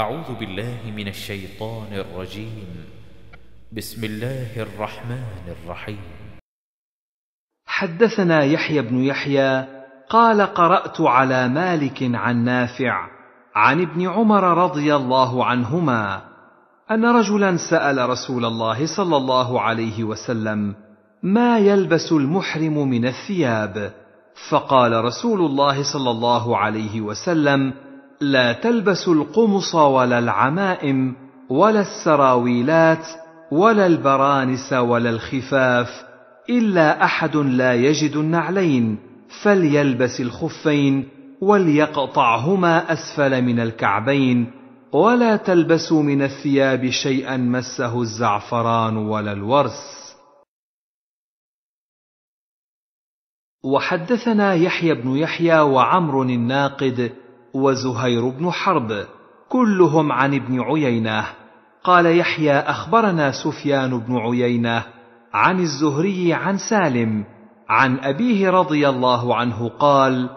أعوذ بالله من الشيطان الرجيم بسم الله الرحمن الرحيم حدثنا يحيى بن يحيى قال قرأت على مالك عن نافع عن ابن عمر رضي الله عنهما أن رجلا سأل رسول الله صلى الله عليه وسلم ما يلبس المحرم من الثياب فقال رسول الله صلى الله عليه وسلم لا تلبسوا القمص ولا العمائم ولا السراويلات ولا البرانس ولا الخفاف الا احد لا يجد النعلين فليلبس الخفين وليقطعهما اسفل من الكعبين ولا تلبسوا من الثياب شيئا مسه الزعفران ولا الورس وحدثنا يحيى بن يحيى وعمر الناقد وزهير بن حرب كلهم عن ابن عيينه قال يحيى اخبرنا سفيان بن عيينه عن الزهري عن سالم عن ابيه رضي الله عنه قال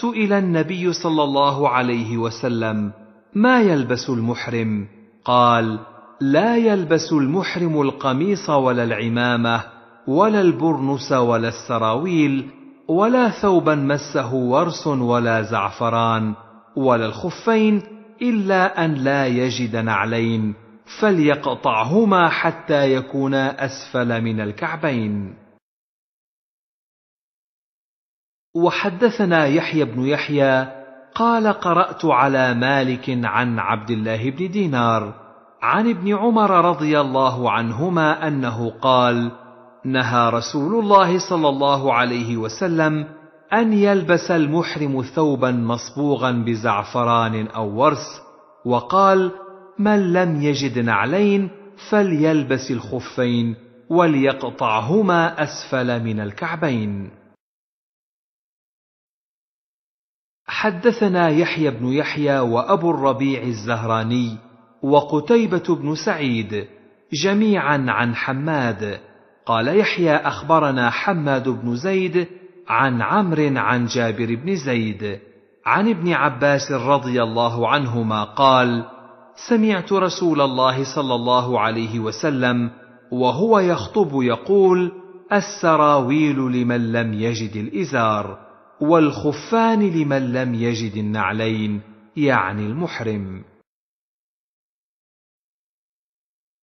سئل النبي صلى الله عليه وسلم ما يلبس المحرم قال لا يلبس المحرم القميص ولا العمامه ولا البرنس ولا السراويل ولا ثوبا مسه ورس ولا زعفران ولا الخفين إلا أن لا يجد نعلين فليقطعهما حتى يكونا أسفل من الكعبين وحدثنا يحيى بن يحيى قال قرأت على مالك عن عبد الله بن دينار عن ابن عمر رضي الله عنهما أنه قال نهى رسول الله صلى الله عليه وسلم أن يلبس المحرم ثوبا مصبوغا بزعفران أو ورس وقال من لم يجد نعلين فليلبس الخفين وليقطعهما أسفل من الكعبين حدثنا يحيى بن يحيى وأبو الربيع الزهراني وقتيبة بن سعيد جميعا عن حماد قال يحيى أخبرنا حماد بن زيد عن عمرو عن جابر بن زيد عن ابن عباس رضي الله عنهما قال سمعت رسول الله صلى الله عليه وسلم وهو يخطب يقول السراويل لمن لم يجد الازار والخفان لمن لم يجد النعلين يعني المحرم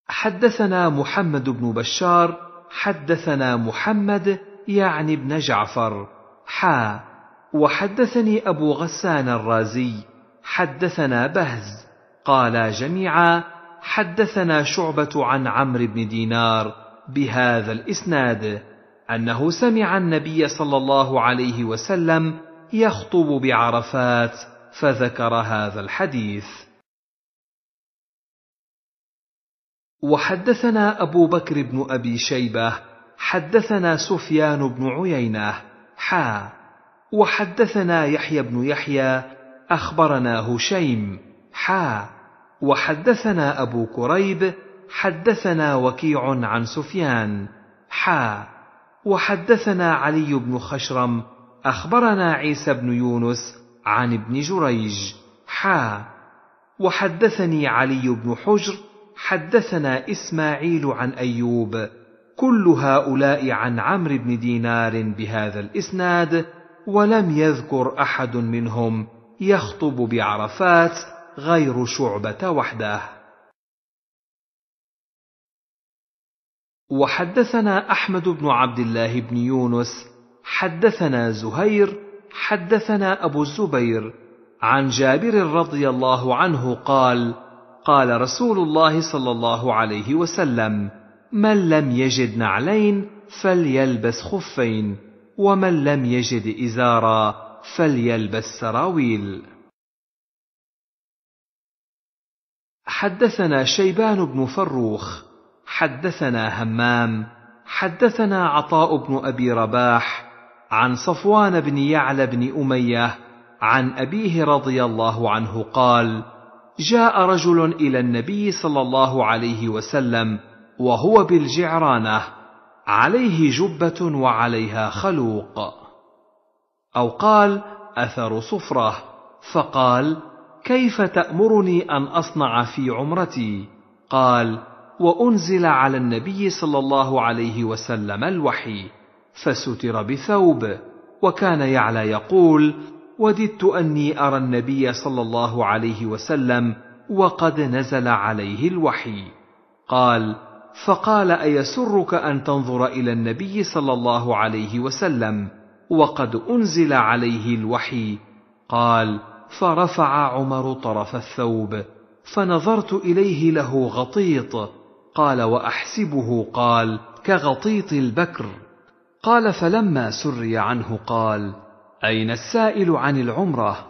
حدثنا محمد بن بشار حدثنا محمد يعني ابن جعفر حا وحدثني أبو غسان الرازي حدثنا بهز قالا جميعا حدثنا شعبة عن عمرو بن دينار بهذا الإسناد أنه سمع النبي صلى الله عليه وسلم يخطب بعرفات فذكر هذا الحديث وحدثنا أبو بكر بن أبي شيبة حدثنا سفيان بن عيينه حا وحدثنا يحيى بن يحيى اخبرنا هشيم حا وحدثنا ابو كريب حدثنا وكيع عن سفيان حا وحدثنا علي بن خشرم اخبرنا عيسى بن يونس عن ابن جريج حا وحدثني علي بن حجر حدثنا اسماعيل عن ايوب كل هؤلاء عن عمرو بن دينار بهذا الاسناد ولم يذكر احد منهم يخطب بعرفات غير شعبه وحده وحدثنا احمد بن عبد الله بن يونس حدثنا زهير حدثنا ابو الزبير عن جابر رضي الله عنه قال قال رسول الله صلى الله عليه وسلم من لم يجد نعلين فليلبس خفين ومن لم يجد ازارا فليلبس سراويل حدثنا شيبان بن فروخ حدثنا همام حدثنا عطاء بن ابي رباح عن صفوان بن يعلى بن اميه عن ابيه رضي الله عنه قال جاء رجل الى النبي صلى الله عليه وسلم وهو بالجعرانه عليه جبه وعليها خلوق او قال اثر صفره فقال كيف تامرني ان اصنع في عمرتي قال وانزل على النبي صلى الله عليه وسلم الوحي فستر بثوب وكان يعلى يقول وددت اني ارى النبي صلى الله عليه وسلم وقد نزل عليه الوحي قال فقال ايسرك ان تنظر الى النبي صلى الله عليه وسلم وقد انزل عليه الوحي قال فرفع عمر طرف الثوب فنظرت اليه له غطيط قال واحسبه قال كغطيط البكر قال فلما سري عنه قال اين السائل عن العمره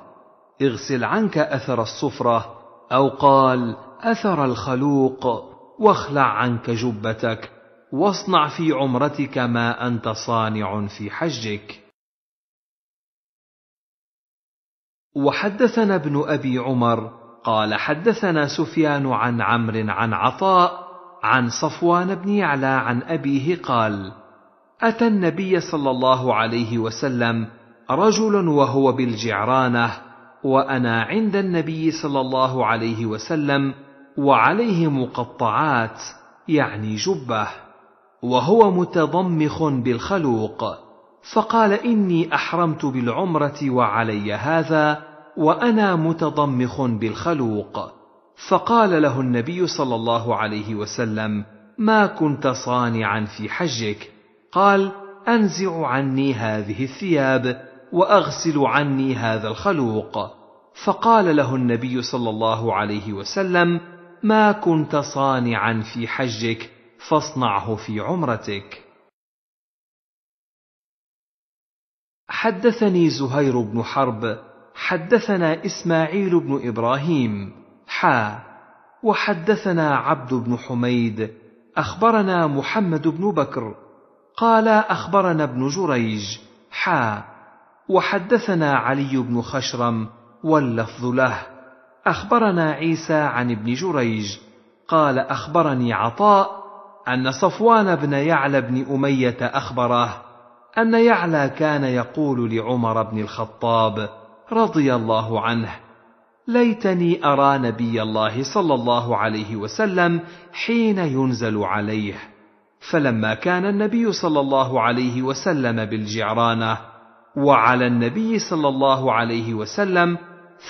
اغسل عنك اثر الصفره او قال اثر الخلوق واخلع عنك جبتك واصنع في عمرتك ما انت صانع في حجك وحدثنا ابن ابي عمر قال حدثنا سفيان عن عمرو عن عطاء عن صفوان بن يعلى عن ابيه قال اتى النبي صلى الله عليه وسلم رجل وهو بالجعرانه وانا عند النبي صلى الله عليه وسلم وعليه مقطعات يعني جبه وهو متضمخ بالخلوق فقال اني احرمت بالعمره وعلي هذا وانا متضمخ بالخلوق فقال له النبي صلى الله عليه وسلم ما كنت صانعا في حجك قال انزع عني هذه الثياب واغسل عني هذا الخلوق فقال له النبي صلى الله عليه وسلم ما كنت صانعا في حجك فاصنعه في عمرتك حدثني زهير بن حرب حدثنا اسماعيل بن ابراهيم حا وحدثنا عبد بن حميد اخبرنا محمد بن بكر قال اخبرنا ابن جريج حا وحدثنا علي بن خشرم واللفظ له اخبرنا عيسى عن ابن جريج قال اخبرني عطاء ان صفوان بن يعلى بن اميه اخبره ان يعلى كان يقول لعمر بن الخطاب رضي الله عنه ليتني ارى نبي الله صلى الله عليه وسلم حين ينزل عليه فلما كان النبي صلى الله عليه وسلم بالجعرانه وعلى النبي صلى الله عليه وسلم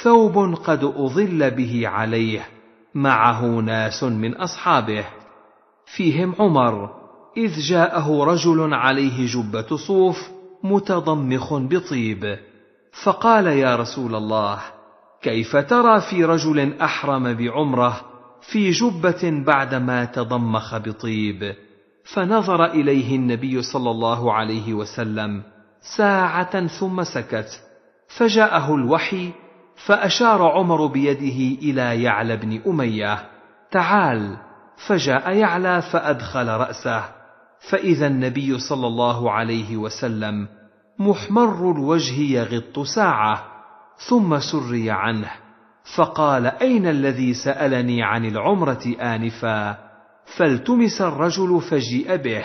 ثوب قد أظل به عليه معه ناس من أصحابه فيهم عمر إذ جاءه رجل عليه جبة صوف متضمخ بطيب فقال يا رسول الله كيف ترى في رجل أحرم بعمره في جبة بعدما تضمخ بطيب فنظر إليه النبي صلى الله عليه وسلم ساعة ثم سكت فجاءه الوحي فأشار عمر بيده إلى يعلى بن أمية تعال فجاء يعلى فأدخل رأسه فإذا النبي صلى الله عليه وسلم محمر الوجه يغط ساعة ثم سري عنه فقال أين الذي سألني عن العمرة آنفا فالتمس الرجل فجيء به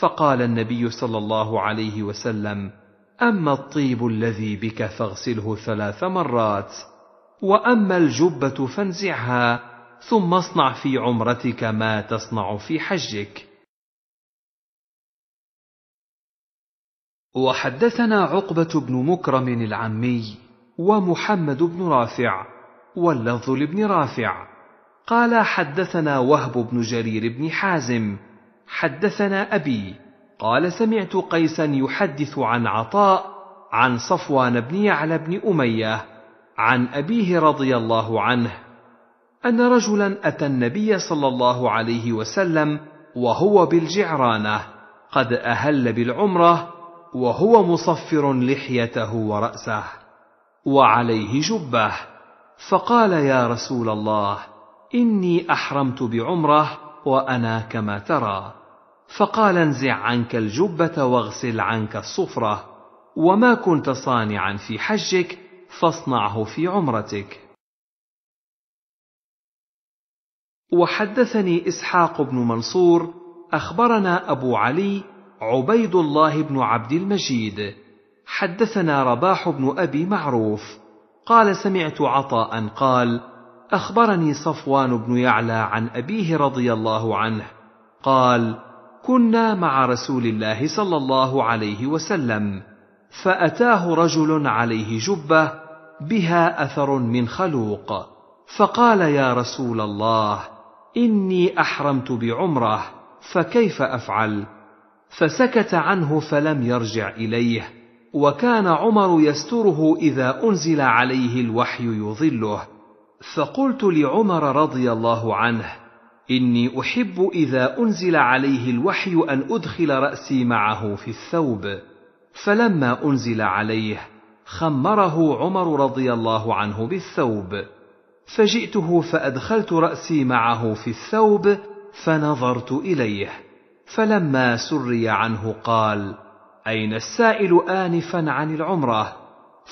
فقال النبي صلى الله عليه وسلم اما الطيب الذي بك فاغسله ثلاث مرات واما الجبه فانزعها ثم اصنع في عمرتك ما تصنع في حجك وحدثنا عقبه بن مكرم العمي ومحمد بن رافع واللفظ لابن رافع قال حدثنا وهب بن جرير بن حازم حدثنا ابي قال سمعت قيسا يحدث عن عطاء عن صفوان بن يعلى بن اميه عن ابيه رضي الله عنه ان رجلا اتى النبي صلى الله عليه وسلم وهو بالجعرانه قد اهل بالعمره وهو مصفر لحيته وراسه وعليه جبه فقال يا رسول الله اني احرمت بعمره وانا كما ترى فقال انزع عنك الجبة واغسل عنك الصفرة وما كنت صانعا في حجك فاصنعه في عمرتك وحدثني إسحاق بن منصور أخبرنا أبو علي عبيد الله بن عبد المجيد حدثنا رباح بن أبي معروف قال سمعت عطاء قال أخبرني صفوان بن يعلى عن أبيه رضي الله عنه قال كنا مع رسول الله صلى الله عليه وسلم فاتاه رجل عليه جبه بها اثر من خلوق فقال يا رسول الله اني احرمت بعمره فكيف افعل فسكت عنه فلم يرجع اليه وكان عمر يستره اذا انزل عليه الوحي يظله فقلت لعمر رضي الله عنه اني احب اذا انزل عليه الوحي ان ادخل راسي معه في الثوب فلما انزل عليه خمره عمر رضي الله عنه بالثوب فجئته فادخلت راسي معه في الثوب فنظرت اليه فلما سري عنه قال اين السائل انفا عن العمره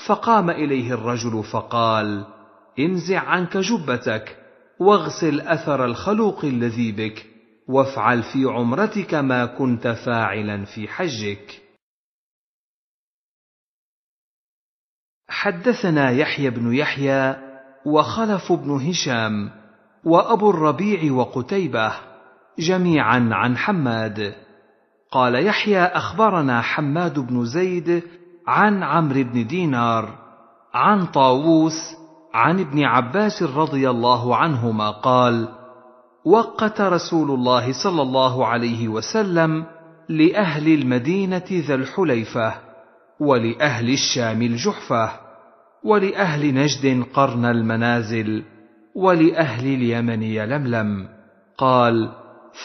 فقام اليه الرجل فقال انزع عنك جبتك واغسل اثر الخلوق الذي بك وافعل في عمرتك ما كنت فاعلا في حجك حدثنا يحيى بن يحيى وخلف بن هشام وابو الربيع وقتيبه جميعا عن حماد قال يحيى اخبرنا حماد بن زيد عن عمرو بن دينار عن طاووس عن ابن عباس رضي الله عنهما قال وقت رسول الله صلى الله عليه وسلم لاهل المدينه ذا الحليفه ولاهل الشام الجحفه ولاهل نجد قرن المنازل ولاهل اليمن يلملم قال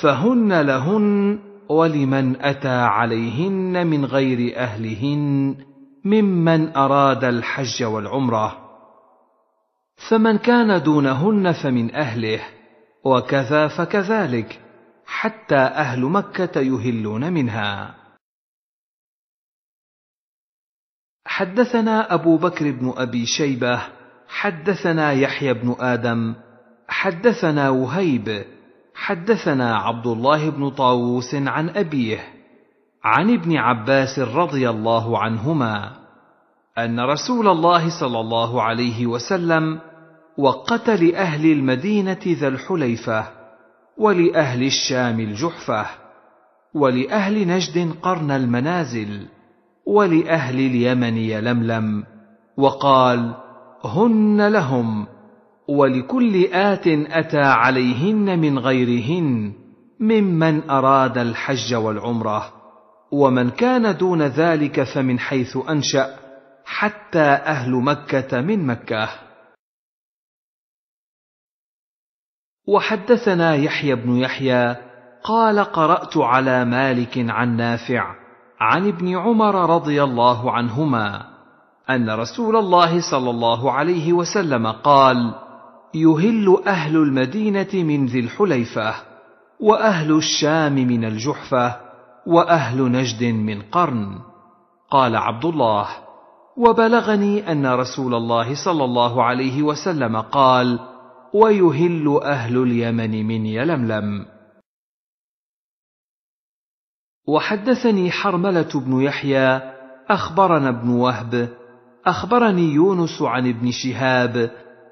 فهن لهن ولمن اتى عليهن من غير اهلهن ممن اراد الحج والعمره فمن كان دونهن فمن أهله وكذا فكذلك حتى أهل مكة يهلون منها حدثنا أبو بكر بن أبي شيبة حدثنا يحيى بن آدم حدثنا وهيب حدثنا عبد الله بن طاووس عن أبيه عن ابن عباس رضي الله عنهما أن رسول الله صلى الله عليه وسلم وقتل أهل المدينة ذا الحليفة ولأهل الشام الجحفة ولأهل نجد قرن المنازل ولأهل اليمن يلملم وقال هن لهم ولكل آت أتى عليهن من غيرهن ممن أراد الحج والعمرة ومن كان دون ذلك فمن حيث أنشأ حتى أهل مكة من مكة وحدثنا يحيى بن يحيى قال قرات على مالك عن نافع عن ابن عمر رضي الله عنهما ان رسول الله صلى الله عليه وسلم قال يهل اهل المدينه من ذي الحليفه واهل الشام من الجحفه واهل نجد من قرن قال عبد الله وبلغني ان رسول الله صلى الله عليه وسلم قال ويهل أهل اليمن من يلملم وحدثني حرملة بن يحيى أخبرنا ابن وهب أخبرني يونس عن ابن شهاب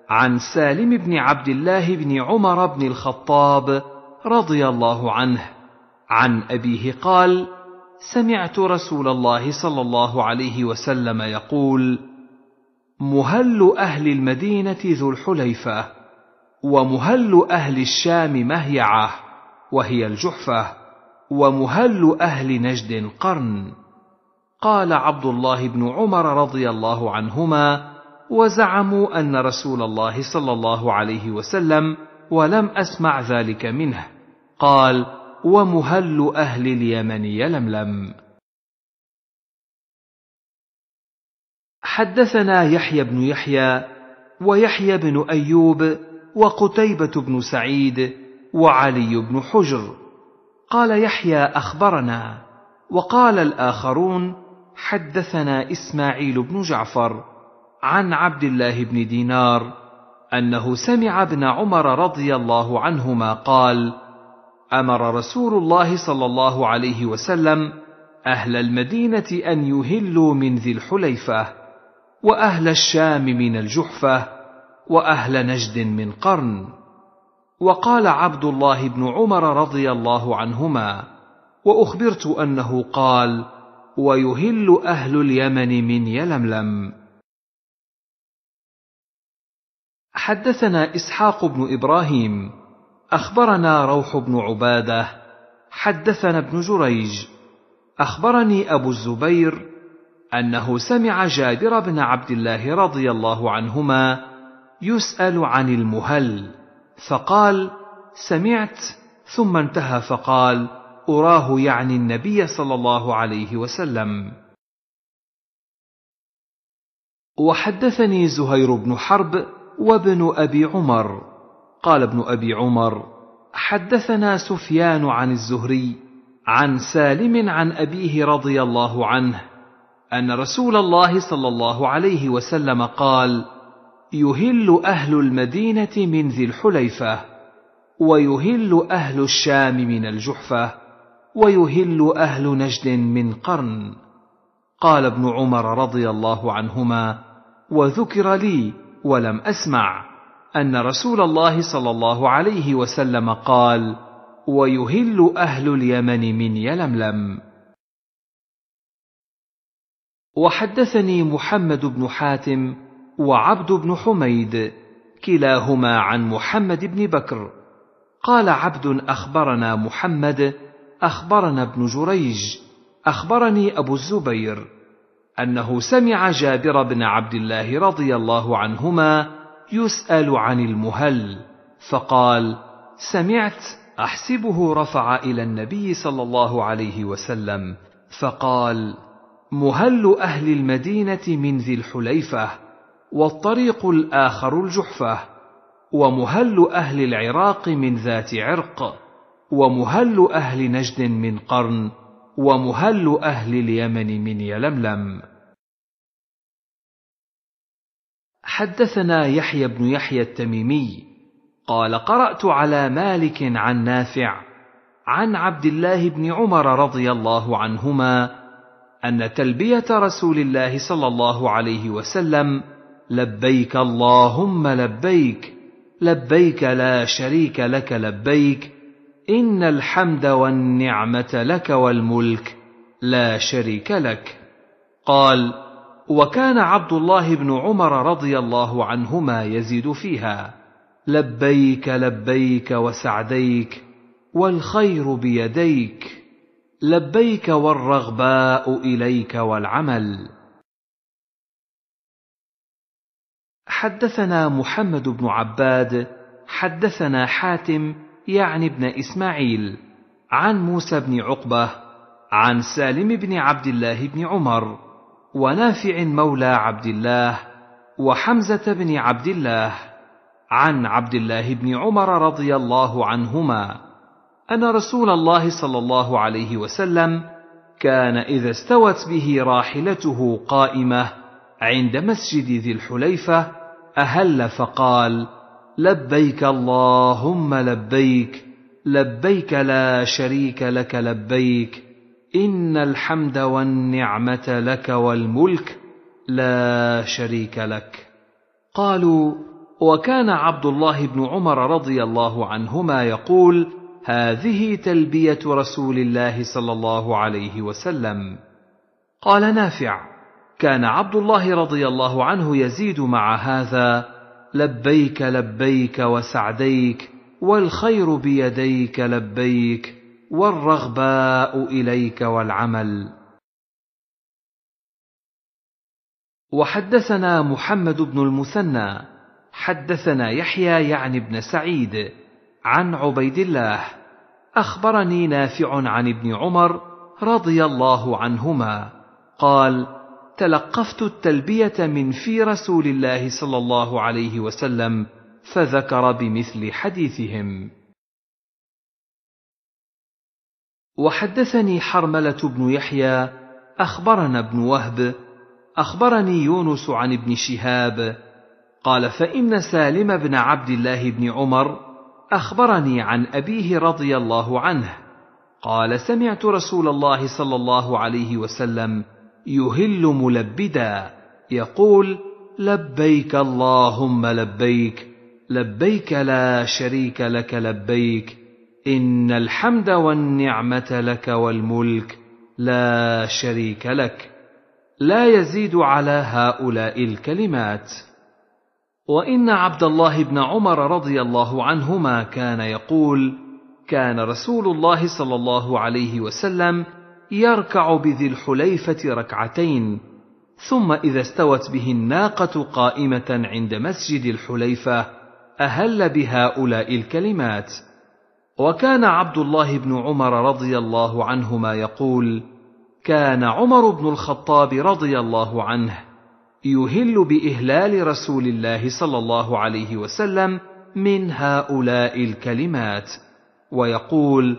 عن سالم بن عبد الله بن عمر بن الخطاب رضي الله عنه عن أبيه قال سمعت رسول الله صلى الله عليه وسلم يقول مهل أهل المدينة ذو الحليفة ومهل أهل الشام مهيعة وهي الجحفة ومهل أهل نجد قرن قال عبد الله بن عمر رضي الله عنهما وزعموا أن رسول الله صلى الله عليه وسلم ولم أسمع ذلك منه قال ومهل أهل اليمن يلملم حدثنا يحيى بن يحيى ويحيى بن أيوب وقتيبة بن سعيد وعلي بن حجر قال يحيى أخبرنا وقال الآخرون حدثنا إسماعيل بن جعفر عن عبد الله بن دينار أنه سمع ابن عمر رضي الله عنهما قال: امر رسول الله صلى الله عليه وسلم اهل المدينه ان يهلوا من ذي الحليفه واهل الشام من الجحفه واهل نجد من قرن وقال عبد الله بن عمر رضي الله عنهما واخبرت انه قال ويهل اهل اليمن من يلملم حدثنا اسحاق بن ابراهيم اخبرنا روح بن عباده حدثنا ابن جريج اخبرني ابو الزبير انه سمع جابر بن عبد الله رضي الله عنهما يسأل عن المهل فقال سمعت ثم انتهى فقال أراه يعني النبي صلى الله عليه وسلم وحدثني زهير بن حرب وابن أبي عمر قال ابن أبي عمر حدثنا سفيان عن الزهري عن سالم عن أبيه رضي الله عنه أن رسول الله صلى الله عليه وسلم قال: يهل أهل المدينة من ذي الحليفة ويهل أهل الشام من الجحفة ويهل أهل نجد من قرن قال ابن عمر رضي الله عنهما وذكر لي ولم أسمع أن رسول الله صلى الله عليه وسلم قال ويهل أهل اليمن من يلملم وحدثني محمد بن حاتم وعبد بن حميد كلاهما عن محمد بن بكر قال عبد اخبرنا محمد اخبرنا ابن جريج اخبرني ابو الزبير انه سمع جابر بن عبد الله رضي الله عنهما يسال عن المهل فقال سمعت احسبه رفع الى النبي صلى الله عليه وسلم فقال مهل اهل المدينه من ذي الحليفه والطريق الآخر الجحفة ومهل أهل العراق من ذات عرق ومهل أهل نجد من قرن ومهل أهل اليمن من يلملم حدثنا يحيى بن يحيى التميمي قال قرأت على مالك عن نافع عن عبد الله بن عمر رضي الله عنهما أن تلبية رسول الله صلى الله عليه وسلم لبيك اللهم لبيك لبيك لا شريك لك لبيك ان الحمد والنعمه لك والملك لا شريك لك قال وكان عبد الله بن عمر رضي الله عنهما يزيد فيها لبيك لبيك وسعديك والخير بيديك لبيك والرغباء اليك والعمل حدثنا محمد بن عباد حدثنا حاتم يعني بن اسماعيل عن موسى بن عقبه عن سالم بن عبد الله بن عمر ونافع مولى عبد الله وحمزه بن عبد الله عن عبد الله بن عمر رضي الله عنهما ان رسول الله صلى الله عليه وسلم كان اذا استوت به راحلته قائمه عند مسجد ذي الحليفه اهل فقال لبيك اللهم لبيك لبيك لا شريك لك لبيك ان الحمد والنعمه لك والملك لا شريك لك قالوا وكان عبد الله بن عمر رضي الله عنهما يقول هذه تلبيه رسول الله صلى الله عليه وسلم قال نافع كان عبد الله رضي الله عنه يزيد مع هذا لبيك لبيك وسعديك والخير بيديك لبيك والرغباء اليك والعمل وحدثنا محمد بن المثنى حدثنا يحيى يعني بن سعيد عن عبيد الله اخبرني نافع عن ابن عمر رضي الله عنهما قال تلقفت التلبيه من في رسول الله صلى الله عليه وسلم فذكر بمثل حديثهم وحدثني حرمله بن يحيى اخبرنا ابن وهب اخبرني يونس عن ابن شهاب قال فان سالم بن عبد الله بن عمر اخبرني عن ابيه رضي الله عنه قال سمعت رسول الله صلى الله عليه وسلم يهل ملبدا يقول لبيك اللهم لبيك لبيك لا شريك لك لبيك ان الحمد والنعمه لك والملك لا شريك لك لا يزيد على هؤلاء الكلمات وان عبد الله بن عمر رضي الله عنهما كان يقول كان رسول الله صلى الله عليه وسلم يركع بذي الحليفة ركعتين ثم إذا استوت به الناقة قائمة عند مسجد الحليفة أهل بهؤلاء الكلمات وكان عبد الله بن عمر رضي الله عنهما يقول كان عمر بن الخطاب رضي الله عنه يهل بإهلال رسول الله صلى الله عليه وسلم من هؤلاء الكلمات ويقول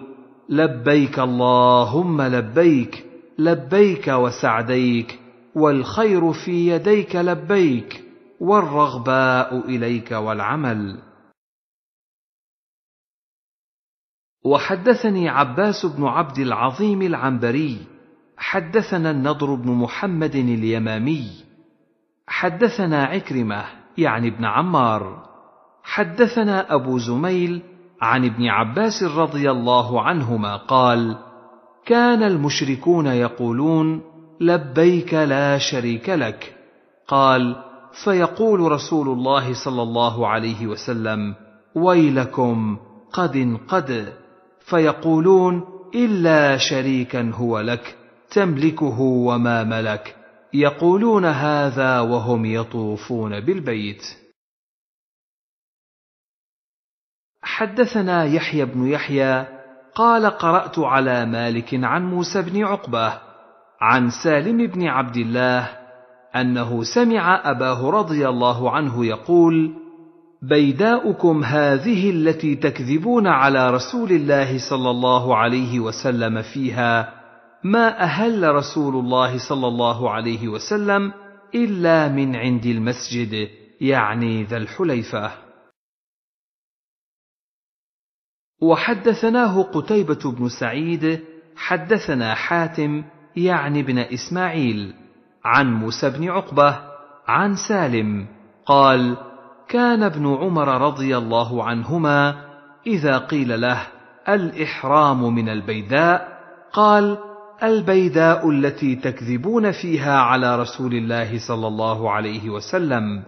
لبيك اللهم لبيك لبيك وسعديك والخير في يديك لبيك والرغباء اليك والعمل وحدثني عباس بن عبد العظيم العنبري حدثنا النضر بن محمد اليمامي حدثنا عكرمه يعني ابن عمار حدثنا ابو زميل عن ابن عباس رضي الله عنهما قال كان المشركون يقولون لبيك لا شريك لك قال فيقول رسول الله صلى الله عليه وسلم ويلكم قد انقد فيقولون الا شريكا هو لك تملكه وما ملك يقولون هذا وهم يطوفون بالبيت حدثنا يحيى بن يحيى قال قرات على مالك عن موسى بن عقبه عن سالم بن عبد الله انه سمع اباه رضي الله عنه يقول بيداؤكم هذه التي تكذبون على رسول الله صلى الله عليه وسلم فيها ما اهل رسول الله صلى الله عليه وسلم الا من عند المسجد يعني ذا الحليفه وحدثناه قتيبة بن سعيد حدثنا حاتم يعني بن إسماعيل عن موسى بن عقبة عن سالم قال كان ابن عمر رضي الله عنهما إذا قيل له الإحرام من البيداء قال البيداء التي تكذبون فيها على رسول الله صلى الله عليه وسلم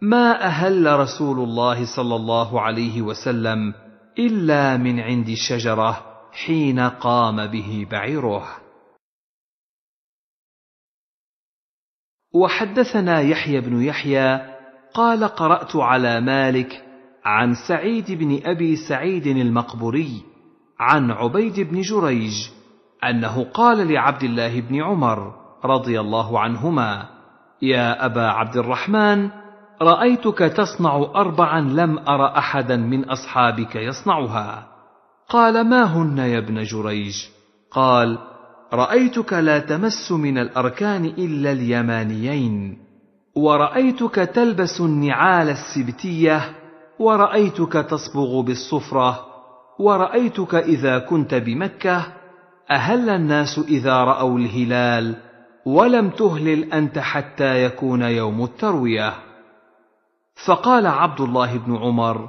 ما أهل رسول الله صلى الله عليه وسلم الا من عند الشجره حين قام به بعيره وحدثنا يحيى بن يحيى قال قرات على مالك عن سعيد بن ابي سعيد المقبوري عن عبيد بن جريج انه قال لعبد الله بن عمر رضي الله عنهما يا ابا عبد الرحمن رايتك تصنع اربعا لم ار احدا من اصحابك يصنعها قال ما هن يا ابن جريج قال رايتك لا تمس من الاركان الا اليمانيين ورايتك تلبس النعال السبتيه ورايتك تصبغ بالصفره ورايتك اذا كنت بمكه اهل الناس اذا راوا الهلال ولم تهلل انت حتى يكون يوم الترويه فقال عبد الله بن عمر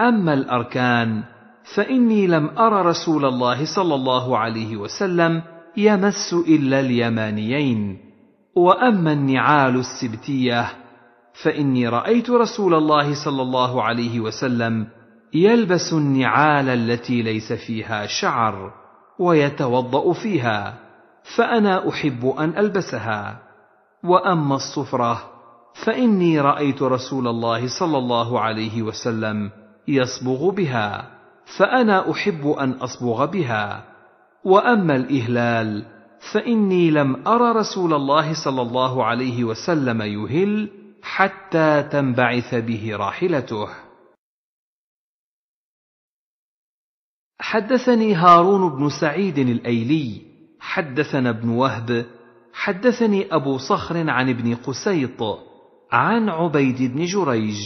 اما الاركان فاني لم ار رسول الله صلى الله عليه وسلم يمس الا اليمانيين واما النعال السبتيه فاني رايت رسول الله صلى الله عليه وسلم يلبس النعال التي ليس فيها شعر ويتوضا فيها فانا احب ان البسها واما الصفره فاني رايت رسول الله صلى الله عليه وسلم يصبغ بها فانا احب ان اصبغ بها واما الاهلال فاني لم ار رسول الله صلى الله عليه وسلم يهل حتى تنبعث به راحلته حدثني هارون بن سعيد الايلي حدثنا ابن وهب حدثني ابو صخر عن ابن قسيط عن عبيد بن جريج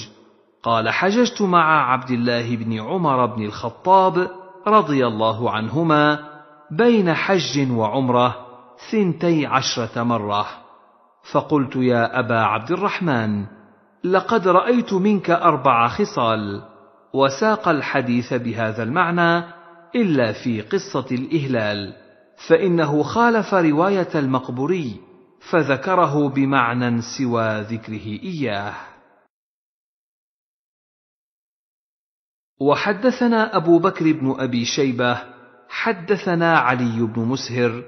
قال حججت مع عبد الله بن عمر بن الخطاب رضي الله عنهما بين حج وعمره ثنتي عشره مره فقلت يا ابا عبد الرحمن لقد رايت منك اربع خصال وساق الحديث بهذا المعنى الا في قصه الاهلال فانه خالف روايه المقبوري فذكره بمعنى سوى ذكره إياه وحدثنا أبو بكر بن أبي شيبة حدثنا علي بن مسهر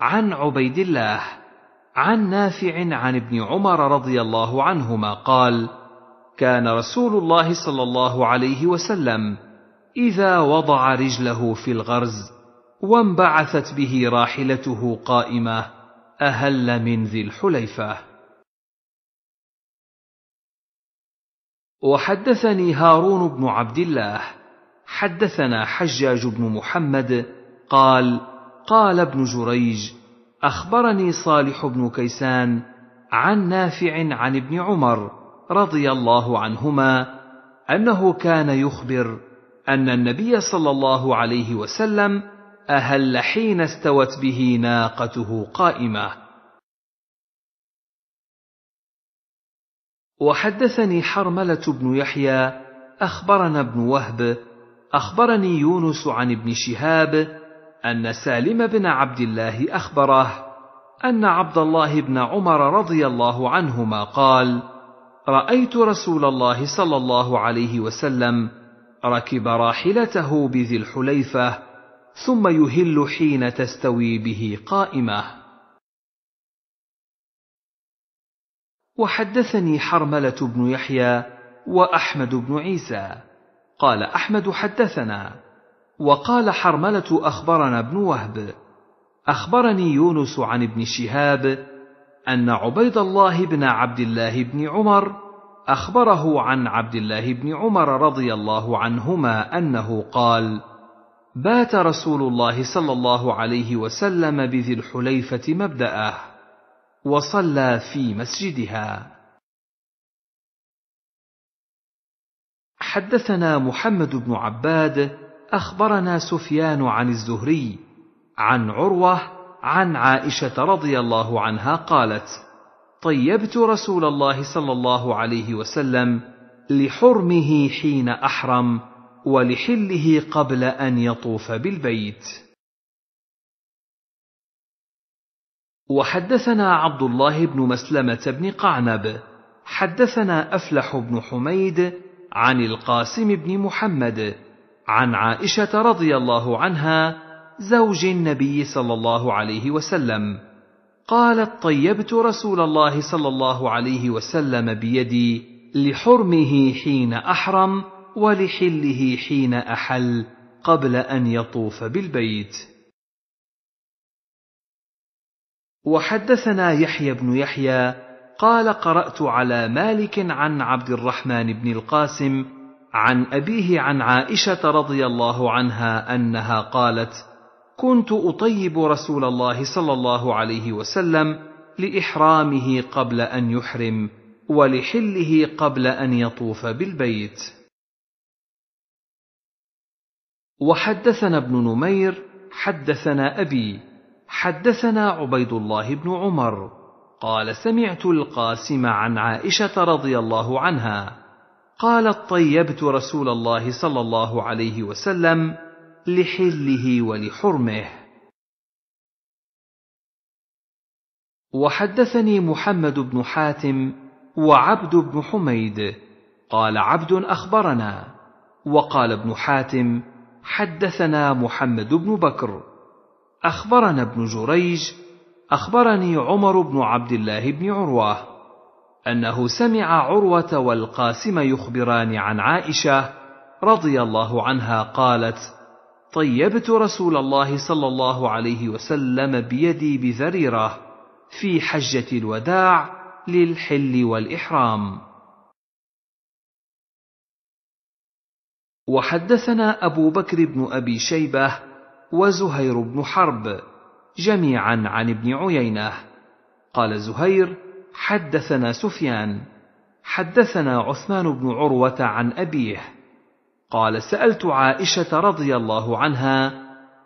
عن عبيد الله عن نافع عن ابن عمر رضي الله عنهما قال كان رسول الله صلى الله عليه وسلم إذا وضع رجله في الغرز وانبعثت به راحلته قائمه أهل من ذي الحليفة وحدثني هارون بن عبد الله حدثنا حجاج بن محمد قال قال ابن جريج أخبرني صالح بن كيسان عن نافع عن ابن عمر رضي الله عنهما أنه كان يخبر أن النبي صلى الله عليه وسلم أهل حين استوت به ناقته قائمة وحدثني حرملة بن يحيى أخبرنا ابن وهب أخبرني يونس عن ابن شهاب أن سالم بن عبد الله أخبره أن عبد الله بن عمر رضي الله عنهما قال: رأيت رسول الله صلى الله عليه وسلم ركب راحلته بذي الحليفة ثم يهل حين تستوي به قائمه وحدثني حرمله بن يحيى واحمد بن عيسى قال احمد حدثنا وقال حرمله اخبرنا ابن وهب اخبرني يونس عن ابن شهاب ان عبيد الله بن عبد الله بن عمر اخبره عن عبد الله بن عمر رضي الله عنهما انه قال بات رسول الله صلى الله عليه وسلم بذي الحليفة مبدأه وصلى في مسجدها حدثنا محمد بن عباد اخبرنا سفيان عن الزهري عن عروه عن عائشه رضي الله عنها قالت طيبت رسول الله صلى الله عليه وسلم لحرمه حين احرم ولحله قبل ان يطوف بالبيت وحدثنا عبد الله بن مسلمه بن قعنب حدثنا افلح بن حميد عن القاسم بن محمد عن عائشه رضي الله عنها زوج النبي صلى الله عليه وسلم قالت طيبت رسول الله صلى الله عليه وسلم بيدي لحرمه حين احرم ولحله حين احل قبل ان يطوف بالبيت وحدثنا يحيى بن يحيى قال قرات على مالك عن عبد الرحمن بن القاسم عن ابيه عن عائشه رضي الله عنها انها قالت كنت اطيب رسول الله صلى الله عليه وسلم لاحرامه قبل ان يحرم ولحله قبل ان يطوف بالبيت وحدثنا ابن نمير حدثنا أبي حدثنا عبيد الله بن عمر قال سمعت القاسم عن عائشة رضي الله عنها قالت طيبت رسول الله صلى الله عليه وسلم لحله ولحرمه وحدثني محمد بن حاتم وعبد بن حميد قال عبد اخبرنا وقال ابن حاتم حدثنا محمد بن بكر اخبرنا ابن جريج اخبرني عمر بن عبد الله بن عروه انه سمع عروه والقاسم يخبران عن عائشه رضي الله عنها قالت طيبت رسول الله صلى الله عليه وسلم بيدي بذريره في حجه الوداع للحل والاحرام وحدثنا أبو بكر بن أبي شيبة وزهير بن حرب جميعا عن ابن عيينة قال زهير حدثنا سفيان حدثنا عثمان بن عروة عن أبيه قال سألت عائشة رضي الله عنها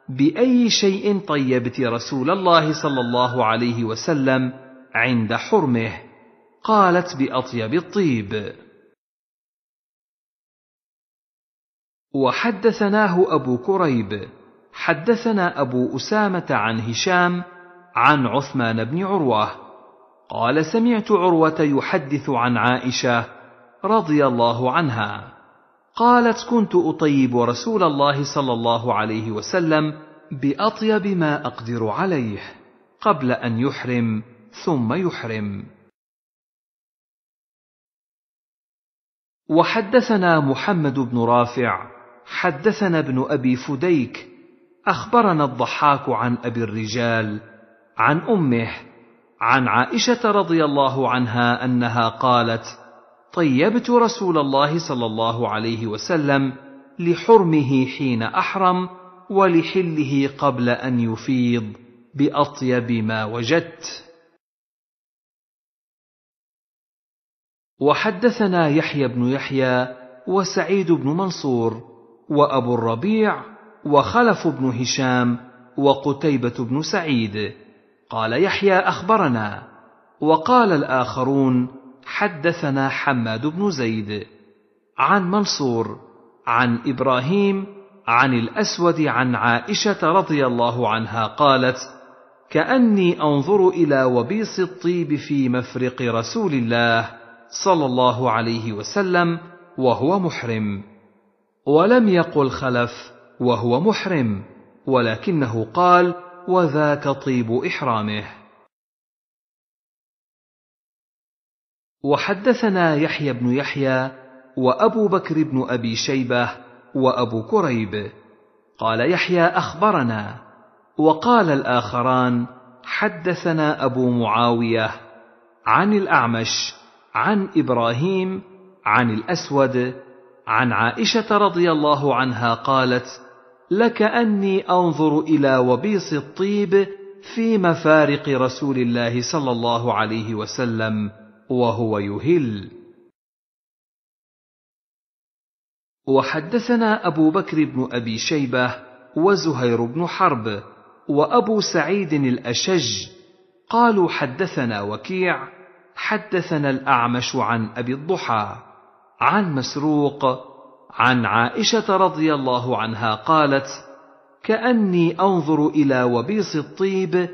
بأي شيء طيبت رسول الله صلى الله عليه وسلم عند حرمه قالت بأطيب الطيب وحدثناه أبو كريب حدثنا أبو أسامة عن هشام عن عثمان بن عروة قال سمعت عروة يحدث عن عائشة رضي الله عنها قالت كنت أطيب رسول الله صلى الله عليه وسلم بأطيب ما أقدر عليه قبل أن يحرم ثم يحرم وحدثنا محمد بن رافع حدثنا ابن ابي فديك اخبرنا الضحاك عن ابي الرجال عن امه عن عائشه رضي الله عنها انها قالت طيبت رسول الله صلى الله عليه وسلم لحرمه حين احرم ولحله قبل ان يفيض باطيب ما وجدت وحدثنا يحيى بن يحيى وسعيد بن منصور وأبو الربيع وخلف بن هشام وقتيبة بن سعيد قال يحيى أخبرنا وقال الآخرون حدثنا حماد بن زيد عن منصور عن إبراهيم عن الأسود عن عائشة رضي الله عنها قالت كأني أنظر إلى وبيص الطيب في مفرق رسول الله صلى الله عليه وسلم وهو محرم ولم يقل خلف وهو محرم ولكنه قال وذاك طيب احرامه وحدثنا يحيى بن يحيى وابو بكر بن ابي شيبه وابو كريب قال يحيى اخبرنا وقال الاخران حدثنا ابو معاويه عن الاعمش عن ابراهيم عن الاسود عن عائشه رضي الله عنها قالت لكاني انظر الى وبيص الطيب في مفارق رسول الله صلى الله عليه وسلم وهو يهل وحدثنا ابو بكر بن ابي شيبه وزهير بن حرب وابو سعيد الاشج قالوا حدثنا وكيع حدثنا الاعمش عن ابي الضحى عن مسروق عن عائشه رضي الله عنها قالت كاني انظر الى وبيص الطيب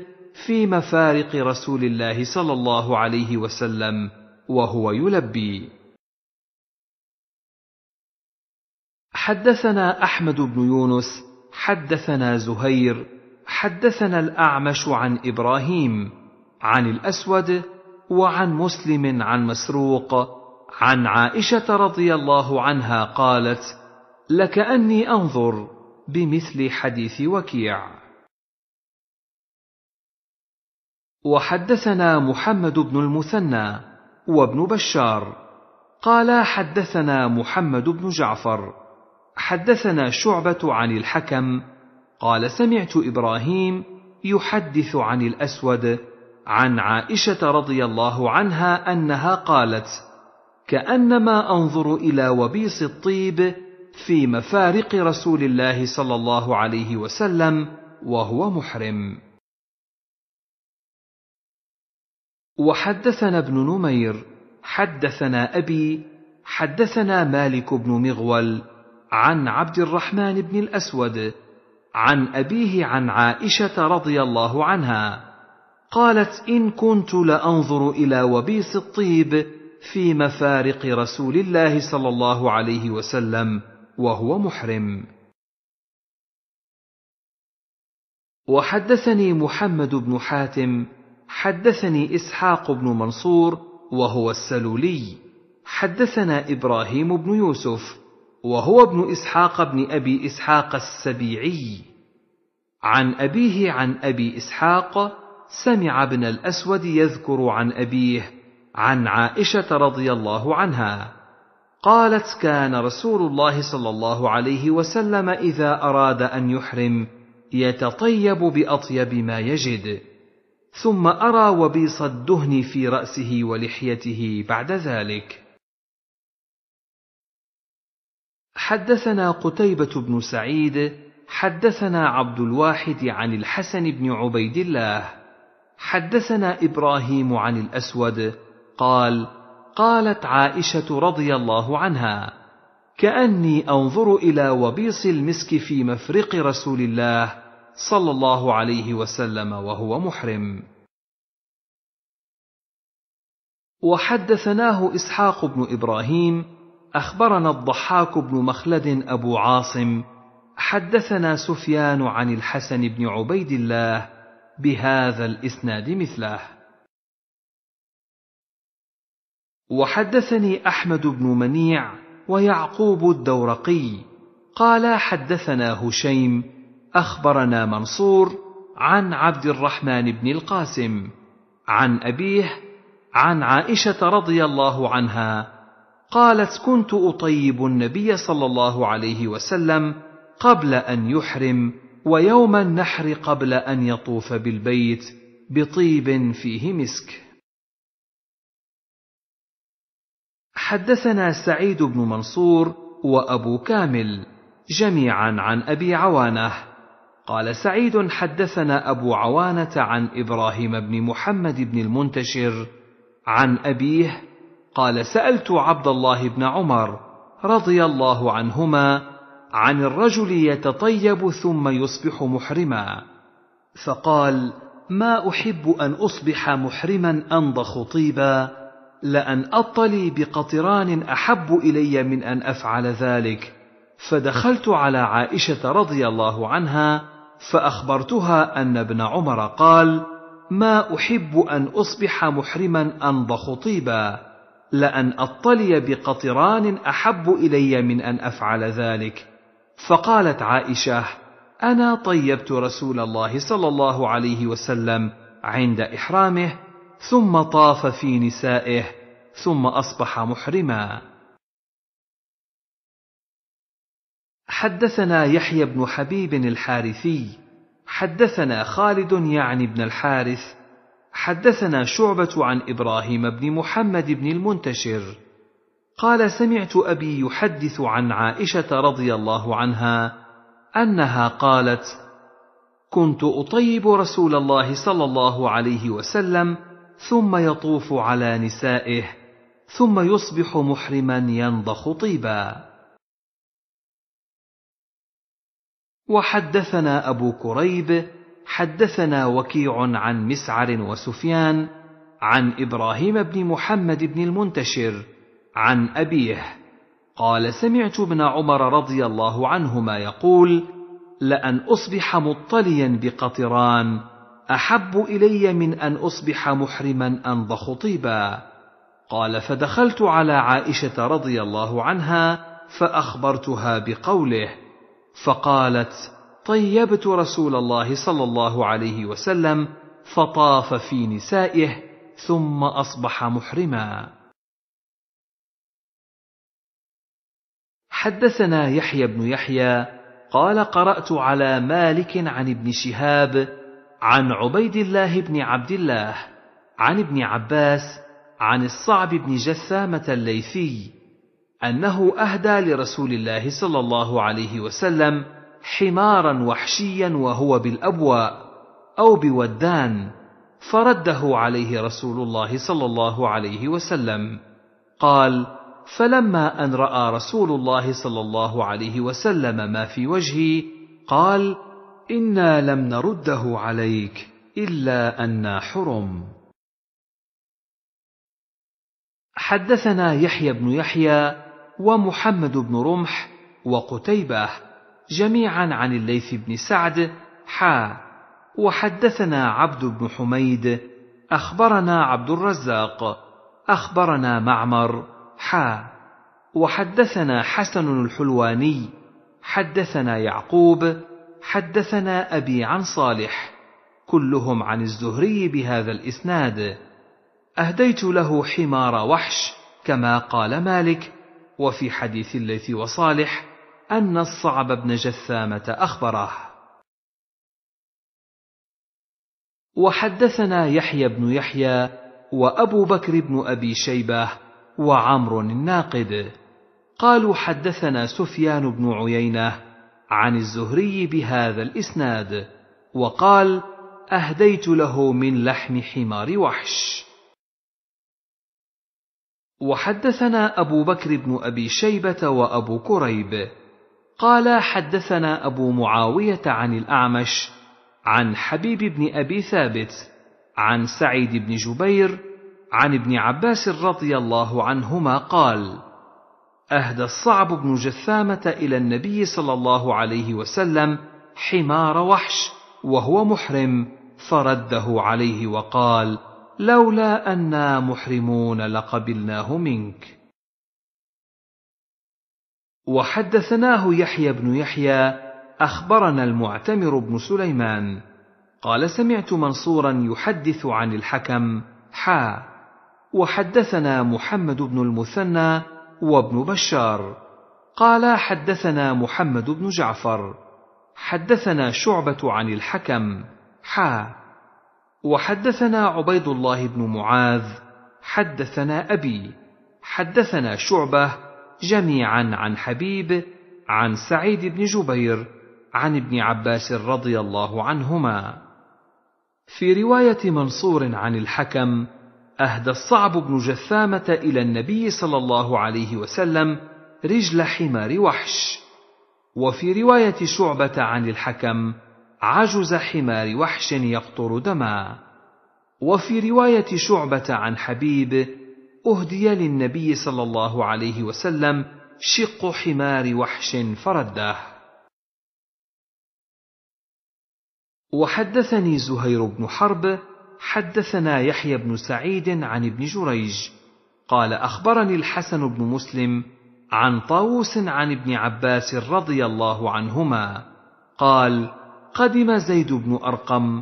في مفارق رسول الله صلى الله عليه وسلم وهو يلبي حدثنا احمد بن يونس حدثنا زهير حدثنا الاعمش عن ابراهيم عن الاسود وعن مسلم عن مسروق عن عائشه رضي الله عنها قالت لكاني انظر بمثل حديث وكيع وحدثنا محمد بن المثنى وابن بشار قالا حدثنا محمد بن جعفر حدثنا شعبه عن الحكم قال سمعت ابراهيم يحدث عن الاسود عن عائشه رضي الله عنها انها قالت كانما انظر الى وبيص الطيب في مفارق رسول الله صلى الله عليه وسلم وهو محرم وحدثنا ابن نمير حدثنا ابي حدثنا مالك بن مغول عن عبد الرحمن بن الاسود عن ابيه عن عائشه رضي الله عنها قالت ان كنت لانظر الى وبيص الطيب في مفارق رسول الله صلى الله عليه وسلم وهو محرم وحدثني محمد بن حاتم حدثني اسحاق بن منصور وهو السلولي حدثنا ابراهيم بن يوسف وهو ابن اسحاق بن ابي اسحاق السبيعي عن ابيه عن ابي اسحاق سمع ابن الاسود يذكر عن ابيه عن عائشه رضي الله عنها قالت كان رسول الله صلى الله عليه وسلم اذا اراد ان يحرم يتطيب باطيب ما يجد ثم ارى وبيص الدهن في راسه ولحيته بعد ذلك حدثنا قتيبه بن سعيد حدثنا عبد الواحد عن الحسن بن عبيد الله حدثنا ابراهيم عن الاسود قال قالت عائشه رضي الله عنها كاني انظر الى وبيص المسك في مفرق رسول الله صلى الله عليه وسلم وهو محرم وحدثناه اسحاق بن ابراهيم اخبرنا الضحاك بن مخلد ابو عاصم حدثنا سفيان عن الحسن بن عبيد الله بهذا الاسناد مثله وحدثني احمد بن منيع ويعقوب الدورقي قال حدثنا هشيم اخبرنا منصور عن عبد الرحمن بن القاسم عن ابيه عن عائشه رضي الله عنها قالت كنت اطيب النبي صلى الله عليه وسلم قبل ان يحرم ويوم النحر قبل ان يطوف بالبيت بطيب فيه مسك حدثنا سعيد بن منصور وابو كامل جميعا عن ابي عوانه قال سعيد حدثنا ابو عوانه عن ابراهيم بن محمد بن المنتشر عن ابيه قال سالت عبد الله بن عمر رضي الله عنهما عن الرجل يتطيب ثم يصبح محرما فقال ما احب ان اصبح محرما انضخ طيبا لأن أطلي بقطران أحب إلي من أن أفعل ذلك فدخلت على عائشة رضي الله عنها فأخبرتها أن ابن عمر قال ما أحب أن أصبح محرما أنضخ طيبا لأن أطلي بقطران أحب إلي من أن أفعل ذلك فقالت عائشة أنا طيبت رسول الله صلى الله عليه وسلم عند إحرامه ثم طاف في نسائه ثم اصبح محرما حدثنا يحيى بن حبيب الحارثي حدثنا خالد يعني بن الحارث حدثنا شعبة عن إبراهيم بن محمد بن المنتشر قال سمعت أبي يحدث عن عائشة رضي الله عنها أنها قالت: كنت أطيب رسول الله صلى الله عليه وسلم ثم يطوف على نسائه ثم يصبح محرما ينضخ طيبا وحدثنا ابو كريب حدثنا وكيع عن مسعر وسفيان عن ابراهيم بن محمد بن المنتشر عن ابيه قال سمعت ابن عمر رضي الله عنهما يقول لان اصبح مطليا بقطران احب الي من ان اصبح محرما انضخ طيبا قال فدخلت على عائشه رضي الله عنها فاخبرتها بقوله فقالت طيبت رسول الله صلى الله عليه وسلم فطاف في نسائه ثم اصبح محرما حدثنا يحيى بن يحيى قال قرات على مالك عن ابن شهاب عن عبيد الله بن عبد الله عن ابن عباس عن الصعب بن جثامة الليثي أنه أهدى لرسول الله صلى الله عليه وسلم حمارا وحشيا وهو بالأبواء أو بودان فرده عليه رسول الله صلى الله عليه وسلم قال فلما أن رأى رسول الله صلى الله عليه وسلم ما في وجهي قال انا لم نرده عليك الا انا حرم حدثنا يحيى بن يحيى ومحمد بن رمح وقتيبه جميعا عن الليث بن سعد حا وحدثنا عبد بن حميد اخبرنا عبد الرزاق اخبرنا معمر حا وحدثنا حسن الحلواني حدثنا يعقوب حدثنا أبي عن صالح كلهم عن الزهري بهذا الإسناد أهديت له حمار وحش كما قال مالك وفي حديث الليث وصالح أن الصعب بن جثامة أخبره وحدثنا يحيى بن يحيى وأبو بكر بن أبي شيبة وعمر الناقد قالوا حدثنا سفيان بن عيينه عن الزهري بهذا الاسناد وقال اهديت له من لحم حمار وحش وحدثنا ابو بكر بن ابي شيبه وابو كريب قال حدثنا ابو معاويه عن الاعمش عن حبيب بن ابي ثابت عن سعيد بن جبير عن ابن عباس رضي الله عنهما قال أهدى الصعب بن جثامة إلى النبي صلى الله عليه وسلم حمار وحش وهو محرم فرده عليه وقال لولا أنا محرمون لقبلناه منك وحدثناه يحيى بن يحيى أخبرنا المعتمر بن سليمان قال سمعت منصورا يحدث عن الحكم حا وحدثنا محمد بن المثنى وابن بشار قال حدثنا محمد بن جعفر حدثنا شعبة عن الحكم حا وحدثنا عبيد الله بن معاذ حدثنا أبي حدثنا شعبة جميعا عن حبيب عن سعيد بن جبير عن ابن عباس رضي الله عنهما في رواية منصور عن الحكم أهدى الصعب بن جثامة إلى النبي صلى الله عليه وسلم رجل حمار وحش، وفي رواية شعبة عن الحكم: عجز حمار وحش يقطر دما، وفي رواية شعبة عن حبيب: أهدي للنبي صلى الله عليه وسلم شق حمار وحش فرده. وحدثني زهير بن حرب حدثنا يحيى بن سعيد عن ابن جريج قال اخبرني الحسن بن مسلم عن طاووس عن ابن عباس رضي الله عنهما قال قدم زيد بن ارقم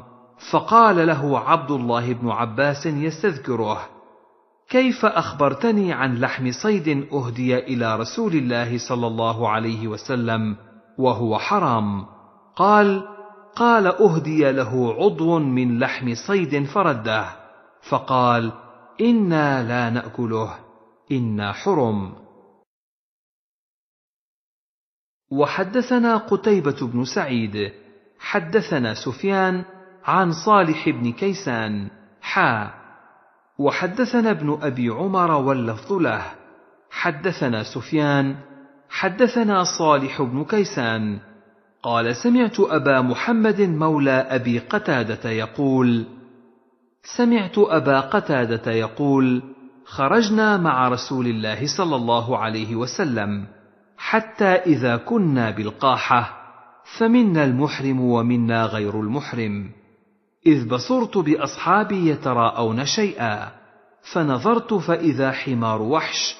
فقال له عبد الله بن عباس يستذكره كيف اخبرتني عن لحم صيد اهدي الى رسول الله صلى الله عليه وسلم وهو حرام قال قال اهدي له عضو من لحم صيد فرده فقال انا لا ناكله انا حرم وحدثنا قتيبه بن سعيد حدثنا سفيان عن صالح بن كيسان حا وحدثنا ابن ابي عمر واللفظ له حدثنا سفيان حدثنا صالح بن كيسان قال سمعت ابا محمد مولى ابي قتاده يقول سمعت ابا قتاده يقول خرجنا مع رسول الله صلى الله عليه وسلم حتى اذا كنا بالقاحه فمنا المحرم ومنا غير المحرم اذ بصرت باصحابي يتراءون شيئا فنظرت فاذا حمار وحش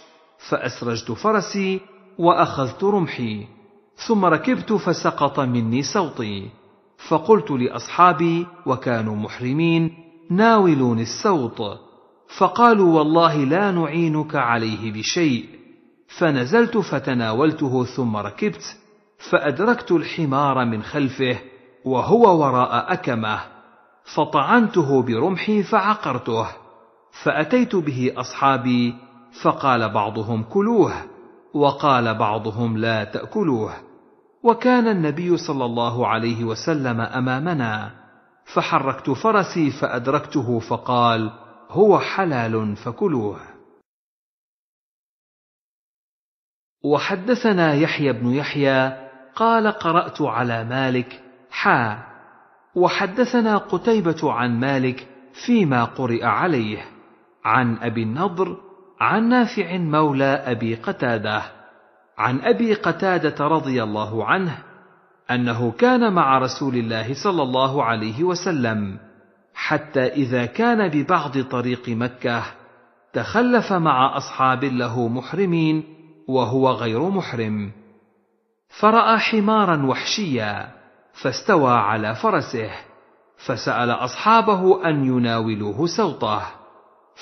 فاسرجت فرسي واخذت رمحي ثم ركبت فسقط مني سوطي فقلت لاصحابي وكانوا محرمين ناولوني السوط فقالوا والله لا نعينك عليه بشيء فنزلت فتناولته ثم ركبت فادركت الحمار من خلفه وهو وراء اكمه فطعنته برمحي فعقرته فاتيت به اصحابي فقال بعضهم كلوه وقال بعضهم لا تاكلوه وكان النبي صلى الله عليه وسلم امامنا فحركت فرسي فادركته فقال هو حلال فكلوه وحدثنا يحيى بن يحيى قال قرات على مالك حا وحدثنا قتيبه عن مالك فيما قرئ عليه عن ابي النضر عن نافع مولى ابي قتاده عن ابي قتاده رضي الله عنه انه كان مع رسول الله صلى الله عليه وسلم حتى اذا كان ببعض طريق مكه تخلف مع اصحاب له محرمين وهو غير محرم فراى حمارا وحشيا فاستوى على فرسه فسال اصحابه ان يناولوه سوطه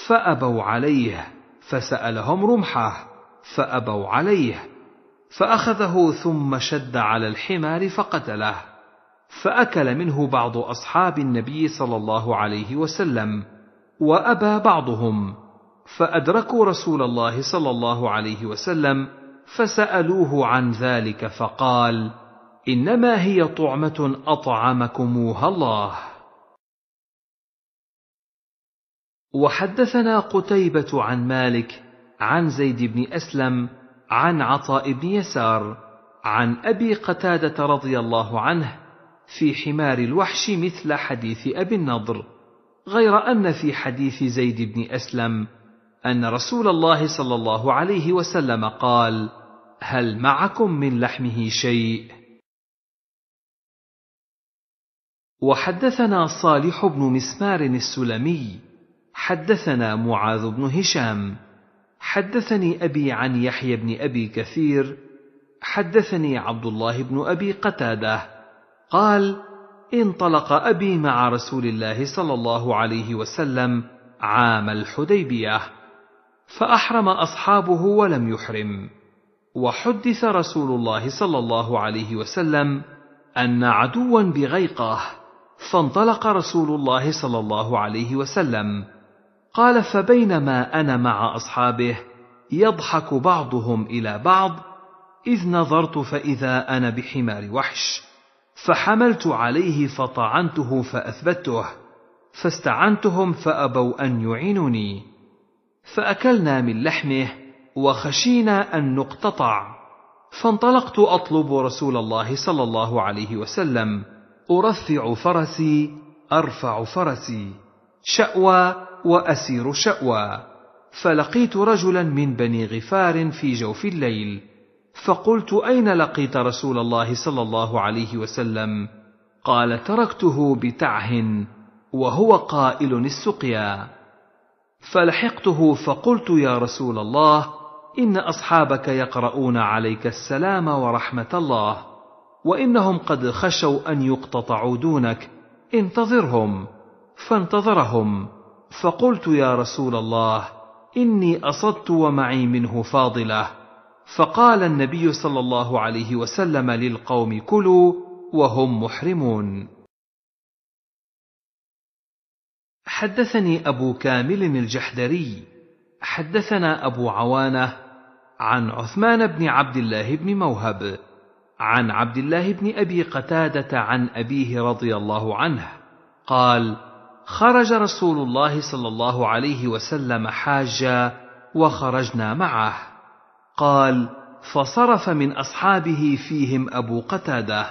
فابوا عليه فسالهم رمحه فابوا عليه فأخذه ثم شد على الحمار فقتله فأكل منه بعض أصحاب النبي صلى الله عليه وسلم وأبى بعضهم فأدركوا رسول الله صلى الله عليه وسلم فسألوه عن ذلك فقال: إنما هي طعمة أطعمكموها الله. وحدثنا قتيبة عن مالك عن زيد بن أسلم عن عطاء بن يسار عن ابي قتاده رضي الله عنه في حمار الوحش مثل حديث ابي النضر غير ان في حديث زيد بن اسلم ان رسول الله صلى الله عليه وسلم قال هل معكم من لحمه شيء وحدثنا صالح بن مسمار السلمي حدثنا معاذ بن هشام حدثني أبي عن يحيى بن أبي كثير حدثني عبد الله بن أبي قتادة قال انطلق أبي مع رسول الله صلى الله عليه وسلم عام الحديبية فأحرم أصحابه ولم يحرم وحدث رسول الله صلى الله عليه وسلم أن عدوا بغيقه فانطلق رسول الله صلى الله عليه وسلم قال فبينما انا مع اصحابه يضحك بعضهم الى بعض اذ نظرت فاذا انا بحمار وحش فحملت عليه فطعنته فاثبته فاستعنتهم فابوا ان يعينوني فاكلنا من لحمه وخشينا ان نقتطع فانطلقت اطلب رسول الله صلى الله عليه وسلم ارفع فرسي ارفع فرسي شاوى واسير شاوى فلقيت رجلا من بني غفار في جوف الليل فقلت اين لقيت رسول الله صلى الله عليه وسلم قال تركته بتعه وهو قائل السقيا فلحقته فقلت يا رسول الله ان اصحابك يقرؤون عليك السلام ورحمه الله وانهم قد خشوا ان يقتطعوا دونك انتظرهم فانتظرهم فقلت يا رسول الله اني اصدت ومعي منه فاضله فقال النبي صلى الله عليه وسلم للقوم كلوا وهم محرمون حدثني ابو كامل الجحدري حدثنا ابو عوانه عن عثمان بن عبد الله بن موهب عن عبد الله بن ابي قتاده عن ابيه رضي الله عنه قال خرج رسول الله صلى الله عليه وسلم حاجا وخرجنا معه قال فصرف من اصحابه فيهم ابو قتاده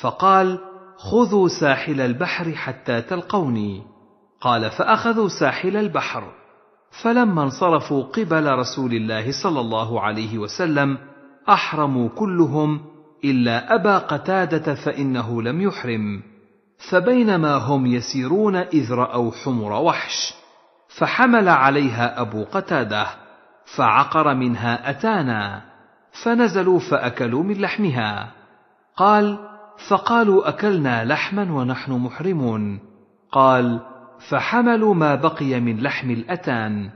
فقال خذوا ساحل البحر حتى تلقوني قال فاخذوا ساحل البحر فلما انصرفوا قبل رسول الله صلى الله عليه وسلم احرموا كلهم الا ابا قتاده فانه لم يحرم فبينما هم يسيرون إذ رأوا حمر وحش فحمل عليها أبو قتادة فعقر منها أتانا فنزلوا فأكلوا من لحمها قال فقالوا أكلنا لحما ونحن محرمون قال فحملوا ما بقي من لحم الأتان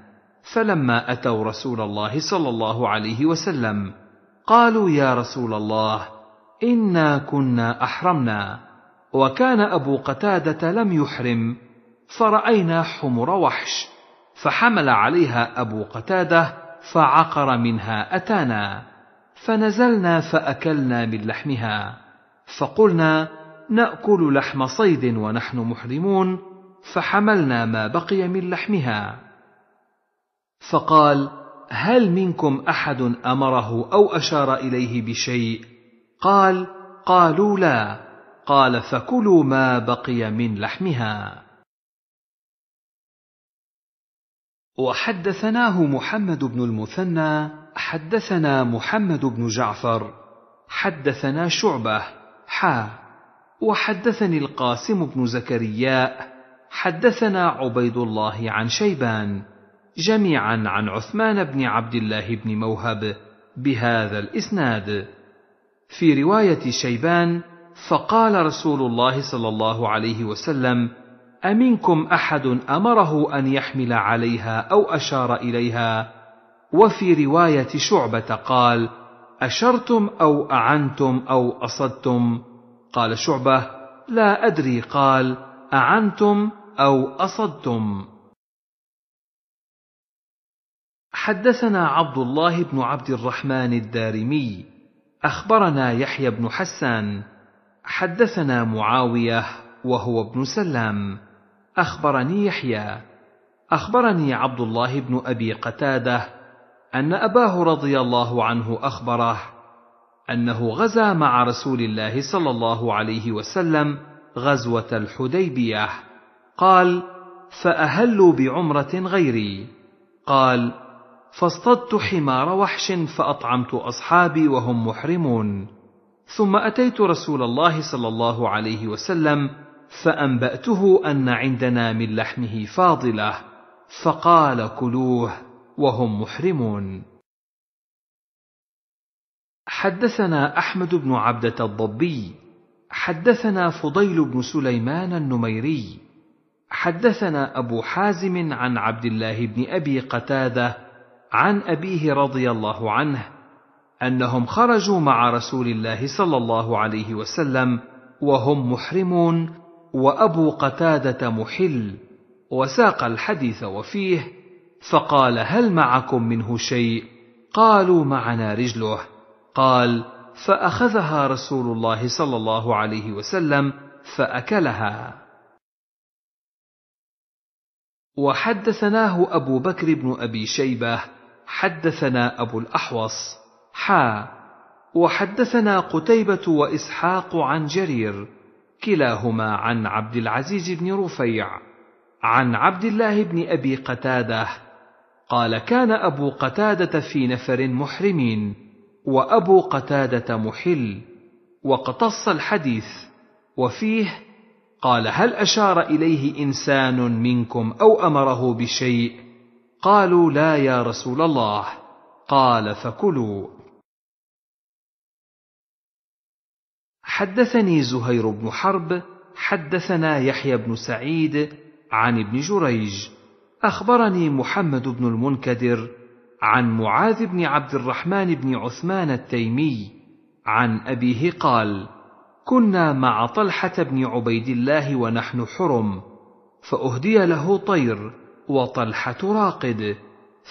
فلما أتوا رسول الله صلى الله عليه وسلم قالوا يا رسول الله إنا كنا أحرمنا وكان أبو قتادة لم يحرم فرأينا حمر وحش فحمل عليها أبو قتادة فعقر منها أتانا فنزلنا فأكلنا من لحمها فقلنا نأكل لحم صيد ونحن محرمون فحملنا ما بقي من لحمها فقال هل منكم أحد أمره أو أشار إليه بشيء قال قالوا لا قال فكلوا ما بقي من لحمها وحدثناه محمد بن المثنى حدثنا محمد بن جعفر حدثنا شعبه حا وحدثني القاسم بن زكرياء حدثنا عبيد الله عن شيبان جميعا عن عثمان بن عبد الله بن موهب بهذا الاسناد في روايه شيبان فقال رسول الله صلى الله عليه وسلم امنكم احد امره ان يحمل عليها او اشار اليها وفي روايه شعبه قال اشرتم او اعنتم او اصدتم قال شعبه لا ادري قال اعنتم او اصدتم حدثنا عبد الله بن عبد الرحمن الدارمي اخبرنا يحيى بن حسان حدثنا معاويه وهو ابن سلام اخبرني يحيى اخبرني عبد الله بن ابي قتاده ان اباه رضي الله عنه اخبره انه غزا مع رسول الله صلى الله عليه وسلم غزوه الحديبيه قال فاهلوا بعمره غيري قال فاصطدت حمار وحش فاطعمت اصحابي وهم محرمون ثم اتيت رسول الله صلى الله عليه وسلم فانباته ان عندنا من لحمه فاضله فقال كلوه وهم محرمون حدثنا احمد بن عبده الضبي حدثنا فضيل بن سليمان النميري حدثنا ابو حازم عن عبد الله بن ابي قتاده عن ابيه رضي الله عنه انهم خرجوا مع رسول الله صلى الله عليه وسلم وهم محرمون وابو قتاده محل وساق الحديث وفيه فقال هل معكم منه شيء قالوا معنا رجله قال فاخذها رسول الله صلى الله عليه وسلم فاكلها وحدثناه ابو بكر بن ابي شيبه حدثنا ابو الاحوص حا وحدثنا قتيبة وإسحاق عن جرير كلاهما عن عبد العزيز بن رفيع عن عبد الله بن أبي قتادة قال كان أبو قتادة في نفر محرمين وأبو قتادة محل واقتص الحديث وفيه قال هل أشار إليه إنسان منكم أو أمره بشيء قالوا لا يا رسول الله قال فكلوا حدثني زهير بن حرب حدثنا يحيى بن سعيد عن ابن جريج اخبرني محمد بن المنكدر عن معاذ بن عبد الرحمن بن عثمان التيمي عن ابيه قال كنا مع طلحه بن عبيد الله ونحن حرم فاهدي له طير وطلحه راقد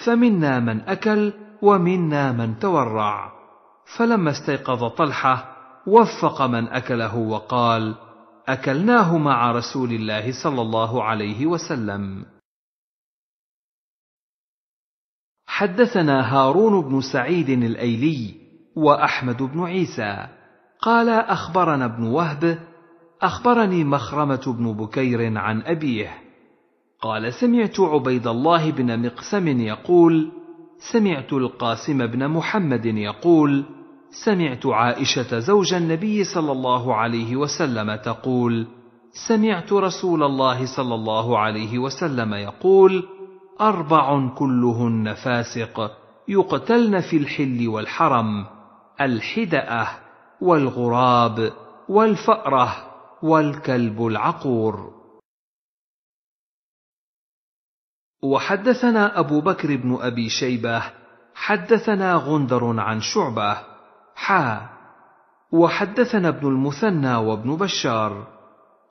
فمنا من اكل ومنا من تورع فلما استيقظ طلحه وفق من اكله وقال اكلناه مع رسول الله صلى الله عليه وسلم حدثنا هارون بن سعيد الايلي واحمد بن عيسى قال اخبرنا ابن وهب اخبرني مخرمه بن بكير عن ابيه قال سمعت عبيد الله بن مقسم يقول سمعت القاسم بن محمد يقول سمعت عائشه زوج النبي صلى الله عليه وسلم تقول سمعت رسول الله صلى الله عليه وسلم يقول اربع كلهن فاسق يقتلن في الحل والحرم الحداه والغراب والفاره والكلب العقور وحدثنا ابو بكر بن ابي شيبه حدثنا غندر عن شعبه حا وحدثنا ابن المثنى وابن بشار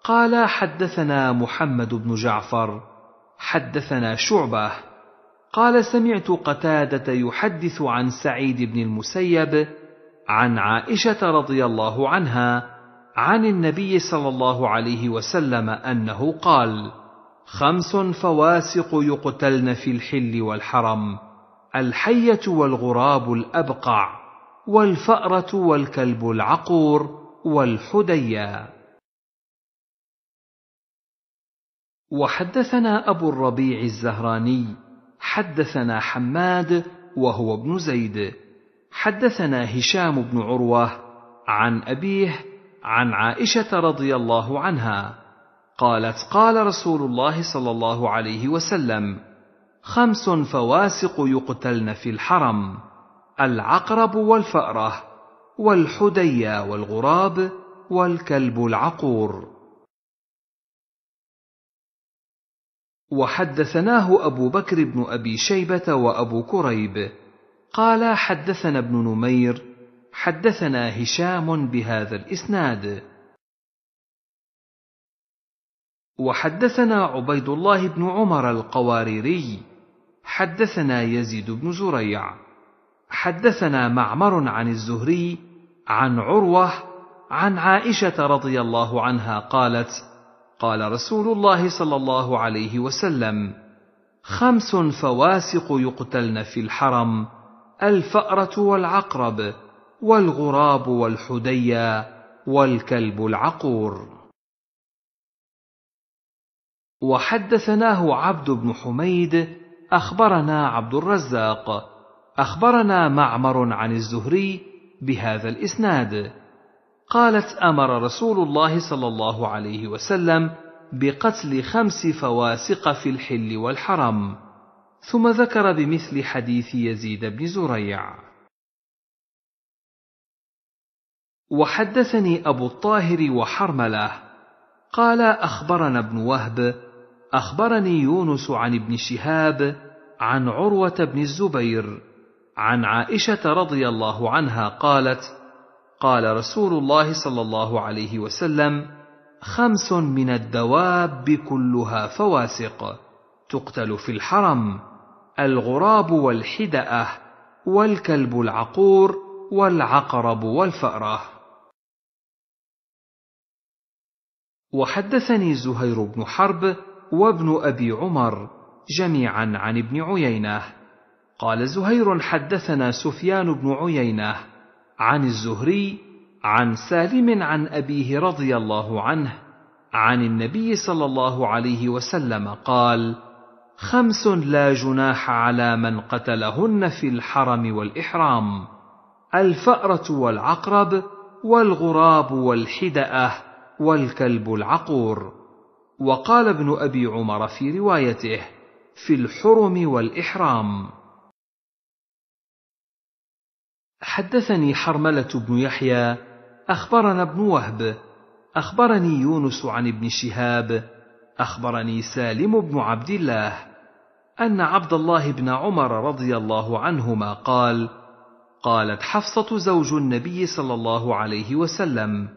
قال حدثنا محمد بن جعفر حدثنا شعبه قال سمعت قتاده يحدث عن سعيد بن المسيب عن عائشه رضي الله عنها عن النبي صلى الله عليه وسلم انه قال خمس فواسق يقتلن في الحل والحرم الحيه والغراب الابقع والفأرة والكلب العقور والحديا وحدثنا أبو الربيع الزهراني حدثنا حماد وهو ابن زيد حدثنا هشام بن عروة عن أبيه عن عائشة رضي الله عنها قالت قال رسول الله صلى الله عليه وسلم خمس فواسق يقتلن في الحرم العقرب والفاره والحدي والغراب والكلب العقور وحدثناه ابو بكر بن ابي شيبه وابو كريب قال حدثنا ابن نمير حدثنا هشام بهذا الاسناد وحدثنا عبيد الله بن عمر القواريري حدثنا يزيد بن زريع حدثنا معمر عن الزهري عن عروه عن عائشه رضي الله عنها قالت قال رسول الله صلى الله عليه وسلم خمس فواسق يقتلن في الحرم الفاره والعقرب والغراب والحديا والكلب العقور وحدثناه عبد بن حميد اخبرنا عبد الرزاق اخبرنا معمر عن الزهري بهذا الاسناد قالت امر رسول الله صلى الله عليه وسلم بقتل خمس فواسق في الحل والحرم ثم ذكر بمثل حديث يزيد بن زريع وحدثني ابو الطاهر وحرمله قال اخبرنا ابن وهب اخبرني يونس عن ابن شهاب عن عروه بن الزبير عن عائشة رضي الله عنها قالت: قال رسول الله صلى الله عليه وسلم: خمس من الدواب كلها فواسق، تقتل في الحرم: الغراب والحدأة، والكلب العقور، والعقرب والفأرة. وحدثني زهير بن حرب وابن أبي عمر جميعا عن ابن عيينه قال زهير حدثنا سفيان بن عيينه عن الزهري عن سالم عن ابيه رضي الله عنه عن النبي صلى الله عليه وسلم قال خمس لا جناح على من قتلهن في الحرم والاحرام الفاره والعقرب والغراب والحداه والكلب العقور وقال ابن ابي عمر في روايته في الحرم والاحرام حدثني حرملة بن يحيى أخبرنا ابن وهب أخبرني يونس عن ابن شهاب أخبرني سالم بن عبد الله أن عبد الله بن عمر رضي الله عنهما قال: قالت حفصة زوج النبي صلى الله عليه وسلم: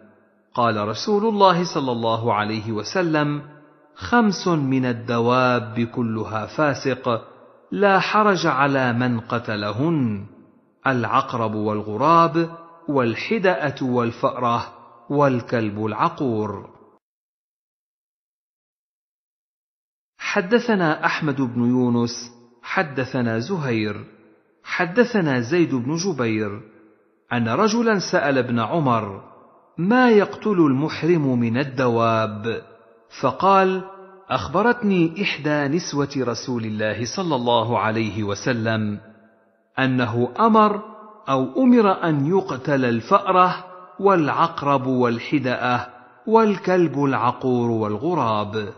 قال رسول الله صلى الله عليه وسلم: خمس من الدواب كلها فاسق، لا حرج على من قتلهن. العقرب والغراب والحدأة والفأرة والكلب العقور حدثنا أحمد بن يونس حدثنا زهير حدثنا زيد بن جبير أن رجلا سأل ابن عمر ما يقتل المحرم من الدواب فقال أخبرتني إحدى نسوة رسول الله صلى الله عليه وسلم أنه أمر أو أمر أن يقتل الفأرة والعقرب والحدأة والكلب العقور والغراب.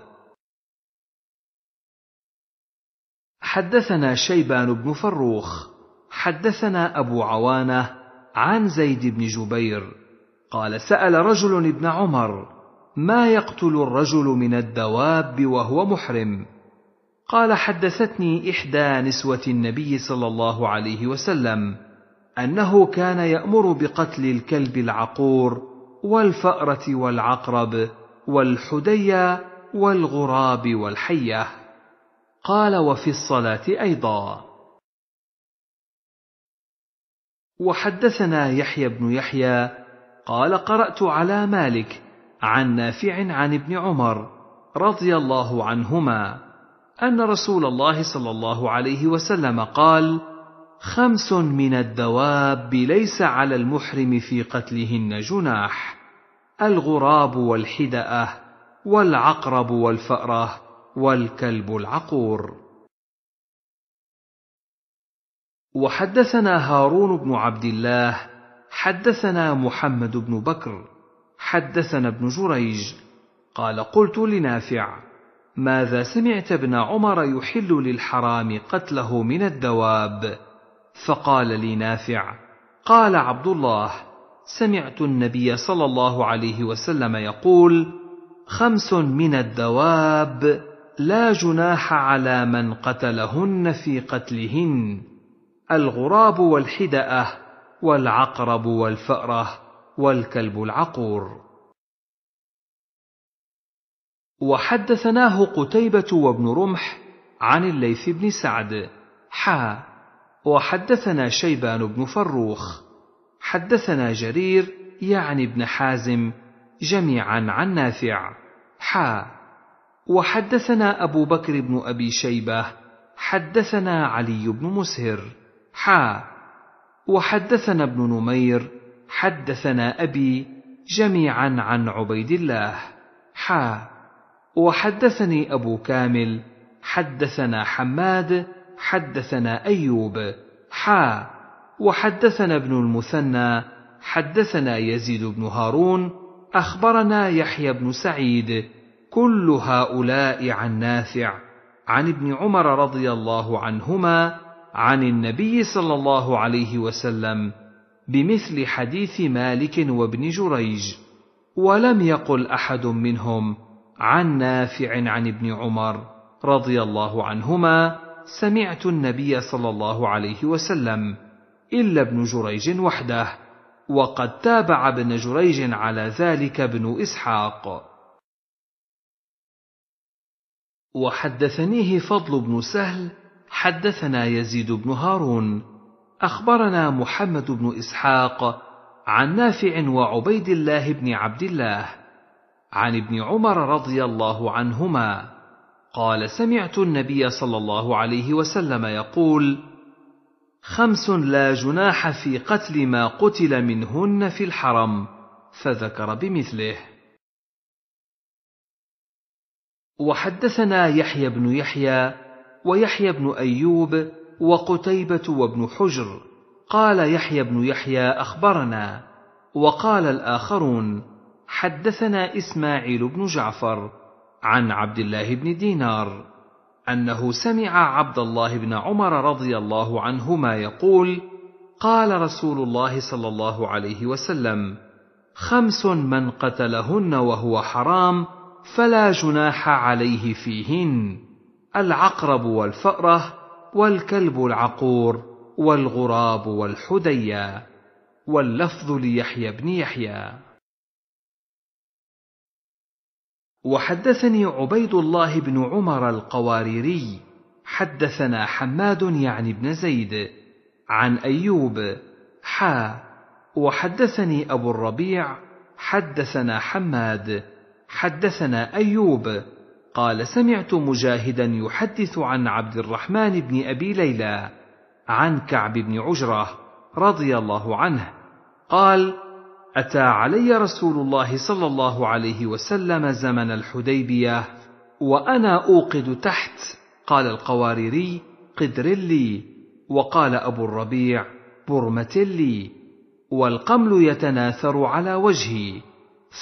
حدثنا شيبان بن فروخ، حدثنا أبو عوانة عن زيد بن جبير، قال: سأل رجل ابن عمر: ما يقتل الرجل من الدواب وهو محرم؟ قال حدثتني إحدى نسوة النبي صلى الله عليه وسلم أنه كان يأمر بقتل الكلب العقور والفأرة والعقرب والحدية والغراب والحية قال وفي الصلاة أيضا وحدثنا يحيى بن يحيى قال قرأت على مالك عن نافع عن ابن عمر رضي الله عنهما ان رسول الله صلى الله عليه وسلم قال خمس من الدواب ليس على المحرم في قتلهن جناح الغراب والحداه والعقرب والفاره والكلب العقور وحدثنا هارون بن عبد الله حدثنا محمد بن بكر حدثنا ابن جريج قال قلت لنافع ماذا سمعت ابن عمر يحل للحرام قتله من الدواب فقال لي نافع قال عبد الله سمعت النبي صلى الله عليه وسلم يقول خمس من الدواب لا جناح على من قتلهن في قتلهن الغراب والحدأه والعقرب والفاره والكلب العقور وحدثناه قتيبة وابن رمح عن الليث بن سعد حا وحدثنا شيبان بن فروخ حدثنا جرير يعني ابن حازم جميعا عن نافع حا وحدثنا أبو بكر بن أبي شيبة حدثنا علي بن مسهر حا وحدثنا ابن نمير حدثنا أبي جميعا عن عبيد الله حا وحدثني أبو كامل حدثنا حماد حدثنا أيوب حا وحدثنا ابن المثنى حدثنا يزيد بن هارون أخبرنا يحيى بن سعيد كل هؤلاء عن نافع عن ابن عمر رضي الله عنهما عن النبي صلى الله عليه وسلم بمثل حديث مالك وابن جريج ولم يقل احد منهم عن نافع عن ابن عمر رضي الله عنهما سمعت النبي صلى الله عليه وسلم الا ابن جريج وحده وقد تابع ابن جريج على ذلك ابن اسحاق وحدثنيه فضل بن سهل حدثنا يزيد بن هارون اخبرنا محمد بن اسحاق عن نافع وعبيد الله بن عبد الله عن ابن عمر رضي الله عنهما قال سمعت النبي صلى الله عليه وسلم يقول خمس لا جناح في قتل ما قتل منهن في الحرم فذكر بمثله وحدثنا يحيى بن يحيى ويحيى بن ايوب وقتيبه وابن حجر قال يحيى بن يحيى اخبرنا وقال الاخرون حدثنا اسماعيل بن جعفر عن عبد الله بن دينار انه سمع عبد الله بن عمر رضي الله عنهما يقول قال رسول الله صلى الله عليه وسلم خمس من قتلهن وهو حرام فلا جناح عليه فيهن العقرب والفاره والكلب العقور والغراب والحديا واللفظ ليحيى بن يحيى وحدثني عبيد الله بن عمر القواريري حدثنا حماد يعني بن زيد عن ايوب حا وحدثني ابو الربيع حدثنا حماد حدثنا ايوب قال سمعت مجاهدا يحدث عن عبد الرحمن بن ابي ليلى عن كعب بن عجره رضي الله عنه قال اتى علي رسول الله صلى الله عليه وسلم زمن الحديبيه وانا اوقد تحت قال القواريري قدر لي وقال ابو الربيع برمه لي والقمل يتناثر على وجهي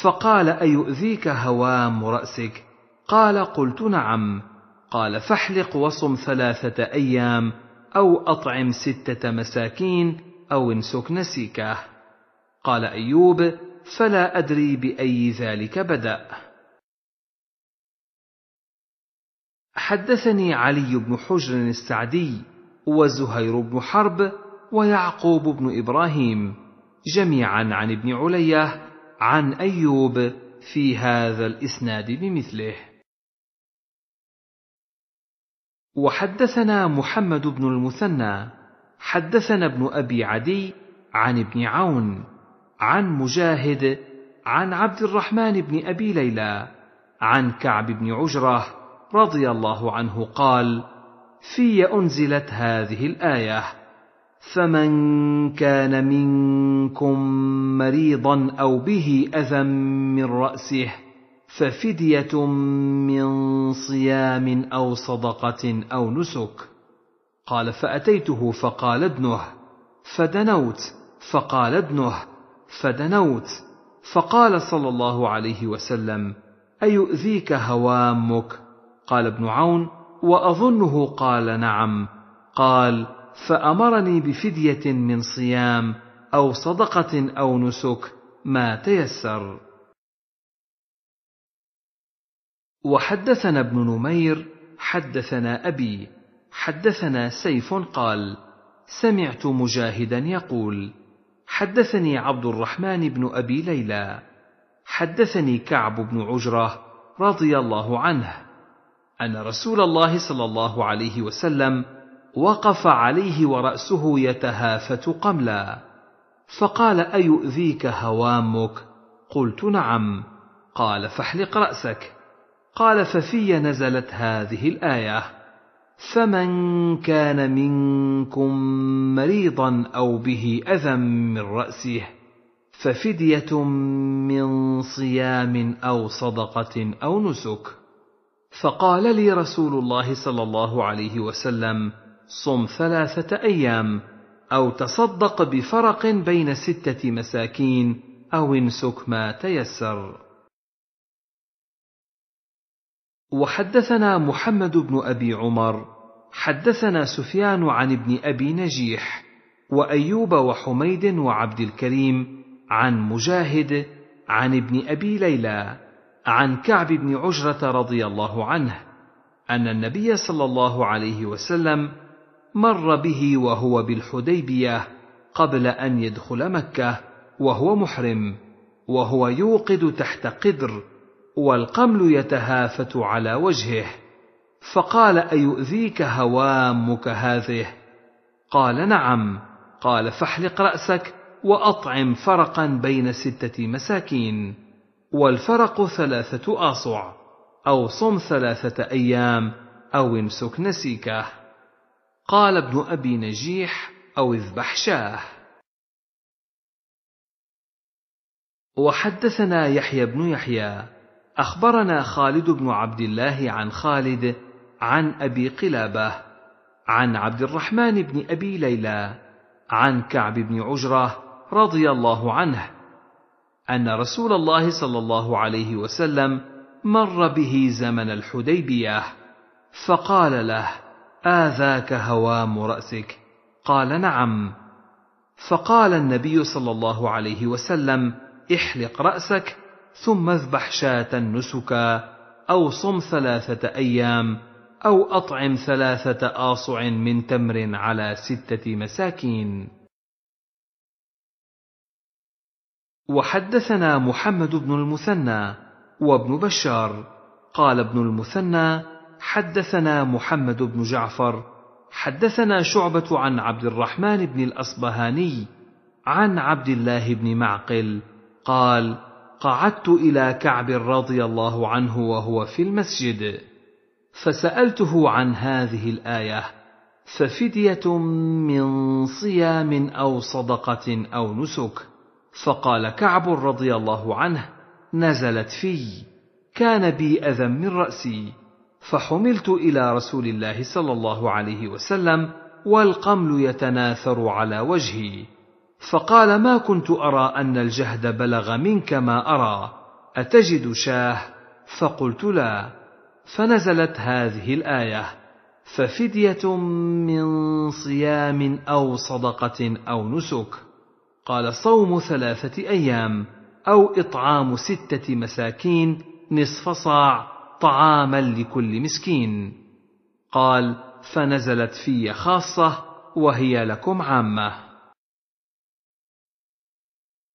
فقال ايؤذيك هوام راسك قال قلت نعم قال فاحلق وصم ثلاثه ايام او اطعم سته مساكين او امسك نسيكه قال أيوب فلا أدري بأي ذلك بدأ حدثني علي بن حجر السعدي وزهير بن حرب ويعقوب بن إبراهيم جميعا عن ابن علية عن أيوب في هذا الإسناد بمثله وحدثنا محمد بن المثنى حدثنا ابن أبي عدي عن ابن عون عن مجاهد عن عبد الرحمن بن ابي ليلى عن كعب بن عجره رضي الله عنه قال في انزلت هذه الايه فمن كان منكم مريضا او به اذى من راسه ففديه من صيام او صدقه او نسك قال فاتيته فقال ابنه فدنوت فقال ابنه فدنوت فقال صلى الله عليه وسلم ايؤذيك هوامك قال ابن عون واظنه قال نعم قال فامرني بفديه من صيام او صدقه او نسك ما تيسر وحدثنا ابن نمير حدثنا ابي حدثنا سيف قال سمعت مجاهدا يقول حدثني عبد الرحمن بن ابي ليلى حدثني كعب بن عجره رضي الله عنه ان رسول الله صلى الله عليه وسلم وقف عليه وراسه يتهافت قملا فقال ايؤذيك هوامك قلت نعم قال فاحلق راسك قال ففي نزلت هذه الايه فمن كان منكم مريضا او به اذى من راسه ففديه من صيام او صدقه او نسك فقال لي رسول الله صلى الله عليه وسلم صم ثلاثه ايام او تصدق بفرق بين سته مساكين او انسك ما تيسر وحدثنا محمد بن ابي عمر حدثنا سفيان عن ابن ابي نجيح وايوب وحميد وعبد الكريم عن مجاهد عن ابن ابي ليلى عن كعب بن عجره رضي الله عنه ان النبي صلى الله عليه وسلم مر به وهو بالحديبيه قبل ان يدخل مكه وهو محرم وهو يوقد تحت قدر والقمل يتهافت على وجهه فقال ايؤذيك هوامك هذه قال نعم قال فاحلق راسك واطعم فرقا بين سته مساكين والفرق ثلاثه اصع او صم ثلاثه ايام او امسك نسيكه قال ابن ابي نجيح او اذبح شاه وحدثنا يحيى بن يحيى اخبرنا خالد بن عبد الله عن خالد عن ابي قلابه عن عبد الرحمن بن ابي ليلى عن كعب بن عجره رضي الله عنه ان رسول الله صلى الله عليه وسلم مر به زمن الحديبيه فقال له اذاك هوام راسك قال نعم فقال النبي صلى الله عليه وسلم احلق راسك ثم اذبح شاة نسكا أو صم ثلاثة أيام أو أطعم ثلاثة آصع من تمر على ستة مساكين. وحدثنا محمد بن المثنى وابن بشار قال ابن المثنى حدثنا محمد بن جعفر حدثنا شعبة عن عبد الرحمن بن الأصبهاني عن عبد الله بن معقل قال: قعدت الى كعب رضي الله عنه وهو في المسجد فسالته عن هذه الايه ففديه من صيام او صدقه او نسك فقال كعب رضي الله عنه نزلت في كان بي اذى من راسي فحملت الى رسول الله صلى الله عليه وسلم والقمل يتناثر على وجهي فقال ما كنت أرى أن الجهد بلغ منك ما أرى أتجد شاه فقلت لا فنزلت هذه الآية ففدية من صيام أو صدقة أو نسك قال صوم ثلاثة أيام أو إطعام ستة مساكين نصف صاع طعاما لكل مسكين قال فنزلت في خاصة وهي لكم عامه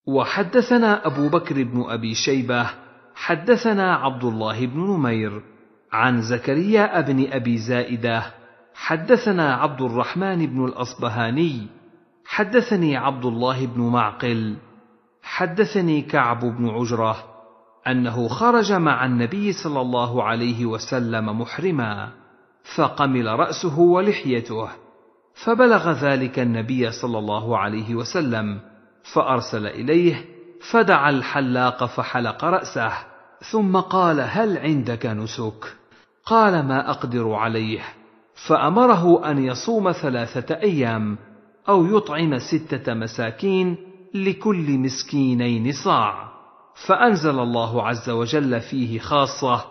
وحدثنا أبو بكر بن أبي شيبة حدثنا عبد الله بن نمير عن زكريا بن أبي زائدة حدثنا عبد الرحمن بن الأصبهاني حدثني عبد الله بن معقل حدثني كعب بن عجرة أنه خرج مع النبي صلى الله عليه وسلم محرما فقمل رأسه ولحيته فبلغ ذلك النبي صلى الله عليه وسلم فأرسل إليه فدعا الحلاق فحلق رأسه ثم قال هل عندك نسك قال ما أقدر عليه فأمره أن يصوم ثلاثة أيام أو يطعم ستة مساكين لكل مسكينين صاع فأنزل الله عز وجل فيه خاصة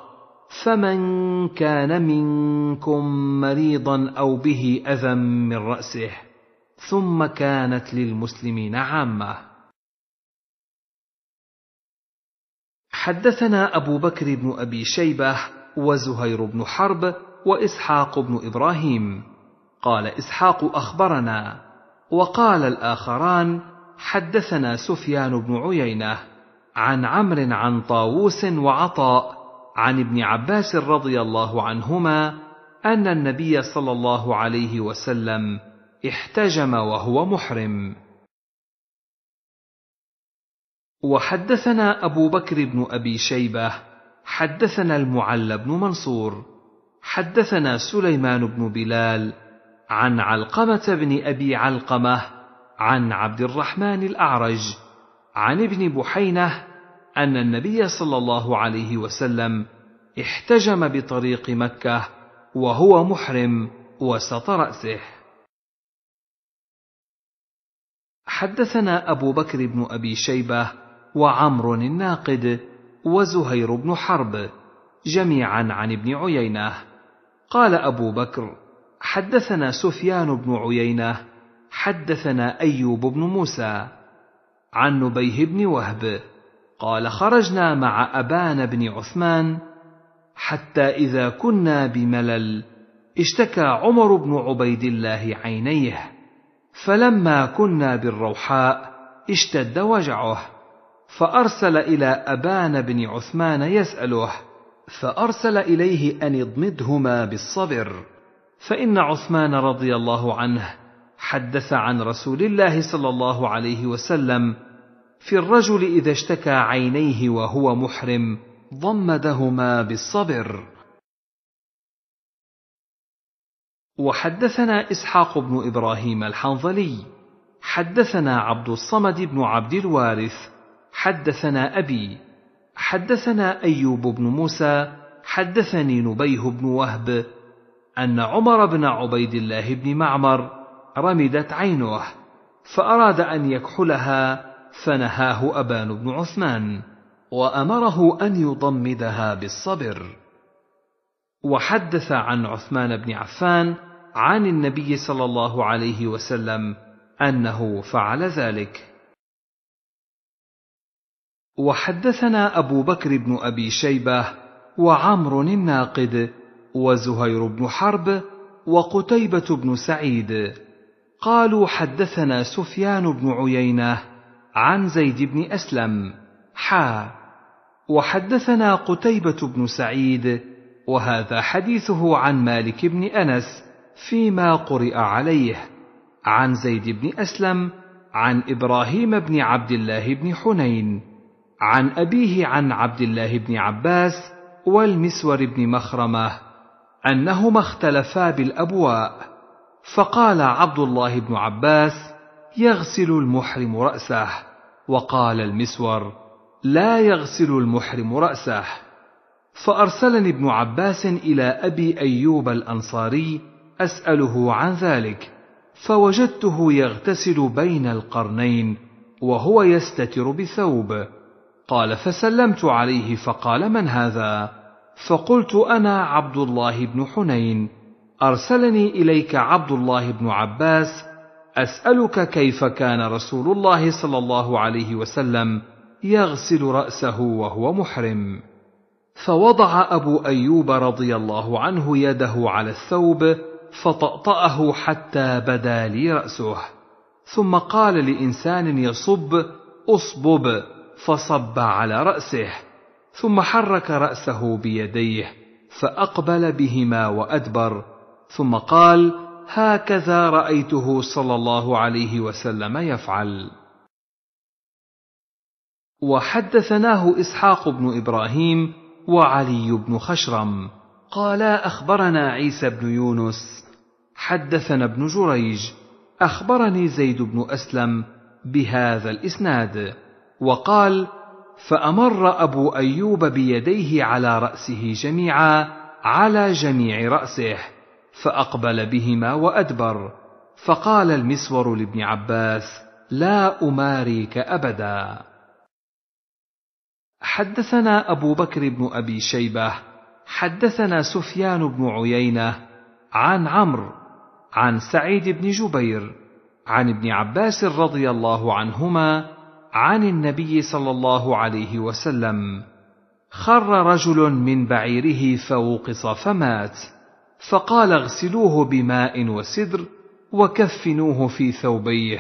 فمن كان منكم مريضا أو به أذى من رأسه ثم كانت للمسلمين عامة حدثنا أبو بكر بن أبي شيبة وزهير بن حرب وإسحاق بن إبراهيم قال إسحاق أخبرنا وقال الآخران حدثنا سفيان بن عيينة عن عمرو عن طاووس وعطاء عن ابن عباس رضي الله عنهما أن النبي صلى الله عليه وسلم احتجم وهو محرم وحدثنا أبو بكر بن أبي شيبة حدثنا المعلى بن منصور حدثنا سليمان بن بلال عن علقمة بن أبي علقمة عن عبد الرحمن الأعرج عن ابن بحينة أن النبي صلى الله عليه وسلم احتجم بطريق مكة وهو محرم وسط رأسه حدثنا أبو بكر بن أبي شيبة وعمر الناقد وزهير بن حرب جميعا عن ابن عيينة قال أبو بكر حدثنا سفيان بن عيينة حدثنا أيوب بن موسى عن نبيه بن وهب قال خرجنا مع أبان بن عثمان حتى إذا كنا بملل اشتكى عمر بن عبيد الله عينيه فلما كنا بالروحاء اشتد وجعه فارسل الى ابان بن عثمان يساله فارسل اليه ان اضمدهما بالصبر فان عثمان رضي الله عنه حدث عن رسول الله صلى الله عليه وسلم في الرجل اذا اشتكى عينيه وهو محرم ضمدهما بالصبر وحدثنا إسحاق بن إبراهيم الحنظلي حدثنا عبد الصمد بن عبد الوارث حدثنا أبي حدثنا أيوب بن موسى حدثني نبيه بن وهب أن عمر بن عبيد الله بن معمر رمدت عينه فأراد أن يكحلها فنهاه أبان بن عثمان وأمره أن يضمدها بالصبر وحدث عن عثمان بن عفان عن النبي صلى الله عليه وسلم انه فعل ذلك وحدثنا ابو بكر بن ابي شيبه وعمر الناقد وزهير بن حرب وقتيبه بن سعيد قالوا حدثنا سفيان بن عيينه عن زيد بن اسلم حا وحدثنا قتيبه بن سعيد وهذا حديثه عن مالك بن انس فيما قرئ عليه عن زيد بن اسلم عن ابراهيم بن عبد الله بن حنين عن ابيه عن عبد الله بن عباس والمسور بن مخرمه انهما اختلفا بالابواء فقال عبد الله بن عباس يغسل المحرم راسه وقال المسور لا يغسل المحرم راسه فارسلني ابن عباس الى ابي ايوب الانصاري اساله عن ذلك فوجدته يغتسل بين القرنين وهو يستتر بثوب قال فسلمت عليه فقال من هذا فقلت انا عبد الله بن حنين ارسلني اليك عبد الله بن عباس اسالك كيف كان رسول الله صلى الله عليه وسلم يغسل راسه وهو محرم فوضع ابو ايوب رضي الله عنه يده على الثوب فطأطأه حتى بدا لي رأسه ثم قال لإنسان يصب أصبب فصب على رأسه ثم حرك رأسه بيديه فأقبل بهما وأدبر ثم قال هكذا رأيته صلى الله عليه وسلم يفعل وحدثناه إسحاق بن إبراهيم وعلي بن خشرم قالا اخبرنا عيسى بن يونس حدثنا ابن جريج اخبرني زيد بن اسلم بهذا الاسناد وقال فامر ابو ايوب بيديه على راسه جميعا على جميع راسه فاقبل بهما وادبر فقال المسور لابن عباس لا اماريك ابدا حدثنا أبو بكر بن أبي شيبة حدثنا سفيان بن عيينة عن عمرو عن سعيد بن جبير عن ابن عباس رضي الله عنهما عن النبي صلى الله عليه وسلم خر رجل من بعيره فوقص فمات فقال اغسلوه بماء وسدر وكفنوه في ثوبيه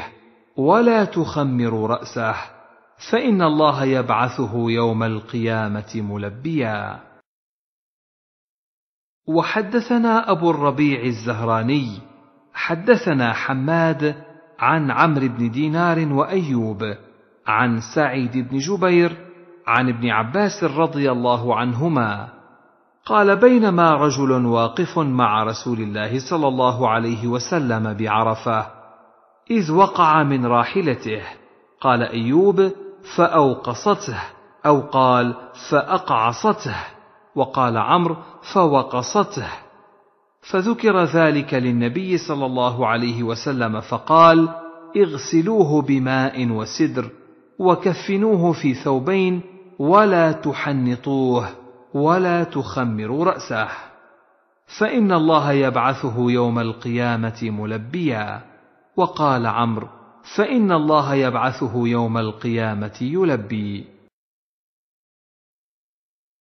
ولا تخمروا راسه فان الله يبعثه يوم القيامه ملبيا وحدثنا ابو الربيع الزهراني حدثنا حماد عن عمرو بن دينار وايوب عن سعيد بن جبير عن ابن عباس رضي الله عنهما قال بينما رجل واقف مع رسول الله صلى الله عليه وسلم بعرفه اذ وقع من راحلته قال ايوب فأوقصته أو قال فأقعصته وقال عمرو فوقصته فذكر ذلك للنبي صلى الله عليه وسلم فقال اغسلوه بماء وسدر وكفنوه في ثوبين ولا تحنطوه ولا تخمروا راسه فان الله يبعثه يوم القيامه ملبيا وقال عمرو فان الله يبعثه يوم القيامه يلبي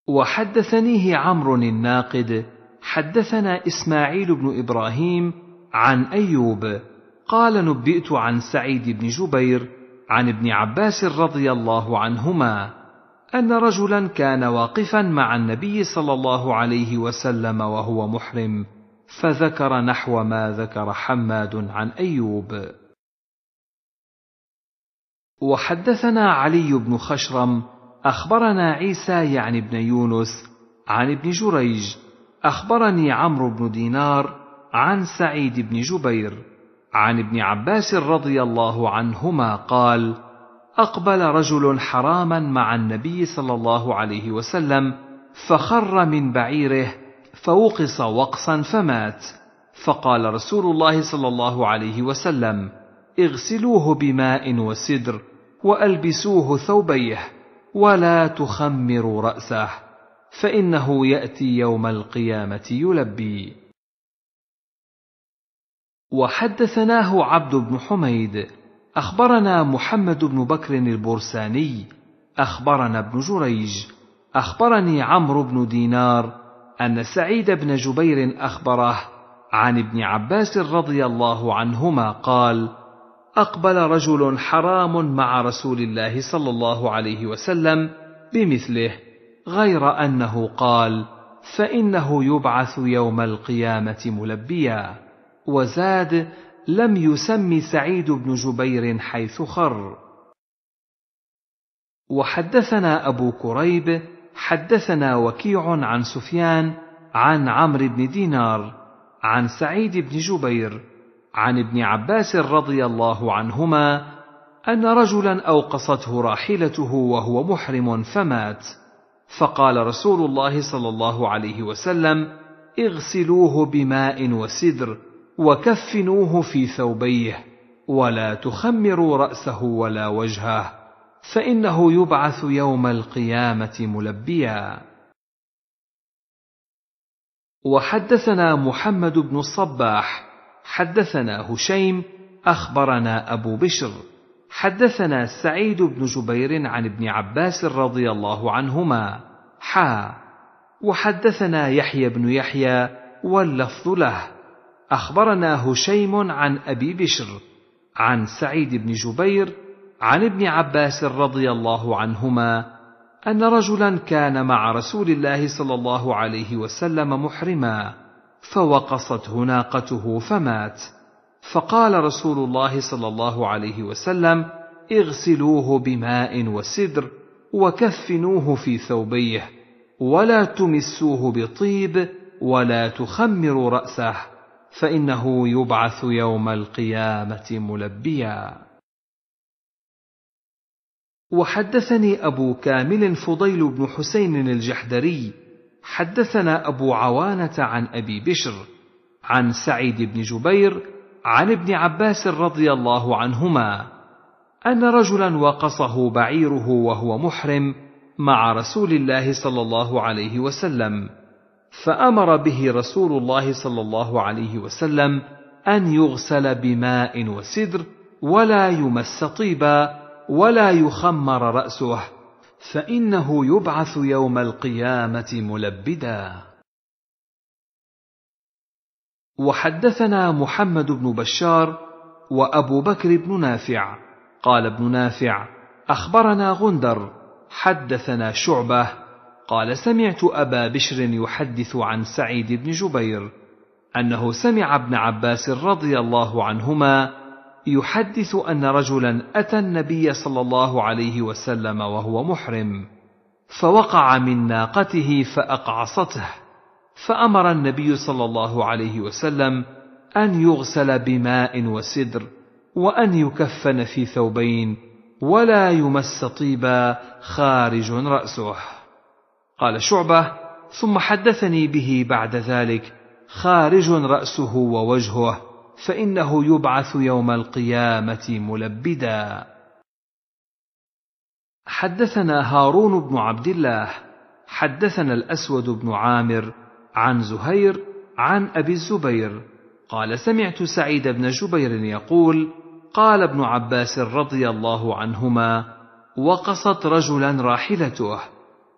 وحدثنيه عمرو الناقد حدثنا اسماعيل بن ابراهيم عن ايوب قال نبئت عن سعيد بن جبير عن ابن عباس رضي الله عنهما ان رجلا كان واقفا مع النبي صلى الله عليه وسلم وهو محرم فذكر نحو ما ذكر حماد عن ايوب وحدثنا علي بن خشرم اخبرنا عيسى يعني بن يونس عن ابن جريج اخبرني عمرو بن دينار عن سعيد بن جبير عن ابن عباس رضي الله عنهما قال اقبل رجل حراما مع النبي صلى الله عليه وسلم فخر من بعيره فوقص وقصا فمات فقال رسول الله صلى الله عليه وسلم اغسلوه بماء وسدر والبسوه ثوبيه ولا تخمروا راسه فانه ياتي يوم القيامه يلبي وحدثناه عبد بن حميد اخبرنا محمد بن بكر البرساني اخبرنا ابن جريج اخبرني عمرو بن دينار ان سعيد بن جبير اخبره عن ابن عباس رضي الله عنهما قال اقبل رجل حرام مع رسول الله صلى الله عليه وسلم بمثله غير انه قال فانه يبعث يوم القيامه ملبيا وزاد لم يسم سعيد بن جبير حيث خر وحدثنا ابو كريب حدثنا وكيع عن سفيان عن عمرو بن دينار عن سعيد بن جبير عن ابن عباس رضي الله عنهما ان رجلا اوقصته راحلته وهو محرم فمات فقال رسول الله صلى الله عليه وسلم اغسلوه بماء وسدر وكفنوه في ثوبيه ولا تخمروا راسه ولا وجهه فانه يبعث يوم القيامه ملبيا وحدثنا محمد بن الصباح حدثنا هشيم اخبرنا ابو بشر حدثنا سعيد بن جبير عن ابن عباس رضي الله عنهما حا وحدثنا يحيى بن يحيى واللفظ له اخبرنا هشيم عن ابي بشر عن سعيد بن جبير عن ابن عباس رضي الله عنهما ان رجلا كان مع رسول الله صلى الله عليه وسلم محرما فوقصته ناقته فمات فقال رسول الله صلى الله عليه وسلم اغسلوه بماء وسدر وكفنوه في ثوبيه ولا تمسوه بطيب ولا تخمروا راسه فانه يبعث يوم القيامه ملبيا وحدثني ابو كامل فضيل بن حسين الجحدري حدثنا أبو عوانة عن أبي بشر عن سعيد بن جبير عن ابن عباس رضي الله عنهما أن رجلا وقصه بعيره وهو محرم مع رسول الله صلى الله عليه وسلم فأمر به رسول الله صلى الله عليه وسلم أن يغسل بماء وسدر ولا يمس طيبا ولا يخمر رأسه فانه يبعث يوم القيامه ملبدا وحدثنا محمد بن بشار وابو بكر بن نافع قال ابن نافع اخبرنا غندر حدثنا شعبه قال سمعت ابا بشر يحدث عن سعيد بن جبير انه سمع ابن عباس رضي الله عنهما يحدث أن رجلا أتى النبي صلى الله عليه وسلم وهو محرم فوقع من ناقته فأقعصته فأمر النبي صلى الله عليه وسلم أن يغسل بماء وسدر وأن يكفن في ثوبين ولا يمس طيبا خارج رأسه قال شعبة ثم حدثني به بعد ذلك خارج رأسه ووجهه فانه يبعث يوم القيامه ملبدا حدثنا هارون بن عبد الله حدثنا الاسود بن عامر عن زهير عن ابي الزبير قال سمعت سعيد بن جبير يقول قال ابن عباس رضي الله عنهما وقصت رجلا راحلته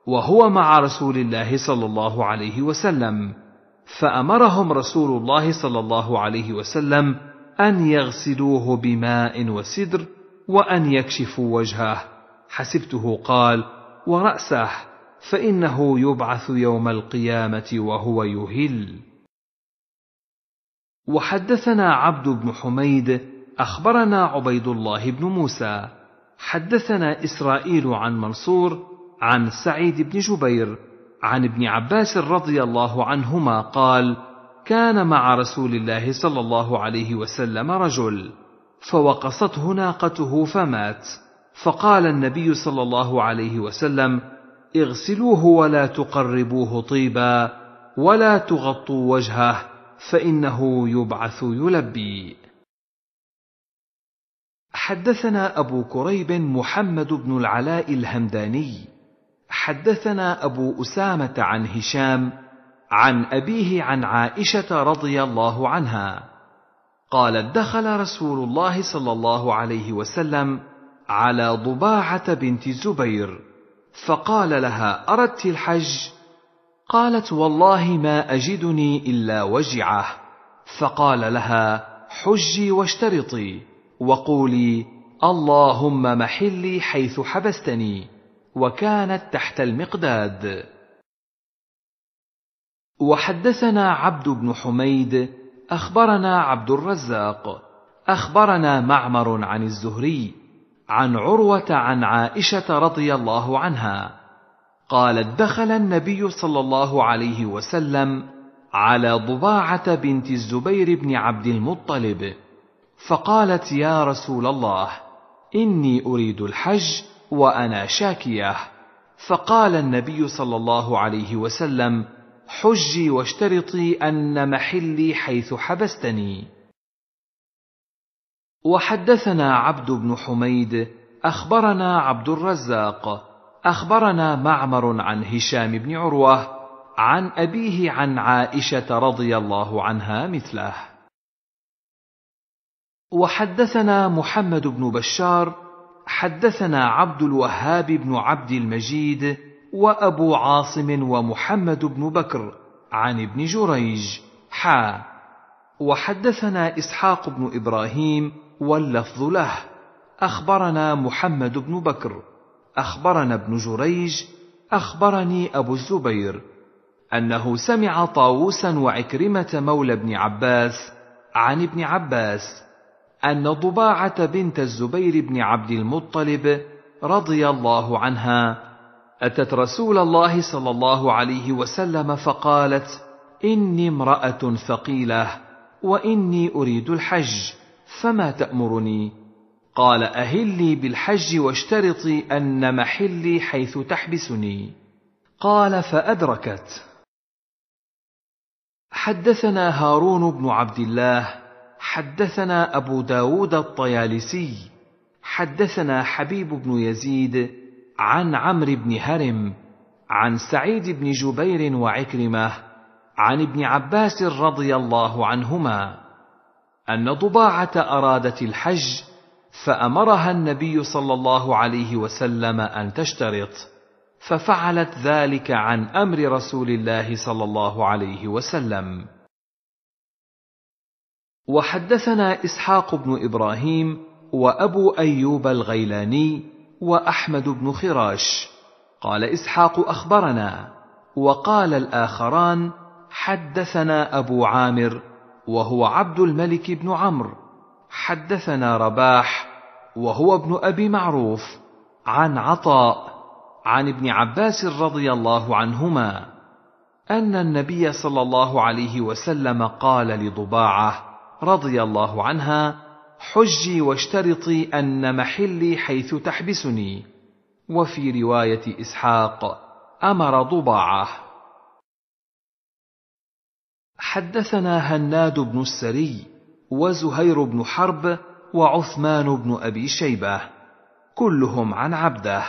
وهو مع رسول الله صلى الله عليه وسلم فامرهم رسول الله صلى الله عليه وسلم ان يغسلوه بماء وسدر وان يكشفوا وجهه حسبته قال وراسه فانه يبعث يوم القيامه وهو يهل وحدثنا عبد بن حميد اخبرنا عبيد الله بن موسى حدثنا اسرائيل عن منصور عن سعيد بن جبير عن ابن عباس رضي الله عنهما قال كان مع رسول الله صلى الله عليه وسلم رجل فوقصته ناقته فمات فقال النبي صلى الله عليه وسلم اغسلوه ولا تقربوه طيبا ولا تغطوا وجهه فانه يبعث يلبي حدثنا ابو كريب محمد بن العلاء الهمداني حدثنا ابو اسامه عن هشام عن ابيه عن عائشه رضي الله عنها قالت دخل رسول الله صلى الله عليه وسلم على ضباعه بنت الزبير فقال لها اردت الحج قالت والله ما اجدني الا وجعه فقال لها حجي واشترطي وقولي اللهم محلي حيث حبستني وكانت تحت المقداد وحدثنا عبد بن حميد اخبرنا عبد الرزاق اخبرنا معمر عن الزهري عن عروه عن عائشه رضي الله عنها قالت دخل النبي صلى الله عليه وسلم على ضباعه بنت الزبير بن عبد المطلب فقالت يا رسول الله اني اريد الحج وانا شاكيه فقال النبي صلى الله عليه وسلم حجي واشترطي ان محلي حيث حبستني وحدثنا عبد بن حميد اخبرنا عبد الرزاق اخبرنا معمر عن هشام بن عروه عن ابيه عن عائشه رضي الله عنها مثله وحدثنا محمد بن بشار حدثنا عبد الوهاب بن عبد المجيد وابو عاصم ومحمد بن بكر عن ابن جريج حا وحدثنا اسحاق بن ابراهيم واللفظ له اخبرنا محمد بن بكر اخبرنا ابن جريج اخبرني ابو الزبير انه سمع طاووسا وعكرمه مولى ابن عباس عن ابن عباس أن ضباعة بنت الزبير بن عبد المطلب رضي الله عنها أتت رسول الله صلى الله عليه وسلم فقالت: إني امرأة ثقيلة وإني أريد الحج فما تأمرني؟ قال أهلي بالحج واشترطي أن محلي حيث تحبسني. قال فأدركت. حدثنا هارون بن عبد الله حدثنا أبو داود الطيالسي حدثنا حبيب بن يزيد عن عمرو بن هرم عن سعيد بن جبير وعكرمة عن ابن عباس رضي الله عنهما أن ضباعة أرادت الحج فأمرها النبي صلى الله عليه وسلم أن تشترط ففعلت ذلك عن أمر رسول الله صلى الله عليه وسلم وحدثنا اسحاق بن ابراهيم وابو ايوب الغيلاني واحمد بن خراش قال اسحاق اخبرنا وقال الاخران حدثنا ابو عامر وهو عبد الملك بن عمرو حدثنا رباح وهو ابن ابي معروف عن عطاء عن ابن عباس رضي الله عنهما ان النبي صلى الله عليه وسلم قال لضباعه رضي الله عنها حجي واشترطي ان محلي حيث تحبسني وفي روايه اسحاق امر ضباعه حدثنا هناد بن السري وزهير بن حرب وعثمان بن ابي شيبه كلهم عن عبده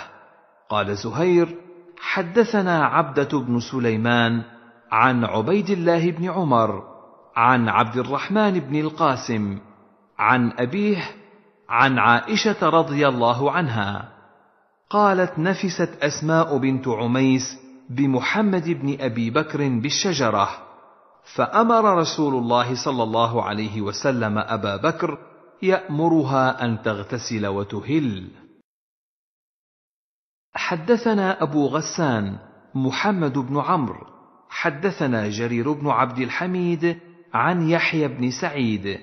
قال زهير حدثنا عبده بن سليمان عن عبيد الله بن عمر عن عبد الرحمن بن القاسم عن ابيه عن عائشه رضي الله عنها قالت نفست اسماء بنت عميس بمحمد بن ابي بكر بالشجره فامر رسول الله صلى الله عليه وسلم ابا بكر يامرها ان تغتسل وتهل حدثنا ابو غسان محمد بن عمرو حدثنا جرير بن عبد الحميد عن يحيى بن سعيد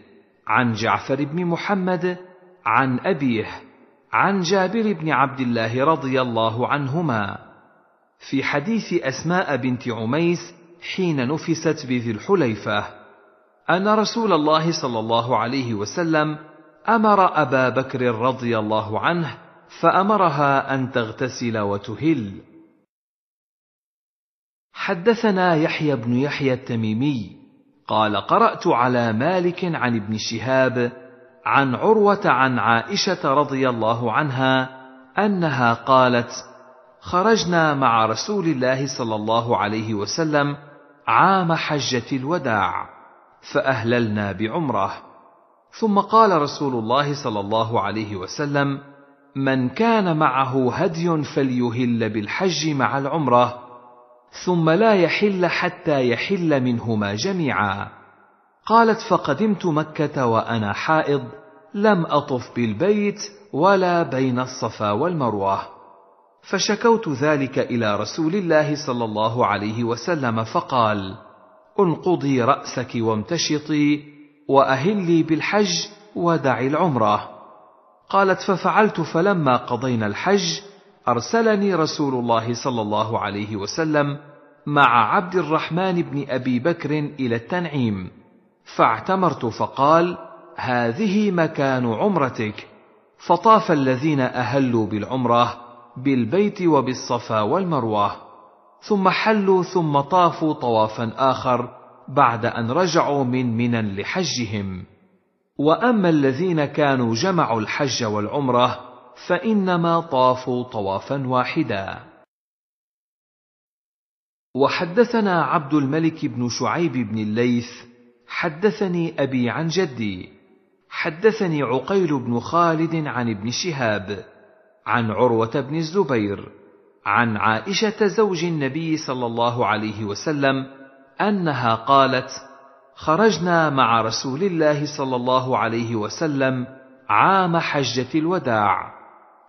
عن جعفر بن محمد عن أبيه عن جابر بن عبد الله رضي الله عنهما في حديث أسماء بنت عميس حين نفست بذي الحليفة أن رسول الله صلى الله عليه وسلم أمر أبا بكر رضي الله عنه فأمرها أن تغتسل وتهل حدثنا يحيى بن يحيى التميمي قال قرات على مالك عن ابن شهاب عن عروه عن عائشه رضي الله عنها انها قالت خرجنا مع رسول الله صلى الله عليه وسلم عام حجه الوداع فاهللنا بعمره ثم قال رسول الله صلى الله عليه وسلم من كان معه هدي فليهل بالحج مع العمره ثم لا يحل حتى يحل منهما جميعا قالت فقدمت مكه وانا حائض لم اطف بالبيت ولا بين الصفا والمروه فشكوت ذلك الى رسول الله صلى الله عليه وسلم فقال انقضي راسك وامتشطي واهلي بالحج ودعي العمره قالت ففعلت فلما قضينا الحج ارسلني رسول الله صلى الله عليه وسلم مع عبد الرحمن بن ابي بكر الى التنعيم فاعتمرت فقال هذه مكان عمرتك فطاف الذين اهلوا بالعمره بالبيت وبالصفا والمروه ثم حلوا ثم طافوا طوافا اخر بعد ان رجعوا من منى لحجهم واما الذين كانوا جمعوا الحج والعمره فانما طافوا طوافا واحدا وحدثنا عبد الملك بن شعيب بن الليث حدثني ابي عن جدي حدثني عقيل بن خالد عن ابن شهاب عن عروه بن الزبير عن عائشه زوج النبي صلى الله عليه وسلم انها قالت خرجنا مع رسول الله صلى الله عليه وسلم عام حجه الوداع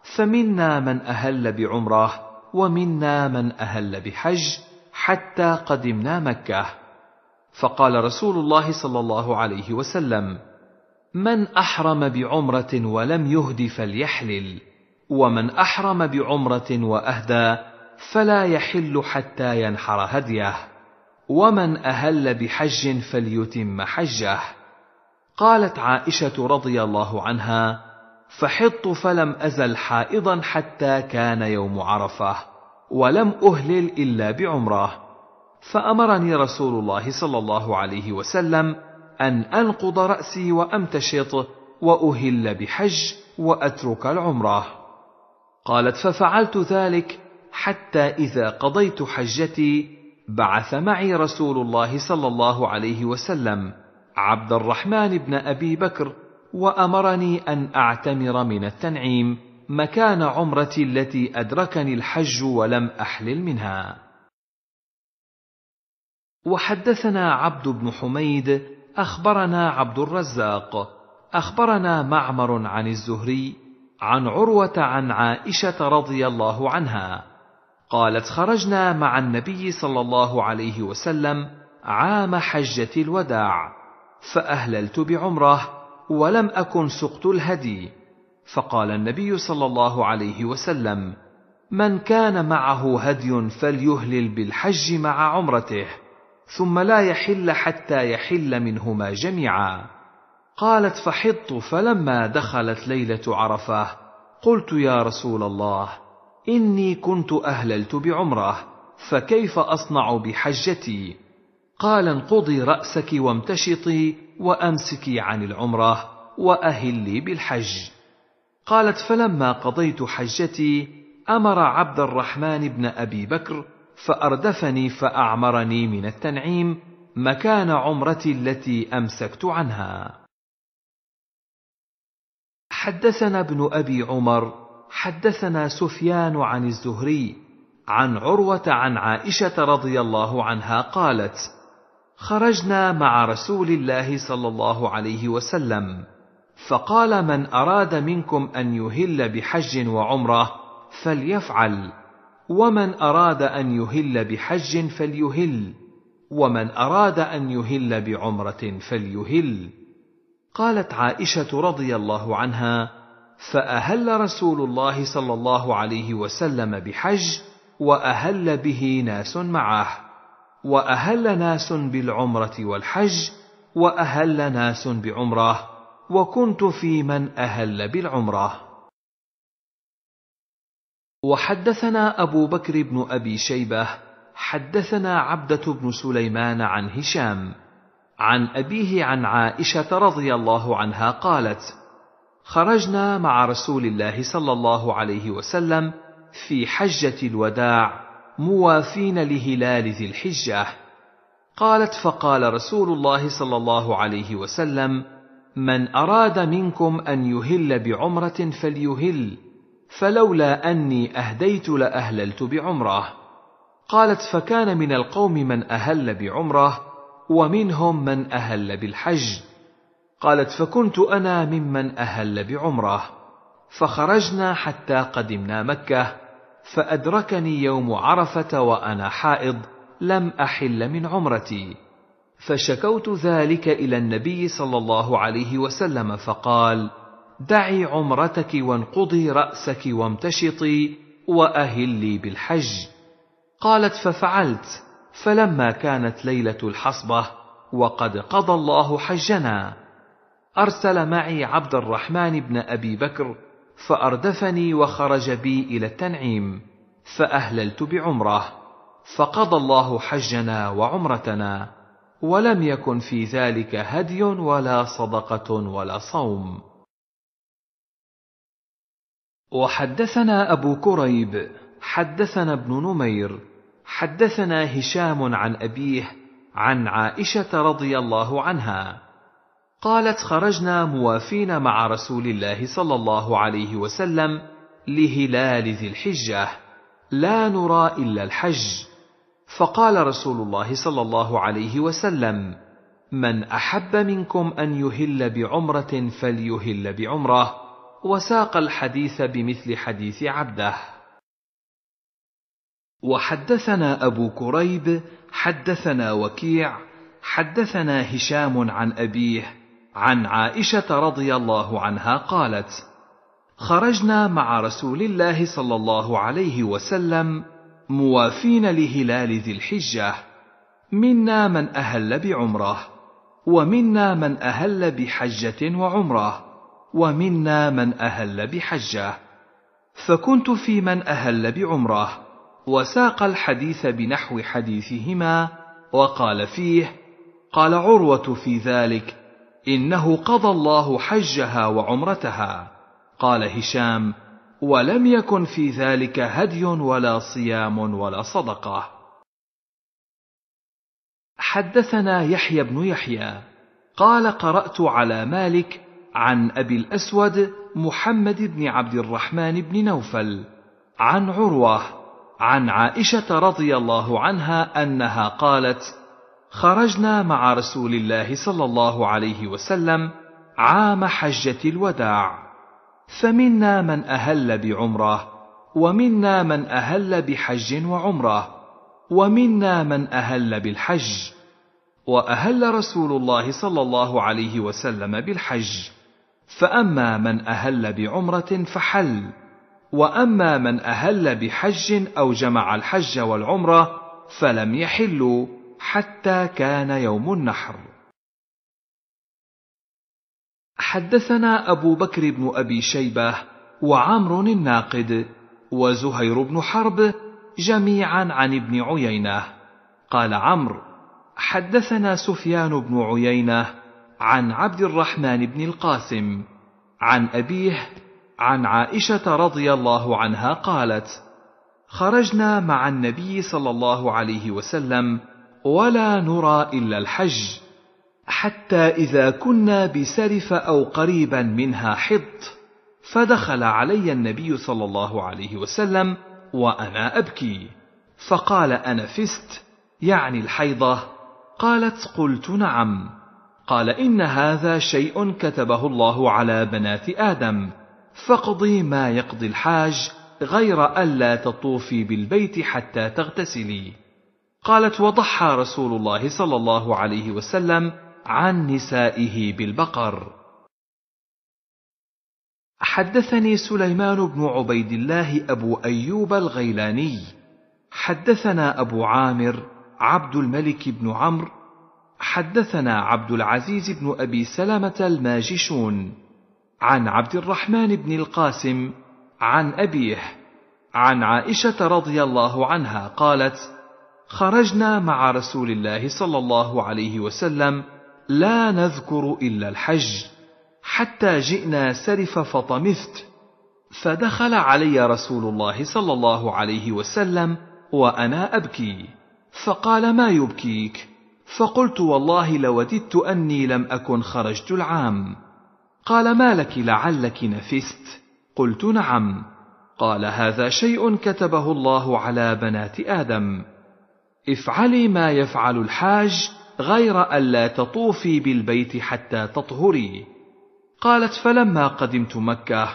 فمنا من اهل بعمره ومنا من اهل بحج حتى قدمنا مكه فقال رسول الله صلى الله عليه وسلم من احرم بعمره ولم يهد فليحلل ومن احرم بعمره واهدى فلا يحل حتى ينحر هديه ومن اهل بحج فليتم حجه قالت عائشه رضي الله عنها فحضت فلم أزل حائضا حتى كان يوم عرفة ولم أهلل إلا بعمرة فأمرني رسول الله صلى الله عليه وسلم أن أنقض رأسي وأمتشط وأهل بحج وأترك العمرة قالت ففعلت ذلك حتى إذا قضيت حجتي بعث معي رسول الله صلى الله عليه وسلم عبد الرحمن بن أبي بكر وامرني ان اعتمر من التنعيم مكان عمرتي التي ادركني الحج ولم احلل منها وحدثنا عبد بن حميد اخبرنا عبد الرزاق اخبرنا معمر عن الزهري عن عروه عن عائشه رضي الله عنها قالت خرجنا مع النبي صلى الله عليه وسلم عام حجه الوداع فاهللت بعمره ولم اكن سقت الهدي فقال النبي صلى الله عليه وسلم من كان معه هدي فليهلل بالحج مع عمرته ثم لا يحل حتى يحل منهما جميعا قالت فحضت فلما دخلت ليله عرفه قلت يا رسول الله اني كنت اهللت بعمره فكيف اصنع بحجتي قال انقضي راسك وامتشطي وامسكي عن العمره واهلي بالحج قالت فلما قضيت حجتي امر عبد الرحمن بن ابي بكر فاردفني فاعمرني من التنعيم مكان عمرتي التي امسكت عنها حدثنا ابن ابي عمر حدثنا سفيان عن الزهري عن عروه عن عائشه رضي الله عنها قالت خرجنا مع رسول الله صلى الله عليه وسلم فقال من اراد منكم ان يهل بحج وعمره فليفعل ومن اراد ان يهل بحج فليهل ومن اراد ان يهل بعمره فليهل قالت عائشه رضي الله عنها فاهل رسول الله صلى الله عليه وسلم بحج واهل به ناس معه واهل ناس بالعمره والحج واهل ناس بعمره وكنت في من اهل بالعمره وحدثنا ابو بكر بن ابي شيبه حدثنا عبده بن سليمان عن هشام عن ابيه عن عائشه رضي الله عنها قالت خرجنا مع رسول الله صلى الله عليه وسلم في حجه الوداع موافين لهلال ذي الحجه قالت فقال رسول الله صلى الله عليه وسلم من اراد منكم ان يهل بعمره فليهل فلولا اني اهديت لاهللت بعمره قالت فكان من القوم من اهل بعمره ومنهم من اهل بالحج قالت فكنت انا ممن اهل بعمره فخرجنا حتى قدمنا مكه فادركني يوم عرفه وانا حائض لم احل من عمرتي فشكوت ذلك الى النبي صلى الله عليه وسلم فقال دعي عمرتك وانقضي راسك وامتشطي واهلي بالحج قالت ففعلت فلما كانت ليله الحصبه وقد قضى الله حجنا ارسل معي عبد الرحمن بن ابي بكر فأردفني وخرج بي إلى التنعيم فأهللت بعمرة فقضى الله حجنا وعمرتنا ولم يكن في ذلك هدي ولا صدقة ولا صوم وحدثنا أبو كريب حدثنا ابن نمير حدثنا هشام عن أبيه عن عائشة رضي الله عنها قالت خرجنا موافين مع رسول الله صلى الله عليه وسلم لهلال ذي الحجه لا نرى الا الحج فقال رسول الله صلى الله عليه وسلم من احب منكم ان يهل بعمره فليهل بعمره وساق الحديث بمثل حديث عبده وحدثنا ابو كريب حدثنا وكيع حدثنا هشام عن ابيه عن عائشه رضي الله عنها قالت خرجنا مع رسول الله صلى الله عليه وسلم موافين لهلال ذي الحجه منا من اهل بعمره ومنا من اهل بحجه وعمره ومنا من اهل بحجه فكنت في من اهل بعمره وساق الحديث بنحو حديثهما وقال فيه قال عروه في ذلك انه قضى الله حجها وعمرتها قال هشام ولم يكن في ذلك هدي ولا صيام ولا صدقه حدثنا يحيى بن يحيى قال قرات على مالك عن ابي الاسود محمد بن عبد الرحمن بن نوفل عن عروه عن عائشه رضي الله عنها انها قالت خرجنا مع رسول الله صلى الله عليه وسلم عام حجة الوداع فمنا من أهل بعمره ومنا من أهل بحج وعمره ومنا من أهل بالحج وأهل رسول الله صلى الله عليه وسلم بالحج فأما من أهل بعمرة فحل وأما من أهل بحج أو جمع الحج والعمرة فلم يحلوا حتى كان يوم النحر حدثنا ابو بكر بن ابي شيبه وعمر الناقد وزهير بن حرب جميعا عن ابن عيينه قال عمرو حدثنا سفيان بن عيينه عن عبد الرحمن بن القاسم عن ابيه عن عائشه رضي الله عنها قالت خرجنا مع النبي صلى الله عليه وسلم ولا نرى إلا الحج حتى إذا كنا بسرف أو قريبا منها حط فدخل علي النبي صلى الله عليه وسلم وأنا أبكي فقال أنا فست يعني الحيضة قالت قلت نعم قال إن هذا شيء كتبه الله على بنات آدم فاقضي ما يقضي الحاج غير ألا تطوفي بالبيت حتى تغتسلي قالت وضحى رسول الله صلى الله عليه وسلم عن نسائه بالبقر حدثني سليمان بن عبيد الله ابو ايوب الغيلاني حدثنا ابو عامر عبد الملك بن عمرو حدثنا عبد العزيز بن ابي سلمه الماجشون عن عبد الرحمن بن القاسم عن ابيه عن عائشه رضي الله عنها قالت خرجنا مع رسول الله صلى الله عليه وسلم لا نذكر الا الحج حتى جئنا سرف فطمثت فدخل علي رسول الله صلى الله عليه وسلم وانا ابكي فقال ما يبكيك فقلت والله لوددت اني لم اكن خرجت العام قال ما لك لعلك نفست قلت نعم قال هذا شيء كتبه الله على بنات ادم افعلي ما يفعل الحاج غير ألا تطوفي بالبيت حتى تطهري قالت فلما قدمت مكة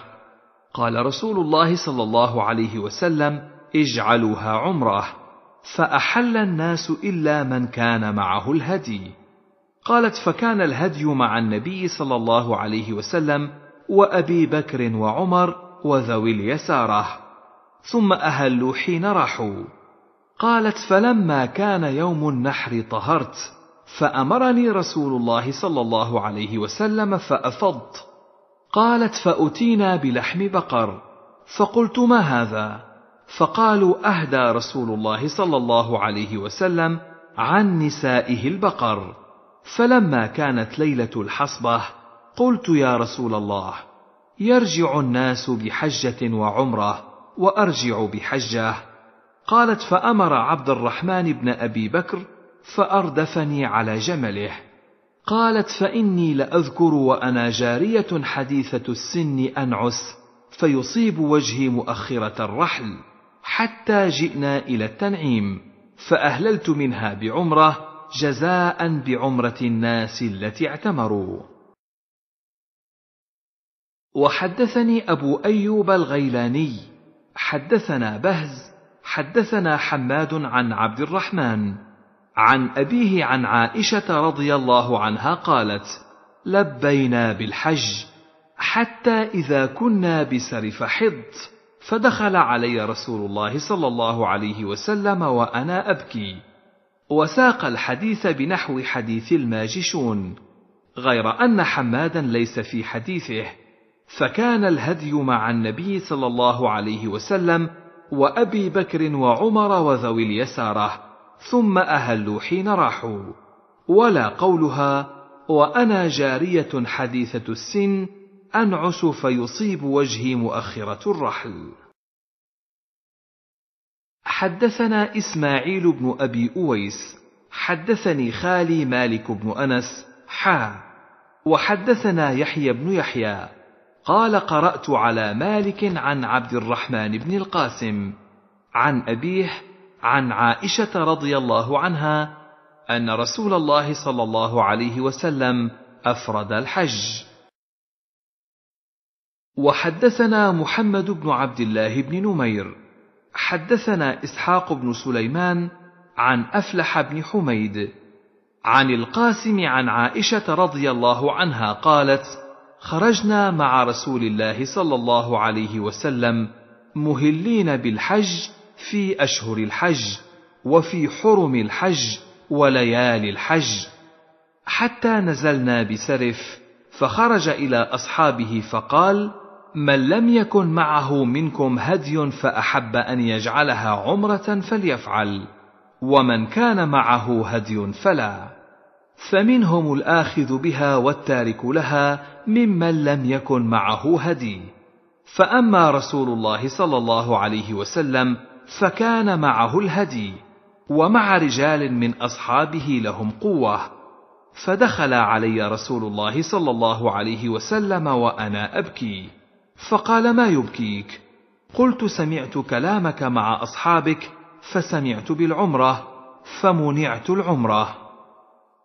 قال رسول الله صلى الله عليه وسلم اجعلوها عمره فأحل الناس إلا من كان معه الهدي قالت فكان الهدي مع النبي صلى الله عليه وسلم وأبي بكر وعمر وذوي اليساره ثم أهلوا حين راحوا قالت فلما كان يوم النحر طهرت فامرني رسول الله صلى الله عليه وسلم فافضت قالت فاتينا بلحم بقر فقلت ما هذا فقالوا اهدى رسول الله صلى الله عليه وسلم عن نسائه البقر فلما كانت ليله الحصبه قلت يا رسول الله يرجع الناس بحجه وعمره وارجع بحجه قالت فامر عبد الرحمن بن ابي بكر فاردفني على جمله قالت فاني لاذكر وانا جاريه حديثه السن انعس فيصيب وجهي مؤخره الرحل حتى جئنا الى التنعيم فاهللت منها بعمره جزاء بعمره الناس التي اعتمروا وحدثني ابو ايوب الغيلاني حدثنا بهز حدثنا حماد عن عبد الرحمن عن ابيه عن عائشه رضي الله عنها قالت لبينا بالحج حتى اذا كنا بسرف حض فدخل علي رسول الله صلى الله عليه وسلم وانا ابكي وساق الحديث بنحو حديث الماجشون غير ان حمادا ليس في حديثه فكان الهدي مع النبي صلى الله عليه وسلم وأبي بكر وعمر وذوي اليسارة ثم أهلوا حين راحوا ولا قولها وأنا جارية حديثة السن أنعس فيصيب وجهي مؤخرة الرحل حدثنا إسماعيل بن أبي أويس حدثني خالي مالك بن أنس حا وحدثنا يحيى بن يحيى قال قرات على مالك عن عبد الرحمن بن القاسم عن ابيه عن عائشه رضي الله عنها ان رسول الله صلى الله عليه وسلم افرد الحج وحدثنا محمد بن عبد الله بن نمير حدثنا اسحاق بن سليمان عن افلح بن حميد عن القاسم عن عائشه رضي الله عنها قالت خرجنا مع رسول الله صلى الله عليه وسلم مهلين بالحج في اشهر الحج وفي حرم الحج وليالي الحج حتى نزلنا بسرف فخرج الى اصحابه فقال من لم يكن معه منكم هدي فاحب ان يجعلها عمره فليفعل ومن كان معه هدي فلا فمنهم الآخذ بها والتارك لها ممن لم يكن معه هدي فأما رسول الله صلى الله عليه وسلم فكان معه الهدي ومع رجال من أصحابه لهم قوة فدخل علي رسول الله صلى الله عليه وسلم وأنا أبكي فقال ما يبكيك قلت سمعت كلامك مع أصحابك فسمعت بالعمرة فمنعت العمره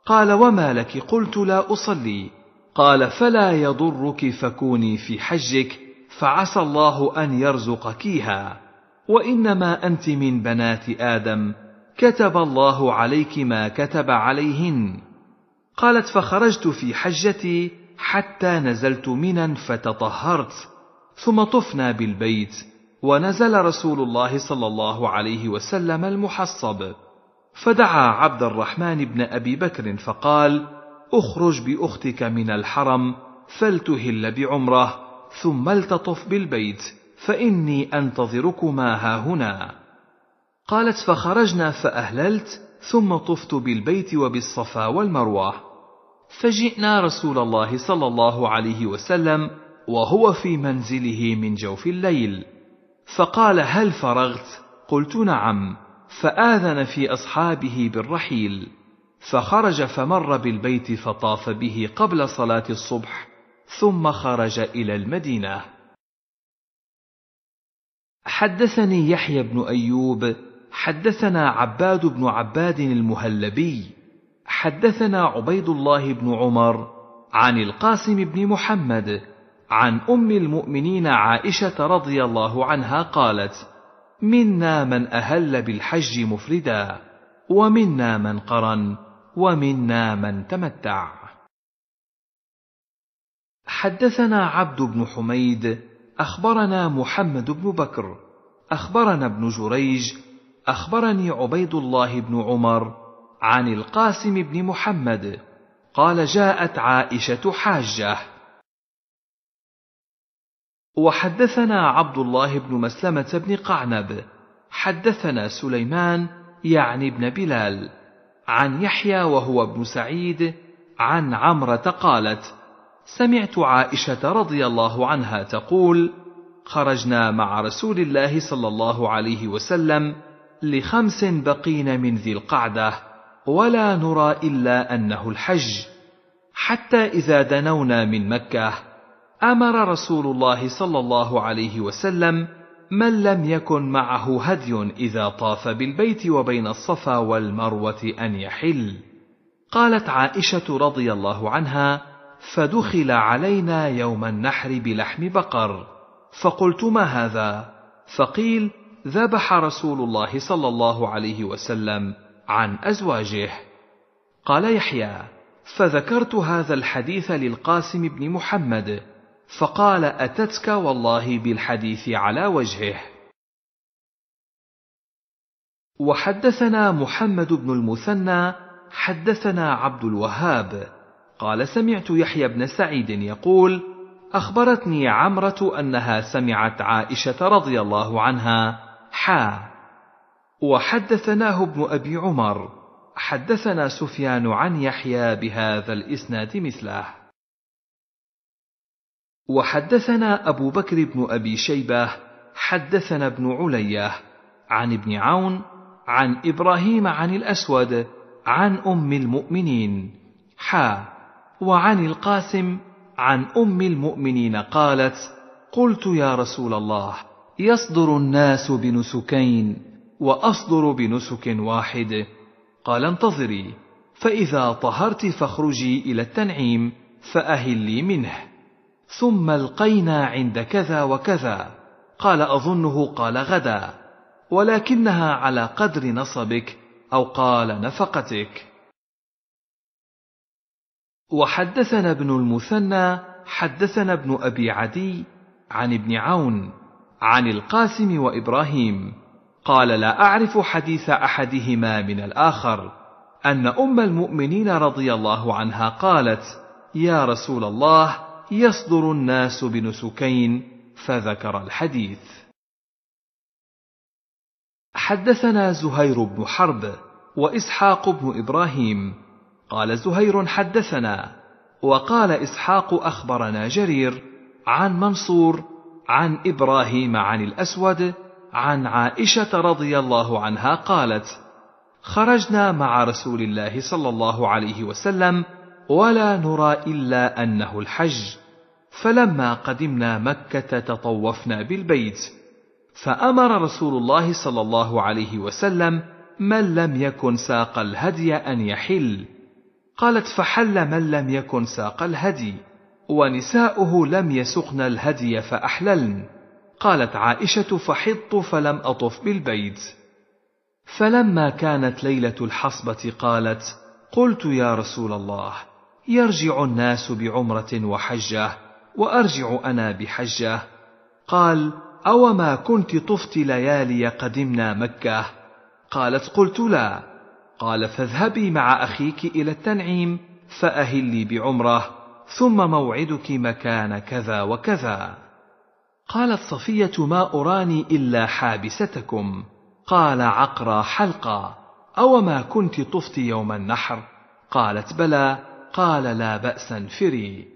قال وما لك قلت لا اصلي قال فلا يضرك فكوني في حجك فعسى الله ان يرزقكيها وانما انت من بنات ادم كتب الله عليك ما كتب عليهن قالت فخرجت في حجتي حتى نزلت منا فتطهرت ثم طفنا بالبيت ونزل رسول الله صلى الله عليه وسلم المحصب فدعا عبد الرحمن بن ابي بكر فقال اخرج باختك من الحرم فلتهل بعمره ثم التطف بالبيت فاني انتظركما ها هنا قالت فخرجنا فاهللت ثم طفت بالبيت وبالصفا والمروه فجئنا رسول الله صلى الله عليه وسلم وهو في منزله من جوف الليل فقال هل فرغت قلت نعم فآذن في أصحابه بالرحيل فخرج فمر بالبيت فطاف به قبل صلاة الصبح ثم خرج إلى المدينة حدثني يحيى بن أيوب حدثنا عباد بن عباد المهلبي حدثنا عبيد الله بن عمر عن القاسم بن محمد عن ام المؤمنين عائشه رضي الله عنها قالت منا من أهل بالحج مفردا ومنا من قرن ومنا من تمتع حدثنا عبد بن حميد أخبرنا محمد بن بكر أخبرنا ابن جريج أخبرني عبيد الله بن عمر عن القاسم بن محمد قال جاءت عائشة حاجة وحدثنا عبد الله بن مسلمة بن قعنب حدثنا سليمان يعني بن بلال عن يحيى وهو ابن سعيد عن عمرة قالت سمعت عائشة رضي الله عنها تقول خرجنا مع رسول الله صلى الله عليه وسلم لخمس بقين من ذي القعدة ولا نرى إلا أنه الحج حتى إذا دنونا من مكة امر رسول الله صلى الله عليه وسلم من لم يكن معه هدي اذا طاف بالبيت وبين الصفا والمروه ان يحل قالت عائشه رضي الله عنها فدخل علينا يوم النحر بلحم بقر فقلت ما هذا فقيل ذبح رسول الله صلى الله عليه وسلم عن ازواجه قال يحيى فذكرت هذا الحديث للقاسم بن محمد فقال أتتك والله بالحديث على وجهه وحدثنا محمد بن المثنى حدثنا عبد الوهاب قال سمعت يحيى بن سعيد يقول أخبرتني عمرة أنها سمعت عائشة رضي الله عنها حا وحدثناه ابن أبي عمر حدثنا سفيان عن يحيى بهذا الإسناد مثله وحدثنا أبو بكر بن أبي شيبة حدثنا ابن علية عن ابن عون عن إبراهيم عن الأسود عن أم المؤمنين حا وعن القاسم عن أم المؤمنين قالت قلت يا رسول الله يصدر الناس بنسكين وأصدر بنسك واحد قال انتظري فإذا طهرت فاخرجي إلى التنعيم فأهلي منه ثم القينا عند كذا وكذا قال اظنه قال غدا ولكنها على قدر نصبك او قال نفقتك وحدثنا ابن المثنى حدثنا ابن ابي عدي عن ابن عون عن القاسم وابراهيم قال لا اعرف حديث احدهما من الاخر ان ام المؤمنين رضي الله عنها قالت يا رسول الله يصدر الناس بنسكين فذكر الحديث حدثنا زهير بن حرب واسحاق بن ابراهيم قال زهير حدثنا وقال اسحاق اخبرنا جرير عن منصور عن ابراهيم عن الاسود عن عائشه رضي الله عنها قالت خرجنا مع رسول الله صلى الله عليه وسلم ولا نرى الا انه الحج فلما قدمنا مكه تطوفنا بالبيت فامر رسول الله صلى الله عليه وسلم من لم يكن ساق الهدي ان يحل قالت فحل من لم يكن ساق الهدي ونساؤه لم يسقن الهدي فاحللن قالت عائشه فحضت فلم اطف بالبيت فلما كانت ليله الحصبه قالت قلت يا رسول الله يرجع الناس بعمره وحجه وارجع انا بحجه قال اوما كنت طفت ليالي قدمنا مكه قالت قلت لا قال فاذهبي مع اخيك الى التنعيم فاهلي بعمره ثم موعدك مكان كذا وكذا قالت صفيه ما اراني الا حابستكم قال عقرى حلقى اوما كنت طفت يوم النحر قالت بلى قال لا بأس انفري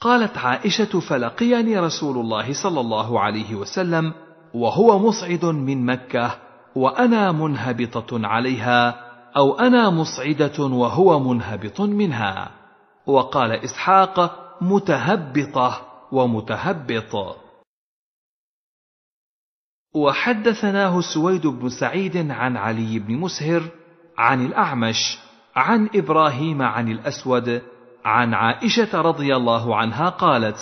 قالت عائشة فلقيني رسول الله صلى الله عليه وسلم وهو مصعد من مكة وأنا منهبطة عليها أو أنا مصعدة وهو منهبط منها وقال إسحاق متهبطة ومتهبط وحدثناه سويد بن سعيد عن علي بن مسهر عن الأعمش عن ابراهيم عن الاسود عن عائشه رضي الله عنها قالت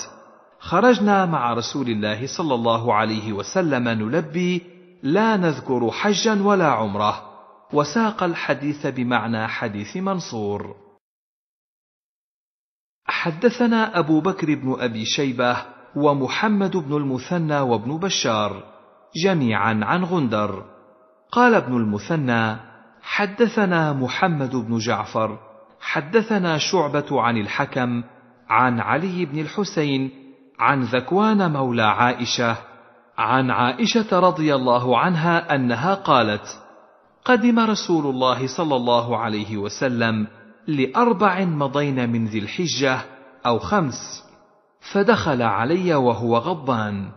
خرجنا مع رسول الله صلى الله عليه وسلم نلبي لا نذكر حجا ولا عمره وساق الحديث بمعنى حديث منصور حدثنا ابو بكر بن ابي شيبه ومحمد بن المثنى وابن بشار جميعا عن غندر قال ابن المثنى حدثنا محمد بن جعفر حدثنا شعبة عن الحكم عن علي بن الحسين عن ذكوان مولى عائشة عن عائشة رضي الله عنها أنها قالت: قدم رسول الله صلى الله عليه وسلم لأربع مضين من ذي الحجة أو خمس، فدخل علي وهو غضبان،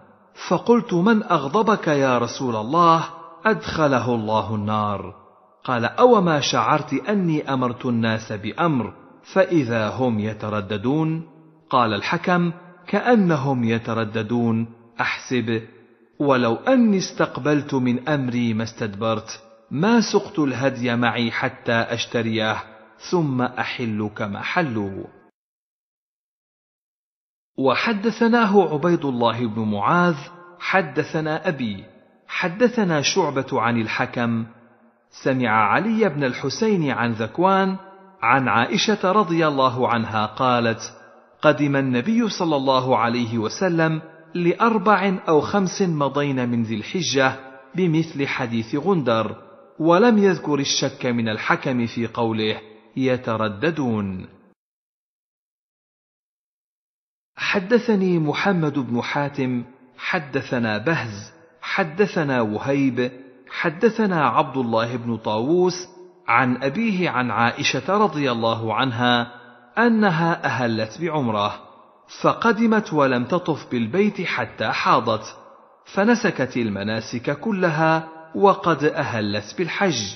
فقلت: من أغضبك يا رسول الله؟ أدخله الله النار. قال اوما شعرت اني امرت الناس بامر فاذا هم يترددون قال الحكم كانهم يترددون احسب ولو اني استقبلت من امري ما استدبرت ما سقت الهدي معي حتى اشتريه ثم احل كما حلوا وحدثناه عبيد الله بن معاذ حدثنا ابي حدثنا شعبه عن الحكم سمع علي بن الحسين عن ذكوان عن عائشه رضي الله عنها قالت قدم النبي صلى الله عليه وسلم لاربع او خمس مضين من ذي الحجه بمثل حديث غندر ولم يذكر الشك من الحكم في قوله يترددون حدثني محمد بن حاتم حدثنا بهز حدثنا وهيب حدثنا عبد الله بن طاووس عن أبيه عن عائشة رضي الله عنها أنها أهلت بعمرة فقدمت ولم تطف بالبيت حتى حاضت فنسكت المناسك كلها وقد أهلت بالحج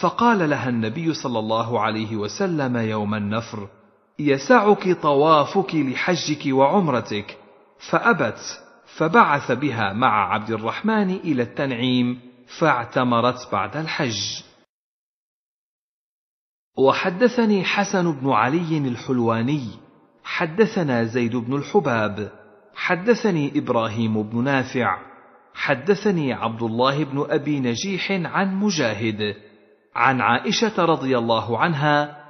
فقال لها النبي صلى الله عليه وسلم يوم النفر يسعك طوافك لحجك وعمرتك فأبت فبعث بها مع عبد الرحمن إلى التنعيم فاعتمرت بعد الحج وحدثني حسن بن علي الحلواني حدثنا زيد بن الحباب حدثني ابراهيم بن نافع حدثني عبد الله بن ابي نجيح عن مجاهد عن عائشه رضي الله عنها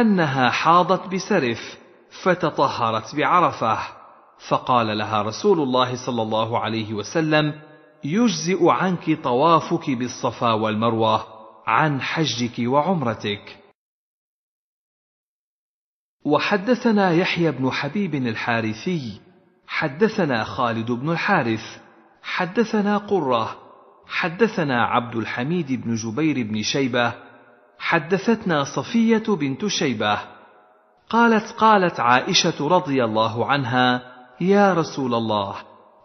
انها حاضت بسرف فتطهرت بعرفه فقال لها رسول الله صلى الله عليه وسلم يجزئ عنك طوافك بالصفا والمروه عن حجك وعمرتك وحدثنا يحيى بن حبيب الحارثي حدثنا خالد بن الحارث حدثنا قره حدثنا عبد الحميد بن جبير بن شيبه حدثتنا صفيه بنت شيبه قالت قالت عائشه رضي الله عنها يا رسول الله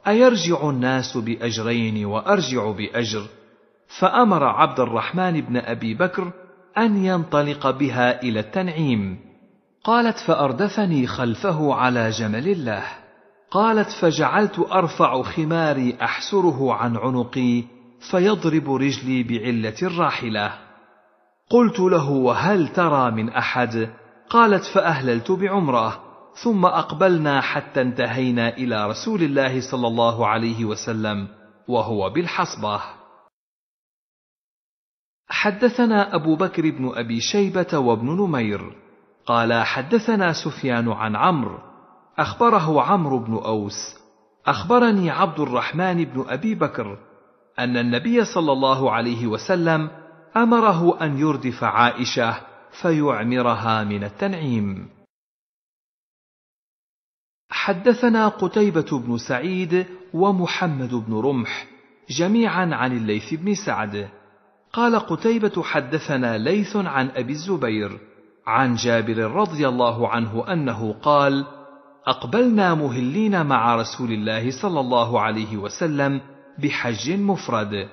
ايرجع الناس باجرين وارجع باجر فامر عبد الرحمن بن ابي بكر ان ينطلق بها الى التنعيم قالت فاردفني خلفه على جمل الله قالت فجعلت ارفع خماري احسره عن عنقي فيضرب رجلي بعله الراحله قلت له وهل ترى من احد قالت فاهللت بعمره ثم اقبلنا حتى انتهينا الى رسول الله صلى الله عليه وسلم وهو بالحصبه حدثنا ابو بكر بن ابي شيبه وابن نمير قال حدثنا سفيان عن عمرو اخبره عمرو بن اوس اخبرني عبد الرحمن بن ابي بكر ان النبي صلى الله عليه وسلم امره ان يردف عائشه فيعمرها من التنعيم حدثنا قتيبة بن سعيد ومحمد بن رمح جميعا عن الليث بن سعد قال قتيبة حدثنا ليث عن أبي الزبير عن جابر رضي الله عنه أنه قال أقبلنا مهلين مع رسول الله صلى الله عليه وسلم بحج مفرد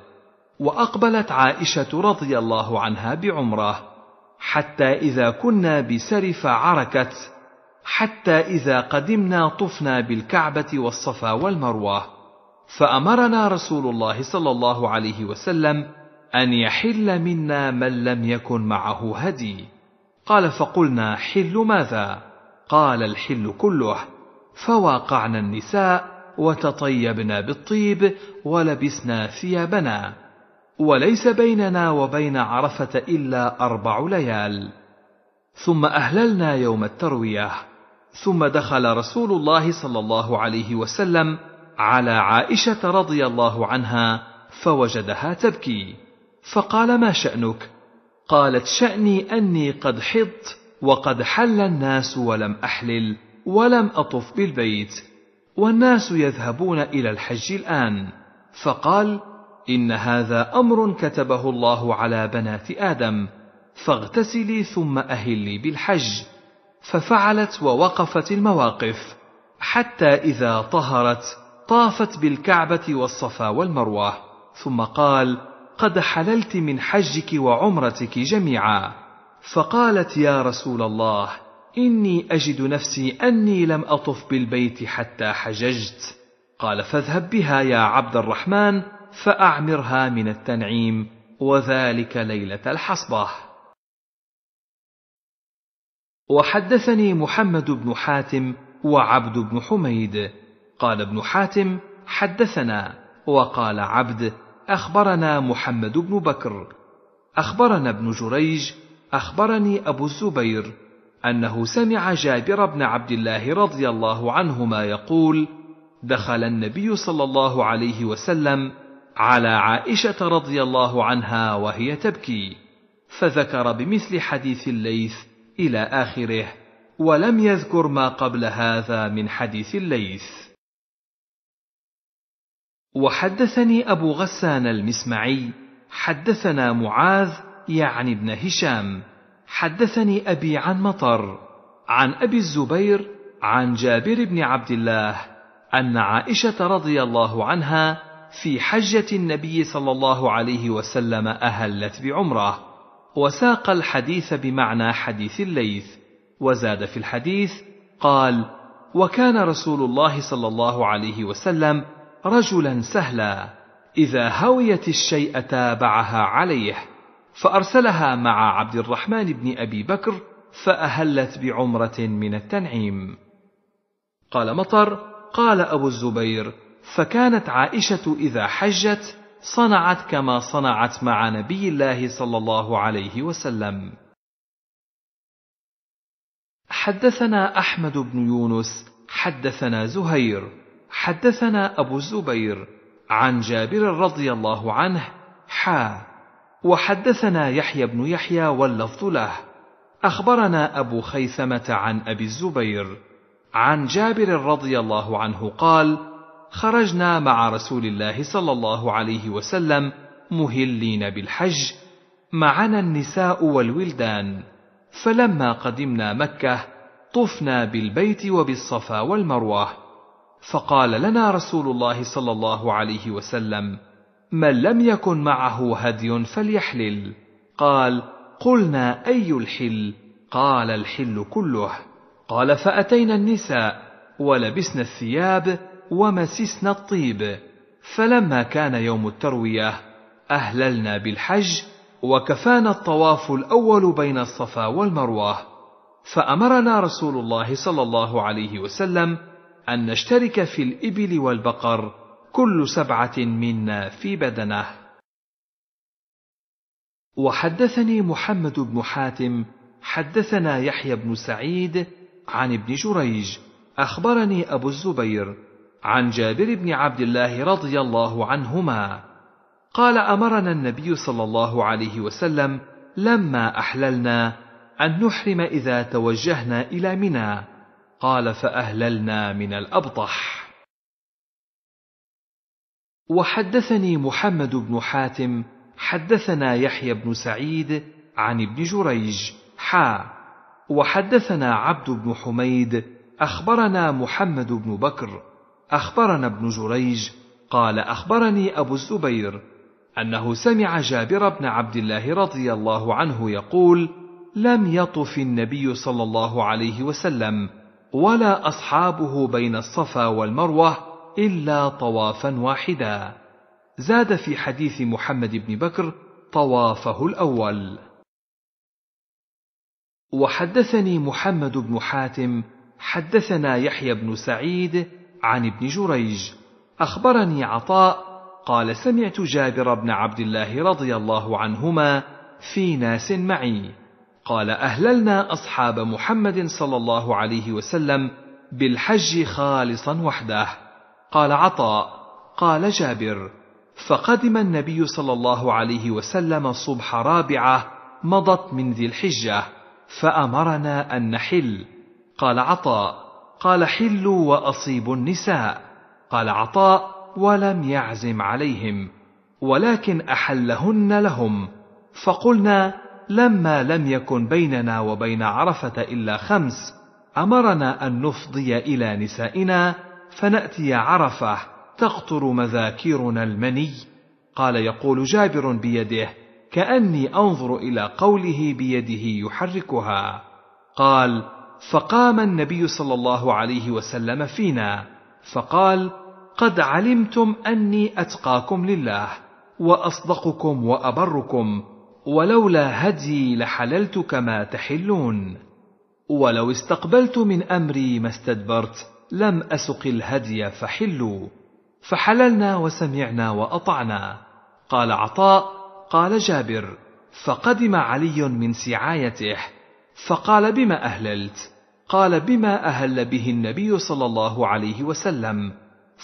وأقبلت عائشة رضي الله عنها بعمره حتى إذا كنا بسرف عركت حتى إذا قدمنا طفنا بالكعبة والصفا والمروة، فأمرنا رسول الله صلى الله عليه وسلم أن يحل منا من لم يكن معه هدي. قال فقلنا: حل ماذا؟ قال: الحل كله. فواقعنا النساء وتطيبنا بالطيب ولبسنا ثيابنا وليس بيننا وبين عرفه الا اربع ليال ثم اهللنا يوم الترويه ثم دخل رسول الله صلى الله عليه وسلم على عائشه رضي الله عنها فوجدها تبكي فقال ما شانك قالت شاني اني قد حضت وقد حل الناس ولم احلل ولم اطف بالبيت والناس يذهبون الى الحج الان فقال ان هذا امر كتبه الله على بنات ادم فاغتسلي ثم اهلي بالحج ففعلت ووقفت المواقف حتى إذا طهرت طافت بالكعبة والصفا والمروة ثم قال قد حللت من حجك وعمرتك جميعا فقالت يا رسول الله إني أجد نفسي أني لم أطف بالبيت حتى حججت قال فاذهب بها يا عبد الرحمن فأعمرها من التنعيم وذلك ليلة الحصبه وحدثني محمد بن حاتم وعبد بن حميد قال ابن حاتم حدثنا وقال عبد اخبرنا محمد بن بكر اخبرنا ابن جريج اخبرني ابو الزبير انه سمع جابر بن عبد الله رضي الله عنهما يقول دخل النبي صلى الله عليه وسلم على عائشه رضي الله عنها وهي تبكي فذكر بمثل حديث الليث إلى آخره ولم يذكر ما قبل هذا من حديث الليث وحدثني أبو غسان المسمعي حدثنا معاذ يعني ابن هشام حدثني أبي عن مطر عن أبي الزبير عن جابر بن عبد الله أن عائشة رضي الله عنها في حجة النبي صلى الله عليه وسلم أهلت بعمره وساق الحديث بمعنى حديث الليث وزاد في الحديث قال وكان رسول الله صلى الله عليه وسلم رجلا سهلا اذا هويت الشيء تابعها عليه فارسلها مع عبد الرحمن بن ابي بكر فاهلت بعمره من التنعيم قال مطر قال ابو الزبير فكانت عائشه اذا حجت صنعت كما صنعت مع نبي الله صلى الله عليه وسلم حدثنا احمد بن يونس حدثنا زهير حدثنا ابو الزبير عن جابر رضي الله عنه حا وحدثنا يحيى بن يحيى واللفظ له اخبرنا ابو خيثمه عن ابي الزبير عن جابر رضي الله عنه قال خرجنا مع رسول الله صلى الله عليه وسلم مهلين بالحج معنا النساء والولدان فلما قدمنا مكه طفنا بالبيت وبالصفا والمروه فقال لنا رسول الله صلى الله عليه وسلم من لم يكن معه هدي فليحلل قال قلنا اي الحل قال الحل كله قال فاتينا النساء ولبسنا الثياب ومسسنا الطيب فلما كان يوم الترويه اهللنا بالحج وكفانا الطواف الاول بين الصفا والمروه فامرنا رسول الله صلى الله عليه وسلم ان نشترك في الابل والبقر كل سبعه منا في بدنه وحدثني محمد بن حاتم حدثنا يحيى بن سعيد عن ابن جريج اخبرني ابو الزبير عن جابر بن عبد الله رضي الله عنهما قال امرنا النبي صلى الله عليه وسلم لما احللنا ان نحرم اذا توجهنا الى منى قال فاهللنا من الابطح وحدثني محمد بن حاتم حدثنا يحيى بن سعيد عن ابن جريج حا وحدثنا عبد بن حميد اخبرنا محمد بن بكر أخبرنا ابن جريج قال أخبرني أبو الزبير أنه سمع جابر بن عبد الله رضي الله عنه يقول: لم يطف النبي صلى الله عليه وسلم ولا أصحابه بين الصفا والمروة إلا طوافا واحدا. زاد في حديث محمد بن بكر طوافه الأول. وحدثني محمد بن حاتم حدثنا يحيى بن سعيد عن ابن جريج اخبرني عطاء قال سمعت جابر بن عبد الله رضي الله عنهما في ناس معي قال اهللنا اصحاب محمد صلى الله عليه وسلم بالحج خالصا وحده قال عطاء قال جابر فقدم النبي صلى الله عليه وسلم صبح رابعه مضت من ذي الحجه فامرنا ان نحل قال عطاء قال حلوا واصيبوا النساء قال عطاء ولم يعزم عليهم ولكن احلهن لهم فقلنا لما لم يكن بيننا وبين عرفه الا خمس امرنا ان نفضي الى نسائنا فناتي عرفه تقطر مذاكرنا المني قال يقول جابر بيده كاني انظر الى قوله بيده يحركها قال فقام النبي صلى الله عليه وسلم فينا فقال قد علمتم اني اتقاكم لله واصدقكم وابركم ولولا هدي لحللت كما تحلون ولو استقبلت من امري ما استدبرت لم اسق الهدي فحلوا فحللنا وسمعنا واطعنا قال عطاء قال جابر فقدم علي من سعايته فقال بما اهللت قال بما اهل به النبي صلى الله عليه وسلم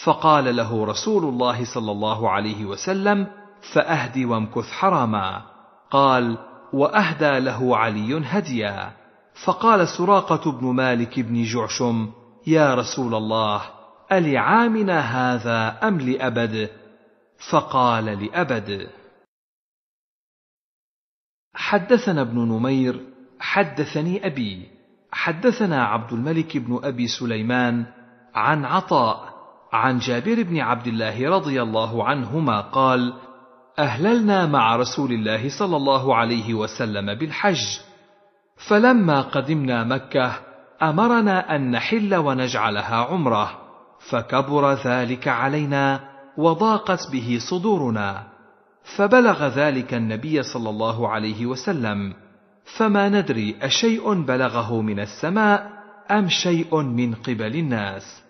فقال له رسول الله صلى الله عليه وسلم فاهدي وامكث حراما قال واهدى له علي هديا فقال سراقه بن مالك بن جعشم يا رسول الله ألعامنا هذا أم لأبد؟ فقال لأبد. حدثنا ابن نمير حدثني أبي حدثنا عبد الملك بن أبي سليمان عن عطاء عن جابر بن عبد الله رضي الله عنهما قال أهللنا مع رسول الله صلى الله عليه وسلم بالحج فلما قدمنا مكة أمرنا أن نحل ونجعلها عمره فكبر ذلك علينا وضاقت به صدورنا فبلغ ذلك النبي صلى الله عليه وسلم فما ندري أشيء بلغه من السماء أم شيء من قبل الناس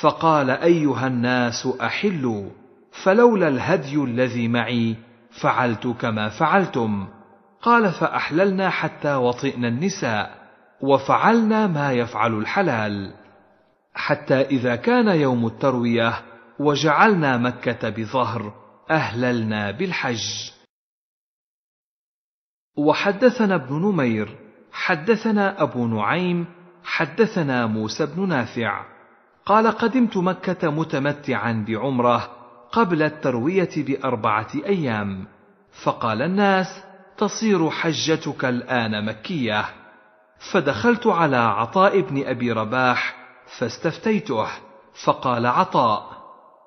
فقال أيها الناس أحلوا فلولا الهدي الذي معي فعلت كما فعلتم قال فأحللنا حتى وطئنا النساء وفعلنا ما يفعل الحلال حتى إذا كان يوم التروية وجعلنا مكة بظهر أهللنا بالحج وحدثنا ابن نمير حدثنا ابو نعيم حدثنا موسى بن نافع قال قدمت مكه متمتعا بعمره قبل الترويه باربعه ايام فقال الناس تصير حجتك الان مكيه فدخلت على عطاء بن ابي رباح فاستفتيته فقال عطاء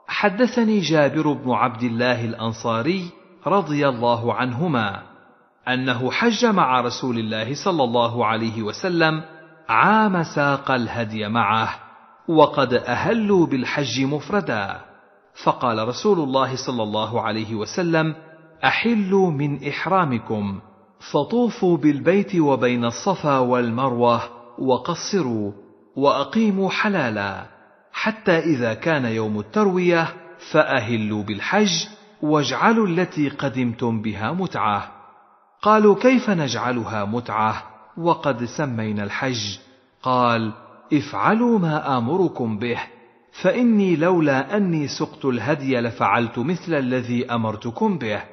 حدثني جابر بن عبد الله الانصاري رضي الله عنهما أنه حج مع رسول الله صلى الله عليه وسلم عام ساق الهدي معه وقد أهلوا بالحج مفردا فقال رسول الله صلى الله عليه وسلم أحلوا من إحرامكم فطوفوا بالبيت وبين الصفا والمروة وقصروا وأقيموا حلالا حتى إذا كان يوم التروية فأهلوا بالحج واجعلوا التي قدمتم بها متعه قالوا كيف نجعلها متعه وقد سمينا الحج قال افعلوا ما امركم به فاني لولا اني سقت الهدي لفعلت مثل الذي امرتكم به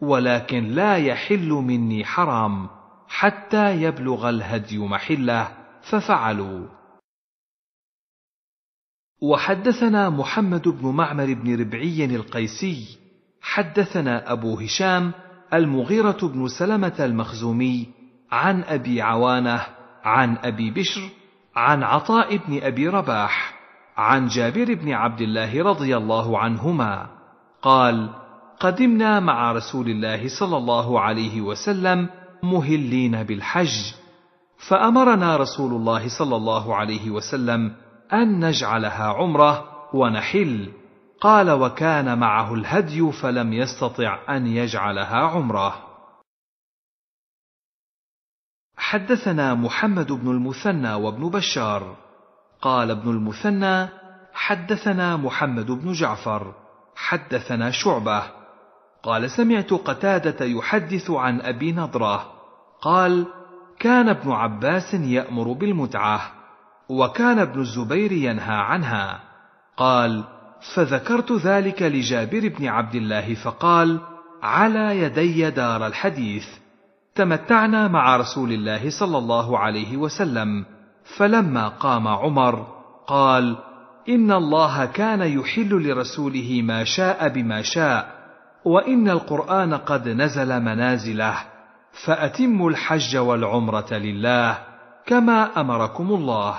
ولكن لا يحل مني حرام حتى يبلغ الهدي محله ففعلوا وحدثنا محمد بن معمر بن ربعي القيسي حدثنا ابو هشام المغيرة بن سلمة المخزومي عن أبي عوانة عن أبي بشر عن عطاء بن أبي رباح عن جابر بن عبد الله رضي الله عنهما قال قدمنا مع رسول الله صلى الله عليه وسلم مهلين بالحج فامرنا رسول الله صلى الله عليه وسلم ان نجعلها عمره ونحل قال وكان معه الهدي فلم يستطع أن يجعلها عمره حدثنا محمد بن المثنى وابن بشار قال ابن المثنى حدثنا محمد بن جعفر حدثنا شعبه قال سمعت قتاده يحدث عن ابي نضره قال كان ابن عباس يامر بالمتعه وكان ابن الزبير ينهى عنها قال فذكرت ذلك لجابر بن عبد الله فقال على يدي دار الحديث تمتعنا مع رسول الله صلى الله عليه وسلم فلما قام عمر قال ان الله كان يحل لرسوله ما شاء بما شاء وان القران قد نزل منازله فاتموا الحج والعمره لله كما امركم الله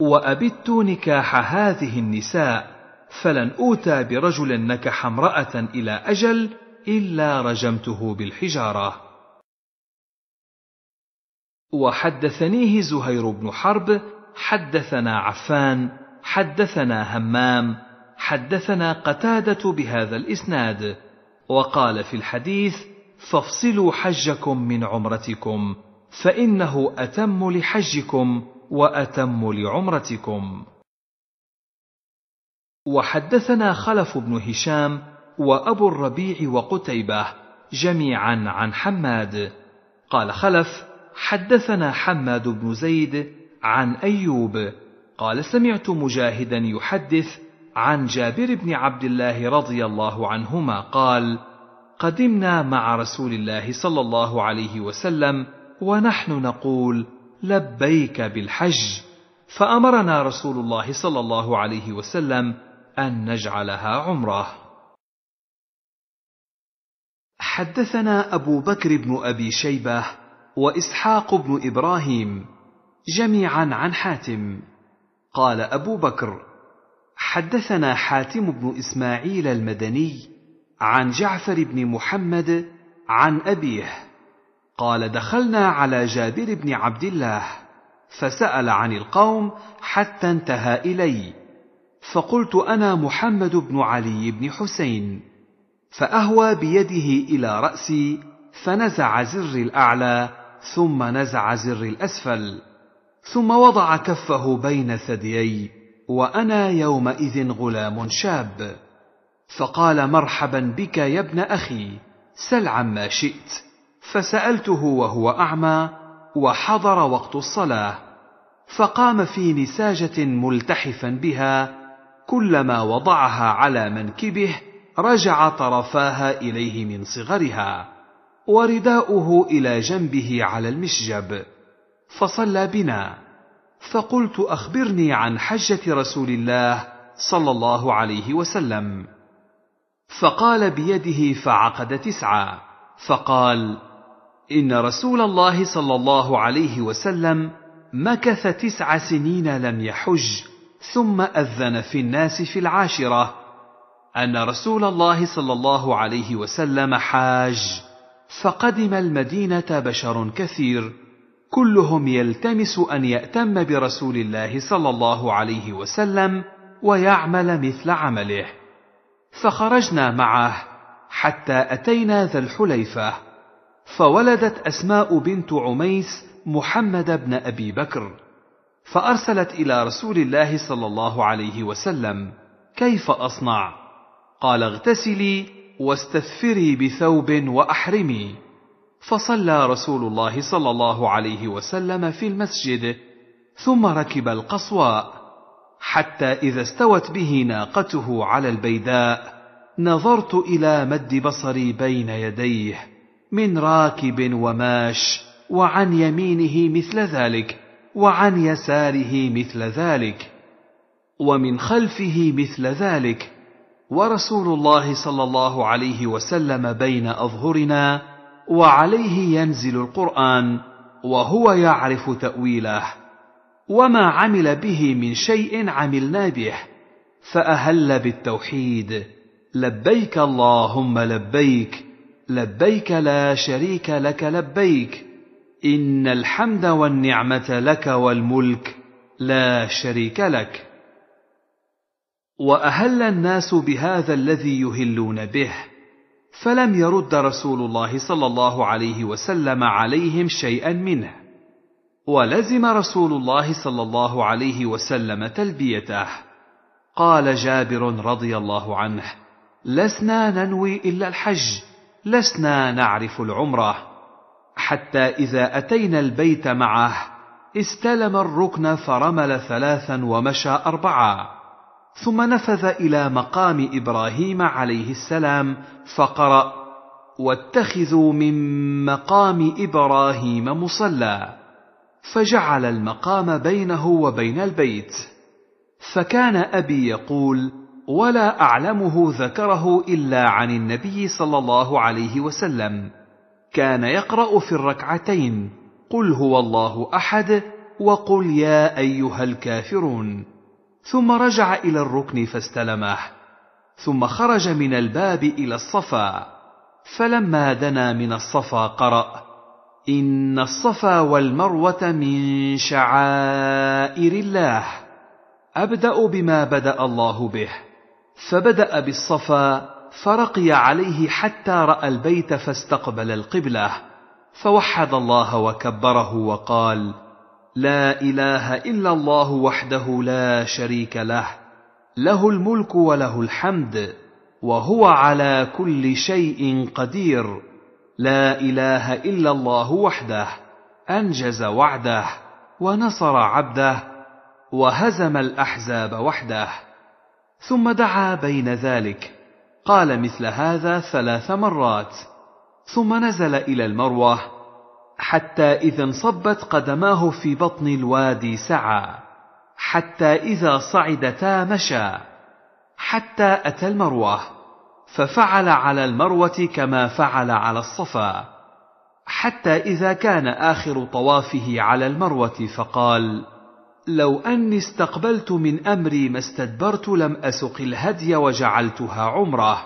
وابت نكاح هذه النساء فلن أوتى برجل نكح امرأة إلى أجل إلا رجمته بالحجارة. وحدثنيه زهير بن حرب حدثنا عفان حدثنا همام حدثنا قتادة بهذا الإسناد وقال في الحديث فافصلوا حجكم من عمرتكم فإنه أتم لحجكم وأتم لعمرتكم وحدثنا خلف بن هشام وأبو الربيع وقتيبة جميعا عن حماد قال خلف حدثنا حماد بن زيد عن أيوب قال سمعت مجاهدا يحدث عن جابر بن عبد الله رضي الله عنهما قال قدمنا مع رسول الله صلى الله عليه وسلم ونحن نقول لبيك بالحج فامرنا رسول الله صلى الله عليه وسلم أن نجعلها عمرة. حدثنا أبو بكر بن أبي شيبة وإسحاق بن إبراهيم جميعا عن حاتم. قال أبو بكر: حدثنا حاتم بن إسماعيل المدني عن جعفر بن محمد عن أبيه قال دخلنا على جابر بن عبد الله فسأل عن القوم حتى انتهى إلي فقلت انا محمد بن علي بن حسين فاهوى بيده الى راسي فنزع زر الاعلى ثم نزع زر الاسفل ثم وضع كفه بين ثديي وانا يومئذ غلام شاب فقال مرحبا بك يا ابن اخي سل عما شئت فسالته وهو اعمى وحضر وقت الصلاه فقام في نساجه ملتحفا بها كلما وضعها على منكبه رجع طرفاها اليه من صغرها ورداؤه الى جنبه على المشجب فصلى بنا فقلت اخبرني عن حجه رسول الله صلى الله عليه وسلم فقال بيده فعقد تسعه فقال ان رسول الله صلى الله عليه وسلم مكث تسع سنين لم يحج ثم اذن في الناس في العاشره ان رسول الله صلى الله عليه وسلم حاج فقدم المدينه بشر كثير كلهم يلتمس ان ياتم برسول الله صلى الله عليه وسلم ويعمل مثل عمله فخرجنا معه حتى اتينا ذا الحليفه فولدت اسماء بنت عميس محمد بن ابي بكر فارسلت الى رسول الله صلى الله عليه وسلم كيف اصنع قال اغتسلي واستثفري بثوب واحرمي فصلى رسول الله صلى الله عليه وسلم في المسجد ثم ركب القصواء حتى اذا استوت به ناقته على البيداء نظرت الى مد بصري بين يديه من راكب وماش وعن يمينه مثل ذلك وعن يساره مثل ذلك ومن خلفه مثل ذلك ورسول الله صلى الله عليه وسلم بين اظهرنا وعليه ينزل القران وهو يعرف تاويله وما عمل به من شيء عملنا به فاهل بالتوحيد لبيك اللهم لبيك لبيك لا شريك لك لبيك إن الحمد والنعمة لك والملك لا شريك لك وأهل الناس بهذا الذي يهلون به فلم يرد رسول الله صلى الله عليه وسلم عليهم شيئا منه ولزم رسول الله صلى الله عليه وسلم تلبيته قال جابر رضي الله عنه لسنا ننوي الا الحج لسنا نعرف العمره حتى إذا أتينا البيت معه استلم الركن فرمل ثلاثا ومشى اربعا ثم نفذ إلى مقام إبراهيم عليه السلام فقرأ واتخذوا من مقام إبراهيم مصلى فجعل المقام بينه وبين البيت فكان أبي يقول ولا أعلمه ذكره إلا عن النبي صلى الله عليه وسلم كان يقرا في الركعتين قل هو الله احد وقل يا ايها الكافرون ثم رجع الى الركن فاستلمه ثم خرج من الباب الى الصفا فلما دنا من الصفا قرأ إن الصفا والمروة من شعائر الله أبدأ بما بدأ الله به فبدأ بالصفا فرقي عليه حتى راى البيت فاستقبل القبله فوحد الله وكبره وقال لا اله الا الله وحده لا شريك له له الملك وله الحمد وهو على كل شيء قدير لا اله الا الله وحده انجز وعده ونصر عبده وهزم الاحزاب وحده ثم دعا بين ذلك قال مثل هذا ثلاث مرات ثم نزل الى المروه حتى اذا انصبت قدماه في بطن الوادي سعى حتى اذا صعدتا مشى حتى اتى المروه ففعل على المروه كما فعل على الصفا حتى اذا كان اخر طوافه على المروه فقال لو أني استقبلت من أمري ما استدبرت لم أسق الهدي وجعلتها عمرة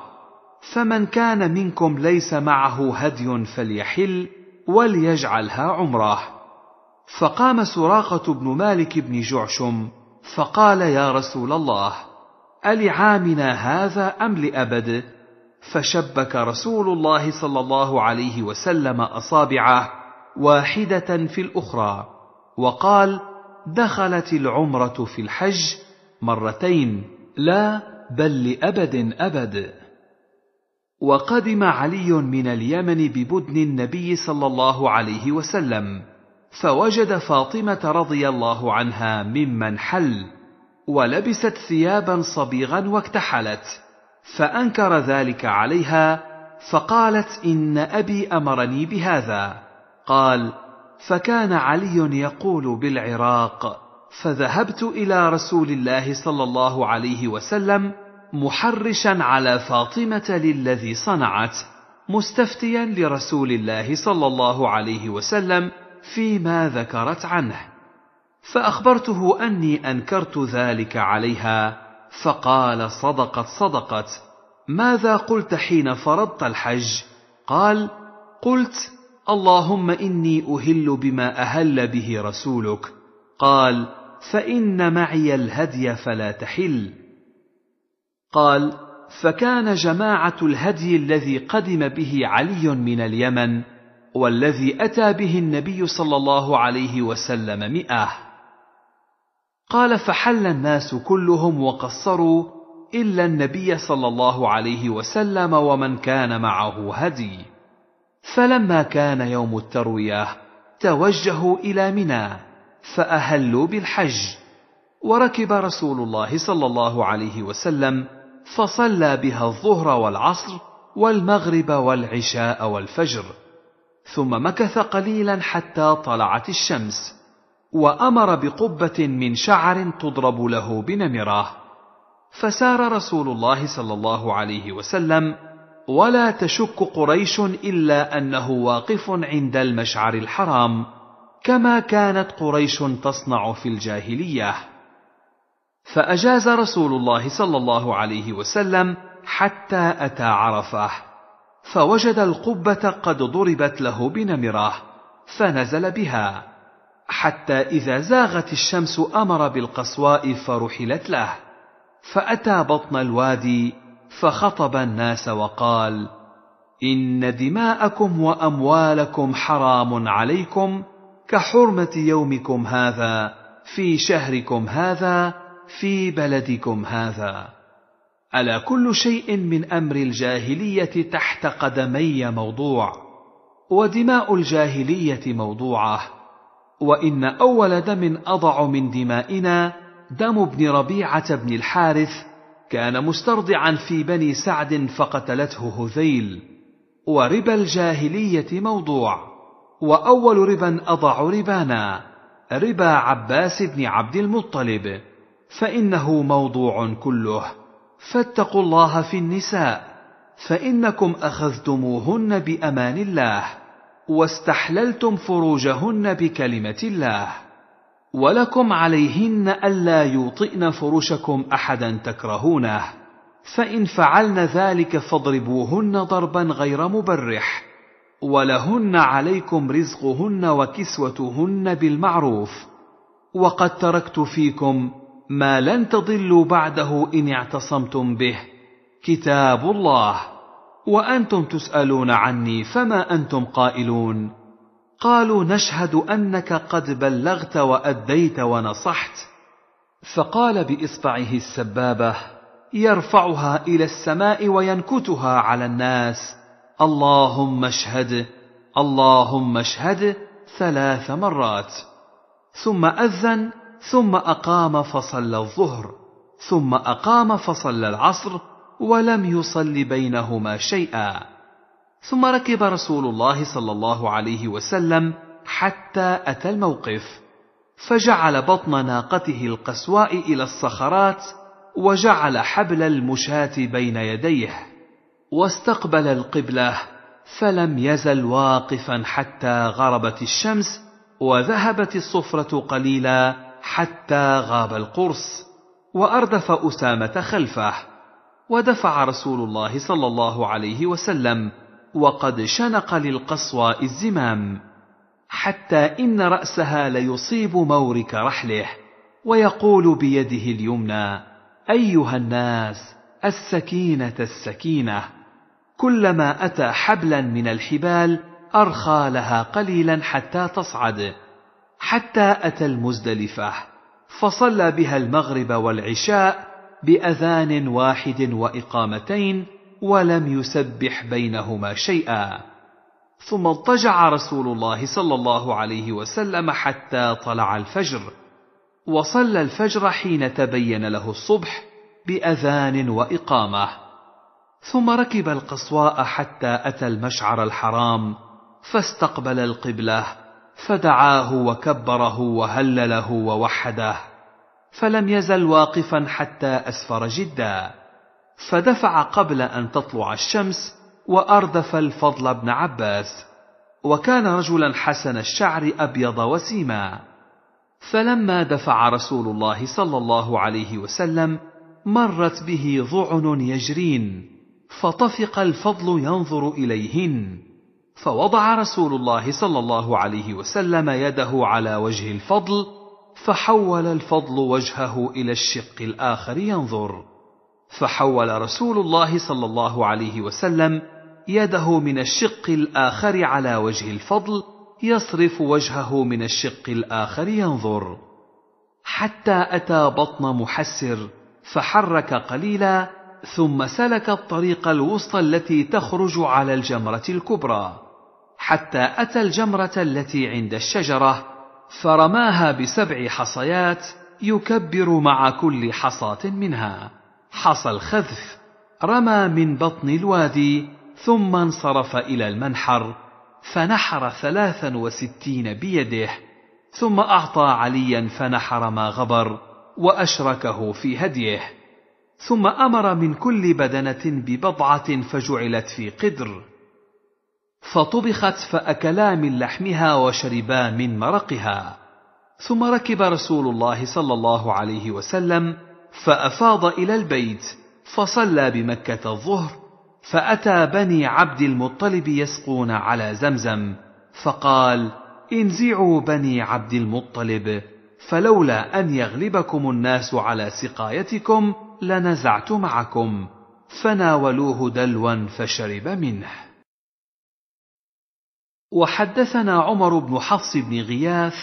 فمن كان منكم ليس معه هدي فليحل وليجعلها عمره فقام سراقة بن مالك بن جعشم فقال يا رسول الله ألعامنا هذا أم لأبد فشبك رسول الله صلى الله عليه وسلم أصابعه واحدة في الأخرى وقال دخلت العمره في الحج مرتين لا بل لابد ابد وقدم علي من اليمن ببدن النبي صلى الله عليه وسلم فوجد فاطمه رضي الله عنها ممن حل ولبست ثيابا صبيغا واكتحلت فانكر ذلك عليها فقالت ان ابي امرني بهذا قال فكان علي يقول بالعراق فذهبت الى رسول الله صلى الله عليه وسلم محرشا على فاطمه للذي صنعت مستفتيا لرسول الله صلى الله عليه وسلم فيما ذكرت عنه فاخبرته اني انكرت ذلك عليها فقال صدقت صدقت ماذا قلت حين فرضت الحج قال قلت اللهم اني اهل بما اهل به رسولك قال فان معي الهدي فلا تحل قال فكان جماعه الهدي الذي قدم به علي من اليمن والذي اتى به النبي صلى الله عليه وسلم مئه قال فحل الناس كلهم وقصروا الا النبي صلى الله عليه وسلم ومن كان معه هدي فلما كان يوم الترويه توجهوا الى منى فاهلوا بالحج وركب رسول الله صلى الله عليه وسلم فصلى بها الظهر والعصر والمغرب والعشاء والفجر ثم مكث قليلا حتى طلعت الشمس وامر بقبه من شعر تضرب له بنمره فسار رسول الله صلى الله عليه وسلم ولا تشك قريش الا انه واقف عند المشعر الحرام كما كانت قريش تصنع في الجاهليه فاجاز رسول الله صلى الله عليه وسلم حتى اتى عرفه فوجد القبه قد ضربت له بنمره فنزل بها حتى اذا زاغت الشمس امر بالقصواء فرحلت له فاتى بطن الوادي فخطب الناس وقال ان دماءكم واموالكم حرام عليكم كحرمه يومكم هذا في شهركم هذا في بلدكم هذا الا كل شيء من امر الجاهليه تحت قدمي موضوع ودماء الجاهليه موضوعه وان اول دم اضع من دمائنا دم ابن ربيعه بن الحارث كان مسترضعا في بني سعد فقتلته هذيل وربا الجاهليه موضوع واول ربا اضع ربانا ربا عباس بن عبد المطلب فانه موضوع كله فاتقوا الله في النساء فانكم اخذتموهن بامان الله واستحللتم فروجهن بكلمه الله ولكم عليهن ألا يوطئن فرشكم أحدا تكرهونه فإن فعلن ذلك فاضربوهن ضربا غير مبرح ولهن عليكم رزقهن وكسوتهن بالمعروف وقد تركت فيكم ما لن تضلوا بعده إن اعتصمتم به كتاب الله وأنتم تسألون عني فما أنتم قائلون قالوا نشهد انك قد بلغت واديت ونصحت فقال باصبعه السبابه يرفعها الى السماء وينكتها على الناس اللهم اشهد اللهم اشهد ثلاث مرات ثم اذن ثم اقام فصلى الظهر ثم اقام فصلى العصر ولم يصل بينهما شيئا ثم ركب رسول الله صلى الله عليه وسلم حتى أتى الموقف فجعل بطن ناقته القسواء إلى الصخرات وجعل حبل المشاة بين يديه واستقبل القبله فلم يزل واقفا حتى غربت الشمس وذهبت الصفرة قليلا حتى غاب القرص وأردف أسامة خلفه ودفع رسول الله صلى الله عليه وسلم وقد شنق للقصوى الزمام حتى ان راسها ليصيب مورك رحله ويقول بيده اليمنى ايها الناس السكينه السكينه كلما اتى حبلا من الحبال ارخى لها قليلا حتى تصعد حتى اتى المزدلفه فصلى بها المغرب والعشاء باذان واحد واقامتين ولم يسبح بينهما شيئا ثم اضطجع رسول الله صلى الله عليه وسلم حتى طلع الفجر وصلى الفجر حين تبين له الصبح باذان واقامه ثم ركب القصواء حتى اتى المشعر الحرام فاستقبل القبله فدعاه وكبره وهلله ووحده فلم يزل واقفا حتى اسفر جدا فدفع قبل أن تطلع الشمس وأردف الفضل بن عباس وكان رجلا حسن الشعر أبيض وسيما فلما دفع رسول الله صلى الله عليه وسلم مرت به ظعن يجرين فطفق الفضل ينظر إليهن فوضع رسول الله صلى الله عليه وسلم يده على وجه الفضل فحول الفضل وجهه إلى الشق الآخر ينظر فحول رسول الله صلى الله عليه وسلم يده من الشق الآخر على وجه الفضل يصرف وجهه من الشق الآخر ينظر حتى أتى بطن محسر فحرك قليلا ثم سلك الطريق الوسطى التي تخرج على الجمرة الكبرى حتى أتى الجمرة التي عند الشجرة فرماها بسبع حصيات يكبر مع كل حصاة منها حصى الخذف رمى من بطن الوادي ثم انصرف إلى المنحر فنحر ثلاثا وستين بيده ثم أعطى عليا فنحر ما غبر وأشركه في هديه ثم أمر من كل بدنة ببضعة فجعلت في قدر فطبخت فأكلا من لحمها وشربا من مرقها ثم ركب رسول الله صلى الله عليه وسلم فافاض الى البيت فصلى بمكه الظهر فاتى بني عبد المطلب يسقون على زمزم فقال انزعوا بني عبد المطلب فلولا ان يغلبكم الناس على سقايتكم لنزعت معكم فناولوه دلوا فشرب منه وحدثنا عمر بن حفص بن غياث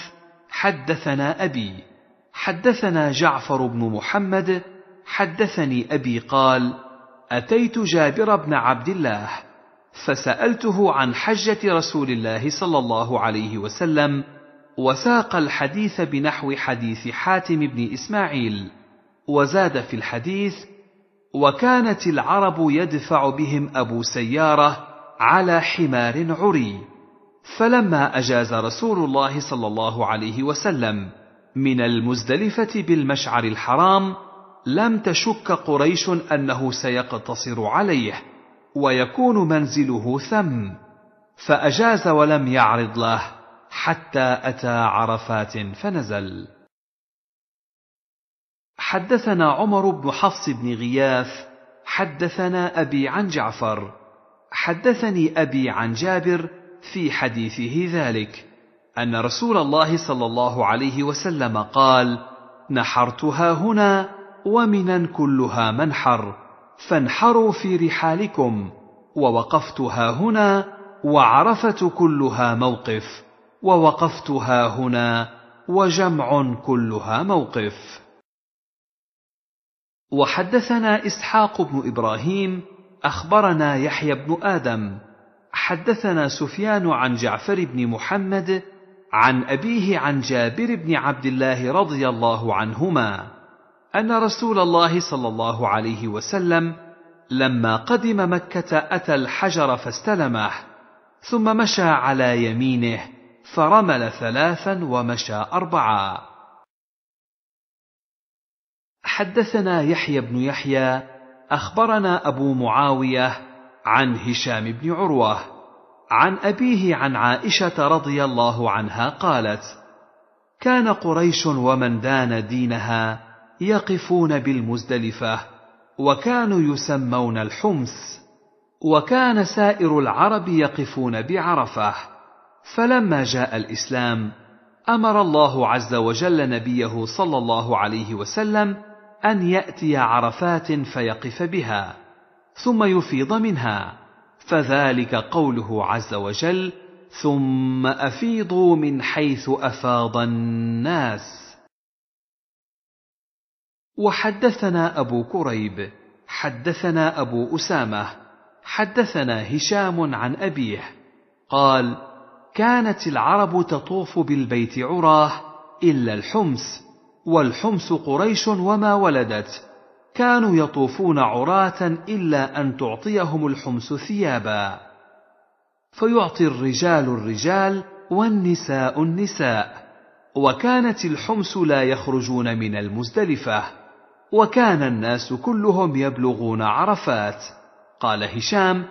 حدثنا ابي حدثنا جعفر بن محمد حدثني ابي قال اتيت جابر بن عبد الله فسالته عن حجه رسول الله صلى الله عليه وسلم وساق الحديث بنحو حديث حاتم بن اسماعيل وزاد في الحديث وكانت العرب يدفع بهم ابو سياره على حمار عري فلما اجاز رسول الله صلى الله عليه وسلم من المزدلفة بالمشعر الحرام لم تشك قريش أنه سيقتصر عليه ويكون منزله ثم فأجاز ولم يعرض له حتى أتى عرفات فنزل حدثنا عمر بن حفص بن غياث حدثنا أبي عن جعفر حدثني أبي عن جابر في حديثه ذلك ان رسول الله صلى الله عليه وسلم قال نحرتها هنا ومنا كلها منحر فانحروا في رحالكم ووقفتها هنا وعرفه كلها موقف ووقفتها هنا وجمع كلها موقف وحدثنا اسحاق بن ابراهيم اخبرنا يحيى بن ادم حدثنا سفيان عن جعفر بن محمد عن أبيه عن جابر بن عبد الله رضي الله عنهما أن رسول الله صلى الله عليه وسلم لما قدم مكة أتى الحجر فاستلمه ثم مشى على يمينه فرمل ثلاثا ومشى أربعا حدثنا يحيى بن يحيى أخبرنا أبو معاوية عن هشام بن عروة عن أبيه عن عائشة رضي الله عنها قالت: كان قريش ومن دان دينها يقفون بالمزدلفة، وكانوا يسمون الحمس، وكان سائر العرب يقفون بعرفة، فلما جاء الإسلام، امر الله عز وجل نبيه صلى الله عليه وسلم ان ياتي عرفات فيقف بها ثم يفيض منها فذلك قوله عز وجل ثم افيضوا من حيث افاض الناس وحدثنا ابو كريب حدثنا ابو اسامه حدثنا هشام عن ابيه قال كانت العرب تطوف بالبيت عراه الا الحمص والحمص قريش وما ولدت كانوا يطوفون عراة إلا أن تعطيهم الحمس ثيابا فيعطي الرجال الرجال والنساء النساء وكانت الحمس لا يخرجون من المزدلفة وكان الناس كلهم يبلغون عرفات قال هشام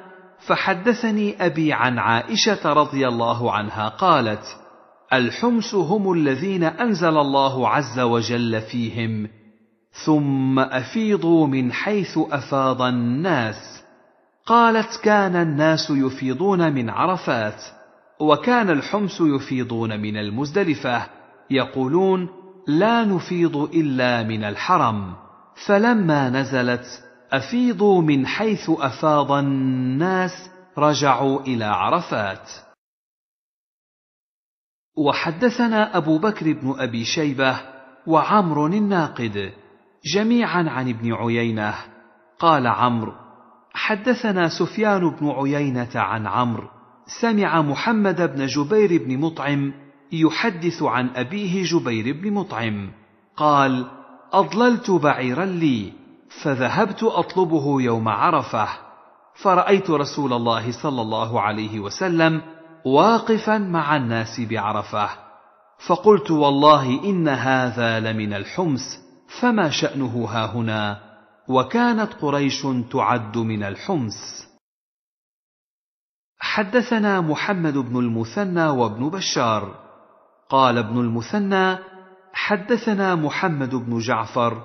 فحدثني أبي عن عائشة رضي الله عنها قالت الحمس هم الذين أنزل الله عز وجل فيهم ثم افيضوا من حيث افاض الناس قالت كان الناس يفيضون من عرفات وكان الحمص يفيضون من المزدلفه يقولون لا نفيض الا من الحرم فلما نزلت افيضوا من حيث افاض الناس رجعوا الى عرفات وحدثنا ابو بكر بن ابي شيبه وعمر الناقد جميعا عن ابن عيينه قال عمرو حدثنا سفيان بن عيينه عن عمرو سمع محمد بن جبير بن مطعم يحدث عن ابيه جبير بن مطعم قال اضللت بعيرا لي فذهبت اطلبه يوم عرفه فرايت رسول الله صلى الله عليه وسلم واقفا مع الناس بعرفه فقلت والله ان هذا لمن الحمس فما شأنه هنا وكانت قريش تعد من الحمص حدثنا محمد بن المثنى وابن بشار قال ابن المثنى حدثنا محمد بن جعفر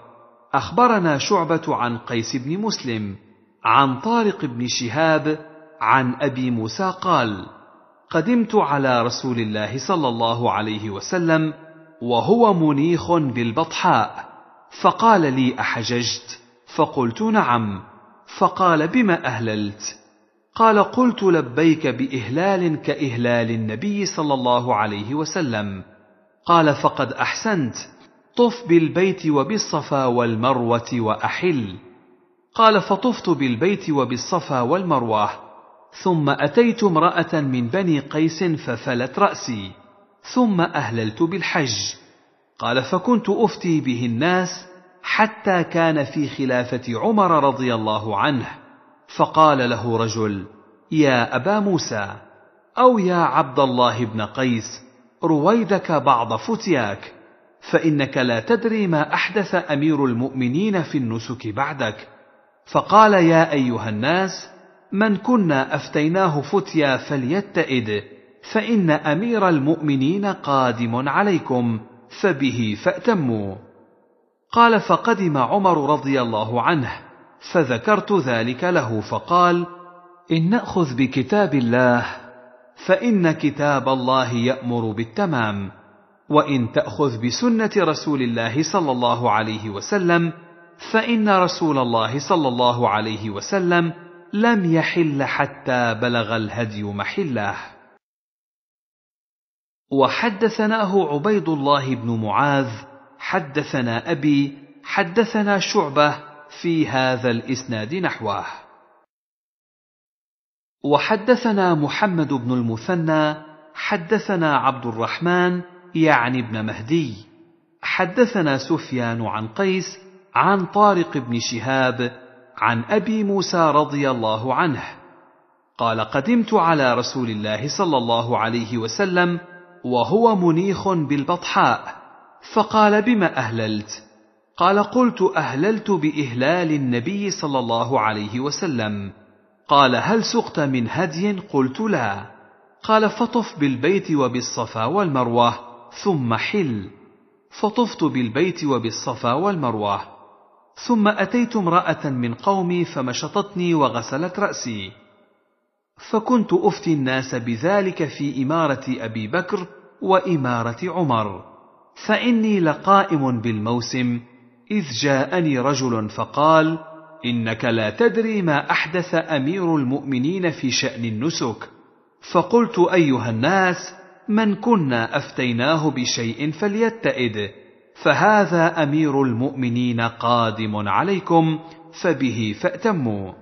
اخبرنا شعبه عن قيس بن مسلم عن طارق بن شهاب عن ابي موسى قال قدمت على رسول الله صلى الله عليه وسلم وهو منيخ بالبطحاء فقال لي احججت فقلت نعم فقال بما اهللت قال قلت لبيك باهلال كاهلال النبي صلى الله عليه وسلم قال فقد احسنت طف بالبيت وبالصفا والمروه واحل قال فطفت بالبيت وبالصفا والمروه ثم اتيت امراه من بني قيس ففلت راسي ثم اهللت بالحج قال فكنت افتي به الناس حتى كان في خلافه عمر رضي الله عنه فقال له رجل يا ابا موسى او يا عبد الله بن قيس رويدك بعض فتياك فانك لا تدري ما احدث امير المؤمنين في النسك بعدك فقال يا ايها الناس من كنا افتيناه فتيا فليتئد فان امير المؤمنين قادم عليكم فبه فأتموا قال فقدم عمر رضي الله عنه فذكرت ذلك له فقال إن نأخذ بكتاب الله فإن كتاب الله يأمر بالتمام وإن تأخذ بسنة رسول الله صلى الله عليه وسلم فإن رسول الله صلى الله عليه وسلم لم يحل حتى بلغ الهدي محله وحدثناه عبيد الله بن معاذ حدثنا ابي حدثنا شعبه في هذا الاسناد نحوه وحدثنا محمد بن المثنى حدثنا عبد الرحمن يعني ابن مهدي حدثنا سفيان عن قيس عن طارق بن شهاب عن ابي موسى رضي الله عنه قال قدمت على رسول الله صلى الله عليه وسلم وهو منيخ بالبطحاء فقال بما اهللت قال قلت اهللت باهلال النبي صلى الله عليه وسلم قال هل سقت من هدي قلت لا قال فطف بالبيت وبالصفا والمروه ثم حل فطفت بالبيت وبالصفا والمروه ثم اتيت امراه من قومي فمشطتني وغسلت راسي فكنت افتي الناس بذلك في اماره ابي بكر واماره عمر فاني لقائم بالموسم اذ جاءني رجل فقال انك لا تدري ما احدث امير المؤمنين في شان النسك فقلت ايها الناس من كنا افتيناه بشيء فليتئد فهذا امير المؤمنين قادم عليكم فبه فاتموا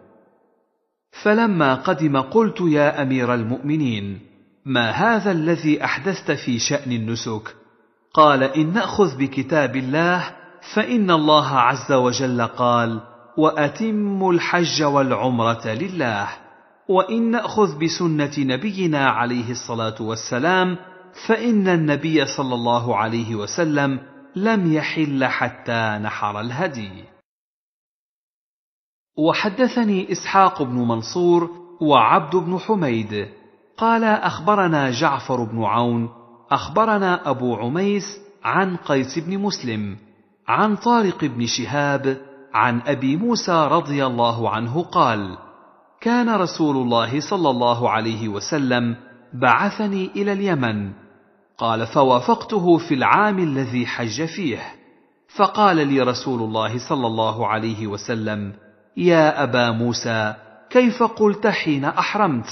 فلما قدم قلت يا امير المؤمنين ما هذا الذي احدثت في شان النسك قال ان ناخذ بكتاب الله فان الله عز وجل قال واتموا الحج والعمره لله وان ناخذ بسنه نبينا عليه الصلاه والسلام فان النبي صلى الله عليه وسلم لم يحل حتى نحر الهدي وحدثني اسحاق بن منصور وعبد بن حميد قال اخبرنا جعفر بن عون اخبرنا ابو عميس عن قيس بن مسلم عن طارق بن شهاب عن ابي موسى رضي الله عنه قال كان رسول الله صلى الله عليه وسلم بعثني الى اليمن قال فوافقته في العام الذي حج فيه فقال لي رسول الله صلى الله عليه وسلم يا أبا موسى كيف قلت حين أحرمت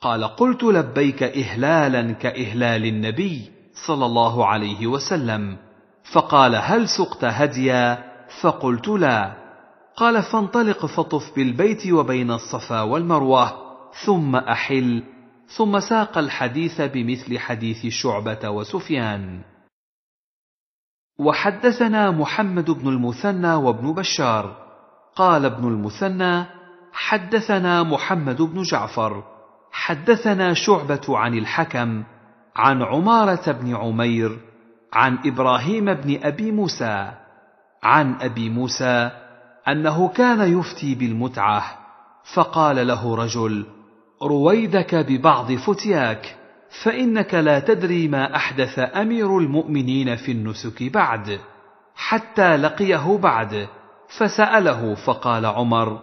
قال قلت لبيك إهلالا كإهلال النبي صلى الله عليه وسلم فقال هل سقت هديا فقلت لا قال فانطلق فطف بالبيت وبين الصفا والمروه ثم احل ثم ساق الحديث بمثل حديث شعبه وسفيان وحدثنا محمد بن المثنى وابن بشار قال ابن المثنى حدثنا محمد بن جعفر حدثنا شعبه عن الحكم عن عماره بن عمير عن ابراهيم بن ابي موسى عن ابي موسى انه كان يفتي بالمتعه فقال له رجل رويدك ببعض فتياك فانك لا تدري ما احدث امير المؤمنين في النسك بعد حتى لقيه بعد فساله فقال عمر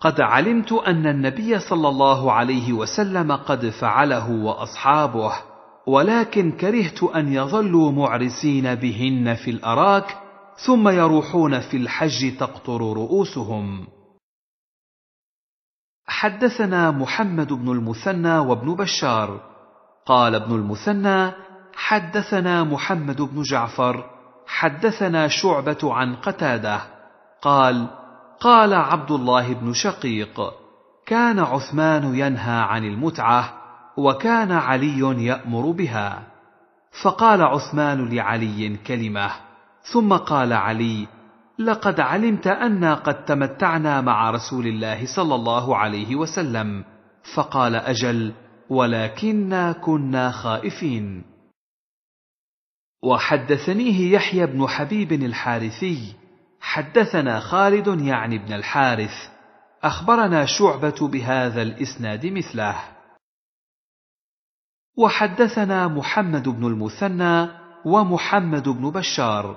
قد علمت ان النبي صلى الله عليه وسلم قد فعله واصحابه ولكن كرهت ان يظلوا معرسين بهن في الاراك ثم يروحون في الحج تقطر رؤوسهم حدثنا محمد بن المثنى وابن بشار قال ابن المثنى حدثنا محمد بن جعفر حدثنا شعبه عن قتاده قال قال عبد الله بن شقيق كان عثمان ينهى عن المتعه وكان علي يامر بها فقال عثمان لعلي كلمه ثم قال علي لقد علمت انا قد تمتعنا مع رسول الله صلى الله عليه وسلم فقال اجل ولكنا كنا خائفين وحدثنيه يحيى بن حبيب الحارثي حدثنا خالد يعني بن الحارث اخبرنا شعبه بهذا الاسناد مثله وحدثنا محمد بن المثنى ومحمد بن بشار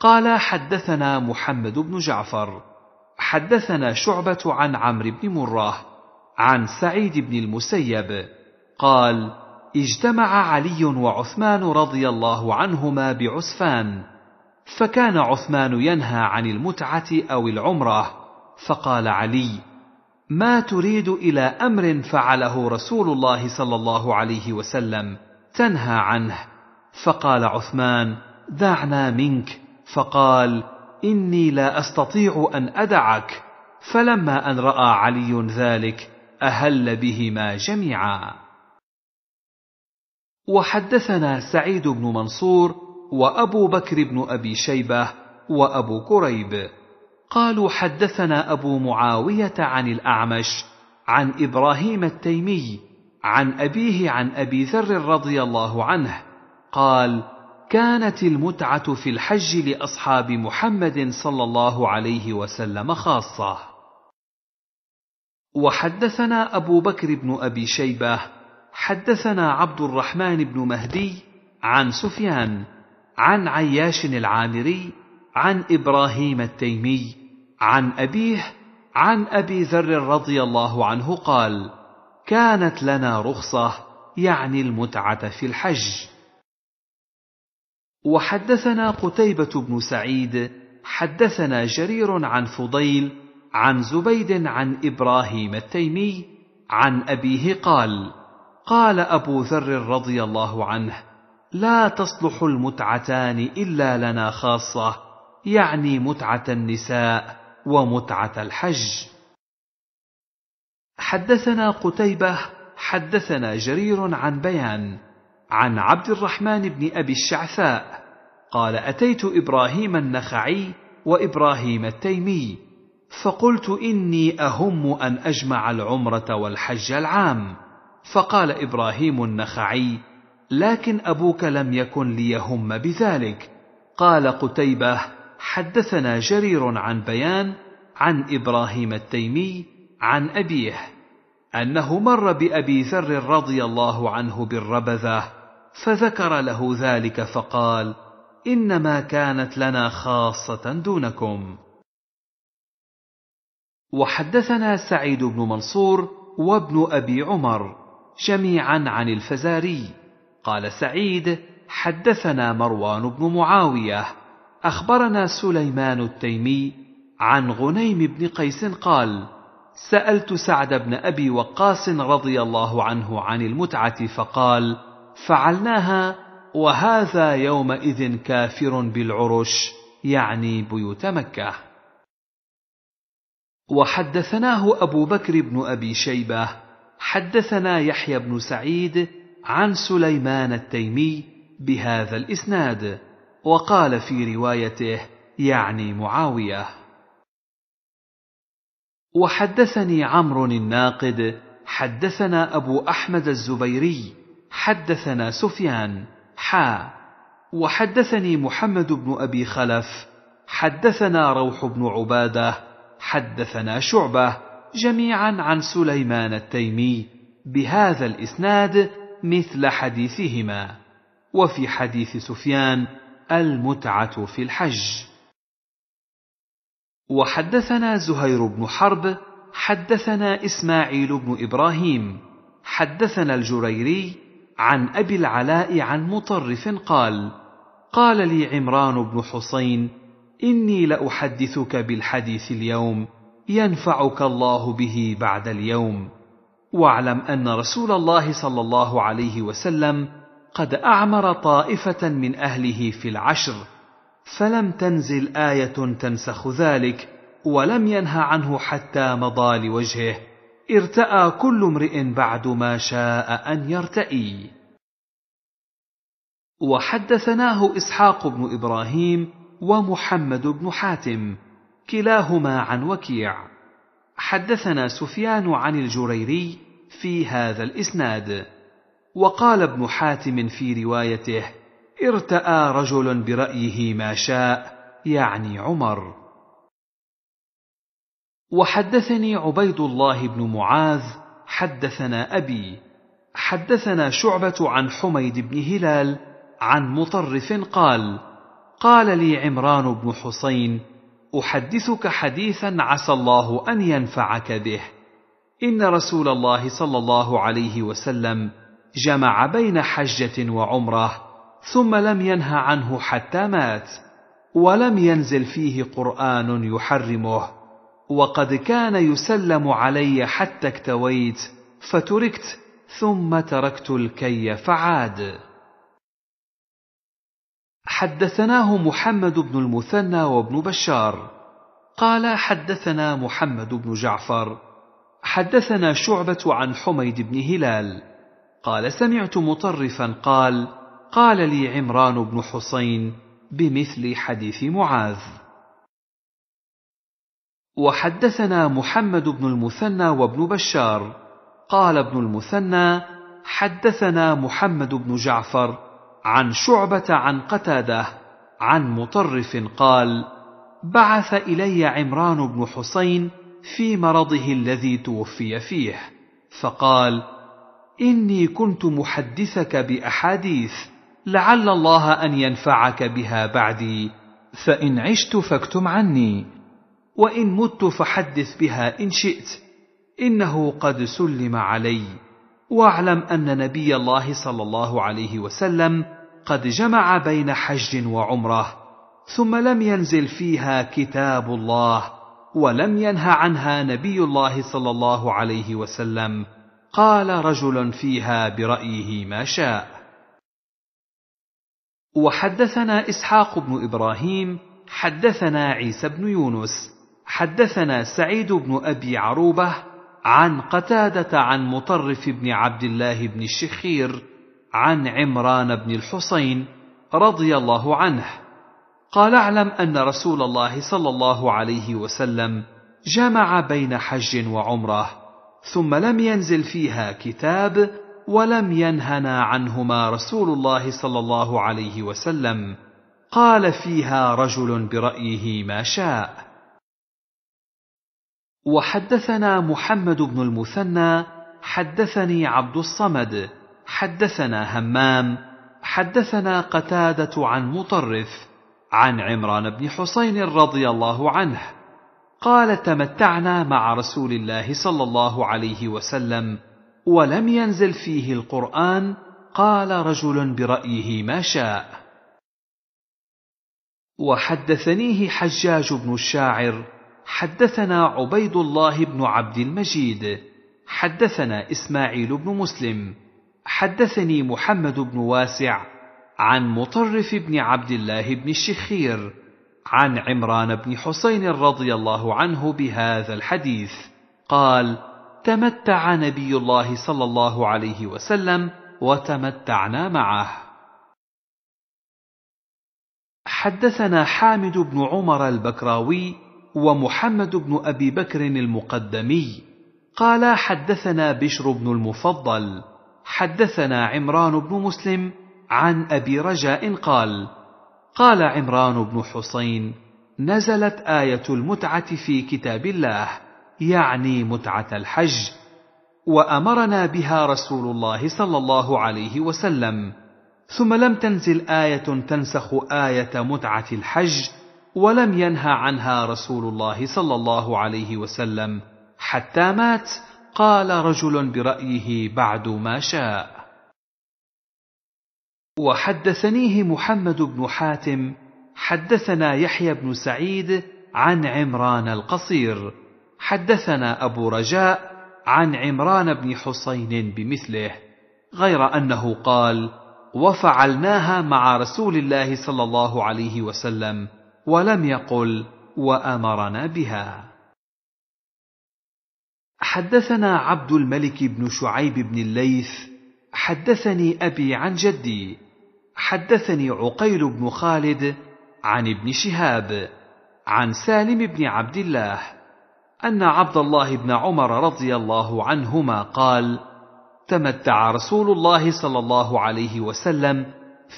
قال حدثنا محمد بن جعفر حدثنا شعبه عن عمرو بن مره عن سعيد بن المسيب قال اجتمع علي وعثمان رضي الله عنهما بعسفان فكان عثمان ينهى عن المتعه او العمره فقال علي ما تريد الى امر فعله رسول الله صلى الله عليه وسلم تنهى عنه فقال عثمان دعنا منك فقال اني لا استطيع ان ادعك فلما ان راى علي ذلك اهل بهما جميعا وحدثنا سعيد بن منصور وابو بكر بن ابي شيبه وابو كريب قالوا حدثنا ابو معاويه عن الاعمش عن ابراهيم التيمي عن ابيه عن ابي ذر رضي الله عنه قال كانت المتعه في الحج لاصحاب محمد صلى الله عليه وسلم خاصه وحدثنا ابو بكر بن ابي شيبه حدثنا عبد الرحمن بن مهدي عن سفيان عن عياش العامري عن ابراهيم التيمي عن ابيه عن ابي ذر رضي الله عنه قال كانت لنا رخصه يعني المتعه في الحج وحدثنا قتيبه بن سعيد حدثنا جرير عن فضيل عن زبيد عن ابراهيم التيمي عن ابيه قال قال ابو ذر رضي الله عنه لا تصلح المتعتان الا لنا خاصه يعني متعه النساء ومتعه الحج حدثنا قتيبه حدثنا جرير عن بيان عن عبد الرحمن بن ابي الشعثاء قال اتيت ابراهيم النخعي وابراهيم التيمي فقلت اني اهم ان اجمع العمره والحج العام فقال ابراهيم النخعي لكن أبوك لم يكن ليهم بذلك قال قتيبة حدثنا جرير عن بيان عن إبراهيم التيمي عن أبيه أنه مر بأبي ذر رضي الله عنه بالربذة فذكر له ذلك فقال إنما كانت لنا خاصة دونكم وحدثنا سعيد بن منصور وابن أبي عمر جميعا عن الفزاري قال سعيد حدثنا مروان بن معاويه اخبرنا سليمان التيمي عن غنيم بن قيس قال سالت سعد بن ابي وقاص رضي الله عنه عن المتعه فقال فعلناها وهذا يومئذ كافر بالعرش يعني بيوت مكه وحدثناه ابو بكر بن ابي شيبه حدثنا يحيى بن سعيد عن سليمان التيمي بهذا الاسناد وقال في روايته يعني معاويه وحدثني عمرو الناقد حدثنا ابو احمد الزبيري حدثنا سفيان حا وحدثني محمد بن ابي خلف حدثنا روح بن عباده حدثنا شعبه جميعا عن سليمان التيمي بهذا الاسناد مثل حديثهما وفي حديث سفيان المتعه في الحج وحدثنا زهير بن حرب حدثنا اسماعيل بن ابراهيم حدثنا الجريري عن ابي العلاء عن مطرف قال قال لي عمران بن حسين اني لاحدثك بالحديث اليوم ينفعك الله به بعد اليوم واعلم ان رسول الله صلى الله عليه وسلم قد اعمر طائفه من اهله في العشر فلم تنزل ايه تنسخ ذلك ولم ينه عنه حتى مضى لوجهه ارتاى كل امرئ بعد ما شاء ان يرتئي وحدثناه اسحاق بن ابراهيم ومحمد بن حاتم كلاهما عن وكيع حدثنا سفيان عن الجريري في هذا الاسناد وقال ابن حاتم في روايته ارتاى رجل برايه ما شاء يعني عمر وحدثني عبيد الله بن معاذ حدثنا ابي حدثنا شعبه عن حميد بن هلال عن مطرف قال قال لي عمران بن حسين احدثك حديثا عسى الله ان ينفعك به ان رسول الله صلى الله عليه وسلم جمع بين حجه وعمره ثم لم ينه عنه حتى مات ولم ينزل فيه قران يحرمه وقد كان يسلم علي حتى اكتويت فتركت ثم تركت الكي فعاد حدثناه محمد بن المثنى وابن بشار قال حدثنا محمد بن جعفر حدثنا شعبة عن حميد بن هلال قال سمعت مطرفا قال قال لي عمران بن حسين بمثل حديث معاذ وحدثنا محمد بن المثنى وابن بشار قال ابن المثنى حدثنا محمد بن جعفر عن شعبة عن قتادة عن مطرف قال: بعث إلي عمران بن حسين في مرضه الذي توفي فيه، فقال: إني كنت محدثك بأحاديث لعل الله أن ينفعك بها بعدي، فإن عشت فاكتم عني، وإن مت فحدث بها إن شئت، إنه قد سلم علي، واعلم أن نبي الله صلى الله عليه وسلم قد جمع بين حج وعمره ثم لم ينزل فيها كتاب الله ولم ينه عنها نبي الله صلى الله عليه وسلم قال رجل فيها برايه ما شاء وحدثنا اسحاق بن ابراهيم حدثنا عيسى بن يونس حدثنا سعيد بن ابي عروبه عن قتاده عن مطرف بن عبد الله بن الشخير عن عمران بن الحسين رضي الله عنه قال اعلم ان رسول الله صلى الله عليه وسلم جمع بين حج وعمره ثم لم ينزل فيها كتاب ولم ينهنا عنهما رسول الله صلى الله عليه وسلم قال فيها رجل برايه ما شاء وحدثنا محمد بن المثنى حدثني عبد الصمد حدثنا همام حدثنا قتاده عن مطرف عن عمران بن حسين رضي الله عنه قال تمتعنا مع رسول الله صلى الله عليه وسلم ولم ينزل فيه القران قال رجل برايه ما شاء وحدثنيه حجاج بن الشاعر حدثنا عبيد الله بن عبد المجيد حدثنا اسماعيل بن مسلم حدثني محمد بن واسع عن مطرف بن عبد الله بن الشخير عن عمران بن حسين رضي الله عنه بهذا الحديث قال تمتع نبي الله صلى الله عليه وسلم وتمتعنا معه حدثنا حامد بن عمر البكراوي ومحمد بن ابي بكر المقدمي قال حدثنا بشر بن المفضل حدثنا عمران بن مسلم عن ابي رجاء قال قال عمران بن حسين نزلت ايه المتعه في كتاب الله يعني متعه الحج وامرنا بها رسول الله صلى الله عليه وسلم ثم لم تنزل ايه تنسخ ايه متعه الحج ولم ينهى عنها رسول الله صلى الله عليه وسلم حتى مات قال رجل برأيه بعد ما شاء وحدثنيه محمد بن حاتم حدثنا يحيى بن سعيد عن عمران القصير حدثنا أبو رجاء عن عمران بن حسين بمثله غير أنه قال وفعلناها مع رسول الله صلى الله عليه وسلم ولم يقل وأمرنا بها حدثنا عبد الملك بن شعيب بن الليث حدثني ابي عن جدي حدثني عقيل بن خالد عن ابن شهاب عن سالم بن عبد الله ان عبد الله بن عمر رضي الله عنهما قال تمتع رسول الله صلى الله عليه وسلم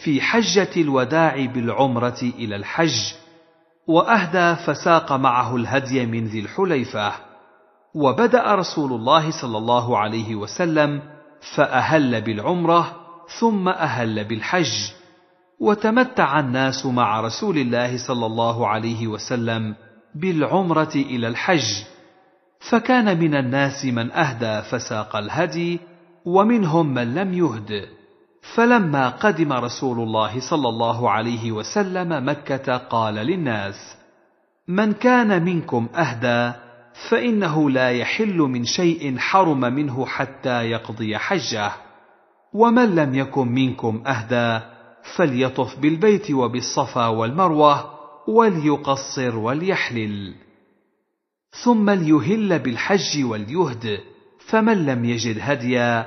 في حجه الوداع بالعمره الى الحج واهدى فساق معه الهدي من ذي الحليفه وبدا رسول الله صلى الله عليه وسلم فاهل بالعمره ثم اهل بالحج وتمتع الناس مع رسول الله صلى الله عليه وسلم بالعمره الى الحج فكان من الناس من اهدى فساق الهدي ومنهم من لم يهد فلما قدم رسول الله صلى الله عليه وسلم مكه قال للناس من كان منكم اهدى فإنه لا يحل من شيء حرم منه حتى يقضي حجه ومن لم يكن منكم أهدى فليطف بالبيت وبالصفا والمروة وليقصر وليحلل ثم ليهل بالحج وليهد فمن لم يجد هديا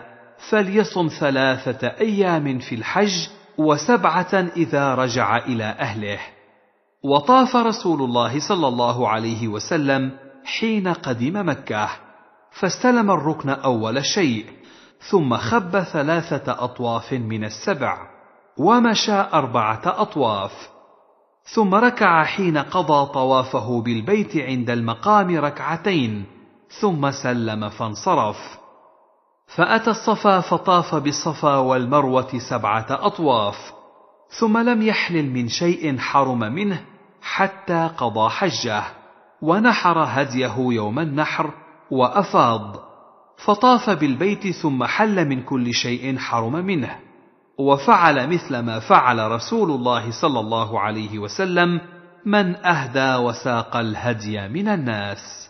فليصم ثلاثة أيام في الحج وسبعة إذا رجع إلى أهله وطاف رسول الله صلى الله عليه وسلم حين قدم مكة فاستلم الركن أول شيء ثم خب ثلاثة أطواف من السبع ومشى أربعة أطواف ثم ركع حين قضى طوافه بالبيت عند المقام ركعتين ثم سلم فانصرف فأتى الصفا فطاف بالصفا والمروة سبعة أطواف ثم لم يحلل من شيء حرم منه حتى قضى حجه ونحر هديه يوم النحر وافاض فطاف بالبيت ثم حل من كل شيء حرم منه وفعل مثل ما فعل رسول الله صلى الله عليه وسلم من اهدى وساق الهدي من الناس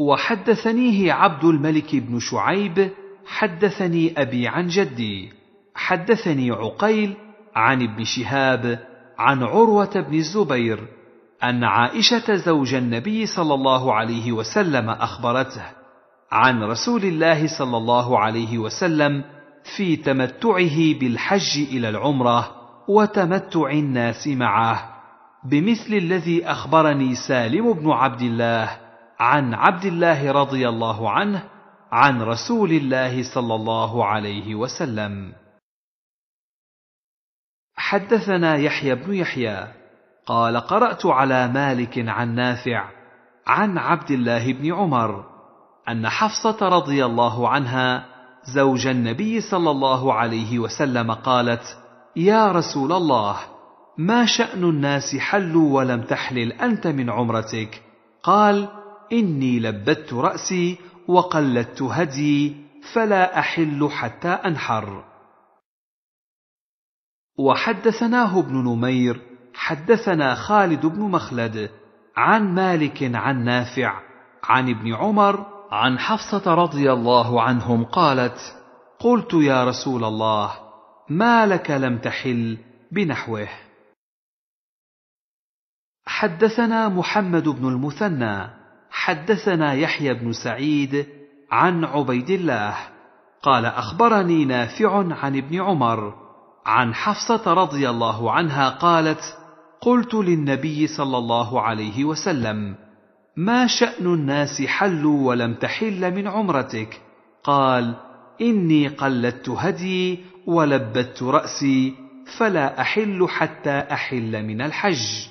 وحدثنيه عبد الملك بن شعيب حدثني ابي عن جدي حدثني عقيل عن ابن شهاب عن عروه بن الزبير أن عائشة زوج النبي صلى الله عليه وسلم أخبرته عن رسول الله صلى الله عليه وسلم في تمتعه بالحج إلى العمرة وتمتع الناس معه بمثل الذي أخبرني سالم بن عبد الله عن عبد الله رضي الله عنه عن رسول الله صلى الله عليه وسلم حدثنا يحيى بن يحيى قال قرات على مالك عن نافع عن عبد الله بن عمر ان حفصه رضي الله عنها زوج النبي صلى الله عليه وسلم قالت يا رسول الله ما شان الناس حلوا ولم تحلل انت من عمرتك قال اني لبدت راسي وقلدت هدي فلا احل حتى انحر وحدثناه ابن نمير حدثنا خالد بن مخلد عن مالك عن نافع عن ابن عمر عن حفصه رضي الله عنهم قالت قلت يا رسول الله ما لك لم تحل بنحوه حدثنا محمد بن المثنى حدثنا يحيى بن سعيد عن عبيد الله قال اخبرني نافع عن ابن عمر عن حفصه رضي الله عنها قالت قلت للنبي صلى الله عليه وسلم ما شان الناس حلوا ولم تحل من عمرتك قال اني قلدت هدي ولبدت راسي فلا احل حتى احل من الحج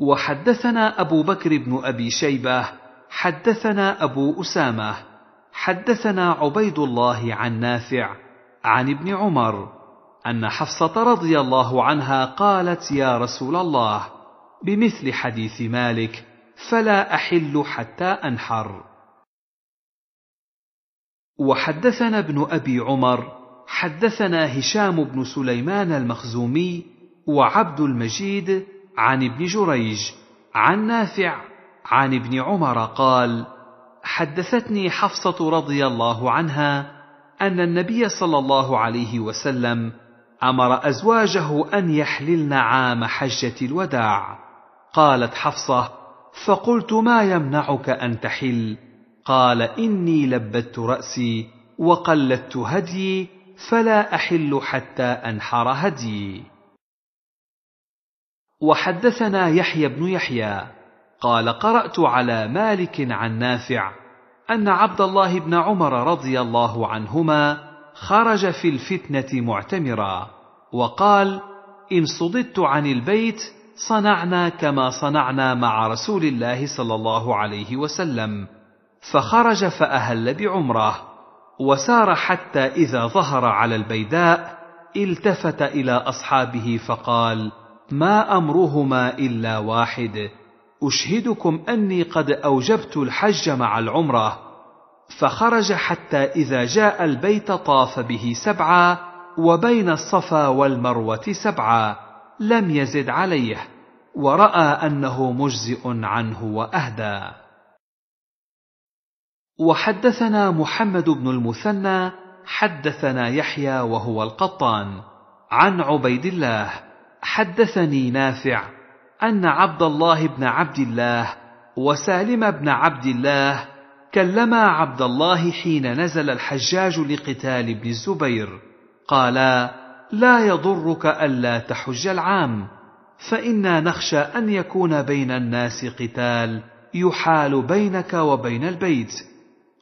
وحدثنا ابو بكر بن ابي شيبه حدثنا ابو اسامه حدثنا عبيد الله عن نافع عن ابن عمر ان حفصه رضي الله عنها قالت يا رسول الله بمثل حديث مالك فلا احل حتى انحر وحدثنا ابن ابي عمر حدثنا هشام بن سليمان المخزومي وعبد المجيد عن ابن جريج عن نافع عن ابن عمر قال حدثتني حفصه رضي الله عنها ان النبي صلى الله عليه وسلم امر ازواجه ان يحللن عام حجه الوداع قالت حفصه فقلت ما يمنعك ان تحل قال اني لبدت راسي وقلدت هديي فلا احل حتى انحر هديي وحدثنا يحيى بن يحيى قال قرات على مالك عن نافع ان عبد الله بن عمر رضي الله عنهما خرج في الفتنه معتمرا وقال ان صددت عن البيت صنعنا كما صنعنا مع رسول الله صلى الله عليه وسلم فخرج فاهل بعمره وسار حتى اذا ظهر على البيداء التفت الى اصحابه فقال ما امرهما الا واحد اشهدكم اني قد اوجبت الحج مع العمره فخرج حتى إذا جاء البيت طاف به سبعا وبين الصفا والمروة سبعا لم يزد عليه ورأى أنه مجزئ عنه وأهدى وحدثنا محمد بن المثنى حدثنا يحيى وهو القطان عن عبيد الله حدثني نافع أن عبد الله بن عبد الله وسالم بن عبد الله كلما عبد الله حين نزل الحجاج لقتال ابن الزبير قالا لا يضرك الا تحج العام فانا نخشى ان يكون بين الناس قتال يحال بينك وبين البيت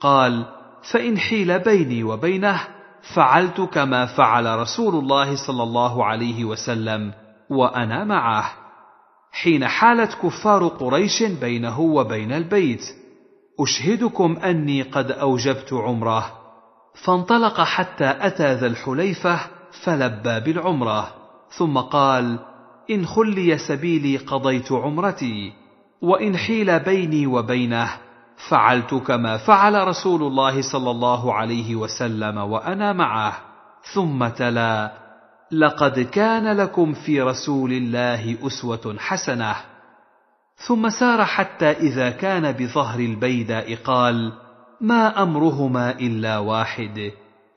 قال فان حيل بيني وبينه فعلت كما فعل رسول الله صلى الله عليه وسلم وانا معه حين حالت كفار قريش بينه وبين البيت اشهدكم اني قد اوجبت عمره فانطلق حتى اتى ذا الحليفه فلبى بالعمره ثم قال ان خلي سبيلي قضيت عمرتي وان حيل بيني وبينه فعلت كما فعل رسول الله صلى الله عليه وسلم وانا معه ثم تلا لقد كان لكم في رسول الله اسوه حسنه ثم سار حتى إذا كان بظهر البيداء قال: ما أمرهما إلا واحد،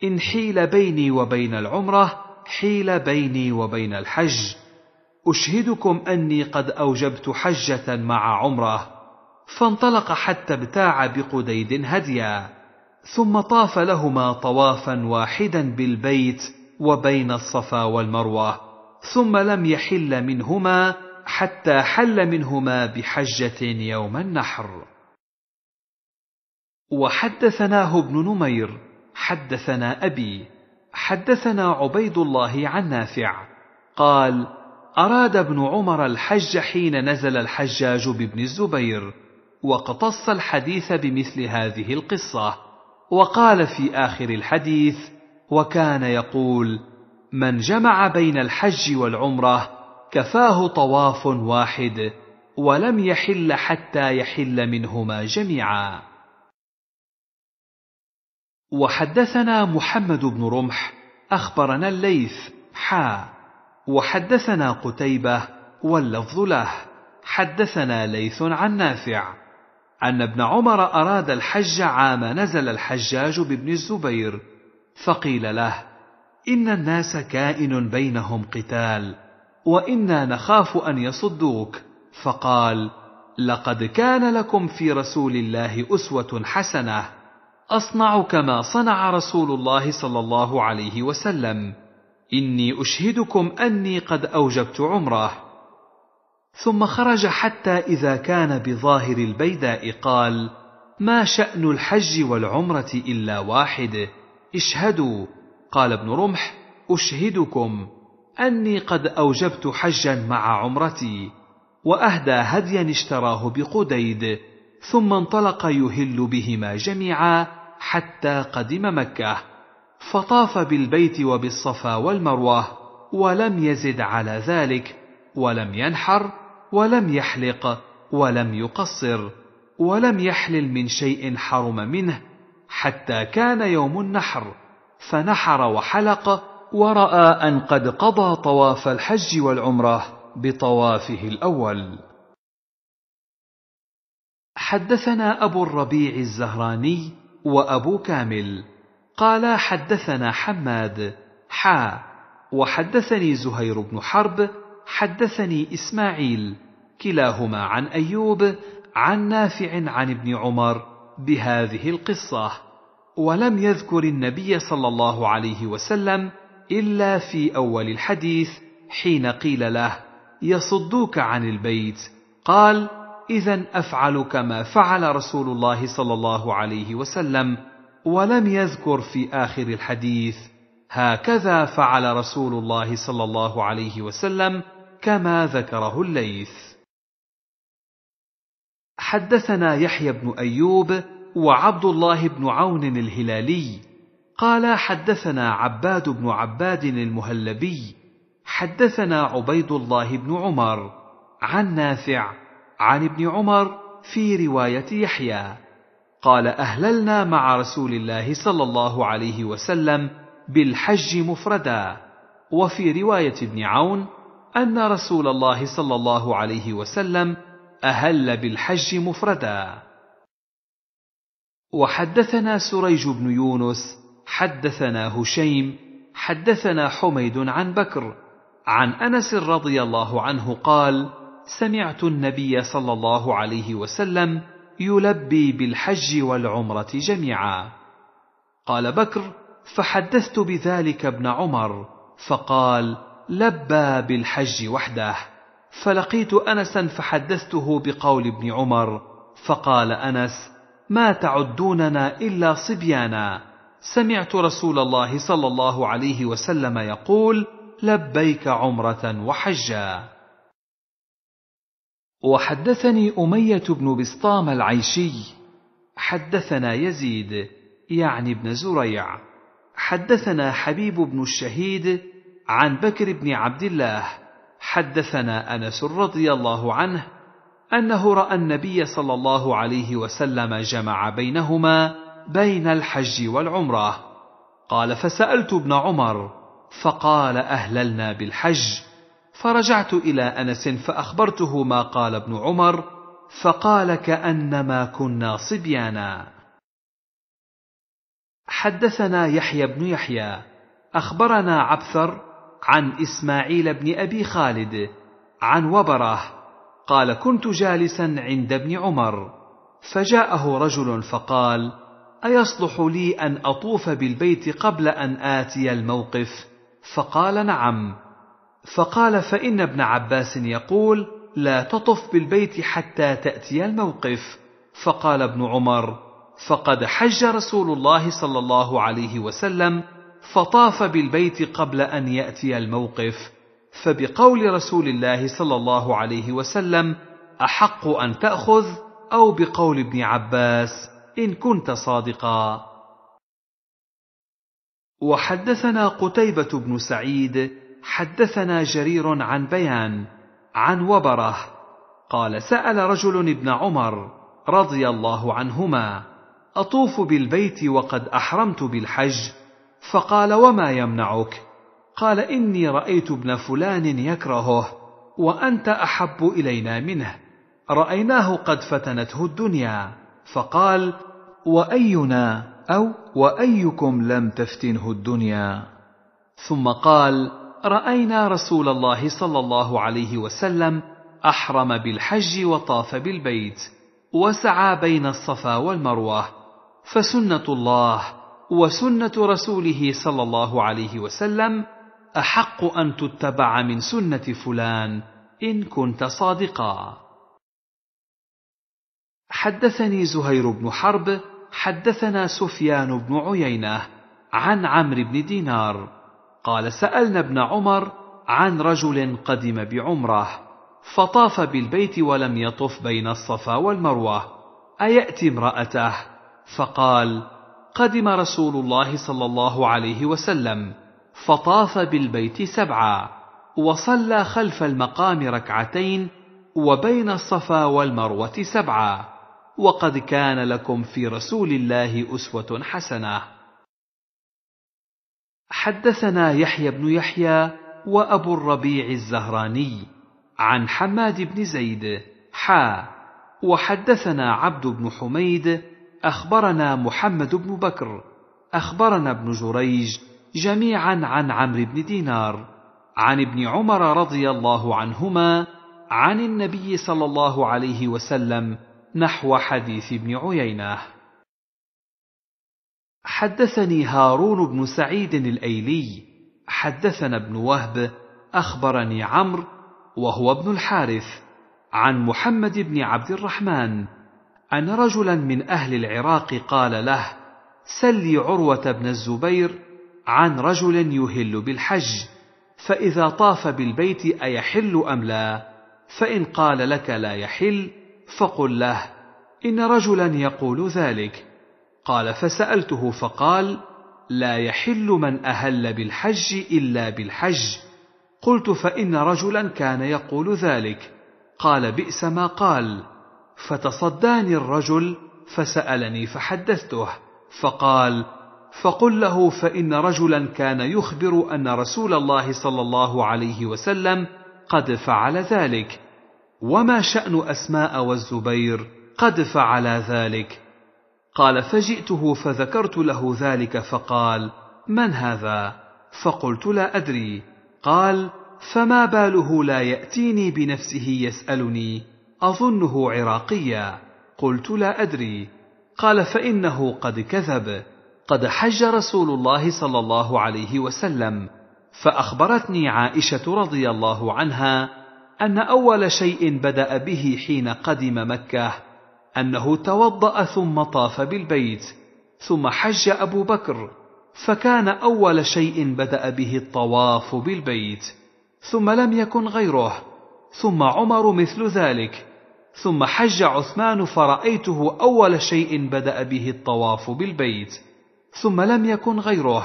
إن حيل بيني وبين العمرة حيل بيني وبين الحج، أشهدكم أني قد أوجبت حجة مع عمرة، فانطلق حتى ابتاع بقديد هديا، ثم طاف لهما طوافا واحدا بالبيت وبين الصفا والمروة، ثم لم يحل منهما حتى حل منهما بحجة يوم النحر وحدثناه ابن نمير حدثنا أبي حدثنا عبيد الله عن نافع قال أراد ابن عمر الحج حين نزل الحجاج بابن الزبير واقتص الحديث بمثل هذه القصة وقال في آخر الحديث وكان يقول من جمع بين الحج والعمره كفاه طواف واحد ولم يحل حتى يحل منهما جميعا وحدثنا محمد بن رمح اخبرنا الليث حا وحدثنا قتيبه واللفظ له حدثنا ليث عن نافع ان ابن عمر اراد الحج عام نزل الحجاج بابن الزبير فقيل له ان الناس كائن بينهم قتال وانا نخاف ان يصدوك فقال لقد كان لكم في رسول الله اسوه حسنه اصنع كما صنع رسول الله صلى الله عليه وسلم اني اشهدكم اني قد اوجبت عمره ثم خرج حتى اذا كان بظاهر البيداء قال ما شان الحج والعمره الا واحد اشهدوا قال ابن رمح اشهدكم اني قد اوجبت حجا مع عمرتي واهدى هديا اشتراه بقديد ثم انطلق يهل بهما جميعا حتى قدم مكه فطاف بالبيت وبالصفا والمروه ولم يزد على ذلك ولم ينحر ولم يحلق ولم يقصر ولم يحلل من شيء حرم منه حتى كان يوم النحر فنحر وحلق وراى ان قد قضى طواف الحج والعمره بطوافه الاول حدثنا ابو الربيع الزهراني وابو كامل قالا حدثنا حماد حا وحدثني زهير بن حرب حدثني اسماعيل كلاهما عن ايوب عن نافع عن ابن عمر بهذه القصه ولم يذكر النبي صلى الله عليه وسلم الا في اول الحديث حين قيل له يصدوك عن البيت قال اذا افعل كما فعل رسول الله صلى الله عليه وسلم ولم يذكر في اخر الحديث هكذا فعل رسول الله صلى الله عليه وسلم كما ذكره الليث حدثنا يحيى بن ايوب وعبد الله بن عون الهلالي قال حدثنا عباد بن عباد المهلبي حدثنا عبيد الله بن عمر عن نافع عن ابن عمر في روايه يحيى قال اهللنا مع رسول الله صلى الله عليه وسلم بالحج مفردا وفي روايه ابن عون ان رسول الله صلى الله عليه وسلم اهل بالحج مفردا وحدثنا سريج بن يونس حدثنا هشيم حدثنا حميد عن بكر عن انس رضي الله عنه قال سمعت النبي صلى الله عليه وسلم يلبي بالحج والعمره جميعا قال بكر فحدثت بذلك ابن عمر فقال لبى بالحج وحده فلقيت انسا فحدثته بقول ابن عمر فقال انس ما تعدوننا الا صبيانا سمعت رسول الله صلى الله عليه وسلم يقول لبيك عمره وحجا وحدثني اميه بن بسطام العيشي حدثنا يزيد يعني بن زريع حدثنا حبيب بن الشهيد عن بكر بن عبد الله حدثنا انس رضي الله عنه انه راى النبي صلى الله عليه وسلم جمع بينهما بين الحج والعمره قال فسالت ابن عمر فقال اهللنا بالحج فرجعت الى انس فاخبرته ما قال ابن عمر فقال كانما كنا صبيانا حدثنا يحيى بن يحيى اخبرنا عبثر عن اسماعيل بن ابي خالد عن وبره قال كنت جالسا عند ابن عمر فجاءه رجل فقال ايصلح لي ان اطوف بالبيت قبل ان اتي الموقف فقال نعم فقال فان ابن عباس يقول لا تطف بالبيت حتى تاتي الموقف فقال ابن عمر فقد حج رسول الله صلى الله عليه وسلم فطاف بالبيت قبل ان ياتي الموقف فبقول رسول الله صلى الله عليه وسلم احق ان تاخذ او بقول ابن عباس إن كنت صادقا وحدثنا قتيبة بن سعيد حدثنا جرير عن بيان عن وبره قال سأل رجل ابن عمر رضي الله عنهما أطوف بالبيت وقد أحرمت بالحج فقال وما يمنعك قال إني رأيت ابن فلان يكرهه وأنت أحب إلينا منه رأيناه قد فتنته الدنيا فقال واينا او وايكم لم تفتنه الدنيا ثم قال راينا رسول الله صلى الله عليه وسلم احرم بالحج وطاف بالبيت وسعى بين الصفا والمروه فسنه الله وسنه رسوله صلى الله عليه وسلم احق ان تتبع من سنه فلان ان كنت صادقا حدثني زهير بن حرب حدثنا سفيان بن عيينه عن عمرو بن دينار قال سالنا ابن عمر عن رجل قدم بعمره فطاف بالبيت ولم يطف بين الصفا والمروه اياتي امراته فقال قدم رسول الله صلى الله عليه وسلم فطاف بالبيت سبعا وصلى خلف المقام ركعتين وبين الصفا والمروه سبعا وقد كان لكم في رسول الله اسوه حسنه حدثنا يحيى بن يحيى وابو الربيع الزهراني عن حماد بن زيد حا وحدثنا عبد بن حميد اخبرنا محمد بن بكر اخبرنا ابن جريج جميعا عن عمرو بن دينار عن ابن عمر رضي الله عنهما عن النبي صلى الله عليه وسلم نحو حديث ابن عيينة حدثني هارون بن سعيد الأيلي حدثنا ابن وهب أخبرني عمرو وهو ابن الحارث عن محمد بن عبد الرحمن أن رجلا من أهل العراق قال له سلي عروة بن الزبير عن رجل يهل بالحج فإذا طاف بالبيت أيحل أم لا فإن قال لك لا يحل فقل له ان رجلا يقول ذلك قال فسالته فقال لا يحل من اهل بالحج الا بالحج قلت فان رجلا كان يقول ذلك قال بئس ما قال فتصداني الرجل فسالني فحدثته فقال فقل له فان رجلا كان يخبر ان رسول الله صلى الله عليه وسلم قد فعل ذلك وما شأن أسماء والزبير قد فعلا ذلك قال فجئته فذكرت له ذلك فقال من هذا فقلت لا أدري قال فما باله لا يأتيني بنفسه يسألني أظنه عراقيا قلت لا أدري قال فإنه قد كذب قد حج رسول الله صلى الله عليه وسلم فأخبرتني عائشة رضي الله عنها ان اول شيء بدا به حين قدم مكه انه توضا ثم طاف بالبيت ثم حج ابو بكر فكان اول شيء بدا به الطواف بالبيت ثم لم يكن غيره ثم عمر مثل ذلك ثم حج عثمان فرايته اول شيء بدا به الطواف بالبيت ثم لم يكن غيره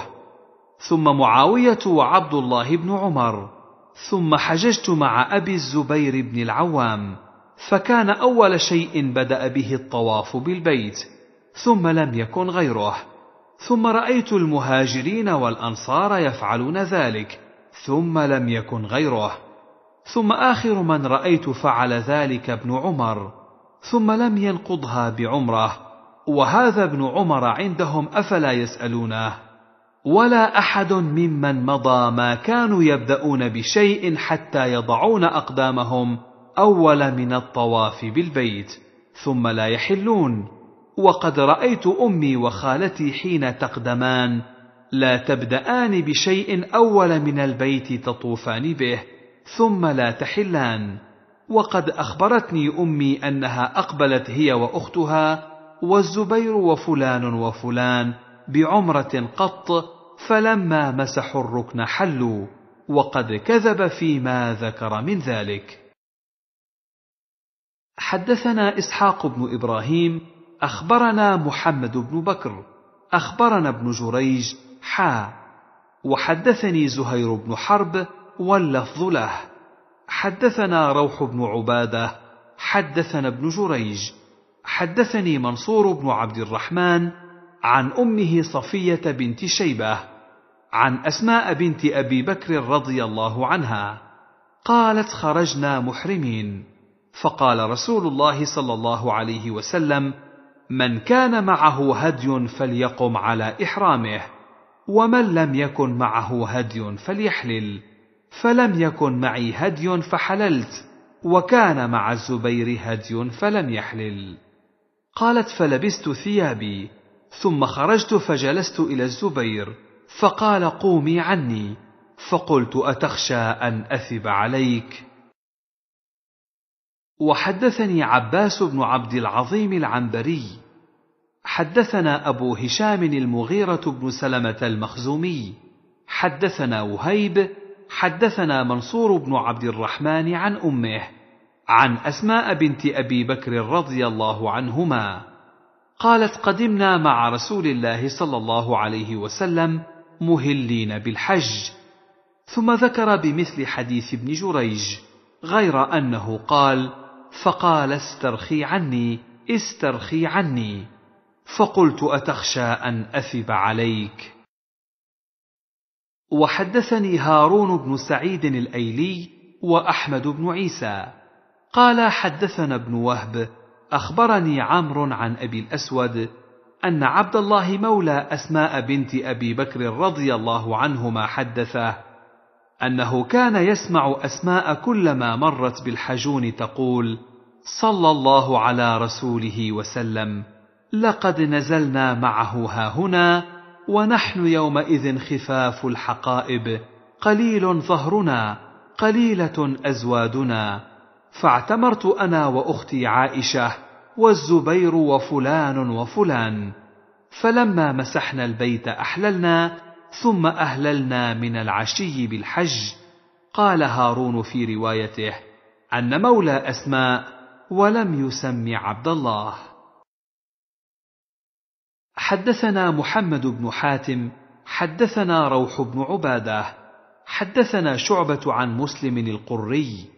ثم معاويه وعبد الله بن عمر ثم حججت مع ابي الزبير بن العوام فكان اول شيء بدا به الطواف بالبيت ثم لم يكن غيره ثم رايت المهاجرين والانصار يفعلون ذلك ثم لم يكن غيره ثم اخر من رايت فعل ذلك ابن عمر ثم لم ينقضها بعمره وهذا ابن عمر عندهم افلا يسالونه ولا احد ممن مضى ما كانوا يبداون بشيء حتى يضعون اقدامهم اول من الطواف بالبيت ثم لا يحلون وقد رايت امي وخالتي حين تقدمان لا تبدأان بشيء أول من البيت تطوفان به، ثم لا تحلان. وقد أخبرتني أمي أنها أقبلت هي وأختها والزبير وفلان وفلان بعمرة قط فلما مسحوا الركن حلوا وقد كذب فيما ذكر من ذلك حدثنا اسحاق بن ابراهيم اخبرنا محمد بن بكر اخبرنا ابن جريج حا وحدثني زهير بن حرب واللفظ له حدثنا روح بن عباده حدثنا ابن جريج حدثني منصور بن عبد الرحمن عن امه صفيه بنت شيبه عن اسماء بنت ابي بكر رضي الله عنها قالت خرجنا محرمين فقال رسول الله صلى الله عليه وسلم من كان معه هدي فليقم على احرامه ومن لم يكن معه هدي فليحلل فلم يكن معي هدي فحللت وكان مع الزبير هدي فلم يحلل قالت فلبست ثيابي ثم خرجت فجلست الى الزبير فقال قومي عني فقلت اتخشى ان اثب عليك وحدثني عباس بن عبد العظيم العنبري حدثنا ابو هشام المغيره بن سلمه المخزومي حدثنا وهيب حدثنا منصور بن عبد الرحمن عن امه عن اسماء بنت ابي بكر رضي الله عنهما قالت قدمنا مع رسول الله صلى الله عليه وسلم مهلين بالحج ثم ذكر بمثل حديث ابن جريج غير انه قال فقال استرخي عني استرخي عني فقلت اتخشى ان اثب عليك وحدثني هارون بن سعيد الايلي واحمد بن عيسى قال حدثنا ابن وهب اخبرني عمرو عن ابي الاسود ان عبد الله مولى اسماء بنت ابي بكر رضي الله عنهما حدثه انه كان يسمع اسماء كلما مرت بالحجون تقول صلى الله على رسوله وسلم لقد نزلنا معه هنا، ونحن يومئذ خفاف الحقائب قليل ظهرنا قليله ازوادنا فاعتمرت انا واختي عائشه والزبير وفلان وفلان فلما مسحنا البيت احللنا ثم اهللنا من العشي بالحج قال هارون في روايته ان مولى اسماء ولم يسم عبد الله حدثنا محمد بن حاتم حدثنا روح بن عباده حدثنا شعبه عن مسلم القري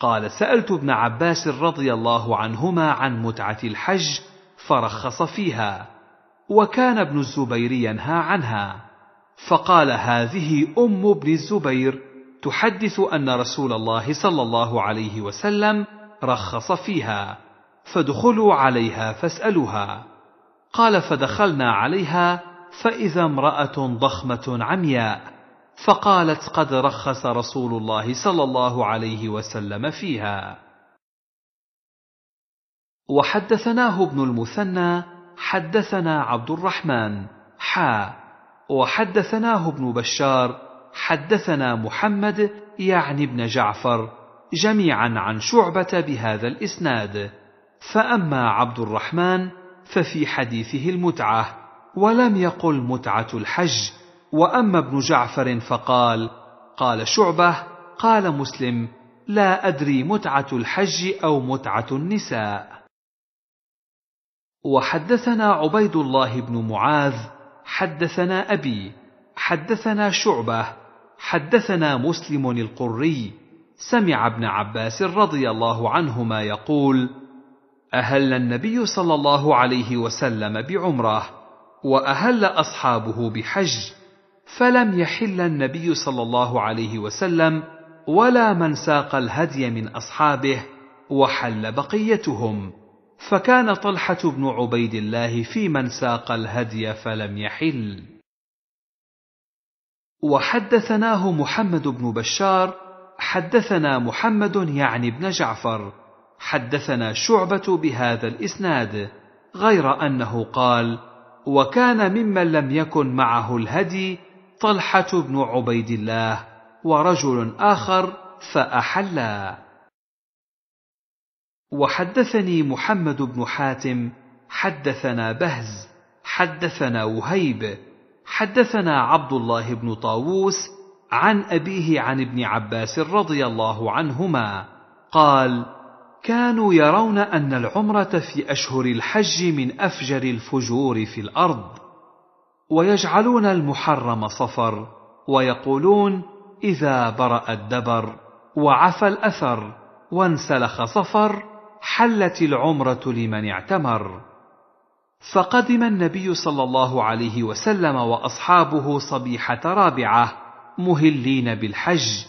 قال سألت ابن عباس رضي الله عنهما عن متعة الحج فرخص فيها وكان ابن الزبير ينهى عنها فقال هذه أم ابن الزبير تحدث أن رسول الله صلى الله عليه وسلم رخص فيها فادخلوا عليها فاسألوها قال فدخلنا عليها فإذا امرأة ضخمة عمياء فقالت قد رخص رسول الله صلى الله عليه وسلم فيها وحدثناه ابن المثنى حدثنا عبد الرحمن حا وحدثناه ابن بشار حدثنا محمد يعني ابن جعفر جميعا عن شعبة بهذا الإسناد فأما عبد الرحمن ففي حديثه المتعة ولم يقل متعة الحج واما ابن جعفر فقال قال شعبه قال مسلم لا ادري متعه الحج او متعه النساء وحدثنا عبيد الله بن معاذ حدثنا ابي حدثنا شعبه حدثنا مسلم القري سمع ابن عباس رضي الله عنهما يقول اهل النبي صلى الله عليه وسلم بعمره واهل اصحابه بحج فلم يحل النبي صلى الله عليه وسلم ولا من ساق الهدي من اصحابه وحل بقيتهم فكان طلحه بن عبيد الله في من ساق الهدي فلم يحل وحدثناه محمد بن بشار حدثنا محمد يعني بن جعفر حدثنا شعبه بهذا الاسناد غير انه قال وكان ممن لم يكن معه الهدي طلحه بن عبيد الله ورجل اخر فاحلا وحدثني محمد بن حاتم حدثنا بهز حدثنا وهيب حدثنا عبد الله بن طاووس عن ابيه عن ابن عباس رضي الله عنهما قال كانوا يرون ان العمره في اشهر الحج من افجر الفجور في الارض ويجعلون المحرم صفر ويقولون اذا برا الدبر وعفى الاثر وانسلخ صفر حلت العمره لمن اعتمر فقدم النبي صلى الله عليه وسلم واصحابه صبيحه رابعه مهلين بالحج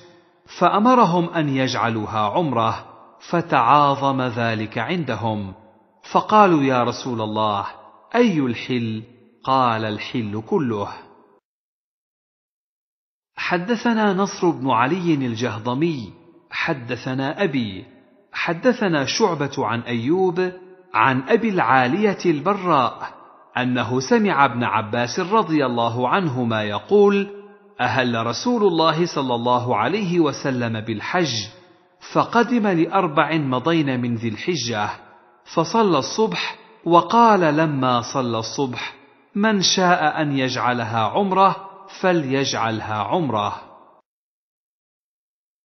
فامرهم ان يجعلوها عمره فتعاظم ذلك عندهم فقالوا يا رسول الله اي الحل قال الحل كله حدثنا نصر بن علي الجهضمي حدثنا ابي حدثنا شعبه عن ايوب عن ابي العاليه البراء انه سمع ابن عباس رضي الله عنهما يقول اهل رسول الله صلى الله عليه وسلم بالحج فقدم لاربع مضين من ذي الحجه فصلى الصبح وقال لما صلى الصبح من شاء أن يجعلها عمرة فليجعلها عمرة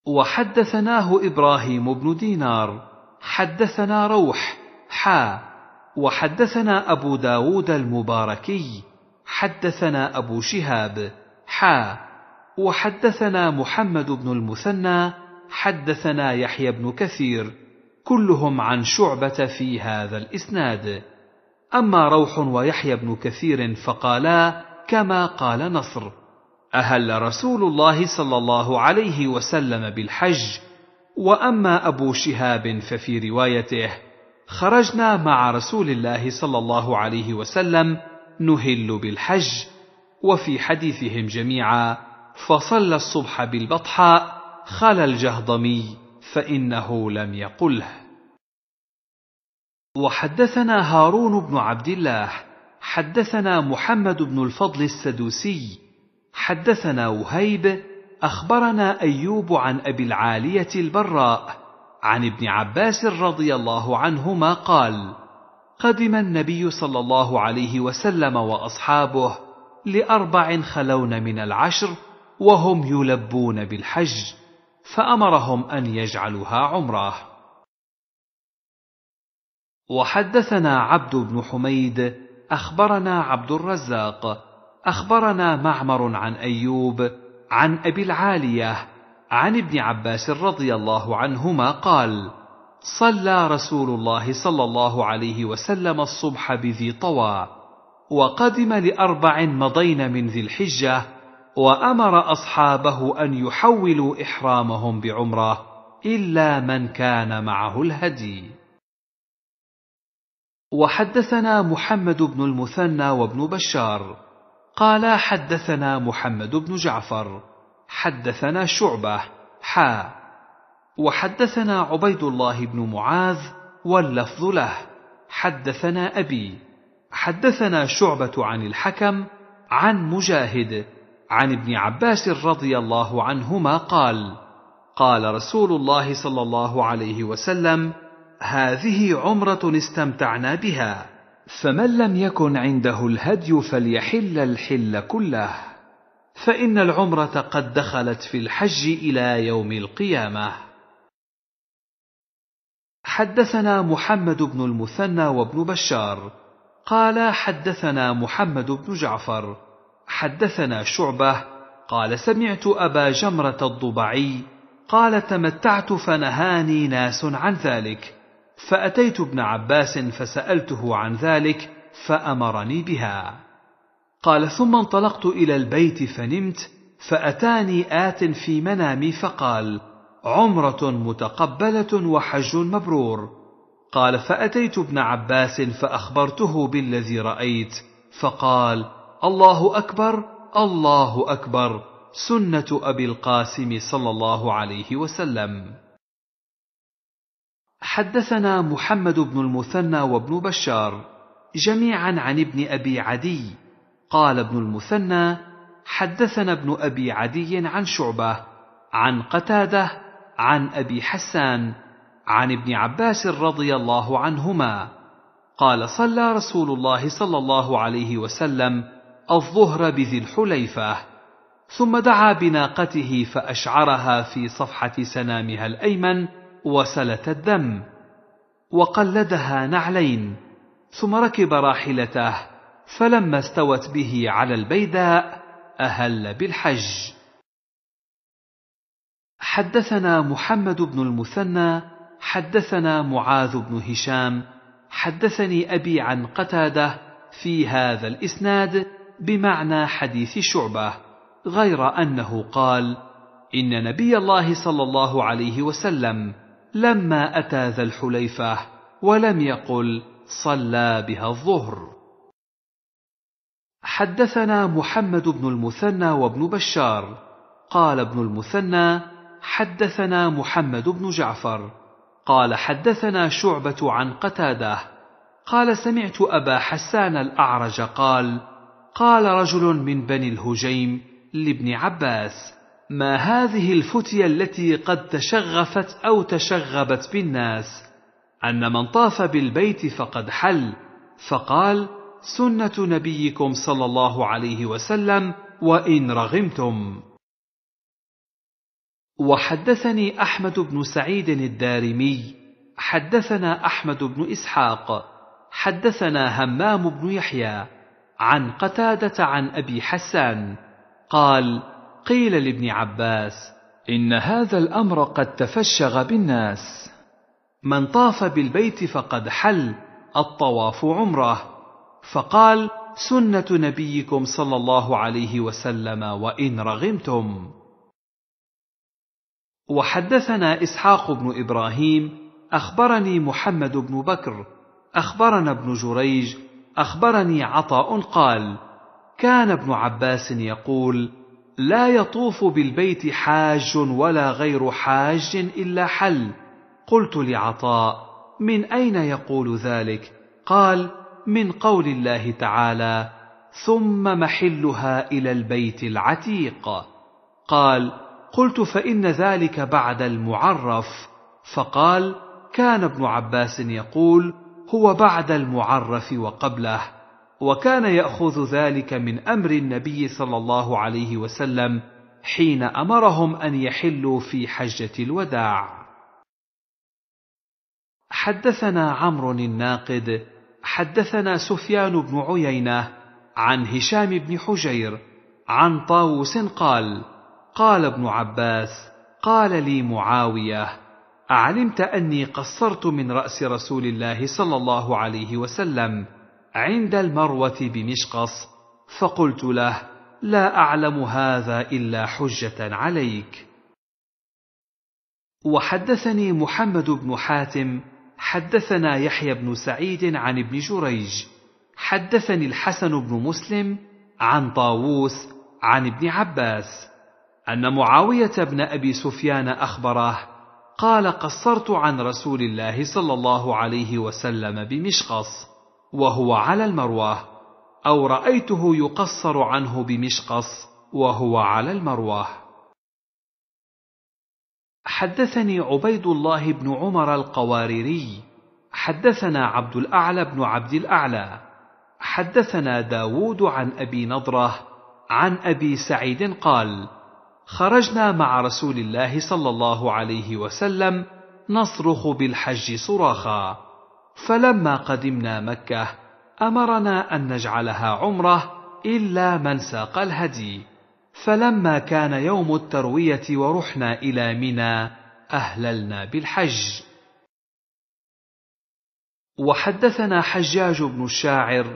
وحدثناه إبراهيم بن دينار حدثنا روح حا وحدثنا أبو داود المباركي حدثنا أبو شهاب حا وحدثنا محمد بن المثنى حدثنا يحيى بن كثير كلهم عن شعبة في هذا الإسناد أما روح ويحيى بن كثير فقالا كما قال نصر أهل رسول الله صلى الله عليه وسلم بالحج وأما أبو شهاب ففي روايته خرجنا مع رسول الله صلى الله عليه وسلم نهل بالحج وفي حديثهم جميعا فصلى الصبح بالبطحاء خلا الجهضمي فإنه لم يقله وحدثنا هارون بن عبد الله حدثنا محمد بن الفضل السدوسي حدثنا وهيب اخبرنا ايوب عن ابي العاليه البراء عن ابن عباس رضي الله عنهما قال قدم النبي صلى الله عليه وسلم واصحابه لاربع خلون من العشر وهم يلبون بالحج فامرهم ان يجعلوها عمره وحدثنا عبد بن حميد اخبرنا عبد الرزاق اخبرنا معمر عن ايوب عن ابي العاليه عن ابن عباس رضي الله عنهما قال صلى رسول الله صلى الله عليه وسلم الصبح بذي طوى وقدم لاربع مضين من ذي الحجه وامر اصحابه ان يحولوا احرامهم بعمره الا من كان معه الهدي وحدثنا محمد بن المثنى وابن بشار قال حدثنا محمد بن جعفر حدثنا شعبه حا وحدثنا عبيد الله بن معاذ واللفظ له حدثنا ابي حدثنا شعبه عن الحكم عن مجاهد عن ابن عباس رضي الله عنهما قال قال رسول الله صلى الله عليه وسلم هذه عمرة استمتعنا بها فمن لم يكن عنده الهدي فليحل الحل كله فإن العمرة قد دخلت في الحج إلى يوم القيامة حدثنا محمد بن المثنى وابن بشار قال حدثنا محمد بن جعفر حدثنا شعبة قال سمعت أبا جمرة الضبعي قال تمتعت فنهاني ناس عن ذلك فأتيت ابن عباس فسألته عن ذلك فأمرني بها قال ثم انطلقت إلى البيت فنمت فأتاني آت في منامي فقال عمرة متقبلة وحج مبرور قال فأتيت ابن عباس فأخبرته بالذي رأيت فقال الله أكبر الله أكبر سنة أبي القاسم صلى الله عليه وسلم حدثنا محمد بن المثنى وابن بشار جميعا عن ابن ابي عدي قال ابن المثنى حدثنا ابن ابي عدي عن شعبه عن قتاده عن ابي حسان عن ابن عباس رضي الله عنهما قال صلى رسول الله صلى الله عليه وسلم الظهر بذي الحليفه ثم دعا بناقته فاشعرها في صفحه سنامها الايمن وسلة الدم وقلدها نعلين ثم ركب راحلته فلما استوت به على البيداء أهل بالحج حدثنا محمد بن المثنى حدثنا معاذ بن هشام حدثني أبي عن قتاده في هذا الإسناد بمعنى حديث شعبة غير أنه قال إن نبي الله صلى الله عليه وسلم لما أتى ذا الحليفة ولم يقل صلى بها الظهر حدثنا محمد بن المثنى وابن بشار قال ابن المثنى حدثنا محمد بن جعفر قال حدثنا شعبة عن قتاده قال سمعت أبا حسان الأعرج قال قال رجل من بني الهجيم لابن عباس ما هذه الفتية التي قد تشغفت أو تشغبت بالناس أن من طاف بالبيت فقد حل فقال سنة نبيكم صلى الله عليه وسلم وإن رغمتم وحدثني أحمد بن سعيد الدارمي حدثنا أحمد بن إسحاق حدثنا همام بن يحيى عن قتادة عن أبي حسان قال: قيل لابن عباس ان هذا الامر قد تفشغ بالناس من طاف بالبيت فقد حل الطواف عمره فقال سنه نبيكم صلى الله عليه وسلم وان رغمتم وحدثنا اسحاق بن ابراهيم اخبرني محمد بن بكر اخبرنا ابن جريج اخبرني عطاء قال كان ابن عباس يقول لا يطوف بالبيت حاج ولا غير حاج الا حل قلت لعطاء من اين يقول ذلك قال من قول الله تعالى ثم محلها الى البيت العتيق قال قلت فان ذلك بعد المعرف فقال كان ابن عباس يقول هو بعد المعرف وقبله وكان ياخذ ذلك من امر النبي صلى الله عليه وسلم حين امرهم ان يحلوا في حجه الوداع حدثنا عمرو الناقد حدثنا سفيان بن عيينه عن هشام بن حجير عن طاووس قال قال ابن عباس قال لي معاويه اعلمت اني قصرت من راس رسول الله صلى الله عليه وسلم عند المروة بمشقص فقلت له لا أعلم هذا إلا حجة عليك وحدثني محمد بن حاتم حدثنا يحيى بن سعيد عن ابن جريج حدثني الحسن بن مسلم عن طاووس عن ابن عباس ان معاويه بن ابي سفيان اخبره قال قصرت عن رسول الله صلى الله عليه وسلم بمشقص وهو على المروه او رايته يقصر عنه بمشقص وهو على المروه حدثني عبيد الله بن عمر القواريري حدثنا عبد الاعلى بن عبد الاعلى حدثنا داود عن ابي نضره عن ابي سعيد قال خرجنا مع رسول الله صلى الله عليه وسلم نصرخ بالحج صراخا فلما قدمنا مكة أمرنا أن نجعلها عمرة إلا من ساق الهدي فلما كان يوم التروية ورحنا إلى منى أهللنا بالحج وحدثنا حجاج بن الشاعر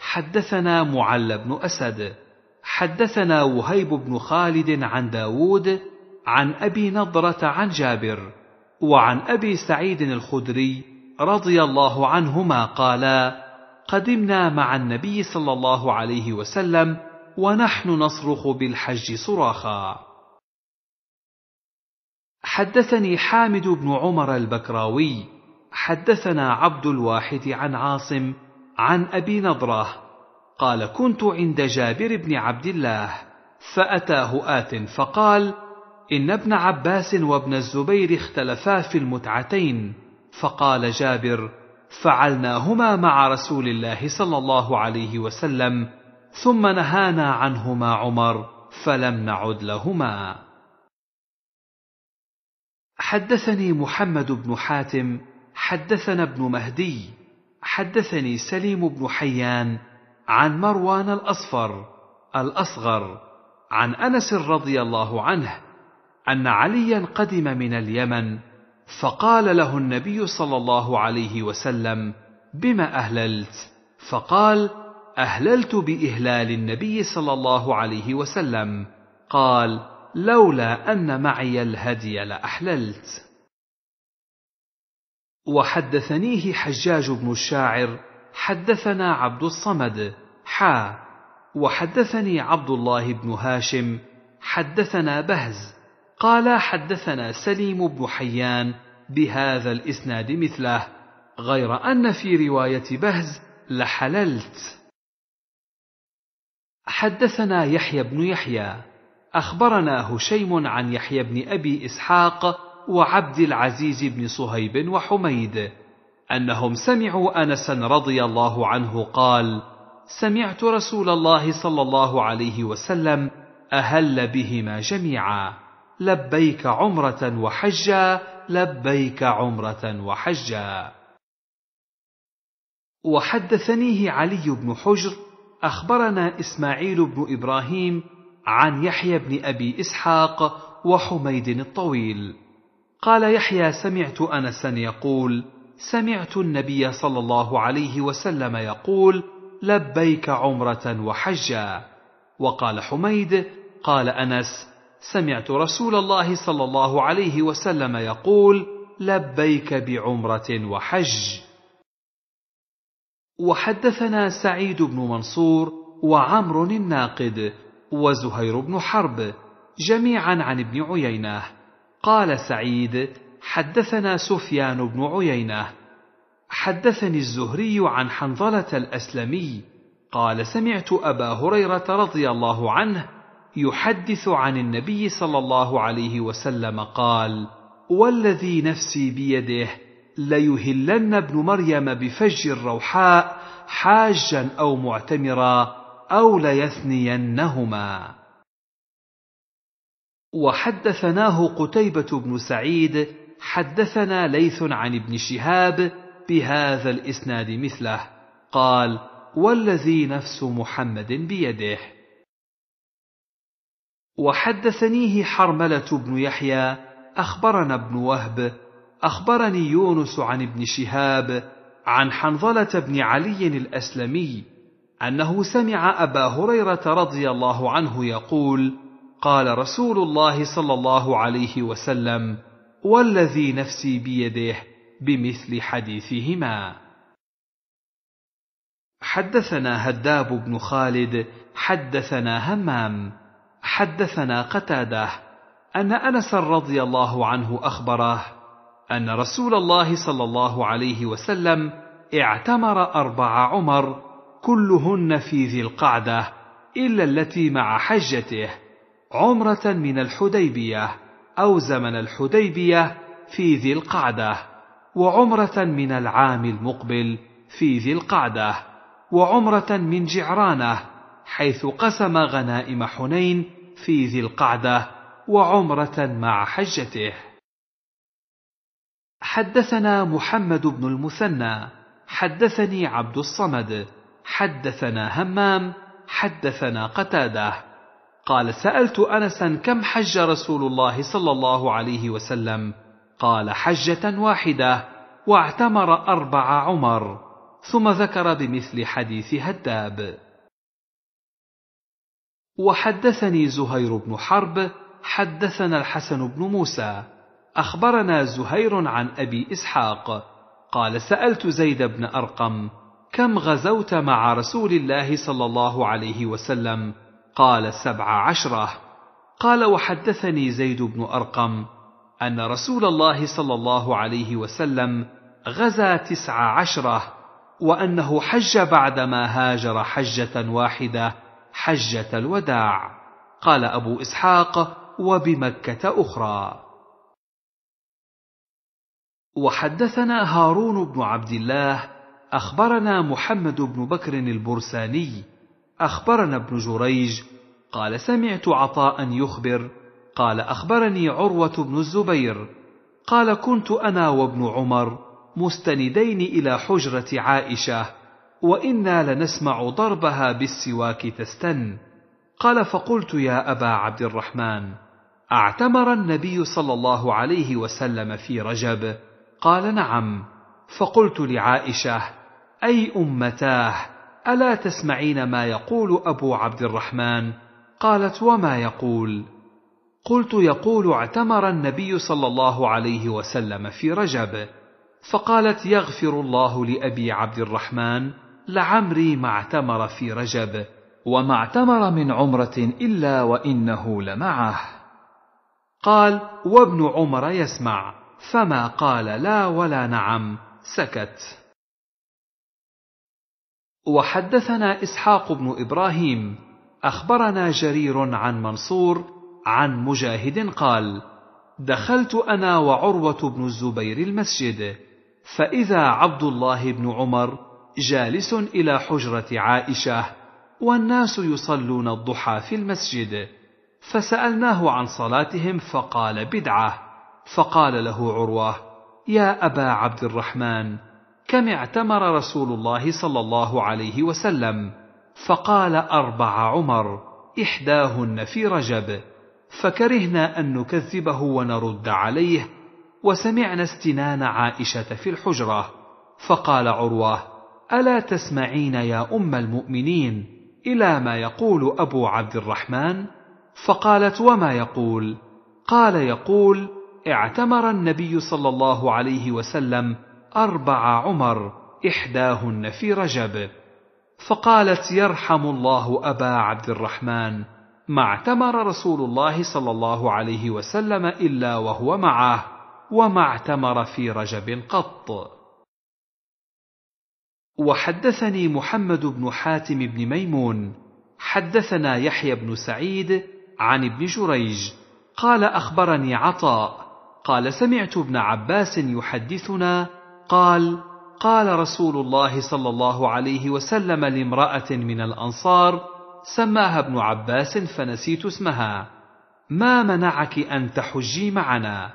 حدثنا معل بن أسد حدثنا وهيب بن خالد عن داود عن أبي نضرة عن جابر وعن أبي سعيد الخدري رضي الله عنهما قالا قدمنا مع النبي صلى الله عليه وسلم ونحن نصرخ بالحج صراخا حدثني حامد بن عمر البكراوي حدثنا عبد الواحد عن عاصم عن ابي نضره قال كنت عند جابر بن عبد الله فاتاه ات فقال ان ابن عباس وابن الزبير اختلفا في المتعتين فقال جابر فعلناهما مع رسول الله صلى الله عليه وسلم ثم نهانا عنهما عمر فلم نعد لهما حدثني محمد بن حاتم حدثنا ابن مهدي حدثني سليم بن حيان عن مروان الاصفر الاصغر عن انس رضي الله عنه ان عليا قدم من اليمن فقال له النبي صلى الله عليه وسلم بما اهللت فقال اهللت باهلال النبي صلى الله عليه وسلم قال لولا ان معي الهدي لاحللت وحدثنيه حجاج بن الشاعر حدثنا عبد الصمد حا وحدثني عبد الله بن هاشم حدثنا بهز قال حدثنا سليم بن حيان بهذا الاسناد مثله غير ان في روايه بهز لحللت حدثنا يحيى بن يحيى اخبرنا هشيم عن يحيى بن ابي اسحاق وعبد العزيز بن صهيب وحميد انهم سمعوا انسا رضي الله عنه قال سمعت رسول الله صلى الله عليه وسلم اهل بهما جميعا لبيك عمرة وحجا لبيك عمرة وحجا وحدثنيه علي بن حجر أخبرنا إسماعيل بن إبراهيم عن يحيى بن أبي إسحاق وحميد الطويل قال يحيى سمعت أنسا يقول سمعت النبي صلى الله عليه وسلم يقول لبيك عمرة وحجا وقال حميد قال أنس سمعت رسول الله صلى الله عليه وسلم يقول لبيك بعمره وحج وحدثنا سعيد بن منصور وعمر الناقد وزهير بن حرب جميعا عن ابن عيينه قال سعيد حدثنا سفيان بن عيينه حدثني الزهري عن حنظله الاسلمي قال سمعت ابا هريره رضي الله عنه يحدث عن النبي صلى الله عليه وسلم قال والذي نفسي بيده ليهلن ابن مريم بفج الروحاء حاجا او معتمرا او ليثنينهما وحدثناه قتيبه بن سعيد حدثنا ليث عن ابن شهاب بهذا الاسناد مثله قال والذي نفس محمد بيده وحدثنيه حرمله بن يحيى اخبرنا ابن وهب اخبرني يونس عن ابن شهاب عن حنظله بن علي الاسلمي انه سمع ابا هريره رضي الله عنه يقول قال رسول الله صلى الله عليه وسلم والذي نفسي بيده بمثل حديثهما حدثنا هداب بن خالد حدثنا همام حدثنا قتاده ان انس رضي الله عنه اخبره ان رسول الله صلى الله عليه وسلم اعتمر اربع عمر كلهن في ذي القعده الا التي مع حجته عمره من الحديبيه او زمن الحديبيه في ذي القعده وعمره من العام المقبل في ذي القعده وعمره من جعرانه حيث قسم غنائم حنين في ذي القعده وعمره مع حجته حدثنا محمد بن المثنى حدثني عبد الصمد حدثنا همام حدثنا قتاده قال سالت انسا كم حج رسول الله صلى الله عليه وسلم قال حجه واحده واعتمر اربع عمر ثم ذكر بمثل حديث هداب وحدثني زهير بن حرب حدثنا الحسن بن موسى اخبرنا زهير عن ابي اسحاق قال سالت زيد بن ارقم كم غزوت مع رسول الله صلى الله عليه وسلم قال سبع عشره قال وحدثني زيد بن ارقم ان رسول الله صلى الله عليه وسلم غزا تسع عشره وانه حج بعدما هاجر حجه واحده حجة الوداع قال أبو إسحاق وبمكة أخرى وحدثنا هارون بن عبد الله أخبرنا محمد بن بكر البرساني أخبرنا ابن جريج قال سمعت عطاء يخبر قال أخبرني عروة بن الزبير قال كنت أنا وابن عمر مستندين إلى حجرة عائشة وانا لنسمع ضربها بالسواك تستن قال فقلت يا ابا عبد الرحمن اعتمر النبي صلى الله عليه وسلم في رجب قال نعم فقلت لعائشه اي امتاه الا تسمعين ما يقول ابو عبد الرحمن قالت وما يقول قلت يقول اعتمر النبي صلى الله عليه وسلم في رجب فقالت يغفر الله لابي عبد الرحمن لعمري ما اعتمر في رجب وما اعتمر من عمرة إلا وإنه لمعه قال وابن عمر يسمع فما قال لا ولا نعم سكت وحدثنا إسحاق بن إبراهيم أخبرنا جرير عن منصور عن مجاهد قال دخلت أنا وعروة بن الزبير المسجد فإذا عبد الله بن عمر جالس الى حجره عائشه والناس يصلون الضحى في المسجد فسالناه عن صلاتهم فقال بدعه فقال له عروه يا ابا عبد الرحمن كم اعتمر رسول الله صلى الله عليه وسلم فقال اربع عمر احداهن في رجب فكرهنا ان نكذبه ونرد عليه وسمعنا استنان عائشه في الحجره فقال عروه الا تسمعين يا ام المؤمنين الى ما يقول ابو عبد الرحمن فقالت وما يقول قال يقول اعتمر النبي صلى الله عليه وسلم اربع عمر احداهن في رجب فقالت يرحم الله ابا عبد الرحمن ما اعتمر رسول الله صلى الله عليه وسلم الا وهو معه وما اعتمر في رجب قط وحدثني محمد بن حاتم بن ميمون حدثنا يحيى بن سعيد عن ابن جريج قال اخبرني عطاء قال سمعت ابن عباس يحدثنا قال قال رسول الله صلى الله عليه وسلم لامراه من الانصار سماها ابن عباس فنسيت اسمها ما منعك ان تحجي معنا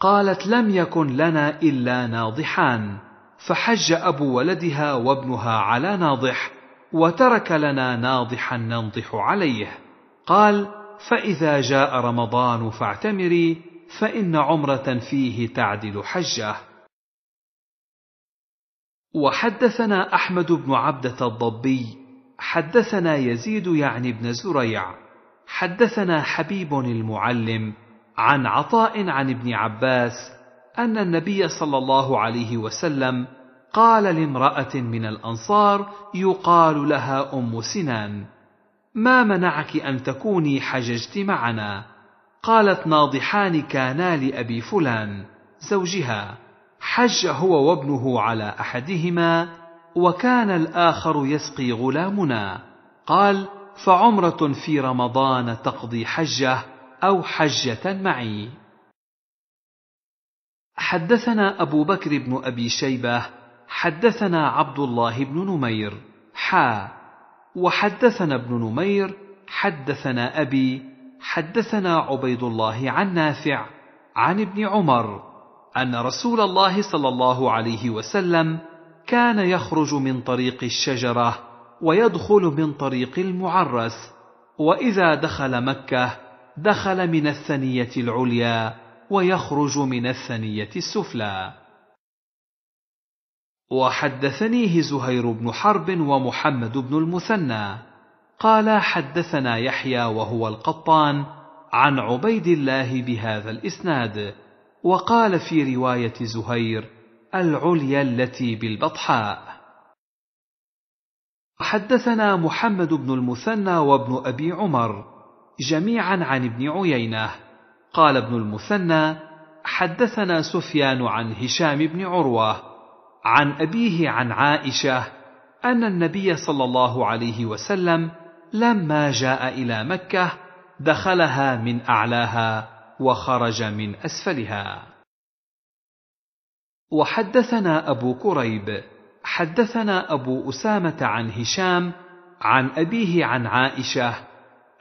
قالت لم يكن لنا الا ناضحان فحج ابو ولدها وابنها على ناضح وترك لنا ناضحا ننضح عليه قال فاذا جاء رمضان فاعتمري فان عمره فيه تعدل حجه وحدثنا احمد بن عبده الضبي حدثنا يزيد يعني بن زريع حدثنا حبيب المعلم عن عطاء عن ابن عباس ان النبي صلى الله عليه وسلم قال لامراه من الانصار يقال لها ام سنان ما منعك ان تكوني حججت معنا قالت ناضحان كانا لابي فلان زوجها حج هو وابنه على احدهما وكان الاخر يسقي غلامنا قال فعمره في رمضان تقضي حجه او حجه معي حدثنا أبو بكر بن أبي شيبة حدثنا عبد الله بن نمير حا وحدثنا ابن نمير حدثنا أبي حدثنا عبيد الله عن نافع عن ابن عمر أن رسول الله صلى الله عليه وسلم كان يخرج من طريق الشجرة ويدخل من طريق المعرس وإذا دخل مكة دخل من الثنية العليا ويخرج من الثنية السفلى وحدثنيه زهير بن حرب ومحمد بن المثنى قال حدثنا يحيى وهو القطان عن عبيد الله بهذا الاسناد وقال في روايه زهير العليا التي بالبطحاء حدثنا محمد بن المثنى وابن ابي عمر جميعا عن ابن عيينه قال ابن المثنى حدثنا سفيان عن هشام بن عروه عن ابيه عن عائشه ان النبي صلى الله عليه وسلم لما جاء الى مكه دخلها من اعلاها وخرج من اسفلها وحدثنا ابو كريب حدثنا ابو اسامه عن هشام عن ابيه عن عائشه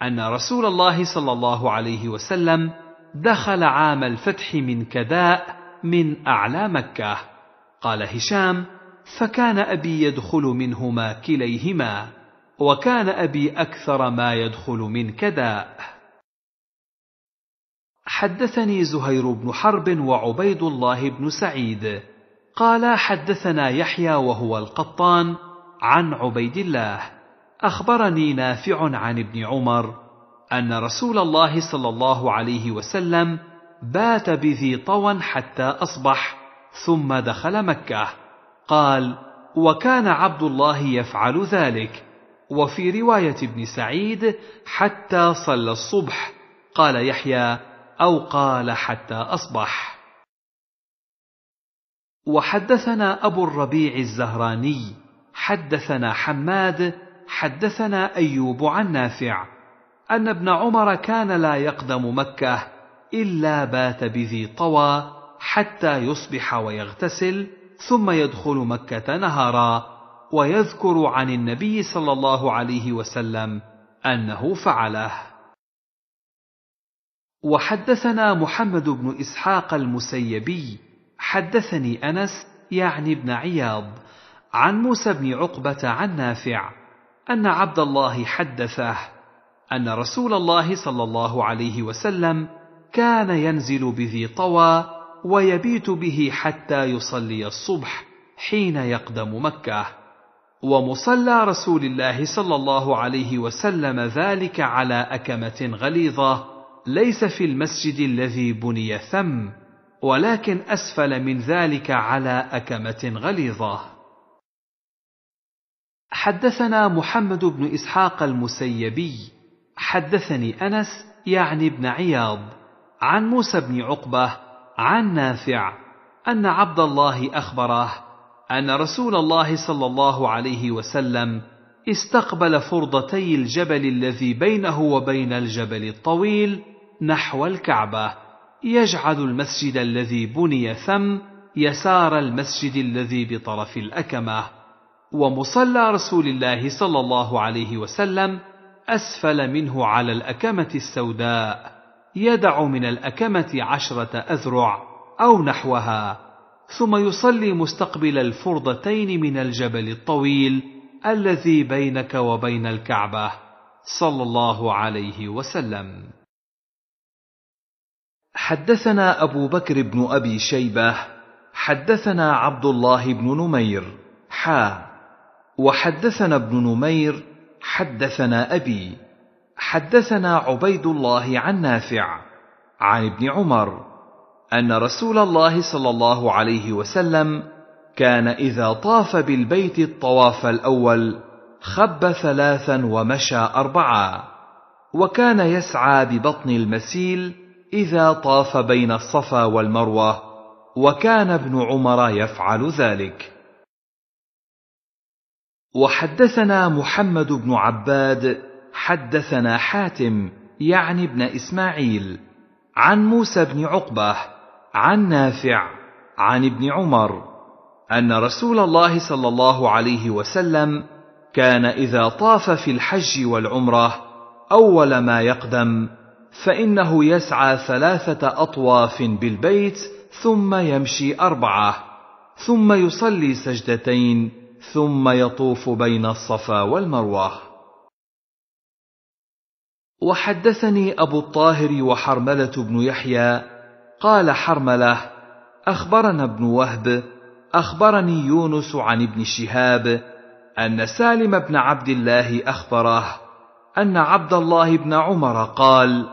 ان رسول الله صلى الله عليه وسلم دخل عام الفتح من كداء من أعلى مكة قال هشام فكان أبي يدخل منهما كليهما وكان أبي أكثر ما يدخل من كداء حدثني زهير بن حرب وعبيد الله بن سعيد قال حدثنا يحيى وهو القطان عن عبيد الله أخبرني نافع عن ابن عمر ان رسول الله صلى الله عليه وسلم بات بذي طوى حتى اصبح ثم دخل مكه قال وكان عبد الله يفعل ذلك وفي روايه ابن سعيد حتى صلى الصبح قال يحيى او قال حتى اصبح وحدثنا ابو الربيع الزهراني حدثنا حماد حدثنا ايوب عن نافع أن ابن عمر كان لا يقدم مكة إلا بات بذي طوى حتى يصبح ويغتسل ثم يدخل مكة نهارا ويذكر عن النبي صلى الله عليه وسلم أنه فعله وحدثنا محمد بن إسحاق المسيبي حدثني أنس يعني ابن عياض عن موسى بن عقبة عن نافع أن عبد الله حدثه ان رسول الله صلى الله عليه وسلم كان ينزل بذي طوى ويبيت به حتى يصلي الصبح حين يقدم مكه ومصلى رسول الله صلى الله عليه وسلم ذلك على اكمه غليظه ليس في المسجد الذي بني ثم ولكن اسفل من ذلك على اكمه غليظه حدثنا محمد بن اسحاق المسيبي حدثني أنس يعني بن عياض عن موسى بن عقبة عن نافع أن عبد الله أخبره أن رسول الله صلى الله عليه وسلم استقبل فرضتي الجبل الذي بينه وبين الجبل الطويل نحو الكعبة يجعل المسجد الذي بني ثم يسار المسجد الذي بطرف الأكمة ومصلى رسول الله صلى الله عليه وسلم أسفل منه على الأكمة السوداء يدع من الأكمة عشرة أذرع أو نحوها ثم يصلي مستقبل الفرضتين من الجبل الطويل الذي بينك وبين الكعبة صلى الله عليه وسلم حدثنا أبو بكر بن أبي شيبة حدثنا عبد الله بن نمير حا وحدثنا ابن نمير حدثنا أبي حدثنا عبيد الله عن نافع عن ابن عمر أن رسول الله صلى الله عليه وسلم كان إذا طاف بالبيت الطواف الأول خب ثلاثا ومشى أربعة وكان يسعى ببطن المسيل إذا طاف بين الصفا والمروة وكان ابن عمر يفعل ذلك وحدثنا محمد بن عباد حدثنا حاتم يعني ابن اسماعيل عن موسى بن عقبه عن نافع عن ابن عمر ان رسول الله صلى الله عليه وسلم كان اذا طاف في الحج والعمره اول ما يقدم فانه يسعى ثلاثه اطواف بالبيت ثم يمشي اربعه ثم يصلي سجدتين ثم يطوف بين الصفا والمروه وحدثني ابو الطاهر وحرمله بن يحيى قال حرمله اخبرنا ابن وهب اخبرني يونس عن ابن شهاب ان سالم بن عبد الله اخبره ان عبد الله بن عمر قال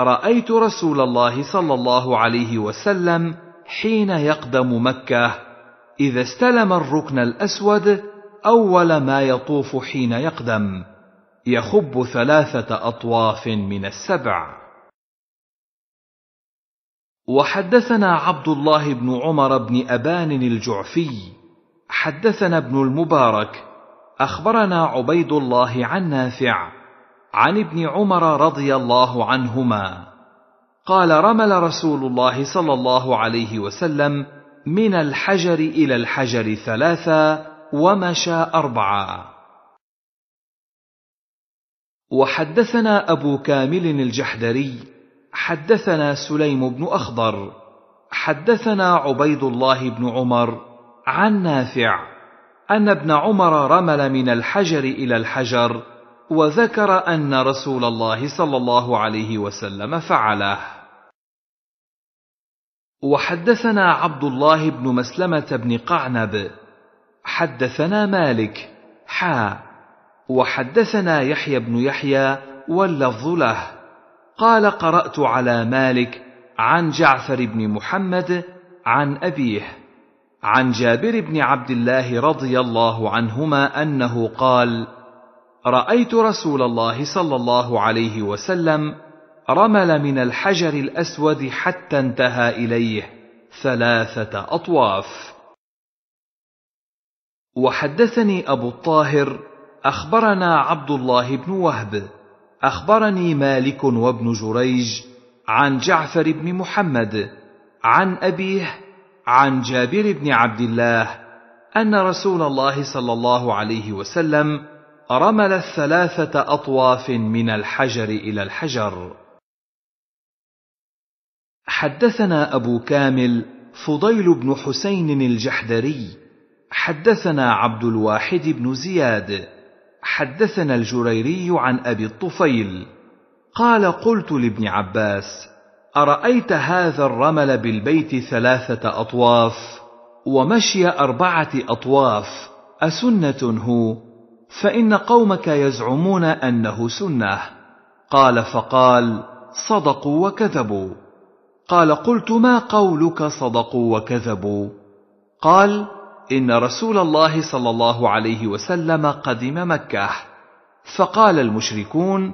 رايت رسول الله صلى الله عليه وسلم حين يقدم مكه إذا استلم الركن الأسود أول ما يطوف حين يقدم يخب ثلاثة أطواف من السبع وحدثنا عبد الله بن عمر بن أبان الجعفي حدثنا ابن المبارك أخبرنا عبيد الله عن نافع عن ابن عمر رضي الله عنهما قال رمل رسول الله صلى الله عليه وسلم من الحجر إلى الحجر ثلاثة ومشى أربعة وحدثنا أبو كامل الجحدري حدثنا سليم بن أخضر حدثنا عبيد الله بن عمر عن نافع أن ابن عمر رمل من الحجر إلى الحجر وذكر أن رسول الله صلى الله عليه وسلم فعله وحدثنا عبد الله بن مسلمة بن قعنب حدثنا مالك حا وحدثنا يحيى بن يحيى واللفظ له قال قرأت على مالك عن جعفر بن محمد عن أبيه عن جابر بن عبد الله رضي الله عنهما أنه قال: رأيت رسول الله صلى الله عليه وسلم رمل من الحجر الاسود حتى انتهى اليه ثلاثه اطواف وحدثني ابو الطاهر اخبرنا عبد الله بن وهب اخبرني مالك وابن جريج عن جعفر بن محمد عن ابيه عن جابر بن عبد الله ان رسول الله صلى الله عليه وسلم رمل الثلاثه اطواف من الحجر الى الحجر حدثنا أبو كامل فضيل بن حسين الجحدري حدثنا عبد الواحد بن زياد حدثنا الجريري عن أبي الطفيل قال قلت لابن عباس أرأيت هذا الرمل بالبيت ثلاثة أطواف ومشي أربعة أطواف أسنة هو فإن قومك يزعمون أنه سنة قال فقال صدقوا وكذبوا قال قلت ما قولك صدقوا وكذبوا قال ان رسول الله صلى الله عليه وسلم قدم مكه فقال المشركون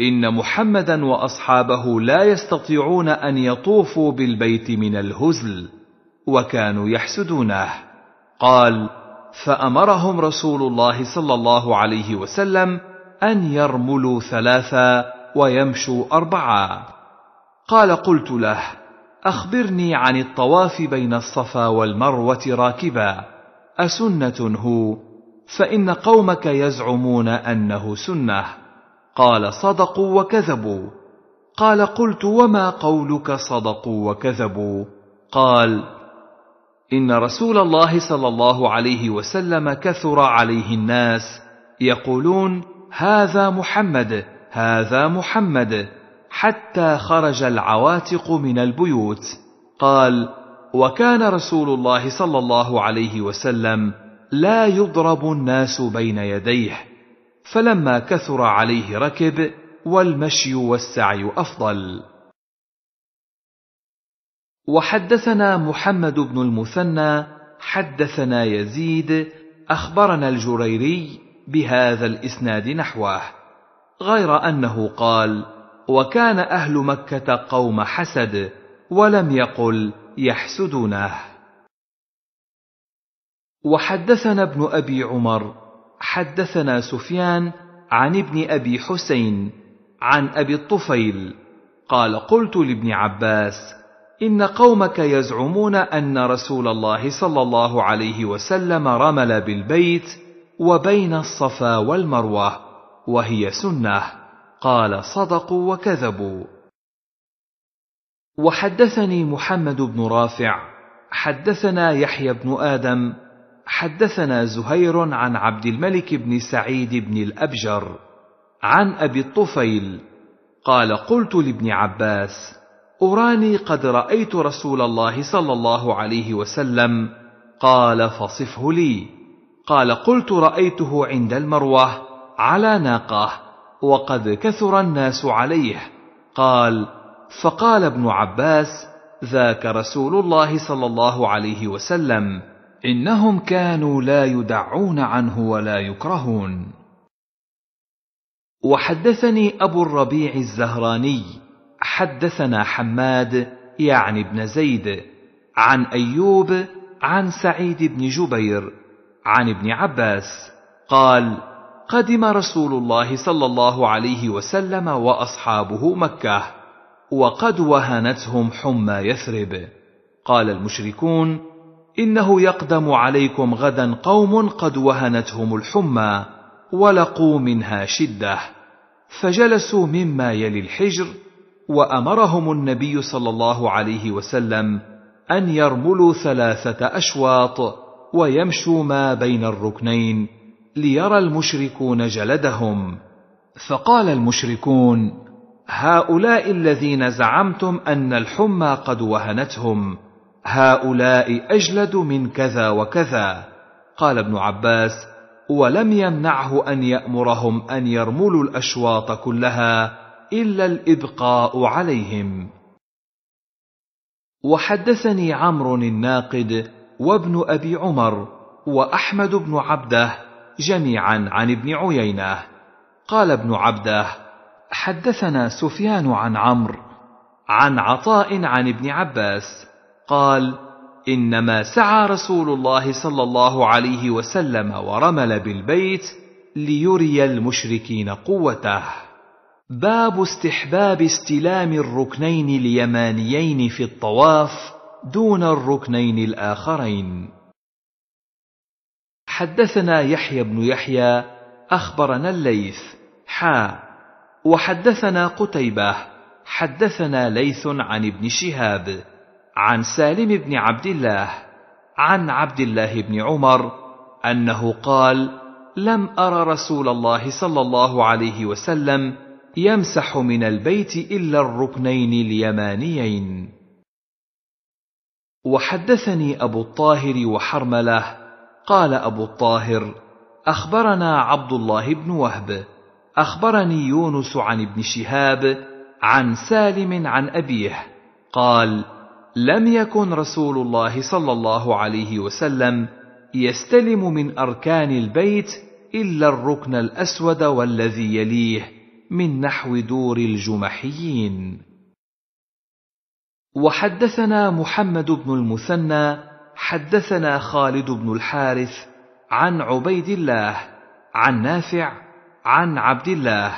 ان محمدا واصحابه لا يستطيعون ان يطوفوا بالبيت من الهزل وكانوا يحسدونه قال فامرهم رسول الله صلى الله عليه وسلم ان يرملوا ثلاثا ويمشوا اربعا قال قلت له اخبرني عن الطواف بين الصفا والمروه راكبا اسنه هو فان قومك يزعمون انه سنه قال صدقوا وكذبوا قال قلت وما قولك صدقوا وكذبوا قال ان رسول الله صلى الله عليه وسلم كثر عليه الناس يقولون هذا محمد هذا محمد حتى خرج العواتق من البيوت قال وكان رسول الله صلى الله عليه وسلم لا يضرب الناس بين يديه فلما كثر عليه ركب والمشي والسعي افضل وحدثنا محمد بن المثنى حدثنا يزيد اخبرنا الجريري بهذا الاسناد نحوه غير انه قال وكان اهل مكه قوم حسد ولم يقل يحسدونه وحدثنا ابن ابي عمر حدثنا سفيان عن ابن ابي حسين عن ابي الطفيل قال قلت لابن عباس ان قومك يزعمون ان رسول الله صلى الله عليه وسلم رمل بالبيت وبين الصفا والمروه وهي سنه قال صدقوا وكذبوا وحدثني محمد بن رافع حدثنا يحيى بن ادم حدثنا زهير عن عبد الملك بن سعيد بن الابجر عن ابي الطفيل قال قلت لابن عباس اراني قد رايت رسول الله صلى الله عليه وسلم قال فصفه لي قال قلت رايته عند المروه على ناقه وقد كثر الناس عليه قال فقال ابن عباس ذاك رسول الله صلى الله عليه وسلم انهم كانوا لا يدعون عنه ولا يكرهون وحدثني ابو الربيع الزهراني حدثنا حماد يعني ابن زيد عن ايوب عن سعيد بن جبير عن ابن عباس قال قدم رسول الله صلى الله عليه وسلم واصحابه مكه وقد وهنتهم حمى يثرب قال المشركون انه يقدم عليكم غدا قوم قد وهنتهم الحمى ولقوا منها شده فجلسوا مما يلي الحجر وامرهم النبي صلى الله عليه وسلم ان يرملوا ثلاثه اشواط ويمشوا ما بين الركنين ليرى المشركون جلدهم فقال المشركون هؤلاء الذين زعمتم ان الحمى قد وهنتهم هؤلاء اجلد من كذا وكذا قال ابن عباس ولم يمنعه ان يامرهم ان يرملوا الاشواط كلها الا الابقاء عليهم وحدثني عمرو الناقد وابن ابي عمر واحمد بن عبده جميعا عن ابن عيينه قال ابن عبده حدثنا سفيان عن عمرو عن عطاء عن ابن عباس قال انما سعى رسول الله صلى الله عليه وسلم ورمل بالبيت ليري المشركين قوته باب استحباب استلام الركنين اليمانيين في الطواف دون الركنين الاخرين حدثنا يحيى بن يحيى أخبرنا الليث حا وحدثنا قتيبة حدثنا ليث عن ابن شهاب عن سالم بن عبد الله عن عبد الله بن عمر أنه قال لم أر رسول الله صلى الله عليه وسلم يمسح من البيت إلا الركنين اليمانيين وحدثني أبو الطاهر وحرمله قال أبو الطاهر أخبرنا عبد الله بن وهب أخبرني يونس عن ابن شهاب عن سالم عن أبيه قال لم يكن رسول الله صلى الله عليه وسلم يستلم من أركان البيت إلا الركن الأسود والذي يليه من نحو دور الجمحيين وحدثنا محمد بن المثنى حدثنا خالد بن الحارث عن عبيد الله عن نافع عن عبد الله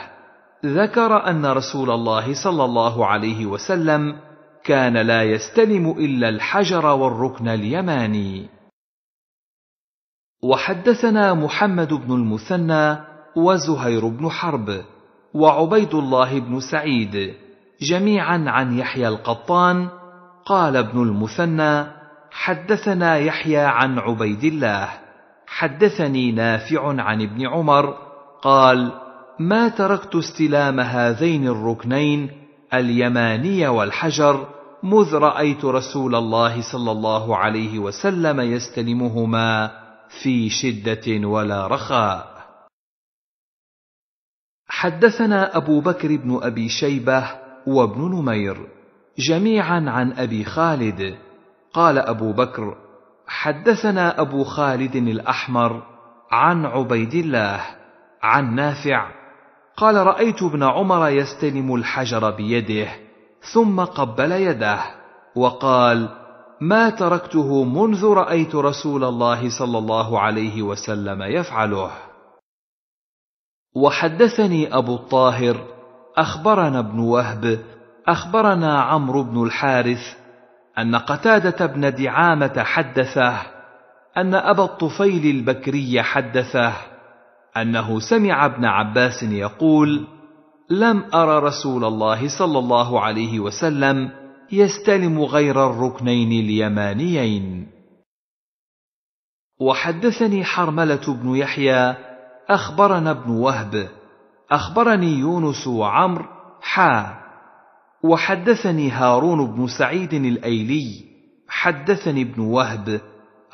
ذكر ان رسول الله صلى الله عليه وسلم كان لا يستلم الا الحجر والركن اليماني وحدثنا محمد بن المثنى وزهير بن حرب وعبيد الله بن سعيد جميعا عن يحيى القطان قال ابن المثنى حدثنا يحيى عن عبيد الله حدثني نافع عن ابن عمر قال ما تركت استلام هذين الركنين اليماني والحجر مذ رايت رسول الله صلى الله عليه وسلم يستلمهما في شده ولا رخاء حدثنا ابو بكر بن ابي شيبه وابن نمير جميعا عن ابي خالد قال أبو بكر حدثنا أبو خالد الأحمر عن عبيد الله عن نافع قال رأيت ابن عمر يستلم الحجر بيده ثم قبل يده وقال ما تركته منذ رأيت رسول الله صلى الله عليه وسلم يفعله وحدثني أبو الطاهر أخبرنا ابن وهب أخبرنا عمرو بن الحارث أن قتادة بن دعامة حدثه أن أبا الطفيل البكري حدثه أنه سمع ابن عباس يقول: لم أر رسول الله صلى الله عليه وسلم يستلم غير الركنين اليمانيين. وحدثني حرملة بن يحيى أخبرنا ابن وهب أخبرني يونس وعمر حا وحدثني هارون بن سعيد الايلي حدثني ابن وهب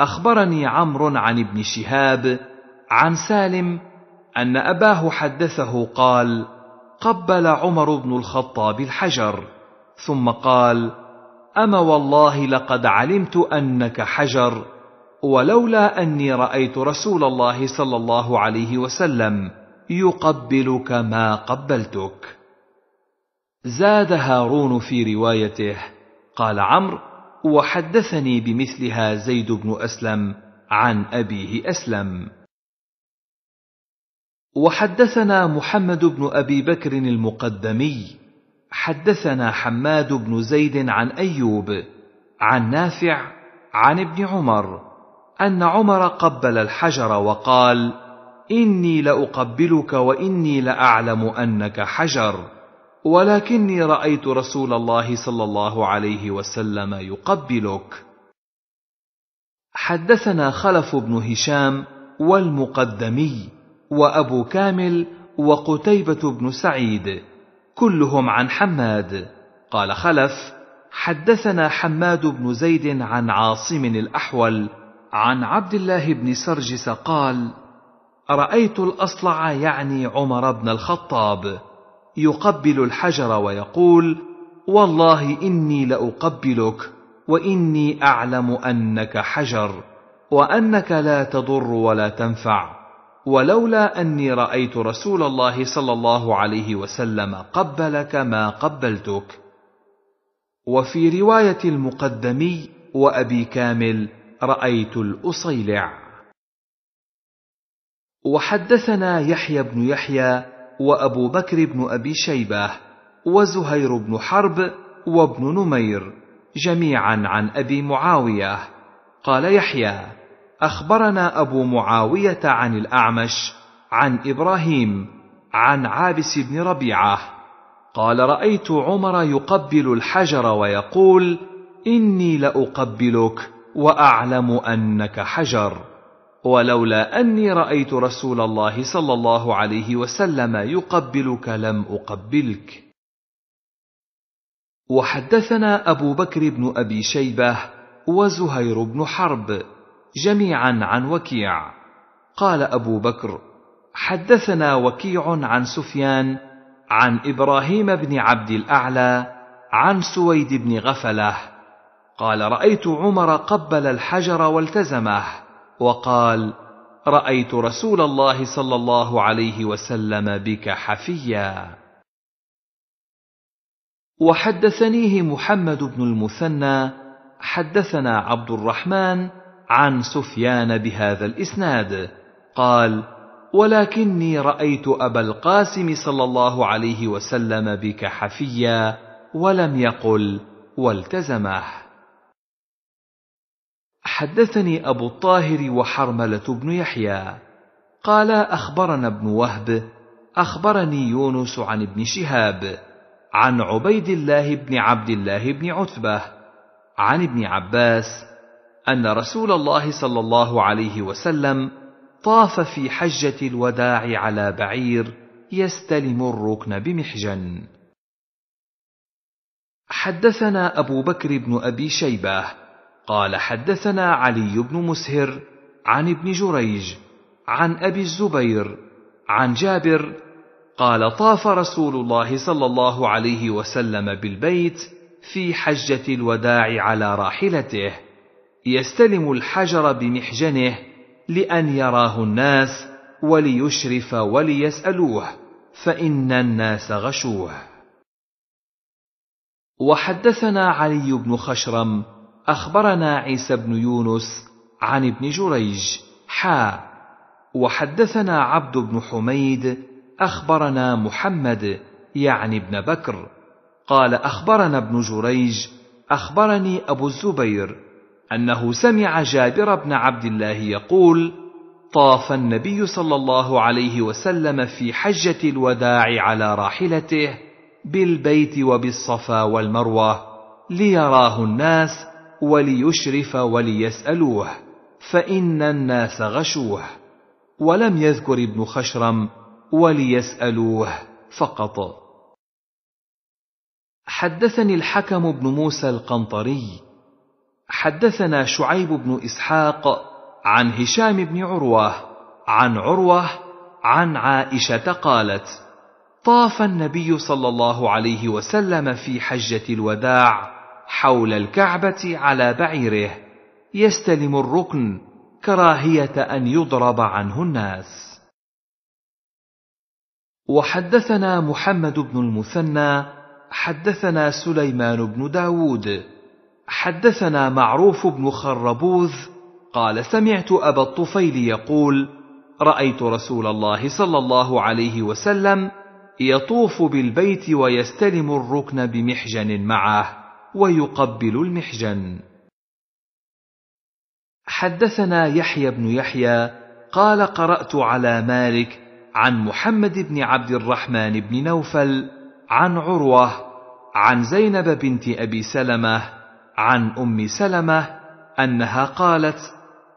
اخبرني عمرو عن ابن شهاب عن سالم ان اباه حدثه قال قبل عمر بن الخطاب الحجر ثم قال اما والله لقد علمت انك حجر ولولا اني رايت رسول الله صلى الله عليه وسلم يقبلك ما قبلتك زاد هارون في روايته قال عمرو وحدثني بمثلها زيد بن اسلم عن ابيه اسلم وحدثنا محمد بن ابي بكر المقدمي حدثنا حماد بن زيد عن ايوب عن نافع عن ابن عمر ان عمر قبل الحجر وقال اني لاقبلك واني لاعلم انك حجر ولكني رايت رسول الله صلى الله عليه وسلم يقبلك حدثنا خلف بن هشام والمقدمي وابو كامل وقتيبه بن سعيد كلهم عن حماد قال خلف حدثنا حماد بن زيد عن عاصم الاحول عن عبد الله بن سرجس قال رايت الاصلع يعني عمر بن الخطاب يقبل الحجر ويقول والله اني لاقبلك واني اعلم انك حجر وانك لا تضر ولا تنفع ولولا اني رايت رسول الله صلى الله عليه وسلم قبلك ما قبلتك وفي روايه المقدمي وابي كامل رايت الاصيلع وحدثنا يحيى بن يحيى وابو بكر بن ابي شيبه وزهير بن حرب وابن نمير جميعا عن ابي معاويه قال يحيى اخبرنا ابو معاويه عن الاعمش عن ابراهيم عن عابس بن ربيعه قال رايت عمر يقبل الحجر ويقول اني لاقبلك واعلم انك حجر ولولا اني رايت رسول الله صلى الله عليه وسلم يقبلك لم اقبلك وحدثنا ابو بكر بن ابي شيبه وزهير بن حرب جميعا عن وكيع قال ابو بكر حدثنا وكيع عن سفيان عن ابراهيم بن عبد الاعلى عن سويد بن غفله قال رايت عمر قبل الحجر والتزمه وقال رايت رسول الله صلى الله عليه وسلم بك حفيا وحدثنيه محمد بن المثنى حدثنا عبد الرحمن عن سفيان بهذا الاسناد قال ولكني رايت ابا القاسم صلى الله عليه وسلم بك حفيا ولم يقل والتزمه حدثني أبو الطاهر وحرملة بن يحيى قال أخبرنا ابن وهب أخبرني يونس عن ابن شهاب عن عبيد الله بن عبد الله بن عتبة عن ابن عباس أن رسول الله صلى الله عليه وسلم طاف في حجة الوداع على بعير يستلم الركن بمحجن حدثنا أبو بكر بن أبي شيبة قال حدثنا علي بن مسهر عن ابن جريج عن ابي الزبير عن جابر قال طاف رسول الله صلى الله عليه وسلم بالبيت في حجه الوداع على راحلته يستلم الحجر بمحجنه لان يراه الناس وليشرف وليسالوه فان الناس غشوه وحدثنا علي بن خشرم أخبرنا عيسى بن يونس عن ابن جريج حا وحدثنا عبد بن حميد أخبرنا محمد يعني ابن بكر قال أخبرنا ابن جريج أخبرني أبو الزبير أنه سمع جابر بن عبد الله يقول: طاف النبي صلى الله عليه وسلم في حجة الوداع على راحلته بالبيت وبالصفا والمروة ليراه الناس وليشرف وليسألوه فإن الناس غشوه ولم يذكر ابن خشرم وليسألوه فقط حدثني الحكم بن موسى القنطري حدثنا شعيب بن إسحاق عن هشام بن عروة عن عروة عن عائشة قالت طاف النبي صلى الله عليه وسلم في حجة الوداع حول الكعبة على بعيره يستلم الركن كراهية أن يضرب عنه الناس. وحدثنا محمد بن المثنى حدثنا سليمان بن داود حدثنا معروف بن خربوذ قال سمعت أبا الطفيل يقول رأيت رسول الله صلى الله عليه وسلم يطوف بالبيت ويستلم الركن بمحجن معه ويقبل المحجن حدثنا يحيى بن يحيى قال قرات على مالك عن محمد بن عبد الرحمن بن نوفل عن عروه عن زينب بنت ابي سلمه عن ام سلمه انها قالت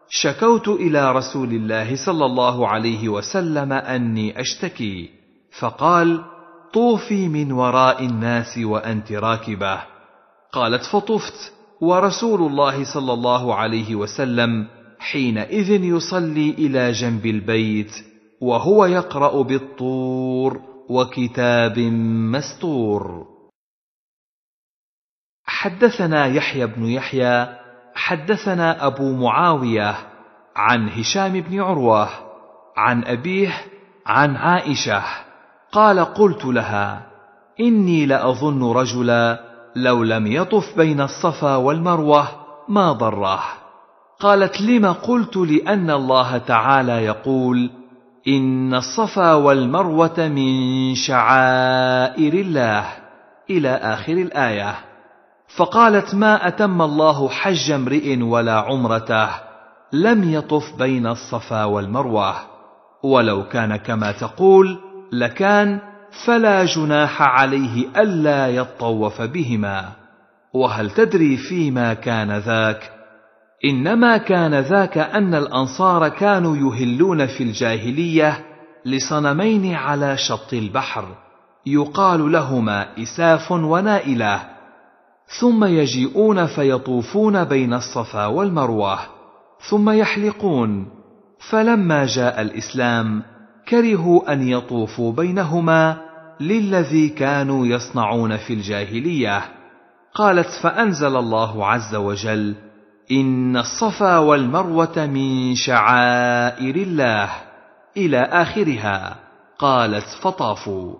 شكوت الى رسول الله صلى الله عليه وسلم اني اشتكي فقال طوفي من وراء الناس وانت راكبه قالت فطفت ورسول الله صلى الله عليه وسلم حينئذ يصلي الى جنب البيت وهو يقرا بالطور وكتاب مستور حدثنا يحيى بن يحيى حدثنا ابو معاويه عن هشام بن عروه عن ابيه عن عائشه قال قلت لها اني لاظن رجلا لو لم يطف بين الصفا والمروه ما ضره قالت لم قلت لان الله تعالى يقول ان الصفا والمروه من شعائر الله الى اخر الايه فقالت ما اتم الله حج امرئ ولا عمرته لم يطف بين الصفا والمروه ولو كان كما تقول لكان فلا جناح عليه الا يطوف بهما وهل تدري فيما كان ذاك انما كان ذاك ان الانصار كانوا يهلون في الجاهليه لصنمين على شط البحر يقال لهما اساف ونائله ثم يجيئون فيطوفون بين الصفا والمروه ثم يحلقون فلما جاء الاسلام كرهوا ان يطوفوا بينهما للذي كانوا يصنعون في الجاهليه قالت فانزل الله عز وجل ان الصفا والمروه من شعائر الله الى اخرها قالت فطافوا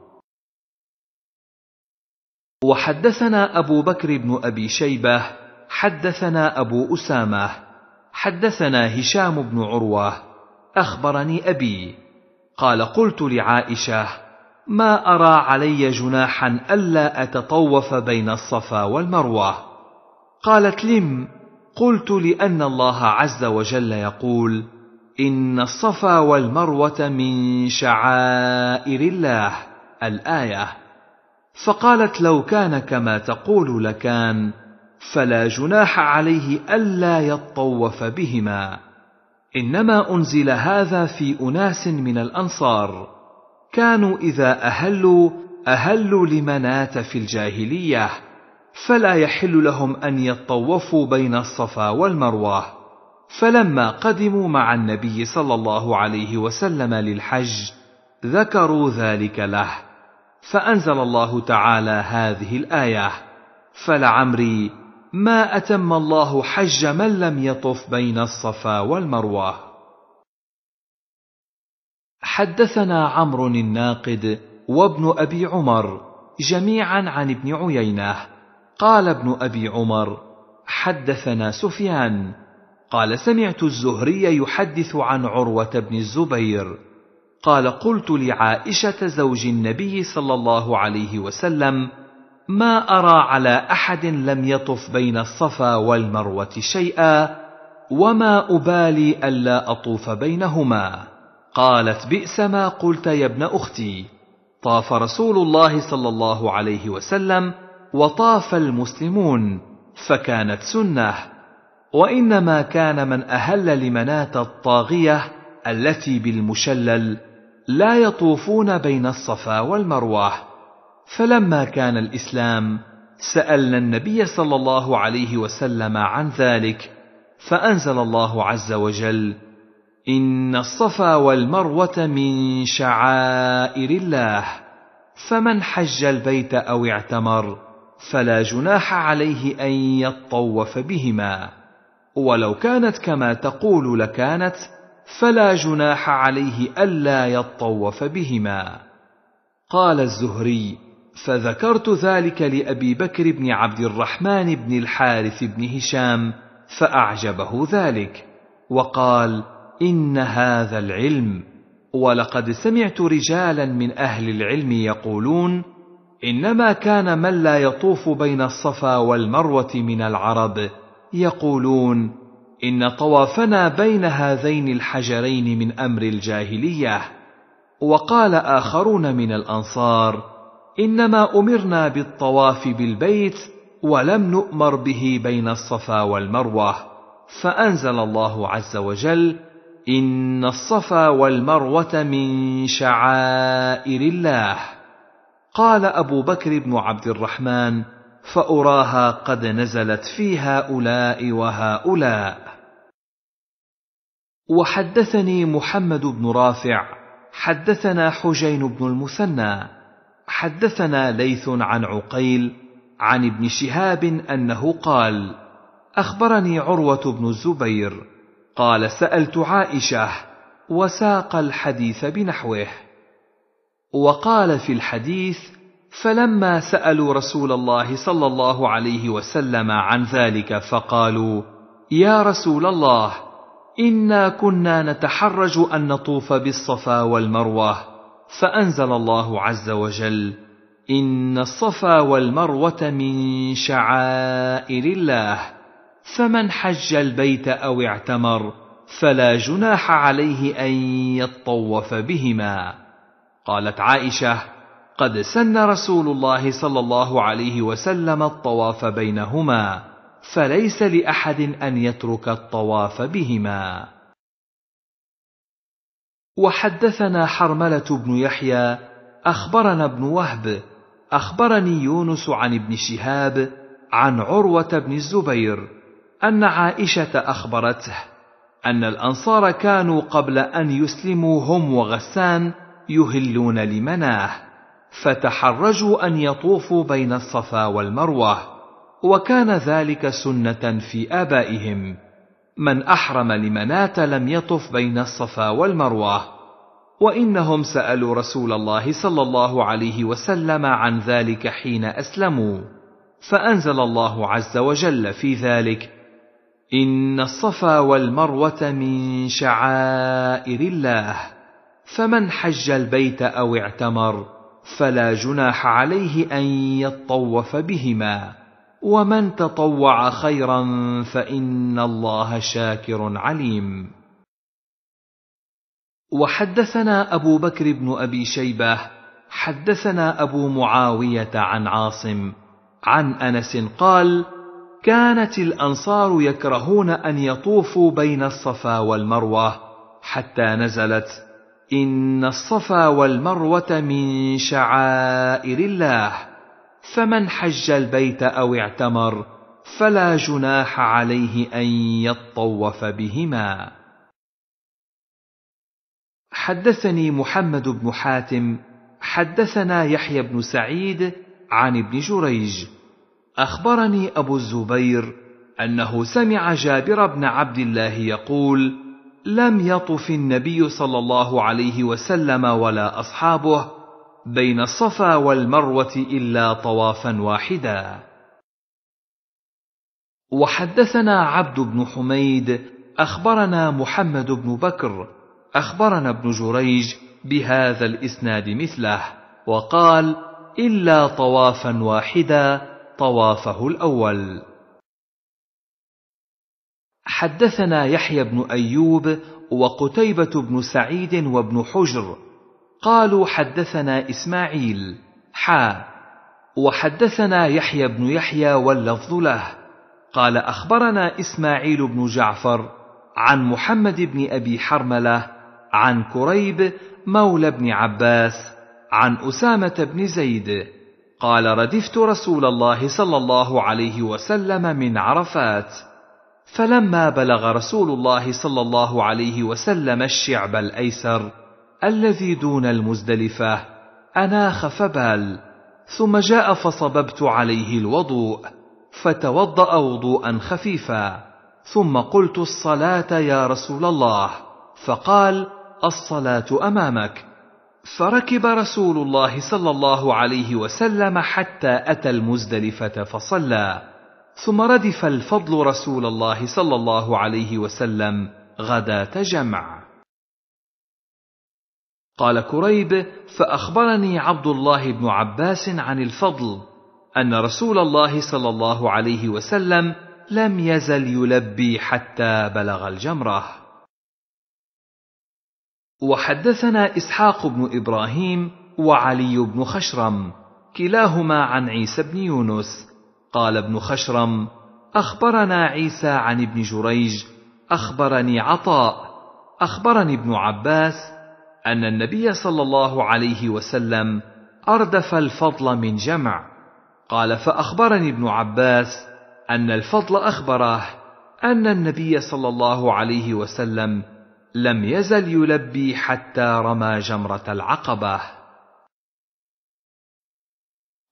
وحدثنا ابو بكر بن ابي شيبه حدثنا ابو اسامه حدثنا هشام بن عروه اخبرني ابي قال قلت لعائشه ما أرى علي جناحا ألا أتطوف بين الصفا والمروة قالت لم قلت لأن الله عز وجل يقول إن الصفا والمروة من شعائر الله الآية فقالت لو كان كما تقول لكان فلا جناح عليه ألا يطوف بهما إنما أنزل هذا في أناس من الأنصار كانوا إذا أهلوا أهلوا لمناة في الجاهلية فلا يحل لهم أن يطوفوا بين الصفا والمروة فلما قدموا مع النبي صلى الله عليه وسلم للحج ذكروا ذلك له فأنزل الله تعالى هذه الآية فلعمري ما أتم الله حج من لم يطف بين الصفا والمروة حدثنا عمرو الناقد وابن ابي عمر جميعا عن ابن عيينه قال ابن ابي عمر حدثنا سفيان قال سمعت الزهري يحدث عن عروه بن الزبير قال قلت لعائشه زوج النبي صلى الله عليه وسلم ما ارى على احد لم يطف بين الصفا والمروه شيئا وما ابالي الا اطوف بينهما قالت بئس ما قلت يا ابن اختي طاف رسول الله صلى الله عليه وسلم وطاف المسلمون فكانت سنه وانما كان من اهل لمناه الطاغيه التي بالمشلل لا يطوفون بين الصفا والمروه فلما كان الاسلام سالنا النبي صلى الله عليه وسلم عن ذلك فانزل الله عز وجل ان الصفا والمروه من شعائر الله فمن حج البيت او اعتمر فلا جناح عليه ان يطوف بهما ولو كانت كما تقول لكانت فلا جناح عليه الا يطوف بهما قال الزهري فذكرت ذلك لابي بكر بن عبد الرحمن بن الحارث بن هشام فاعجبه ذلك وقال ان هذا العلم ولقد سمعت رجالا من اهل العلم يقولون انما كان من لا يطوف بين الصفا والمروه من العرب يقولون ان طوافنا بين هذين الحجرين من امر الجاهليه وقال اخرون من الانصار انما امرنا بالطواف بالبيت ولم نؤمر به بين الصفا والمروه فانزل الله عز وجل ان الصفا والمروه من شعائر الله قال ابو بكر بن عبد الرحمن فاراها قد نزلت في هؤلاء وهؤلاء وحدثني محمد بن رافع حدثنا حجين بن المثنى حدثنا ليث عن عقيل عن ابن شهاب انه قال اخبرني عروه بن الزبير قال سالت عائشه وساق الحديث بنحوه وقال في الحديث فلما سالوا رسول الله صلى الله عليه وسلم عن ذلك فقالوا يا رسول الله انا كنا نتحرج ان نطوف بالصفا والمروه فانزل الله عز وجل ان الصفا والمروه من شعائر الله فمن حج البيت او اعتمر فلا جناح عليه ان يطوف بهما قالت عائشه قد سن رسول الله صلى الله عليه وسلم الطواف بينهما فليس لاحد ان يترك الطواف بهما وحدثنا حرمله بن يحيى اخبرنا ابن وهب اخبرني يونس عن ابن شهاب عن عروه بن الزبير أن عائشة أخبرته أن الأنصار كانوا قبل أن يسلموا هم وغسان يهلون لمناه فتحرجوا أن يطوفوا بين الصفا والمروة وكان ذلك سنة في آبائهم من أحرم لمناة لم يطف بين الصفا والمروة وإنهم سألوا رسول الله صلى الله عليه وسلم عن ذلك حين أسلموا فأنزل الله عز وجل في ذلك ان الصفا والمروه من شعائر الله فمن حج البيت او اعتمر فلا جناح عليه ان يطوف بهما ومن تطوع خيرا فان الله شاكر عليم وحدثنا ابو بكر بن ابي شيبه حدثنا ابو معاويه عن عاصم عن انس قال كانت الانصار يكرهون ان يطوفوا بين الصفا والمروه حتى نزلت ان الصفا والمروه من شعائر الله فمن حج البيت او اعتمر فلا جناح عليه ان يطوف بهما حدثني محمد بن حاتم حدثنا يحيى بن سعيد عن ابن جريج اخبرني ابو الزبير انه سمع جابر بن عبد الله يقول لم يطف النبي صلى الله عليه وسلم ولا اصحابه بين الصفا والمروه الا طوافا واحدا وحدثنا عبد بن حميد اخبرنا محمد بن بكر اخبرنا ابن جريج بهذا الاسناد مثله وقال الا طوافا واحدا طوافه الاول حدثنا يحيى بن ايوب وقتيبه بن سعيد وابن حجر قالوا حدثنا اسماعيل حا وحدثنا يحيى بن يحيى واللفظ له قال اخبرنا اسماعيل بن جعفر عن محمد بن ابي حرمله عن كريب مولى بن عباس عن اسامه بن زيد قال ردفت رسول الله صلى الله عليه وسلم من عرفات فلما بلغ رسول الله صلى الله عليه وسلم الشعب الايسر الذي دون المزدلفه اناخ فبال ثم جاء فصببت عليه الوضوء فتوضا وضوءا خفيفا ثم قلت الصلاه يا رسول الله فقال الصلاه امامك فركب رسول الله صلى الله عليه وسلم حتى اتى المزدلفه فصلى ثم ردف الفضل رسول الله صلى الله عليه وسلم غداه جمع قال كريب فاخبرني عبد الله بن عباس عن الفضل ان رسول الله صلى الله عليه وسلم لم يزل يلبي حتى بلغ الجمره وحدثنا اسحاق بن ابراهيم وعلي بن خشرم كلاهما عن عيسى بن يونس قال ابن خشرم اخبرنا عيسى عن ابن جريج اخبرني عطاء اخبرني ابن عباس ان النبي صلى الله عليه وسلم اردف الفضل من جمع قال فاخبرني ابن عباس ان الفضل اخبره ان النبي صلى الله عليه وسلم لم يزل يلبي حتى رمى جمرة العقبة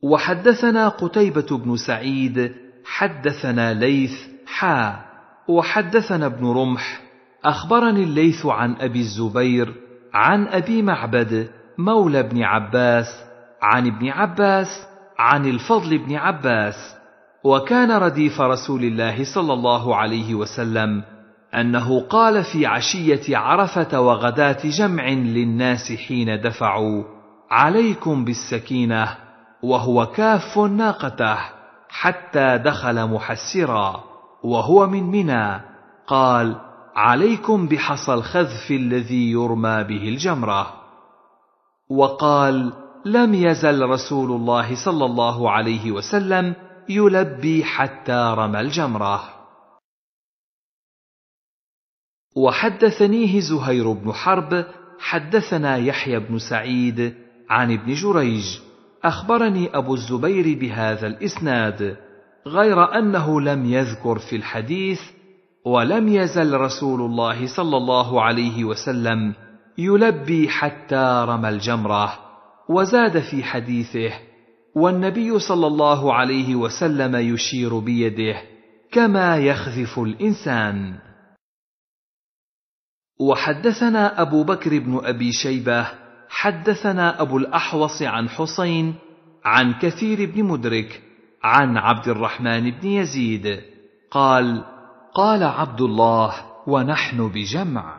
وحدثنا قتيبة بن سعيد حدثنا ليث حا وحدثنا ابن رمح أخبرني الليث عن أبي الزبير عن أبي معبد مولى ابن عباس عن ابن عباس عن الفضل بن عباس وكان رديف رسول الله صلى الله عليه وسلم أنه قال في عشية عرفة وغداة جمع للناس حين دفعوا: عليكم بالسكينة، وهو كاف ناقته، حتى دخل محسرا، وهو من منى، قال: عليكم بحصى الخذف الذي يرمى به الجمرة. وقال: لم يزل رسول الله صلى الله عليه وسلم يلبي حتى رمى الجمره وحدثنيه زهير بن حرب حدثنا يحيى بن سعيد عن ابن جريج اخبرني ابو الزبير بهذا الاسناد غير انه لم يذكر في الحديث ولم يزل رسول الله صلى الله عليه وسلم يلبي حتى رمى الجمره وزاد في حديثه والنبي صلى الله عليه وسلم يشير بيده كما يخذف الانسان وحدثنا أبو بكر بن أبي شيبة حدثنا أبو الأحوص عن حسين عن كثير بن مدرك عن عبد الرحمن بن يزيد قال قال عبد الله ونحن بجمع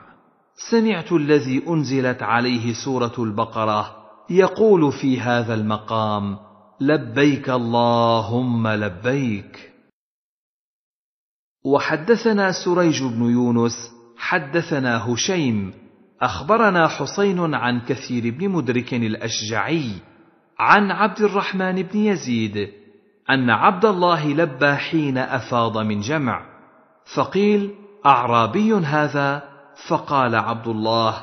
سمعت الذي أنزلت عليه سورة البقرة يقول في هذا المقام لبيك اللهم لبيك وحدثنا سريج بن يونس حدثنا هشيم اخبرنا حسين عن كثير بن مدرك الاشجعي عن عبد الرحمن بن يزيد ان عبد الله لبى حين افاض من جمع فقيل اعرابي هذا فقال عبد الله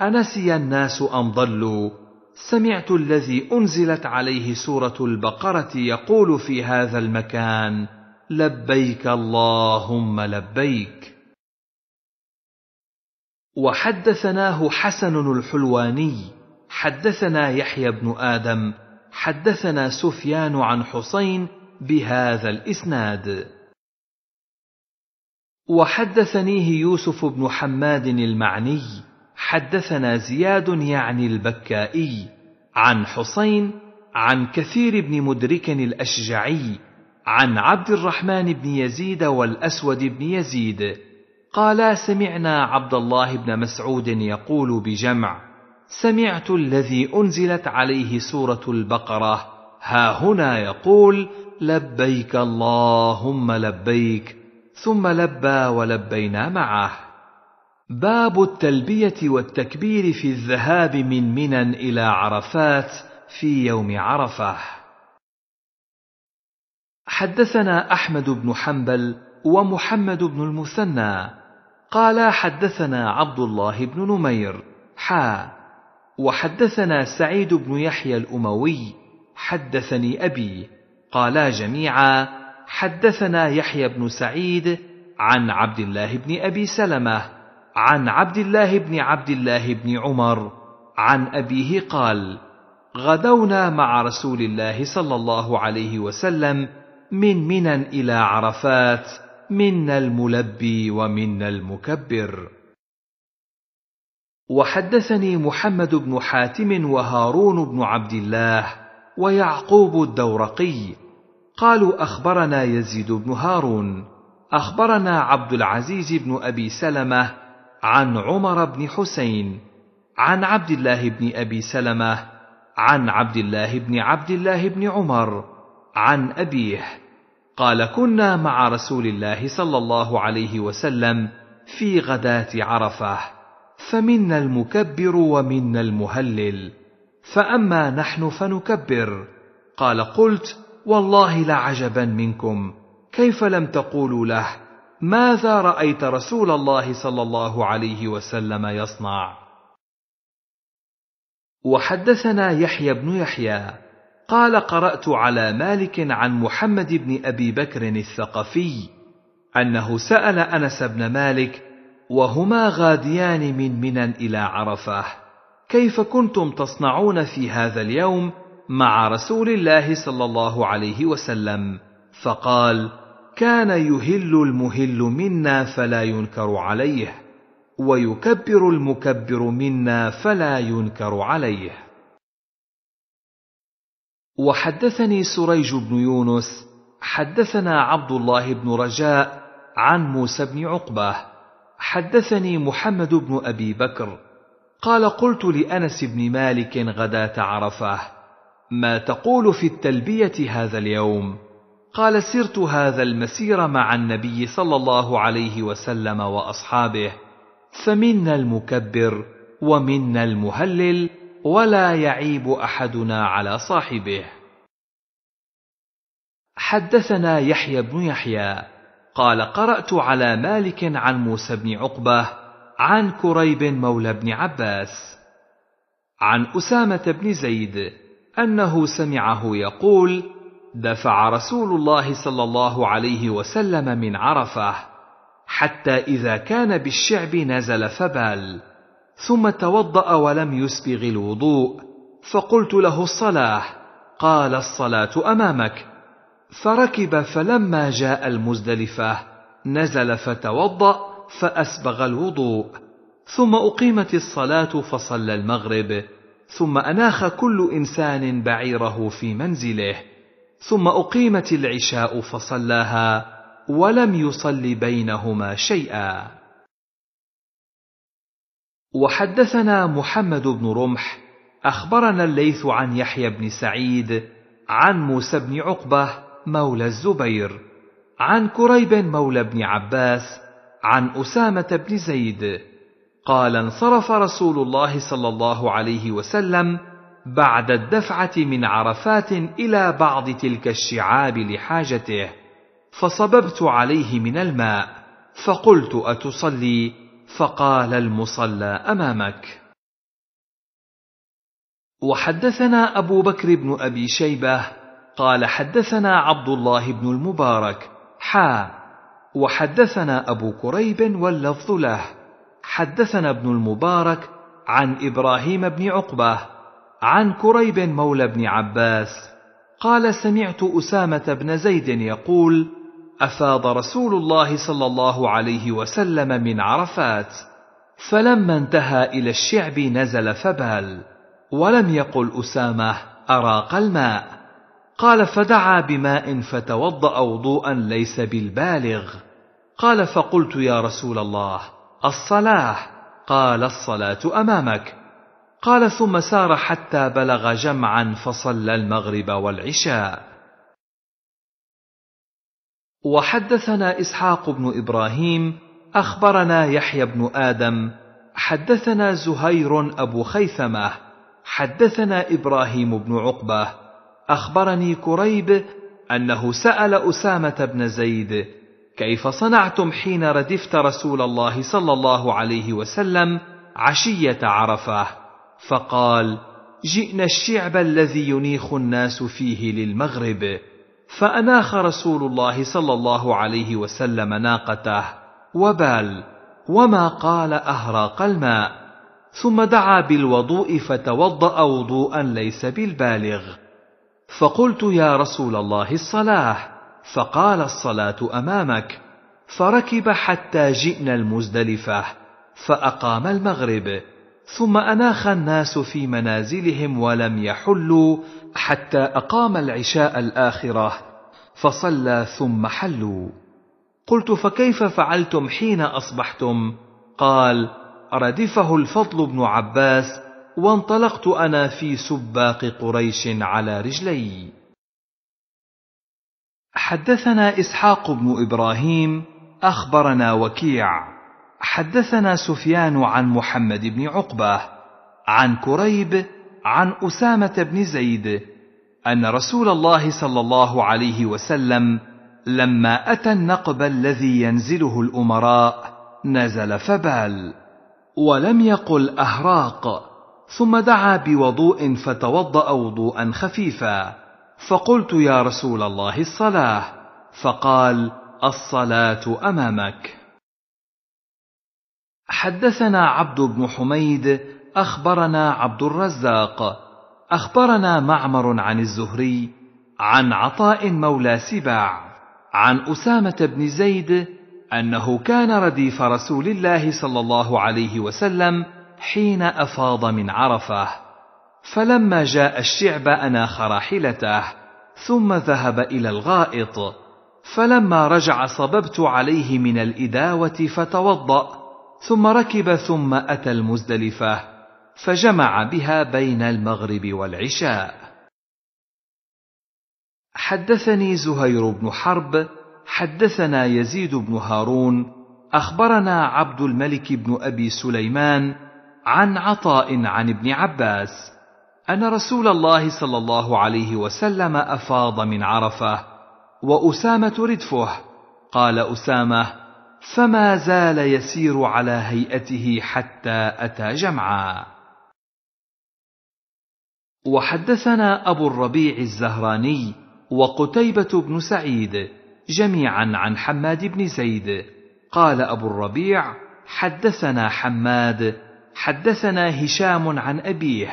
انسي الناس ام ضلوا سمعت الذي انزلت عليه سوره البقره يقول في هذا المكان لبيك اللهم لبيك وحدثناه حسن الحلواني حدثنا يحيى بن ادم حدثنا سفيان عن حسين بهذا الاسناد وحدثنيه يوسف بن حماد المعني حدثنا زياد يعني البكائي عن حسين عن كثير بن مدرك الاشجعي عن عبد الرحمن بن يزيد والاسود بن يزيد قالا سمعنا عبد الله بن مسعود يقول بجمع سمعت الذي انزلت عليه سوره البقره ها هنا يقول لبيك اللهم لبيك ثم لبى ولبينا معه باب التلبيه والتكبير في الذهاب من منى الى عرفات في يوم عرفه حدثنا احمد بن حنبل ومحمد بن المثنى قال حدثنا عبد الله بن نمير حا وحدثنا سعيد بن يحيى الاموي حدثني ابي قالا جميعا حدثنا يحيى بن سعيد عن عبد الله بن ابي سلمه عن عبد الله بن عبد الله بن عمر عن ابيه قال غدونا مع رسول الله صلى الله عليه وسلم من منى الى عرفات منا الملبي ومنا المكبر وحدثني محمد بن حاتم وهارون بن عبد الله ويعقوب الدورقي قالوا اخبرنا يزيد بن هارون اخبرنا عبد العزيز بن ابي سلمه عن عمر بن حسين عن عبد الله بن ابي سلمه عن عبد الله بن عبد الله بن عمر عن ابيه قال كنا مع رسول الله صلى الله عليه وسلم في غداه عرفه فمنا المكبر ومنا المهلل فاما نحن فنكبر قال قلت والله لعجبا منكم كيف لم تقولوا له ماذا رايت رسول الله صلى الله عليه وسلم يصنع وحدثنا يحيى بن يحيى قال قرات على مالك عن محمد بن ابي بكر الثقفي انه سال انس بن مالك وهما غاديان من منى الى عرفه كيف كنتم تصنعون في هذا اليوم مع رسول الله صلى الله عليه وسلم فقال كان يهل المهل منا فلا ينكر عليه ويكبر المكبر منا فلا ينكر عليه وحدثني سريج بن يونس حدثنا عبد الله بن رجاء عن موسى بن عقبه حدثني محمد بن ابي بكر قال قلت لانس بن مالك غداه عرفه ما تقول في التلبيه هذا اليوم قال سرت هذا المسير مع النبي صلى الله عليه وسلم واصحابه فمنا المكبر ومنا المهلل ولا يعيب احدنا على صاحبه حدثنا يحيى بن يحيى قال قرات على مالك عن موسى بن عقبه عن كريب مولى بن عباس عن اسامه بن زيد انه سمعه يقول دفع رسول الله صلى الله عليه وسلم من عرفه حتى اذا كان بالشعب نزل فبال ثم توضأ ولم يسبغ الوضوء فقلت له الصلاة قال الصلاة أمامك فركب فلما جاء المزدلفة نزل فتوضأ فأسبغ الوضوء ثم أقيمت الصلاة فصلى المغرب ثم أناخ كل إنسان بعيره في منزله ثم أقيمت العشاء فصلاها ولم يصل بينهما شيئا وحدثنا محمد بن رمح اخبرنا الليث عن يحيى بن سعيد عن موسى بن عقبه مولى الزبير عن كريب مولى بن عباس عن اسامه بن زيد قال انصرف رسول الله صلى الله عليه وسلم بعد الدفعه من عرفات الى بعض تلك الشعاب لحاجته فصببت عليه من الماء فقلت اتصلي فقال المصلى امامك وحدثنا ابو بكر بن ابي شيبه قال حدثنا عبد الله بن المبارك حا وحدثنا ابو كريب واللفظ له حدثنا ابن المبارك عن ابراهيم بن عقبه عن كريب مولى بن عباس قال سمعت اسامه بن زيد يقول افاض رسول الله صلى الله عليه وسلم من عرفات فلما انتهى الى الشعب نزل فبال ولم يقل اسامه اراق الماء قال فدعا بماء فتوضا وضوءا ليس بالبالغ قال فقلت يا رسول الله الصلاه قال الصلاه امامك قال ثم سار حتى بلغ جمعا فصلى المغرب والعشاء وحدثنا اسحاق بن ابراهيم اخبرنا يحيى بن ادم حدثنا زهير ابو خيثمه حدثنا ابراهيم بن عقبه اخبرني كريب انه سال اسامه بن زيد كيف صنعتم حين ردفت رسول الله صلى الله عليه وسلم عشيه عرفه فقال جئنا الشعب الذي ينيخ الناس فيه للمغرب فأناخ رسول الله صلى الله عليه وسلم ناقته وبال وما قال أهراق الماء ثم دعا بالوضوء فتوضأ وضوءا ليس بالبالغ فقلت يا رسول الله الصلاة فقال الصلاة أمامك فركب حتى جئنا المزدلفة فأقام المغرب ثم أناخ الناس في منازلهم ولم يحلوا حتى أقام العشاء الآخرة فصلى ثم حلوا قلت فكيف فعلتم حين أصبحتم قال ردفه الفضل بن عباس وانطلقت أنا في سباق قريش على رجلي حدثنا إسحاق بن إبراهيم أخبرنا وكيع حدثنا سفيان عن محمد بن عقبة عن كريب عن اسامه بن زيد ان رسول الله صلى الله عليه وسلم لما اتى النقب الذي ينزله الامراء نزل فبال ولم يقل اهراق ثم دعا بوضوء فتوضا وضوءا خفيفا فقلت يا رسول الله الصلاه فقال الصلاه امامك حدثنا عبد بن حميد اخبرنا عبد الرزاق اخبرنا معمر عن الزهري عن عطاء مولى سباع عن اسامه بن زيد انه كان رديف رسول الله صلى الله عليه وسلم حين افاض من عرفه فلما جاء الشعب اناخ راحلته ثم ذهب الى الغائط فلما رجع صببت عليه من الاداوه فتوضا ثم ركب ثم اتى المزدلفه فجمع بها بين المغرب والعشاء حدثني زهير بن حرب حدثنا يزيد بن هارون اخبرنا عبد الملك بن ابي سليمان عن عطاء عن ابن عباس ان رسول الله صلى الله عليه وسلم افاض من عرفه واسامه ردفه قال اسامه فما زال يسير على هيئته حتى اتى جمعا وحدثنا أبو الربيع الزهراني وقتيبة بن سعيد جميعا عن حماد بن زيد قال أبو الربيع حدثنا حماد حدثنا هشام عن أبيه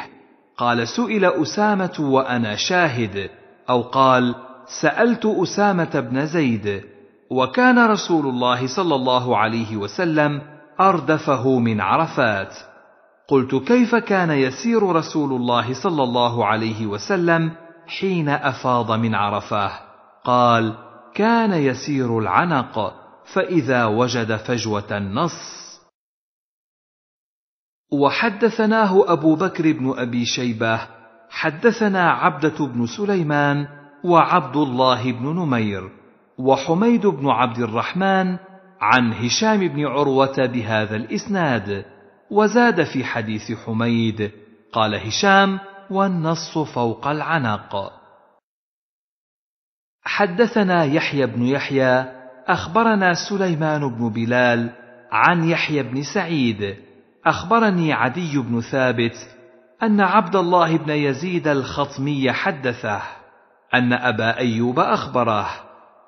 قال سئل أسامة وأنا شاهد أو قال سألت أسامة بن زيد وكان رسول الله صلى الله عليه وسلم أردفه من عرفات قلت كيف كان يسير رسول الله صلى الله عليه وسلم حين افاض من عرفه قال كان يسير العنق فاذا وجد فجوه نص وحدثناه ابو بكر بن ابي شيبه حدثنا عبده بن سليمان وعبد الله بن نمير وحميد بن عبد الرحمن عن هشام بن عروه بهذا الاسناد وزاد في حديث حميد قال هشام والنص فوق العنق حدثنا يحيى بن يحيى اخبرنا سليمان بن بلال عن يحيى بن سعيد اخبرني عدي بن ثابت ان عبد الله بن يزيد الخطمي حدثه ان ابا ايوب اخبره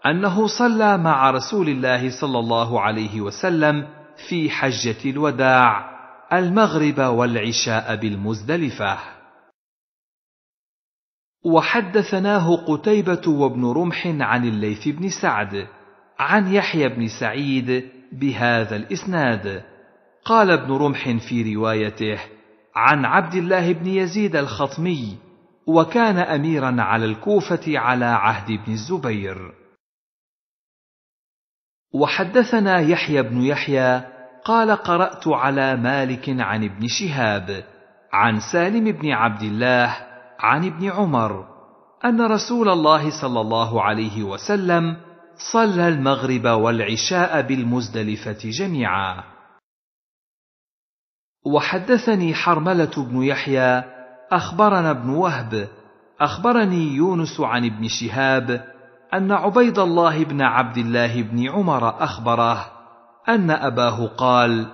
انه صلى مع رسول الله صلى الله عليه وسلم في حجه الوداع المغرب والعشاء بالمزدلفة وحدثناه قتيبة وابن رمح عن الليث بن سعد عن يحيى بن سعيد بهذا الإسناد قال ابن رمح في روايته عن عبد الله بن يزيد الخطمي وكان أميرا على الكوفة على عهد ابن الزبير وحدثنا يحيى بن يحيى قال قرات على مالك عن ابن شهاب عن سالم بن عبد الله عن ابن عمر ان رسول الله صلى الله عليه وسلم صلى المغرب والعشاء بالمزدلفه جميعا وحدثني حرمله بن يحيى اخبرنا ابن وهب اخبرني يونس عن ابن شهاب ان عبيد الله بن عبد الله بن عمر اخبره ان اباه قال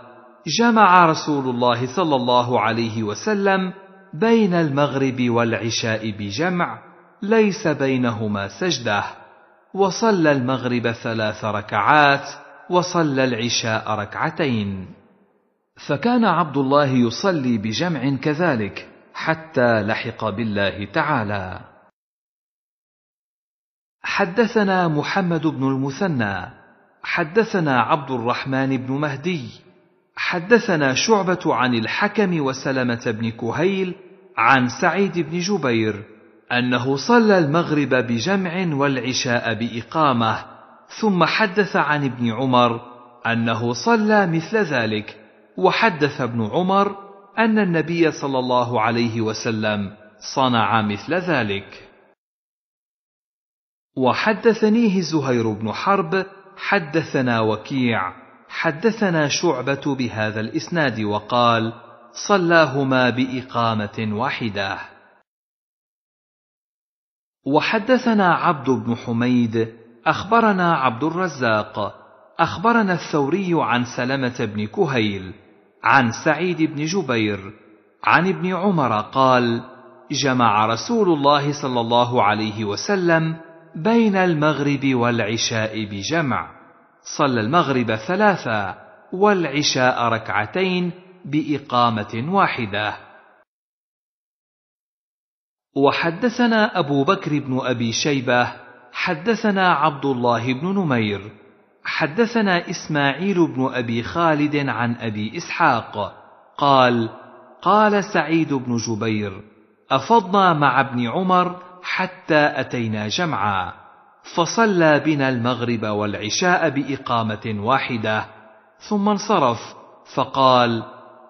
جمع رسول الله صلى الله عليه وسلم بين المغرب والعشاء بجمع ليس بينهما سجده وصلى المغرب ثلاث ركعات وصلى العشاء ركعتين فكان عبد الله يصلي بجمع كذلك حتى لحق بالله تعالى حدثنا محمد بن المثنى حدثنا عبد الرحمن بن مهدي حدثنا شعبة عن الحكم وسلمة بن كهيل عن سعيد بن جبير أنه صلى المغرب بجمع والعشاء بإقامة ثم حدث عن ابن عمر أنه صلى مثل ذلك وحدث ابن عمر أن النبي صلى الله عليه وسلم صنع مثل ذلك وحدثنيه زهير بن حرب حدثنا وكيع حدثنا شعبة بهذا الإسناد وقال: صلاهما بإقامة واحدة. وحدثنا عبد بن حميد أخبرنا عبد الرزاق أخبرنا الثوري عن سلمة بن كهيل عن سعيد بن جبير عن ابن عمر قال: جمع رسول الله صلى الله عليه وسلم بين المغرب والعشاء بجمع صلى المغرب ثلاثا والعشاء ركعتين باقامه واحده وحدثنا ابو بكر بن ابي شيبه حدثنا عبد الله بن نمير حدثنا اسماعيل بن ابي خالد عن ابي اسحاق قال قال سعيد بن جبير افضنا مع ابن عمر حتى أتينا جمعا فصلى بنا المغرب والعشاء بإقامة واحدة ثم انصرف فقال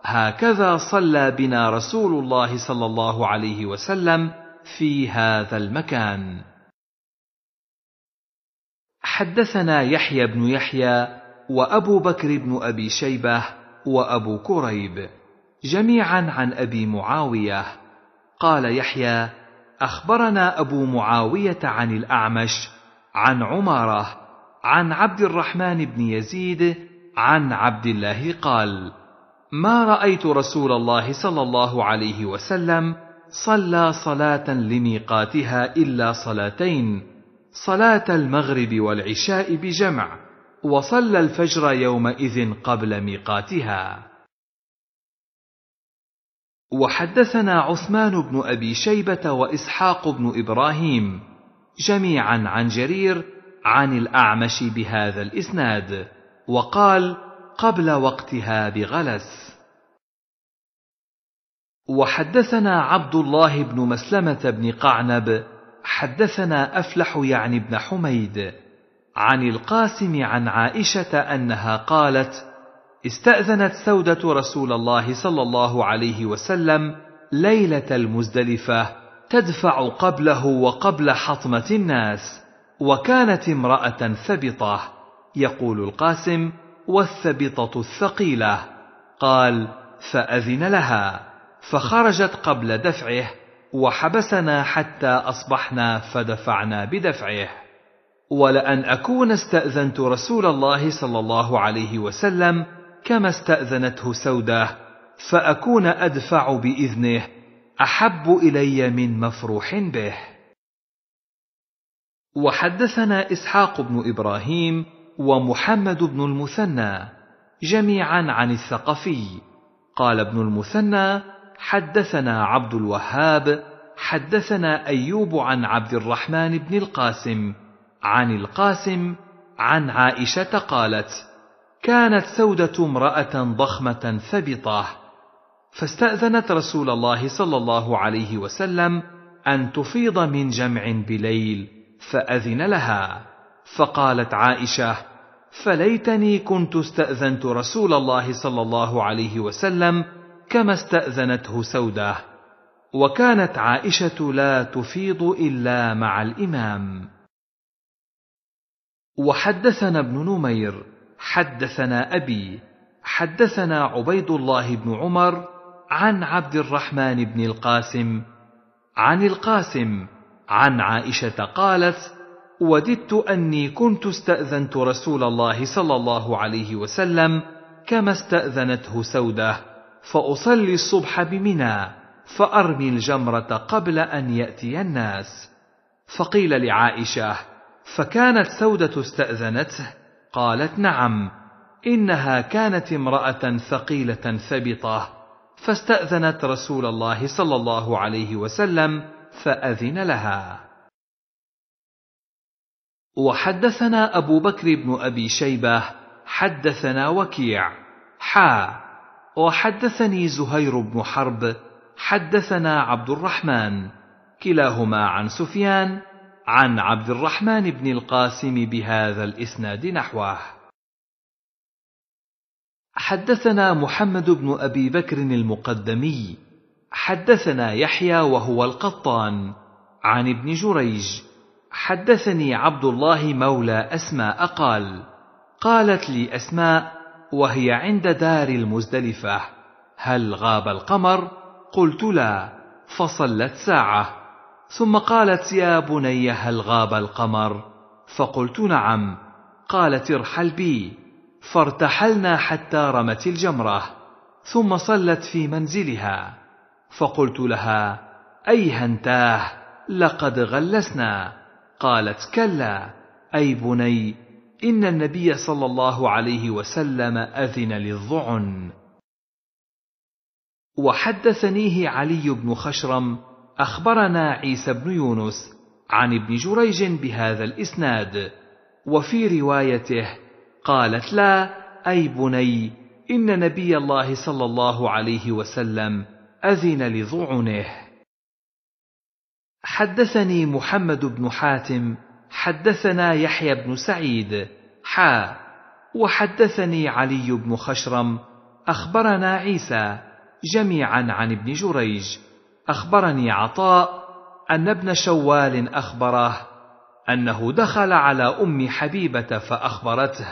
هكذا صلى بنا رسول الله صلى الله عليه وسلم في هذا المكان حدثنا يحيى بن يحيى وابو بكر بن ابي شيبه وابو كريب جميعا عن ابي معاويه قال يحيى اخبرنا ابو معاويه عن الاعمش عن عماره عن عبد الرحمن بن يزيد عن عبد الله قال ما رايت رسول الله صلى الله عليه وسلم صلى صلاه لميقاتها الا صلاتين صلاه المغرب والعشاء بجمع وصلى الفجر يومئذ قبل ميقاتها وحدثنا عثمان بن ابي شيبه واسحاق بن ابراهيم جميعا عن جرير عن الاعمش بهذا الاسناد وقال قبل وقتها بغلس وحدثنا عبد الله بن مسلمه بن قعنب حدثنا افلح يعني بن حميد عن القاسم عن عائشه انها قالت استأذنت سودة رسول الله صلى الله عليه وسلم ليلة المزدلفة تدفع قبله وقبل حطمة الناس، وكانت امرأة ثبطة، يقول القاسم: والثبطة الثقيلة، قال: فأذن لها، فخرجت قبل دفعه، وحبسنا حتى أصبحنا فدفعنا بدفعه. ولأن أكون استأذنت رسول الله صلى الله عليه وسلم كما استأذنته سودة فأكون أدفع بإذنه أحب إلي من مفروح به وحدثنا إسحاق بن إبراهيم ومحمد بن المثنى جميعا عن الثقفي قال ابن المثنى حدثنا عبد الوهاب حدثنا ايوب عن عبد الرحمن بن القاسم عن القاسم عن عائشه قالت كانت سودة امرأة ضخمة ثبطة فاستأذنت رسول الله صلى الله عليه وسلم أن تفيض من جمع بليل فأذن لها فقالت عائشة فليتني كنت استأذنت رسول الله صلى الله عليه وسلم كما استأذنته سودة وكانت عائشة لا تفيض إلا مع الإمام وحدثنا ابن نمير حدثنا أبي حدثنا عبيد الله بن عمر عن عبد الرحمن بن القاسم عن القاسم عن عائشة قالت: وددت أني كنت استأذنت رسول الله صلى الله عليه وسلم كما استأذنته سودة فأصلي الصبح بمنى فأرمي الجمرة قبل أن يأتي الناس فقيل لعائشة فكانت سودة استأذنته قالت نعم انها كانت امراه ثقيله ثبطه فاستاذنت رسول الله صلى الله عليه وسلم فاذن لها وحدثنا ابو بكر بن ابي شيبه حدثنا وكيع حا وحدثني زهير بن حرب حدثنا عبد الرحمن كلاهما عن سفيان عن عبد الرحمن بن القاسم بهذا الاسناد نحوه حدثنا محمد بن ابي بكر المقدمي حدثنا يحيى وهو القطان عن ابن جريج حدثني عبد الله مولى اسماء قال قالت لي اسماء وهي عند دار المزدلفه هل غاب القمر قلت لا فصلت ساعه ثم قالت يا بني هل غاب القمر فقلت نعم قالت ارحل بي فارتحلنا حتى رمت الجمره ثم صلت في منزلها فقلت لها ايها انتاه لقد غلسنا قالت كلا اي بني ان النبي صلى الله عليه وسلم اذن للظعن وحدثنيه علي بن خشرم أخبرنا عيسى بن يونس عن ابن جريج بهذا الإسناد وفي روايته قالت لا أي بني إن نبي الله صلى الله عليه وسلم أذن لضعنه حدثني محمد بن حاتم حدثنا يحيى بن سعيد حا وحدثني علي بن خشرم أخبرنا عيسى جميعا عن ابن جريج اخبرني عطاء ان ابن شوال اخبره انه دخل على ام حبيبه فاخبرته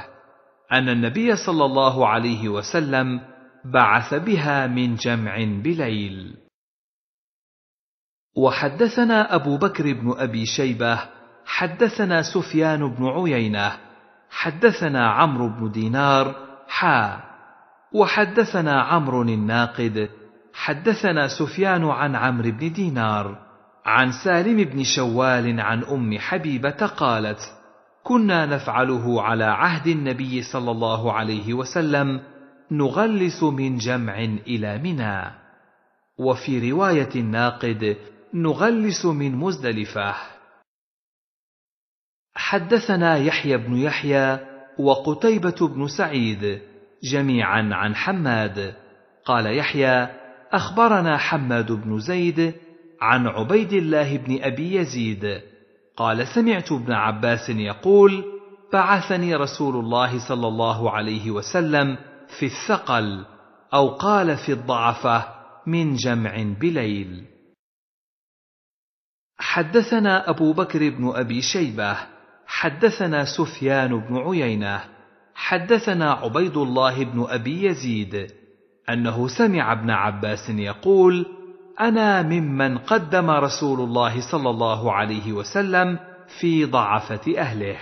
ان النبي صلى الله عليه وسلم بعث بها من جمع بليل وحدثنا ابو بكر بن ابي شيبه حدثنا سفيان بن عيينه حدثنا عمرو بن دينار حا وحدثنا عمرو الناقد حدثنا سفيان عن عمرو بن دينار عن سالم بن شوال عن ام حبيبه قالت كنا نفعله على عهد النبي صلى الله عليه وسلم نغلس من جمع الى منى وفي روايه الناقد نغلس من مزدلفه حدثنا يحيى بن يحيى وقتيبه بن سعيد جميعا عن حماد قال يحيى اخبرنا حماد بن زيد عن عبيد الله بن ابي يزيد قال سمعت ابن عباس يقول بعثني رسول الله صلى الله عليه وسلم في الثقل او قال في الضعفه من جمع بليل حدثنا ابو بكر بن ابي شيبه حدثنا سفيان بن عيينه حدثنا عبيد الله بن ابي يزيد انه سمع ابن عباس يقول انا ممن قدم رسول الله صلى الله عليه وسلم في ضعفه اهله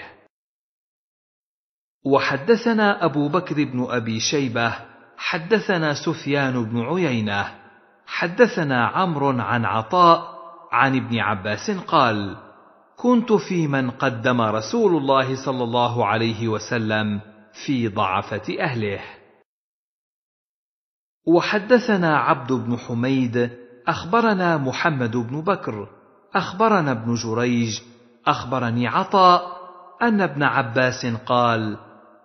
وحدثنا ابو بكر بن ابي شيبه حدثنا سفيان بن عيينه حدثنا عمرو عن عطاء عن ابن عباس قال كنت في من قدم رسول الله صلى الله عليه وسلم في ضعفه اهله وحدثنا عبد بن حميد اخبرنا محمد بن بكر اخبرنا ابن جريج اخبرني عطاء ان ابن عباس قال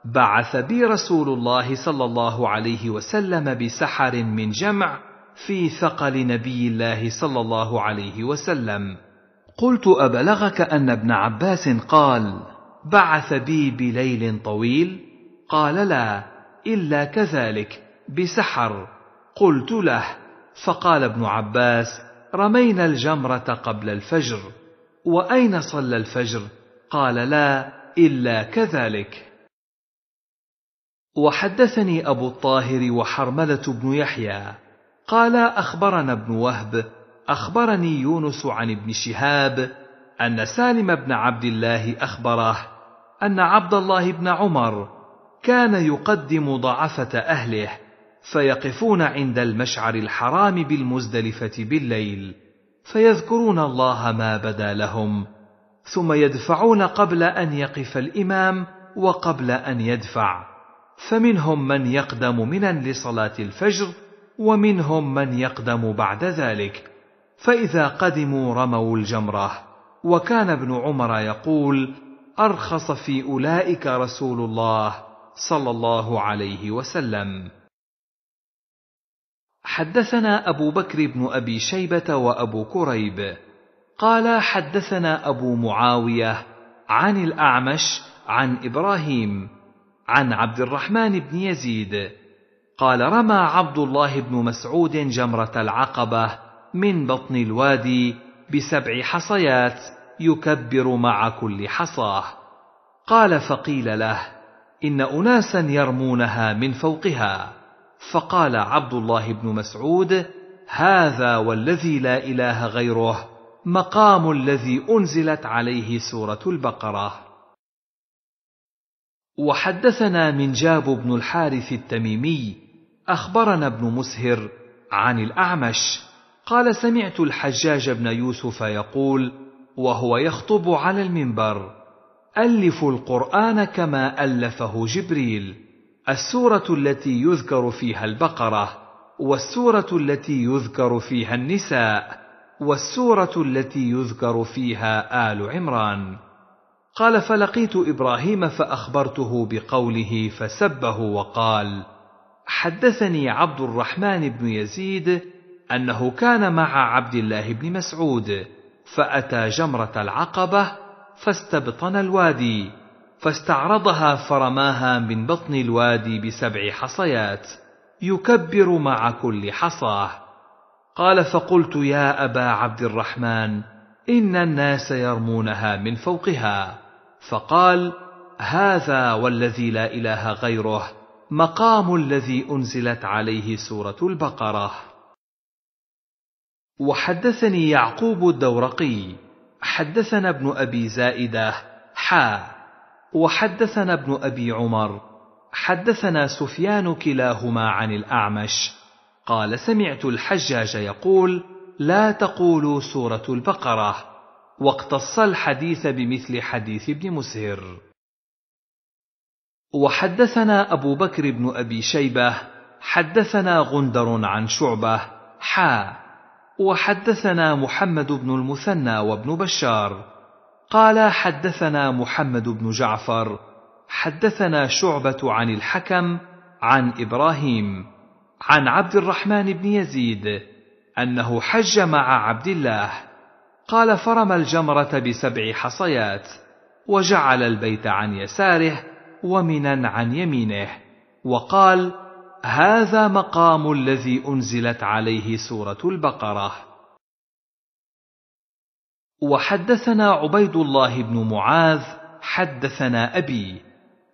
بعث بي رسول الله صلى الله عليه وسلم بسحر من جمع في ثقل نبي الله صلى الله عليه وسلم قلت ابلغك ان ابن عباس قال بعث بي بليل طويل قال لا الا كذلك بسحر قلت له فقال ابن عباس رمينا الجمره قبل الفجر واين صلى الفجر قال لا الا كذلك وحدثني ابو الطاهر وحرمله بن يحيى قال اخبرنا ابن وهب اخبرني يونس عن ابن شهاب ان سالم بن عبد الله اخبره ان عبد الله بن عمر كان يقدم ضعفه اهله فيقفون عند المشعر الحرام بالمزدلفه بالليل فيذكرون الله ما بدا لهم ثم يدفعون قبل ان يقف الامام وقبل ان يدفع فمنهم من يقدم منا لصلاه الفجر ومنهم من يقدم بعد ذلك فاذا قدموا رموا الجمره وكان ابن عمر يقول ارخص في اولئك رسول الله صلى الله عليه وسلم حدثنا أبو بكر بن أبي شيبة وأبو كريب قال حدثنا أبو معاوية عن الأعمش عن إبراهيم عن عبد الرحمن بن يزيد قال رمى عبد الله بن مسعود جمرة العقبة من بطن الوادي بسبع حصيات يكبر مع كل حصاه قال فقيل له إن أناسا يرمونها من فوقها فقال عبد الله بن مسعود هذا والذي لا اله غيره مقام الذي انزلت عليه سوره البقره وحدثنا منجاب بن الحارث التميمي اخبرنا ابن مسهر عن الاعمش قال سمعت الحجاج بن يوسف يقول وهو يخطب على المنبر الفوا القران كما الفه جبريل السورة التي يذكر فيها البقرة والسورة التي يذكر فيها النساء والسورة التي يذكر فيها آل عمران قال فلقيت إبراهيم فأخبرته بقوله فسبه وقال حدثني عبد الرحمن بن يزيد أنه كان مع عبد الله بن مسعود فأتى جمرة العقبة فاستبطن الوادي فاستعرضها فرماها من بطن الوادي بسبع حصيات يكبر مع كل حصاه قال فقلت يا ابا عبد الرحمن ان الناس يرمونها من فوقها فقال هذا والذي لا اله غيره مقام الذي انزلت عليه سوره البقره وحدثني يعقوب الدورقي حدثنا ابن ابي زائده حا وحدثنا ابن ابي عمر حدثنا سفيان كلاهما عن الاعمش قال سمعت الحجاج يقول لا تقولوا سوره البقره واقتص الحديث بمثل حديث ابن مسهر وحدثنا ابو بكر بن ابي شيبه حدثنا غندر عن شعبه حا وحدثنا محمد بن المثنى وابن بشار قال حدثنا محمد بن جعفر حدثنا شعبه عن الحكم عن ابراهيم عن عبد الرحمن بن يزيد انه حج مع عبد الله قال فرم الجمره بسبع حصيات وجعل البيت عن يساره ومنا عن يمينه وقال هذا مقام الذي انزلت عليه سوره البقره وحدثنا عبيد الله بن معاذ حدثنا ابي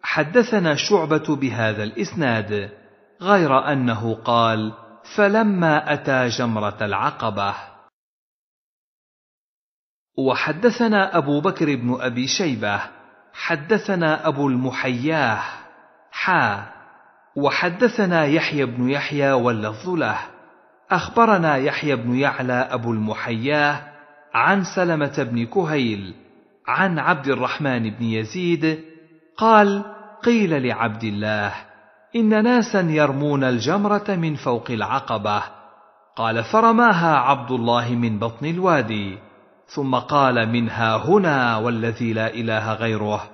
حدثنا شعبه بهذا الاسناد غير انه قال فلما اتى جمره العقبه وحدثنا ابو بكر بن ابي شيبه حدثنا ابو المحياه حا وحدثنا يحيى بن يحيى واللفظ له اخبرنا يحيى بن يعلى ابو المحياه عن سلمة بن كهيل عن عبد الرحمن بن يزيد قال قيل لعبد الله إن ناسا يرمون الجمرة من فوق العقبة قال فرماها عبد الله من بطن الوادي ثم قال منها هنا والذي لا إله غيره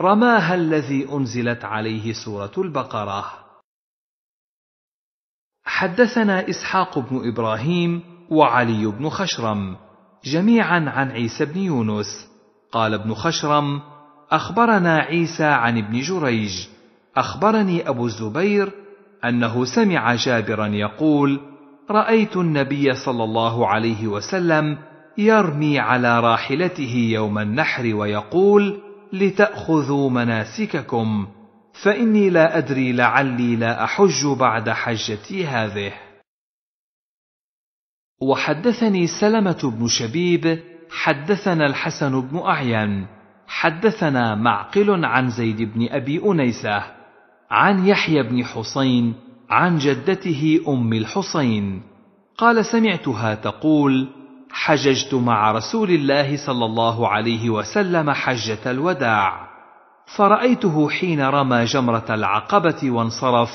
رماها الذي أنزلت عليه سورة البقرة حدثنا إسحاق بن إبراهيم وعلي بن خشرم جميعا عن عيسى بن يونس قال ابن خشرم اخبرنا عيسى عن ابن جريج اخبرني ابو الزبير انه سمع جابرا يقول رايت النبي صلى الله عليه وسلم يرمي على راحلته يوم النحر ويقول لتاخذوا مناسككم فاني لا ادري لعلي لا احج بعد حجتي هذه وحدثني سلمة بن شبيب حدثنا الحسن بن أعين حدثنا معقل عن زيد بن أبي أنيسة عن يحيى بن حسين عن جدته أم الحسين قال سمعتها تقول حججت مع رسول الله صلى الله عليه وسلم حجة الوداع فرأيته حين رمى جمرة العقبة وانصرف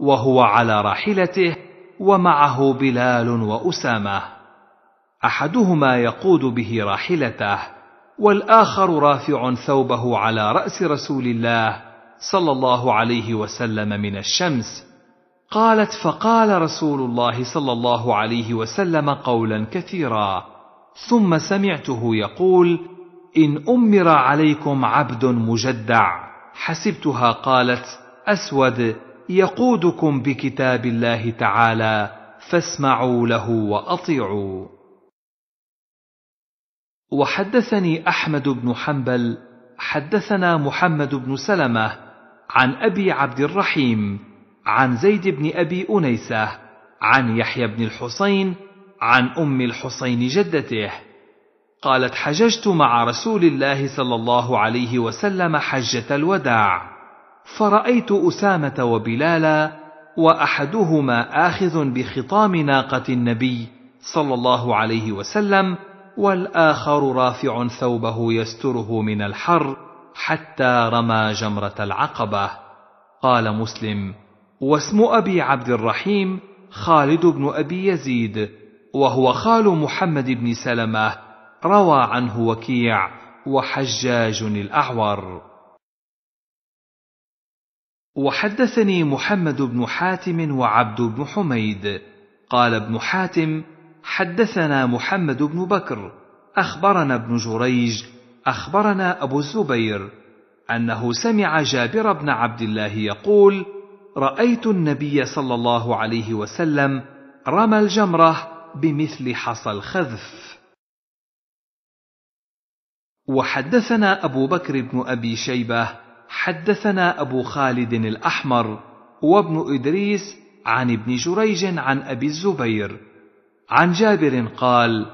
وهو على راحلته ومعه بلال واسامه احدهما يقود به راحلته والاخر رافع ثوبه على راس رسول الله صلى الله عليه وسلم من الشمس قالت فقال رسول الله صلى الله عليه وسلم قولا كثيرا ثم سمعته يقول ان امر عليكم عبد مجدع حسبتها قالت اسود يقودكم بكتاب الله تعالى فاسمعوا له واطيعوا وحدثني احمد بن حنبل حدثنا محمد بن سلمه عن ابي عبد الرحيم عن زيد بن ابي انيسه عن يحيى بن الحسين عن ام الحسين جدته قالت حججت مع رسول الله صلى الله عليه وسلم حجه الوداع فرأيت أسامة وبلالا وأحدهما آخذ بخطام ناقة النبي صلى الله عليه وسلم والآخر رافع ثوبه يستره من الحر حتى رمى جمرة العقبة قال مسلم واسم أبي عبد الرحيم خالد بن أبي يزيد وهو خال محمد بن سلمة روى عنه وكيع وحجاج الأعور وحدثني محمد بن حاتم وعبد بن حميد قال ابن حاتم حدثنا محمد بن بكر اخبرنا ابن جريج اخبرنا ابو الزبير انه سمع جابر بن عبد الله يقول رايت النبي صلى الله عليه وسلم رمى الجمره بمثل حصى الخذف وحدثنا ابو بكر بن ابي شيبه حدثنا أبو خالد الأحمر وابن إدريس عن ابن جريج عن أبي الزبير عن جابر قال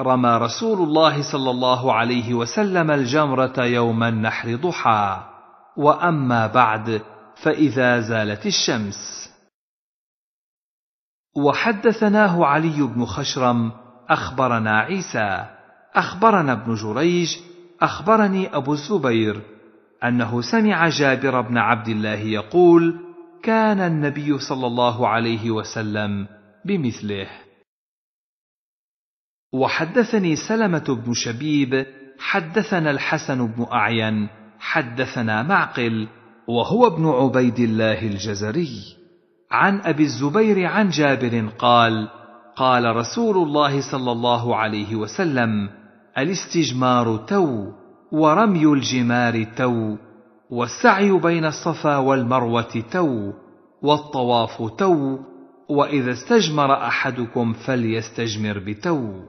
رمى رسول الله صلى الله عليه وسلم الجمرة يوم النحر ضحى وأما بعد فإذا زالت الشمس وحدثناه علي بن خشرم أخبرنا عيسى أخبرنا ابن جريج أخبرني أبو الزبير انه سمع جابر بن عبد الله يقول كان النبي صلى الله عليه وسلم بمثله وحدثني سلمه بن شبيب حدثنا الحسن بن اعين حدثنا معقل وهو ابن عبيد الله الجزري عن ابي الزبير عن جابر قال قال رسول الله صلى الله عليه وسلم الاستجمار تو ورمي الجمار تو والسعي بين الصفا والمروه تو والطواف تو واذا استجمر احدكم فليستجمر بتو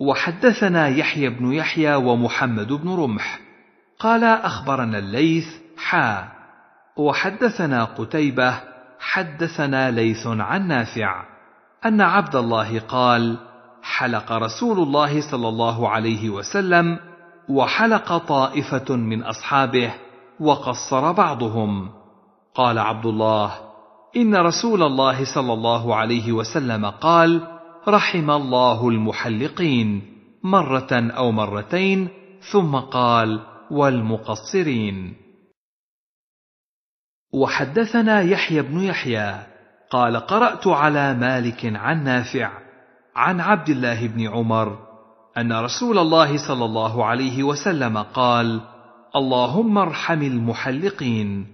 وحدثنا يحيى بن يحيى ومحمد بن رمح قال اخبرنا الليث حا وحدثنا قتيبه حدثنا ليث عن نافع ان عبد الله قال حلق رسول الله صلى الله عليه وسلم وحلق طائفه من اصحابه وقصر بعضهم قال عبد الله ان رسول الله صلى الله عليه وسلم قال رحم الله المحلقين مره او مرتين ثم قال والمقصرين وحدثنا يحيى بن يحيى قال قرات على مالك عن نافع عن عبد الله بن عمر ان رسول الله صلى الله عليه وسلم قال اللهم ارحم المحلقين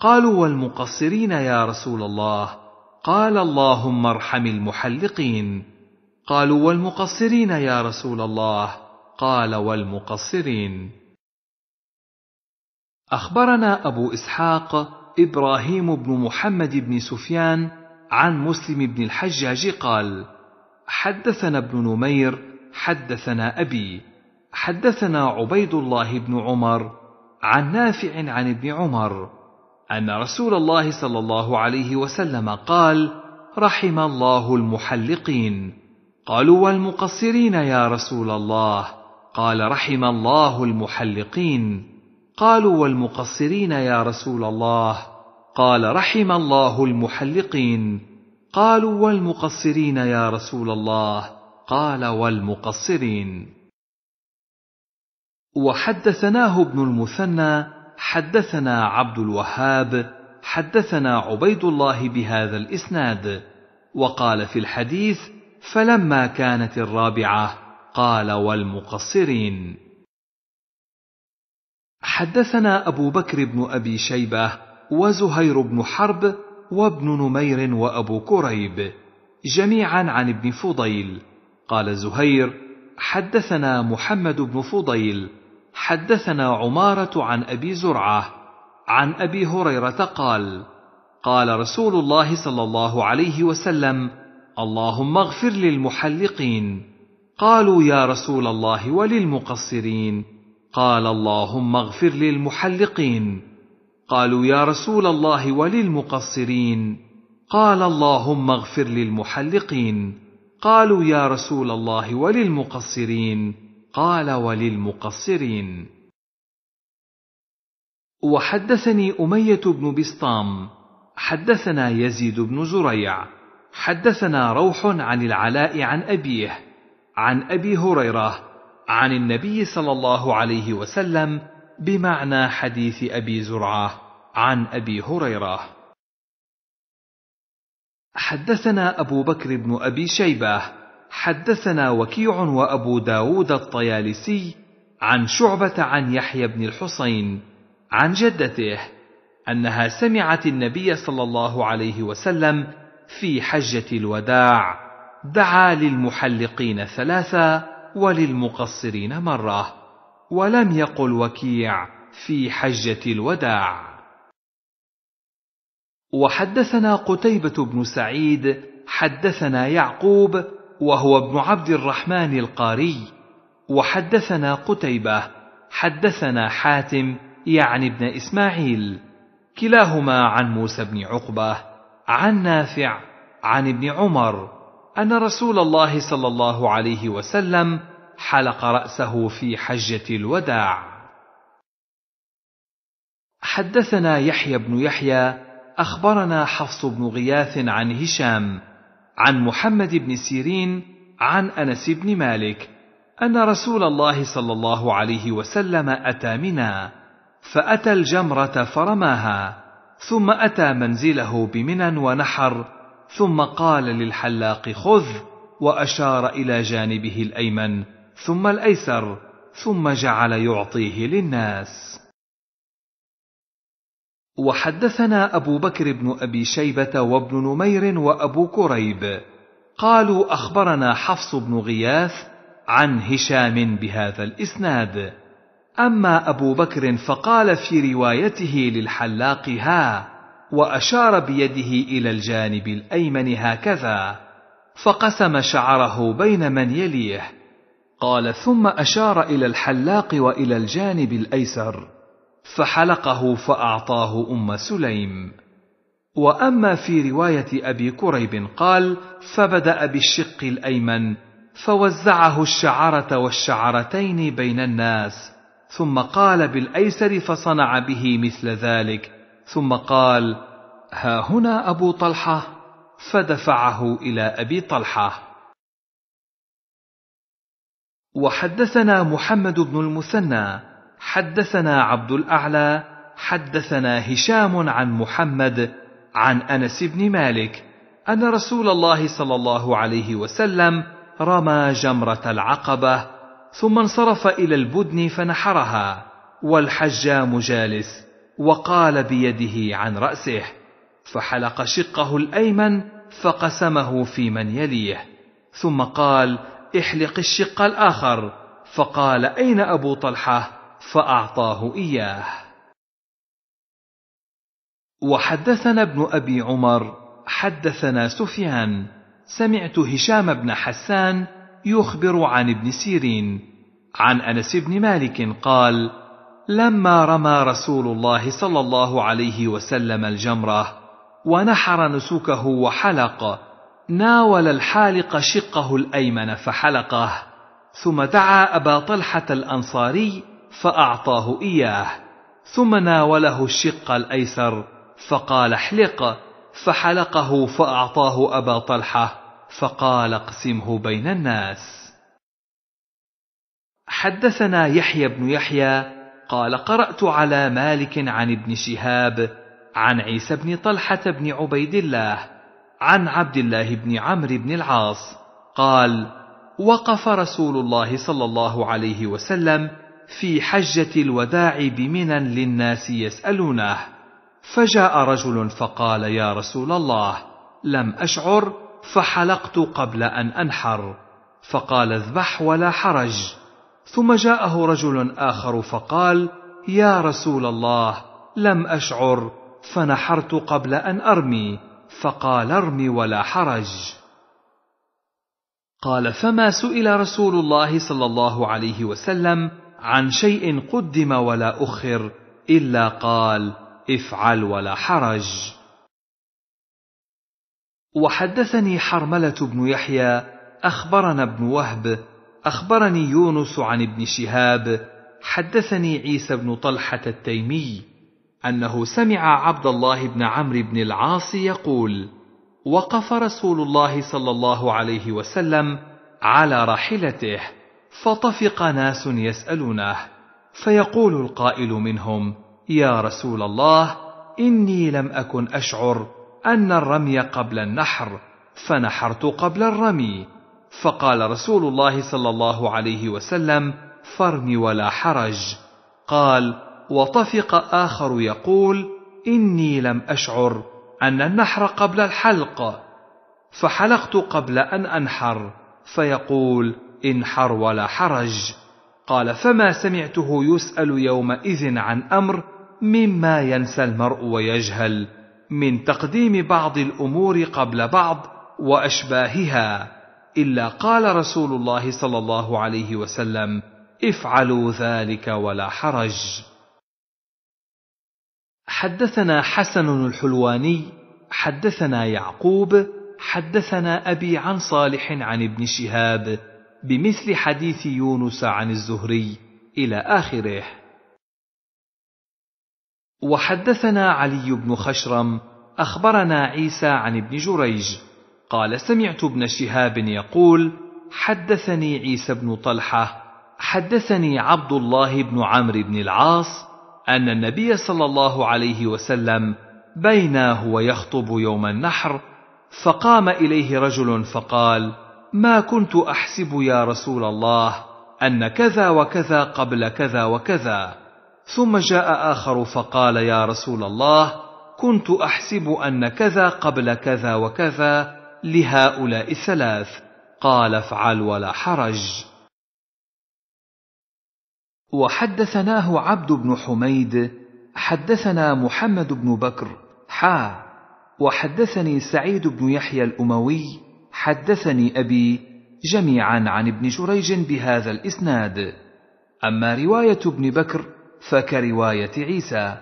قالوا والمقصرين يا رسول الله قال اللهم ارحم المحلقين قالوا والمقصرين يا رسول الله قال والمقصرين اخبرنا ابو اسحاق ابراهيم بن محمد بن سفيان عن مسلم بن الحجاج قال حدثنا ابن نمير حدثنا ابي حدثنا عبيد الله بن عمر عن نافع عن ابن عمر ان رسول الله صلى الله عليه وسلم قال رحم الله المحلقين قالوا والمقصرين يا رسول الله قال رحم الله المحلقين قالوا والمقصرين يا رسول الله قال رحم الله المحلقين قالوا والمقصرين يا رسول الله قال والمقصرين وحدثناه ابن المثنى حدثنا عبد الوهاب حدثنا عبيد الله بهذا الاسناد وقال في الحديث فلما كانت الرابعه قال والمقصرين حدثنا ابو بكر بن ابي شيبه وزهير بن حرب وابن نمير وابو كريب جميعا عن ابن فضيل قال زهير حدثنا محمد بن فضيل حدثنا عماره عن ابي زرعه عن ابي هريره قال قال رسول الله صلى الله عليه وسلم اللهم اغفر للمحلقين قالوا يا رسول الله وللمقصرين قال اللهم اغفر للمحلقين قالوا يا رسول الله وللمقصرين قال اللهم اغفر للمحلقين قالوا يا رسول الله وللمقصرين قال وللمقصرين وحدثني اميه بن بسطام حدثنا يزيد بن زريع حدثنا روح عن العلاء عن ابيه عن ابي هريره عن النبي صلى الله عليه وسلم بمعنى حديث أبي زرعة عن أبي هريرة حدثنا أبو بكر بن أبي شيبة حدثنا وكيع وأبو داود الطيالسي عن شعبة عن يحيى بن الحصين عن جدته أنها سمعت النبي صلى الله عليه وسلم في حجة الوداع دعا للمحلقين ثلاثة وللمقصرين مرة ولم يقل وكيع في حجة الوداع وحدثنا قتيبة بن سعيد حدثنا يعقوب وهو ابن عبد الرحمن القاري وحدثنا قتيبة حدثنا حاتم يعني ابن إسماعيل كلاهما عن موسى بن عقبة عن نافع عن ابن عمر أن رسول الله صلى الله عليه وسلم حلق رأسه في حجة الوداع. حدثنا يحيى بن يحيى أخبرنا حفص بن غياث عن هشام عن محمد بن سيرين عن أنس بن مالك أن رسول الله صلى الله عليه وسلم أتى منى فأتى الجمرة فرماها ثم أتى منزله بمنى ونحر ثم قال للحلاق خذ وأشار إلى جانبه الأيمن ثم الايسر ثم جعل يعطيه للناس وحدثنا ابو بكر بن ابي شيبه وابن نمير وابو كريب قالوا اخبرنا حفص بن غياث عن هشام بهذا الاسناد اما ابو بكر فقال في روايته للحلاق ها واشار بيده الى الجانب الايمن هكذا فقسم شعره بين من يليه قال ثم اشار الى الحلاق والى الجانب الايسر فحلقه فاعطاه ام سليم واما في روايه ابي كريب قال فبدا بالشق الايمن فوزعه الشعره والشعرتين بين الناس ثم قال بالايسر فصنع به مثل ذلك ثم قال ها هنا ابو طلحه فدفعه الى ابي طلحه وحدثنا محمد بن المثنى حدثنا عبد الاعلى حدثنا هشام عن محمد عن انس بن مالك ان رسول الله صلى الله عليه وسلم رمى جمره العقبه ثم انصرف الى البدن فنحرها والحجام جالس وقال بيده عن راسه فحلق شقه الايمن فقسمه في من يليه ثم قال احلق الشق الآخر فقال أين أبو طلحة فأعطاه إياه وحدثنا ابن أبي عمر حدثنا سفيان سمعت هشام بن حسان يخبر عن ابن سيرين عن أنس بن مالك قال لما رمى رسول الله صلى الله عليه وسلم الجمرة ونحر نسوكه وحلق ناول الحالق شقه الأيمن فحلقه ثم دعا أبا طلحة الأنصاري فأعطاه إياه ثم ناوله الشق الأيسر فقال احلق فحلقه فأعطاه أبا طلحة فقال اقسمه بين الناس حدثنا يحيى بن يحيى قال قرأت على مالك عن ابن شهاب عن عيسى بن طلحة بن عبيد الله عن عبد الله بن عمرو بن العاص قال وقف رسول الله صلى الله عليه وسلم في حجه الوداع بمنى للناس يسالونه فجاء رجل فقال يا رسول الله لم اشعر فحلقت قبل ان انحر فقال اذبح ولا حرج ثم جاءه رجل اخر فقال يا رسول الله لم اشعر فنحرت قبل ان ارمي فقال ارم ولا حرج قال فما سئل رسول الله صلى الله عليه وسلم عن شيء قدم ولا اخر الا قال افعل ولا حرج وحدثني حرمله بن يحيى اخبرنا ابن وهب اخبرني يونس عن ابن شهاب حدثني عيسى بن طلحه التيمي انه سمع عبد الله بن عمرو بن العاص يقول وقف رسول الله صلى الله عليه وسلم على راحلته فطفق ناس يسالونه فيقول القائل منهم يا رسول الله اني لم اكن اشعر ان الرمي قبل النحر فنحرت قبل الرمي فقال رسول الله صلى الله عليه وسلم فارم ولا حرج قال وطفق اخر يقول اني لم اشعر ان النحر قبل الحلق فحلقت قبل ان انحر فيقول انحر ولا حرج قال فما سمعته يسال يومئذ عن امر مما ينسى المرء ويجهل من تقديم بعض الامور قبل بعض واشباهها الا قال رسول الله صلى الله عليه وسلم افعلوا ذلك ولا حرج حدثنا حسن الحلواني حدثنا يعقوب حدثنا ابي عن صالح عن ابن شهاب بمثل حديث يونس عن الزهري الى اخره وحدثنا علي بن خشرم اخبرنا عيسى عن ابن جريج قال سمعت ابن شهاب يقول حدثني عيسى بن طلحه حدثني عبد الله بن عمرو بن العاص أن النبي صلى الله عليه وسلم بينا هو يخطب يوم النحر فقام إليه رجل فقال ما كنت أحسب يا رسول الله أن كذا وكذا قبل كذا وكذا ثم جاء آخر فقال يا رسول الله كنت أحسب أن كذا قبل كذا وكذا لهؤلاء الثلاث قال افعل ولا حرج وحدثناه عبد بن حميد حدثنا محمد بن بكر حا وحدثني سعيد بن يحيى الاموي حدثني ابي جميعا عن ابن جريج بهذا الاسناد اما روايه ابن بكر فكروايه عيسى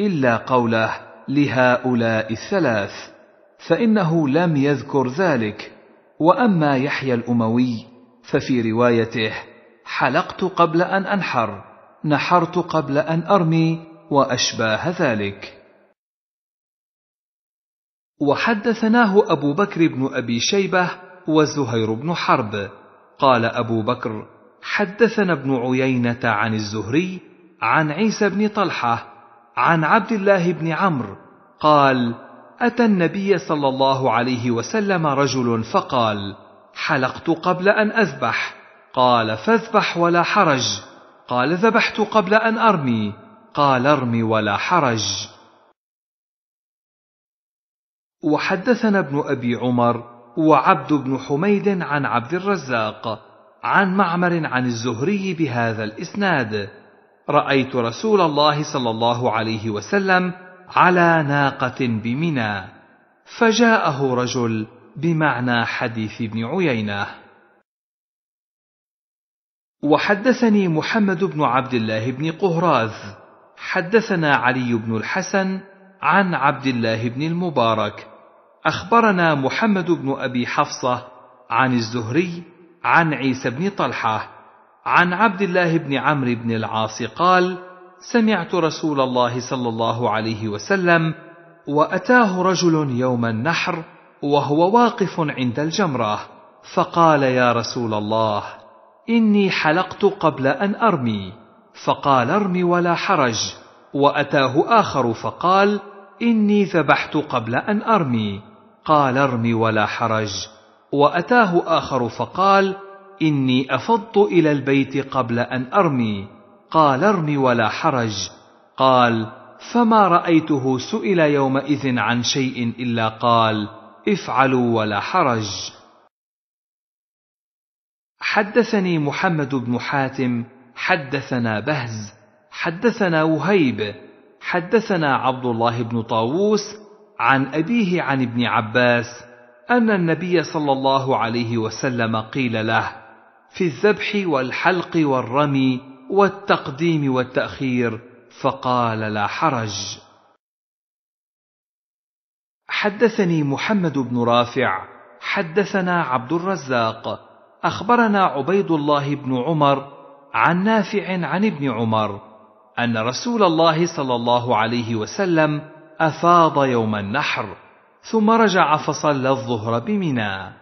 الا قوله لهؤلاء الثلاث فانه لم يذكر ذلك واما يحيى الاموي ففي روايته حلقت قبل أن أنحر نحرت قبل أن أرمي وأشباه ذلك وحدثناه أبو بكر بن أبي شيبة وزهير بن حرب قال أبو بكر حدثنا ابن عيينة عن الزهري عن عيسى بن طلحة عن عبد الله بن عمرو قال أتى النبي صلى الله عليه وسلم رجل فقال حلقت قبل أن أذبح قال فاذبح ولا حرج قال ذبحت قبل ان ارمي قال ارم ولا حرج وحدثنا ابن ابي عمر وعبد بن حميد عن عبد الرزاق عن معمر عن الزهري بهذا الاسناد رايت رسول الله صلى الله عليه وسلم على ناقه بمنى فجاءه رجل بمعنى حديث ابن عيينه وحدثني محمد بن عبد الله بن قهراز حدثنا علي بن الحسن عن عبد الله بن المبارك اخبرنا محمد بن ابي حفصه عن الزهري عن عيسى بن طلحه عن عبد الله بن عمرو بن العاص قال سمعت رسول الله صلى الله عليه وسلم واتاه رجل يوم النحر وهو واقف عند الجمره فقال يا رسول الله إني حلقت قبل أن أرمي فقال ارم ولا حرج وأتاه آخر فقال إني ذبحت قبل أن أرمي قال ارم ولا حرج وأتاه آخر فقال إني أفضت إلى البيت قبل أن أرمي قال ارم ولا حرج قال فما رأيته سئل يومئذ عن شيء إلا قال افعلوا ولا حرج حدثني محمد بن حاتم حدثنا بهز حدثنا وهيب حدثنا عبد الله بن طاووس عن أبيه عن ابن عباس أن النبي صلى الله عليه وسلم قيل له في الذبح والحلق والرمي والتقديم والتأخير فقال لا حرج حدثني محمد بن رافع حدثنا عبد الرزاق أخبرنا عبيد الله بن عمر عن نافع عن ابن عمر أن رسول الله صلى الله عليه وسلم أفاض يوم النحر ثم رجع فصلى الظهر بمنى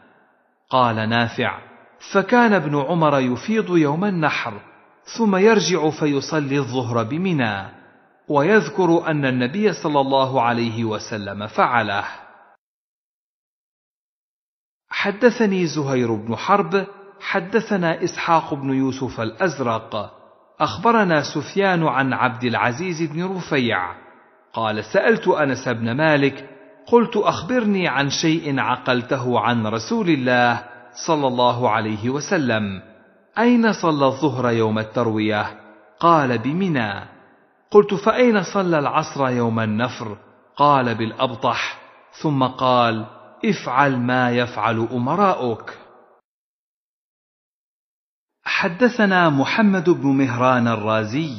قال نافع فكان ابن عمر يفيض يوم النحر ثم يرجع فيصلي الظهر بمنى ويذكر أن النبي صلى الله عليه وسلم فعله حدثني زهير بن حرب حدثنا اسحاق بن يوسف الازرق اخبرنا سفيان عن عبد العزيز بن رفيع قال سالت انس بن مالك قلت اخبرني عن شيء عقلته عن رسول الله صلى الله عليه وسلم اين صلى الظهر يوم الترويه قال بمنى قلت فاين صلى العصر يوم النفر قال بالابطح ثم قال افعل ما يفعل امراؤك حدثنا محمد بن مهران الرازي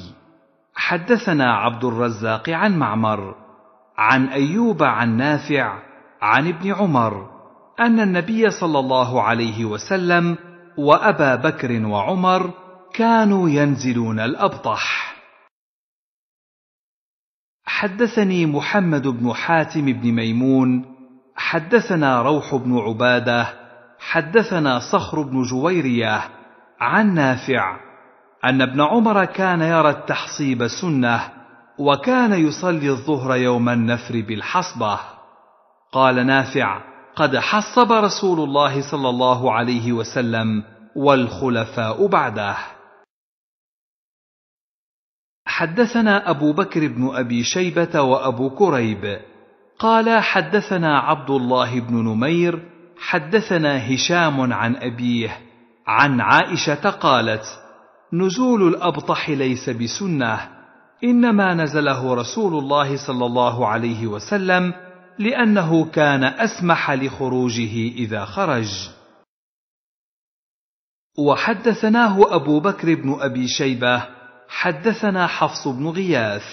حدثنا عبد الرزاق عن معمر عن ايوب عن نافع عن ابن عمر ان النبي صلى الله عليه وسلم وابا بكر وعمر كانوا ينزلون الابطح حدثني محمد بن حاتم بن ميمون حدثنا روح بن عباده حدثنا صخر بن جويريه عن نافع ان ابن عمر كان يرى التحصيب سنه وكان يصلي الظهر يوم النفر بالحصبه قال نافع قد حصب رسول الله صلى الله عليه وسلم والخلفاء بعده حدثنا ابو بكر بن ابي شيبه وابو كريب قال حدثنا عبد الله بن نمير حدثنا هشام عن ابيه عن عائشه قالت نزول الابطح ليس بسنه انما نزله رسول الله صلى الله عليه وسلم لانه كان اسمح لخروجه اذا خرج وحدثناه ابو بكر بن ابي شيبه حدثنا حفص بن غياث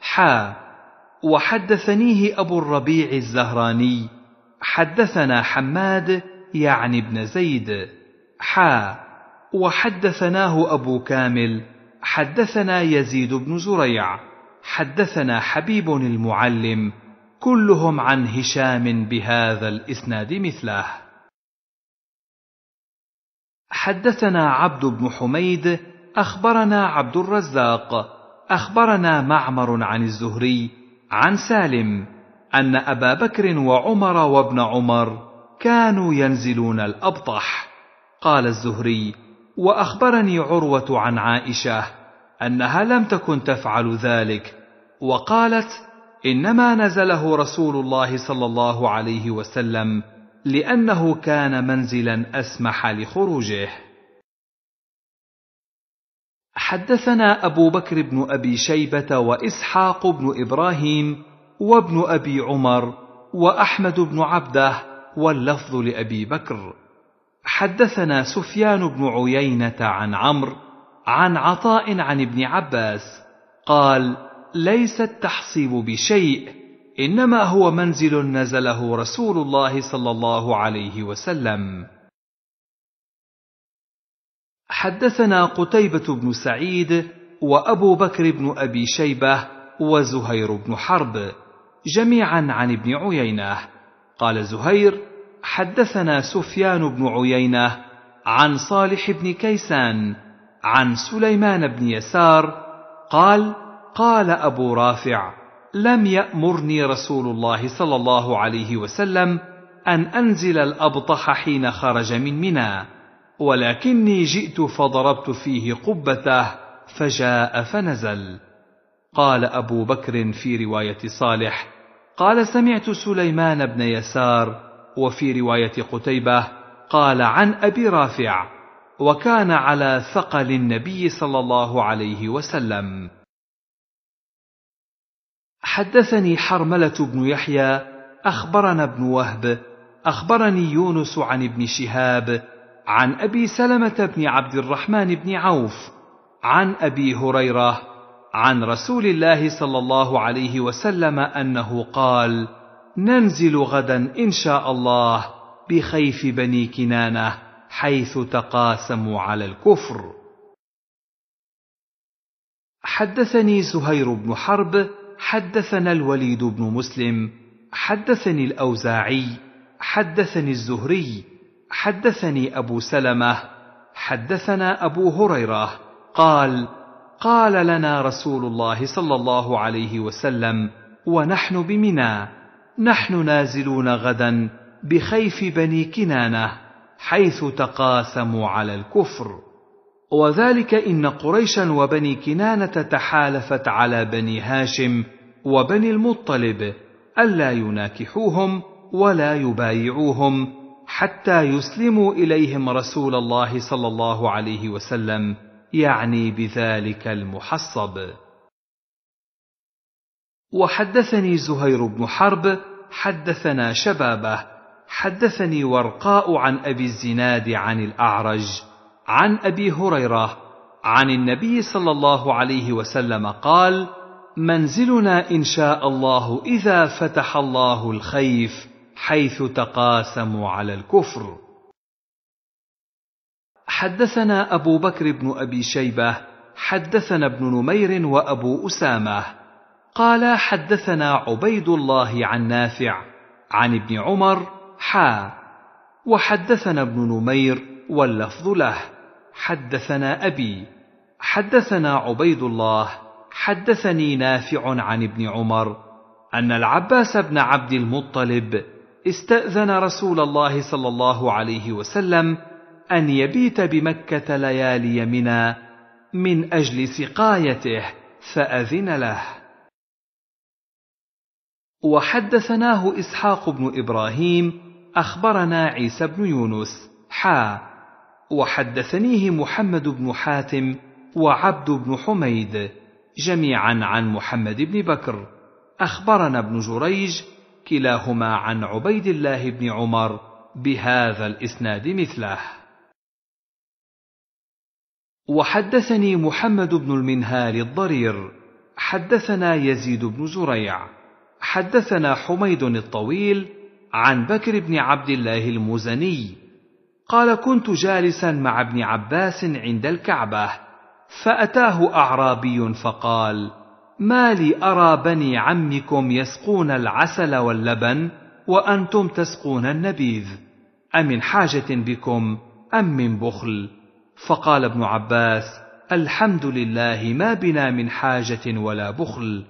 حا وحدثنيه أبو الربيع الزهراني حدثنا حماد يعني ابن زيد حا وحدثناه أبو كامل حدثنا يزيد بن زريع حدثنا حبيب المعلم كلهم عن هشام بهذا الإسناد مثله حدثنا عبد بن حميد أخبرنا عبد الرزاق أخبرنا معمر عن الزهري عن سالم أن أبا بكر وعمر وابن عمر كانوا ينزلون الأبطح قال الزهري وأخبرني عروة عن عائشة أنها لم تكن تفعل ذلك وقالت إنما نزله رسول الله صلى الله عليه وسلم لأنه كان منزلا أسمح لخروجه حدثنا أبو بكر بن أبي شيبة وإسحاق بن إبراهيم وابن أبي عمر وأحمد بن عبده واللفظ لأبي بكر حدثنا سفيان بن عيينة عن عمرو عن عطاء عن ابن عباس قال ليس التحصيب بشيء انما هو منزل نزله رسول الله صلى الله عليه وسلم حدثنا قتيبة بن سعيد وأبو بكر بن أبي شيبة وزهير بن حرب جميعا عن ابن عيينة قال زهير حدثنا سفيان بن عيينة عن صالح بن كيسان عن سليمان بن يسار قال قال أبو رافع لم يأمرني رسول الله صلى الله عليه وسلم أن أنزل الأبطح حين خرج من منى ولكني جئت فضربت فيه قبته فجاء فنزل قال ابو بكر في روايه صالح قال سمعت سليمان بن يسار وفي روايه قتيبه قال عن ابي رافع وكان على ثقل النبي صلى الله عليه وسلم حدثني حرمله بن يحيى اخبرنا ابن وهب اخبرني يونس عن ابن شهاب عن ابي سلمه بن عبد الرحمن بن عوف عن ابي هريره عن رسول الله صلى الله عليه وسلم انه قال ننزل غدا ان شاء الله بخيف بني كنانه حيث تقاسموا على الكفر حدثني زهير بن حرب حدثنا الوليد بن مسلم حدثني الاوزاعي حدثني الزهري حدثني أبو سلمة حدثنا أبو هريرة قال قال لنا رسول الله صلى الله عليه وسلم ونحن بمنى نحن نازلون غدا بخيف بني كنانه حيث تقاسموا على الكفر وذلك ان قريشا وبني كنانه تحالفت على بني هاشم وبني المطلب الا يناكحوهم ولا يبايعوهم حتى يسلموا اليهم رسول الله صلى الله عليه وسلم يعني بذلك المحصب وحدثني زهير بن حرب حدثنا شبابه حدثني ورقاء عن ابي الزناد عن الاعرج عن ابي هريره عن النبي صلى الله عليه وسلم قال منزلنا ان شاء الله اذا فتح الله الخيف حيث تقاسموا على الكفر حدثنا ابو بكر بن ابي شيبه حدثنا ابن نمير وابو اسامه قال حدثنا عبيد الله عن نافع عن ابن عمر حا وحدثنا ابن نمير واللفظ له حدثنا ابي حدثنا عبيد الله حدثني نافع عن ابن عمر ان العباس بن عبد المطلب استأذن رسول الله صلى الله عليه وسلم أن يبيت بمكة ليالي منى من أجل سقايته فأذن له. وحدثناه إسحاق بن إبراهيم أخبرنا عيسى بن يونس حا وحدثنيه محمد بن حاتم وعبد بن حميد جميعا عن محمد بن بكر أخبرنا ابن جريج كلاهما عن عبيد الله بن عمر بهذا الاسناد مثله وحدثني محمد بن المنهال الضرير حدثنا يزيد بن زريع حدثنا حميد الطويل عن بكر بن عبد الله المزني قال كنت جالسا مع ابن عباس عند الكعبه فاتاه اعرابي فقال ما لي أرى بني عمكم يسقون العسل واللبن وأنتم تسقون النبيذ أمن حاجة بكم أم من بخل فقال ابن عباس الحمد لله ما بنا من حاجة ولا بخل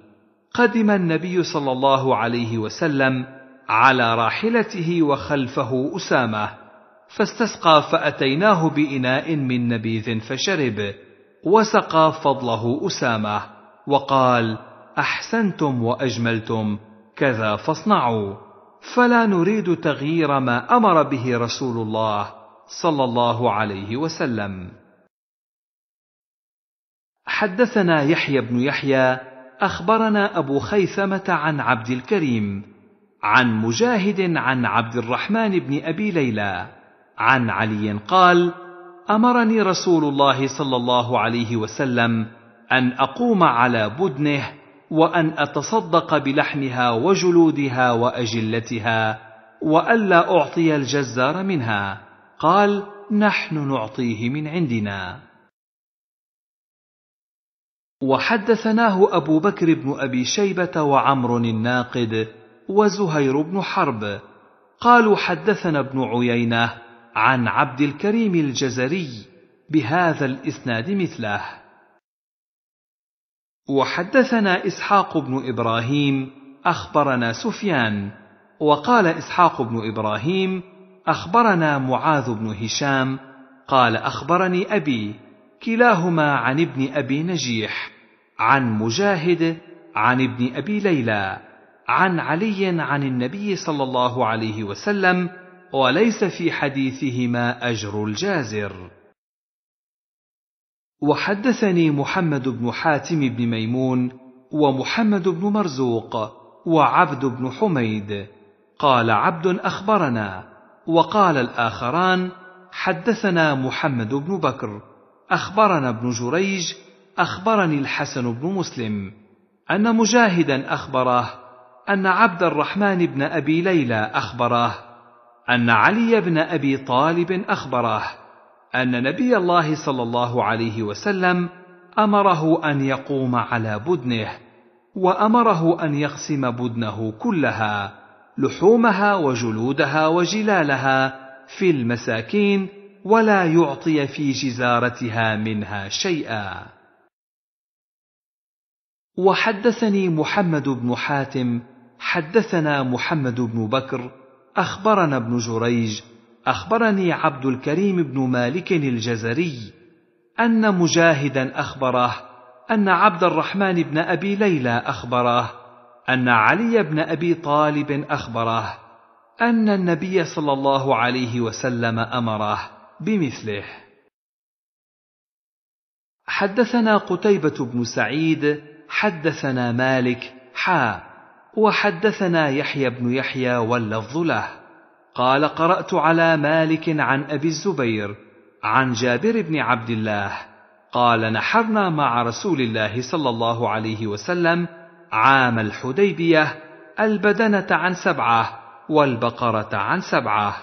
قدم النبي صلى الله عليه وسلم على راحلته وخلفه أسامة فاستسقى فأتيناه بإناء من نبيذ فشرب وسقى فضله أسامة وقال احسنتم واجملتم كذا فاصنعوا فلا نريد تغيير ما امر به رسول الله صلى الله عليه وسلم حدثنا يحيى بن يحيى اخبرنا ابو خيثمه عن عبد الكريم عن مجاهد عن عبد الرحمن بن ابي ليلى عن علي قال امرني رسول الله صلى الله عليه وسلم ان اقوم على بدنه وان اتصدق بلحمها وجلودها واجلتها والا اعطي الجزار منها قال نحن نعطيه من عندنا وحدثناه ابو بكر بن ابي شيبه وعمر الناقد وزهير بن حرب قالوا حدثنا ابن عيينه عن عبد الكريم الجزري بهذا الاسناد مثله وحدثنا اسحاق بن ابراهيم اخبرنا سفيان وقال اسحاق بن ابراهيم اخبرنا معاذ بن هشام قال اخبرني ابي كلاهما عن ابن ابي نجيح عن مجاهد عن ابن ابي ليلى عن علي عن النبي صلى الله عليه وسلم وليس في حديثهما اجر الجازر وحدثني محمد بن حاتم بن ميمون ومحمد بن مرزوق وعبد بن حميد قال عبد اخبرنا وقال الاخران حدثنا محمد بن بكر اخبرنا ابن جريج اخبرني الحسن بن مسلم ان مجاهدا اخبره ان عبد الرحمن بن ابي ليلى اخبره ان علي بن ابي طالب اخبره ان نبي الله صلى الله عليه وسلم امره ان يقوم على بدنه وامره ان يقسم بدنه كلها لحومها وجلودها وجلالها في المساكين ولا يعطي في جزارتها منها شيئا وحدثني محمد بن حاتم حدثنا محمد بن بكر اخبرنا ابن جريج اخبرني عبد الكريم بن مالك الجزري ان مجاهدا اخبره ان عبد الرحمن بن ابي ليلى اخبره ان علي بن ابي طالب اخبره ان النبي صلى الله عليه وسلم امره بمثله حدثنا قتيبه بن سعيد حدثنا مالك حا وحدثنا يحيى بن يحيى واللفظ له قال قرات على مالك عن ابي الزبير عن جابر بن عبد الله قال نحرنا مع رسول الله صلى الله عليه وسلم عام الحديبيه البدنه عن سبعه والبقره عن سبعه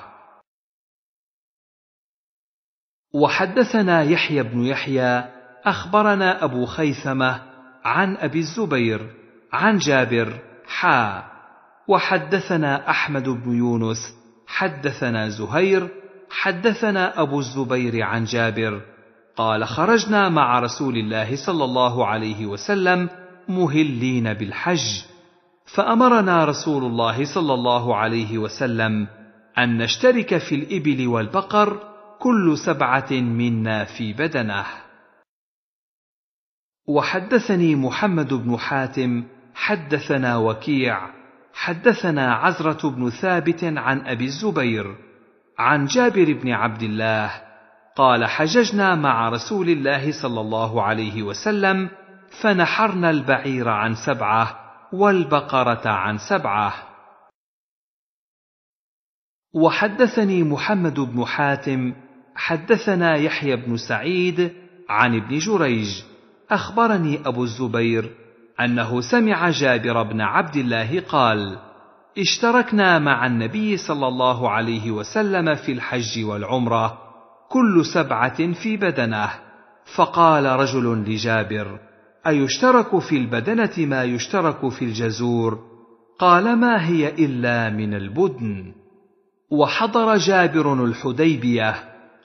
وحدثنا يحيى بن يحيى اخبرنا ابو خيثمه عن ابي الزبير عن جابر حا وحدثنا احمد بن يونس حدثنا زهير حدثنا ابو الزبير عن جابر قال خرجنا مع رسول الله صلى الله عليه وسلم مهلين بالحج فامرنا رسول الله صلى الله عليه وسلم ان نشترك في الابل والبقر كل سبعه منا في بدنه وحدثني محمد بن حاتم حدثنا وكيع حدثنا عزرة بن ثابت عن أبي الزبير عن جابر بن عبد الله قال حججنا مع رسول الله صلى الله عليه وسلم فنحرنا البعير عن سبعة والبقرة عن سبعة وحدثني محمد بن حاتم حدثنا يحيى بن سعيد عن ابن جريج أخبرني أبو الزبير انه سمع جابر بن عبد الله قال اشتركنا مع النبي صلى الله عليه وسلم في الحج والعمره كل سبعه في بدنه فقال رجل لجابر ايشترك في البدنه ما يشترك في الجزور قال ما هي الا من البدن وحضر جابر الحديبيه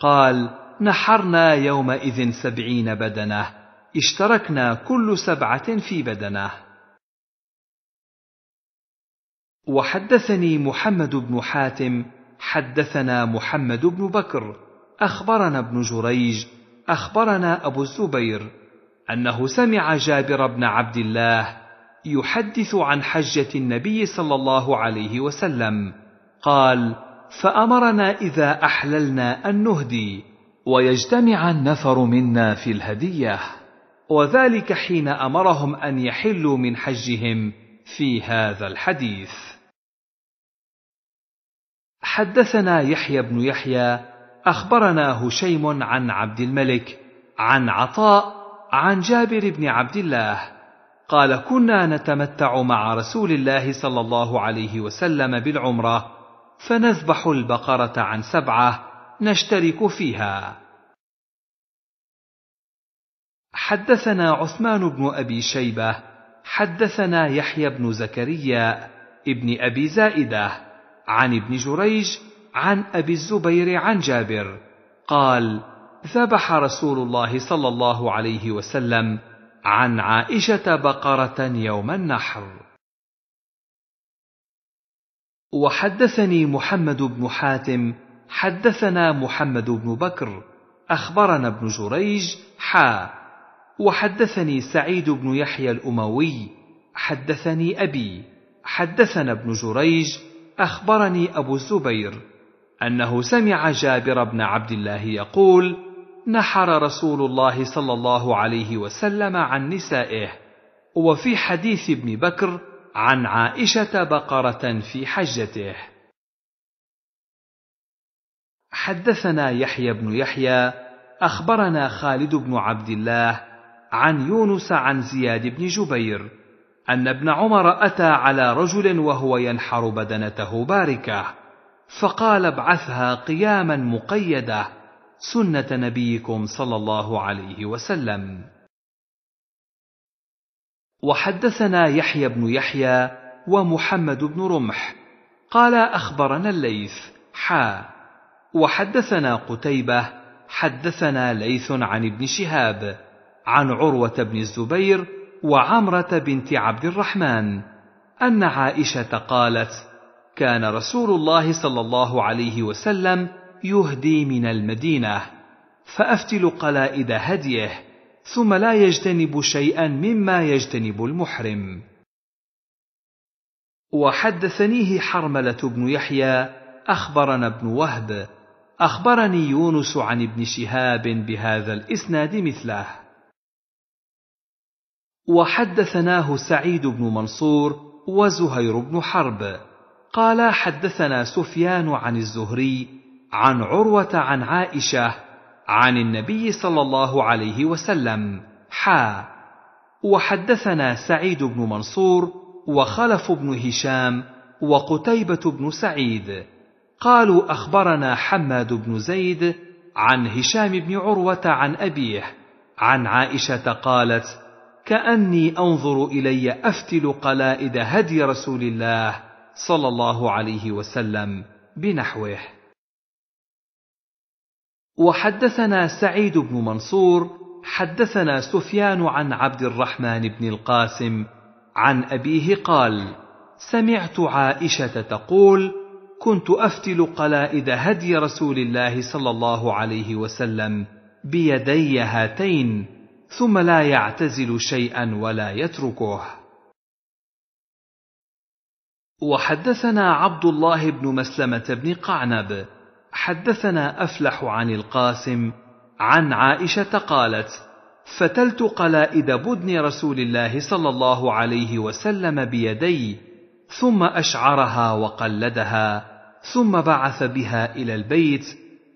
قال نحرنا يومئذ سبعين بدنه اشتركنا كل سبعة في بدنه وحدثني محمد بن حاتم حدثنا محمد بن بكر أخبرنا ابن جريج أخبرنا أبو الزبير أنه سمع جابر بن عبد الله يحدث عن حجة النبي صلى الله عليه وسلم قال فأمرنا إذا أحللنا أن نهدي ويجتمع النفر منا في الهديه وذلك حين امرهم ان يحلوا من حجهم في هذا الحديث حدثنا يحيى بن يحيى اخبرنا هشيم عن عبد الملك عن عطاء عن جابر بن عبد الله قال كنا نتمتع مع رسول الله صلى الله عليه وسلم بالعمره فنذبح البقره عن سبعه نشترك فيها حدثنا عثمان بن ابي شيبه حدثنا يحيى بن زكريا ابن ابي زائده عن ابن جريج عن ابي الزبير عن جابر قال ذبح رسول الله صلى الله عليه وسلم عن عائشه بقره يوم النحر وحدثني محمد بن حاتم حدثنا محمد بن بكر اخبرنا ابن جريج حا وحدثني سعيد بن يحيى الاموي حدثني ابي حدثنا ابن جريج اخبرني ابو الزبير انه سمع جابر بن عبد الله يقول نحر رسول الله صلى الله عليه وسلم عن نسائه وفي حديث ابن بكر عن عائشه بقره في حجته حدثنا يحيى بن يحيى اخبرنا خالد بن عبد الله عن يونس عن زياد بن جبير أن ابن عمر أتى على رجل وهو ينحر بدنته باركة فقال ابعثها قياما مقيدة سنة نبيكم صلى الله عليه وسلم وحدثنا يحيى بن يحيى ومحمد بن رمح قال أخبرنا الليث حا وحدثنا قتيبة حدثنا ليث عن ابن شهاب عن عروة بن الزبير وعمرة بنت عبد الرحمن أن عائشة قالت: كان رسول الله صلى الله عليه وسلم يهدي من المدينة، فأفتل قلائد هديه، ثم لا يجتنب شيئا مما يجتنب المحرم. وحدثنيه حرملة بن يحيى أخبرنا ابن وهب أخبرني يونس عن ابن شهاب بهذا الإسناد مثله وحدثناه سعيد بن منصور وزهير بن حرب قالا حدثنا سفيان عن الزهري عن عروه عن عائشه عن النبي صلى الله عليه وسلم حا وحدثنا سعيد بن منصور وخلف بن هشام وقتيبه بن سعيد قالوا اخبرنا حماد بن زيد عن هشام بن عروه عن ابيه عن عائشه قالت كأني أنظر إلي أفتل قلائد هدي رسول الله صلى الله عليه وسلم بنحوه وحدثنا سعيد بن منصور حدثنا سفيان عن عبد الرحمن بن القاسم عن أبيه قال سمعت عائشة تقول كنت أفتل قلائد هدي رسول الله صلى الله عليه وسلم بيدي هاتين ثم لا يعتزل شيئا ولا يتركه وحدثنا عبد الله بن مسلمه بن قعنب حدثنا افلح عن القاسم عن عائشه قالت فتلت قلائد بدن رسول الله صلى الله عليه وسلم بيدي ثم اشعرها وقلدها ثم بعث بها الى البيت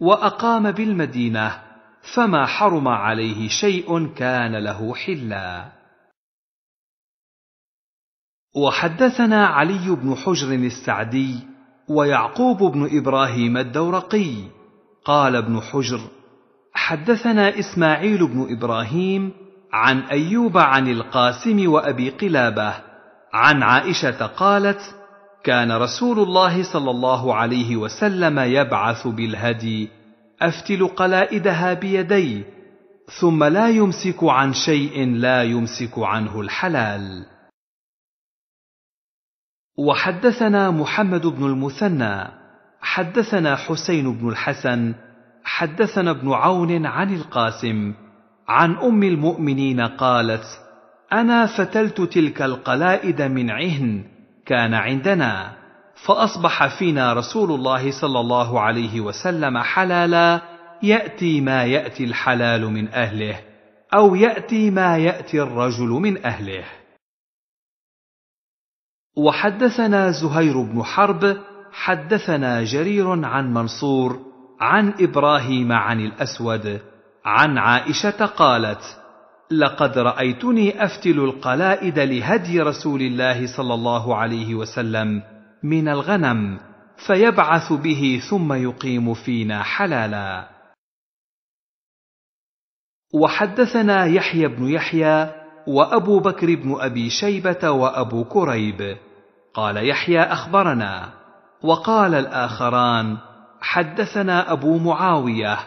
واقام بالمدينه فما حرم عليه شيء كان له حلا وحدثنا علي بن حجر السعدي ويعقوب بن ابراهيم الدورقي قال ابن حجر حدثنا اسماعيل بن ابراهيم عن ايوب عن القاسم وابي قلابه عن عائشه قالت كان رسول الله صلى الله عليه وسلم يبعث بالهدي افتل قلائدها بيدي ثم لا يمسك عن شيء لا يمسك عنه الحلال وحدثنا محمد بن المثنى حدثنا حسين بن الحسن حدثنا ابن عون عن القاسم عن ام المؤمنين قالت انا فتلت تلك القلائد من عهن كان عندنا فأصبح فينا رسول الله صلى الله عليه وسلم حلالا يأتي ما يأتي الحلال من أهله أو يأتي ما يأتي الرجل من أهله وحدثنا زهير بن حرب حدثنا جرير عن منصور عن إبراهيم عن الأسود عن عائشة قالت لقد رأيتني أفتل القلائد لهدي رسول الله صلى الله عليه وسلم من الغنم فيبعث به ثم يقيم فينا حلالا وحدثنا يحيى بن يحيى وابو بكر بن ابي شيبه وابو كريب قال يحيى اخبرنا وقال الاخران حدثنا ابو معاويه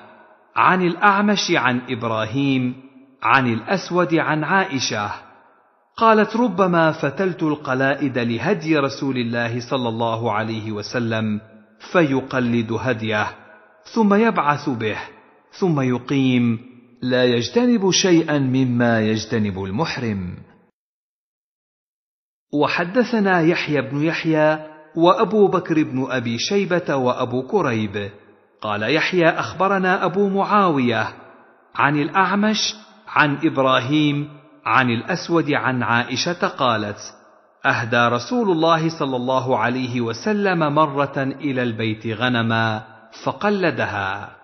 عن الاعمش عن ابراهيم عن الاسود عن عائشه قالت ربما فتلت القلائد لهدي رسول الله صلى الله عليه وسلم فيقلد هديه ثم يبعث به ثم يقيم لا يجتنب شيئا مما يجتنب المحرم وحدثنا يحيى بن يحيى وابو بكر بن ابي شيبه وابو كريب قال يحيى اخبرنا ابو معاويه عن الاعمش عن ابراهيم عن الأسود عن عائشة قالت: أهدى رسول الله صلى الله عليه وسلم مرة إلى البيت غنما فقلدها.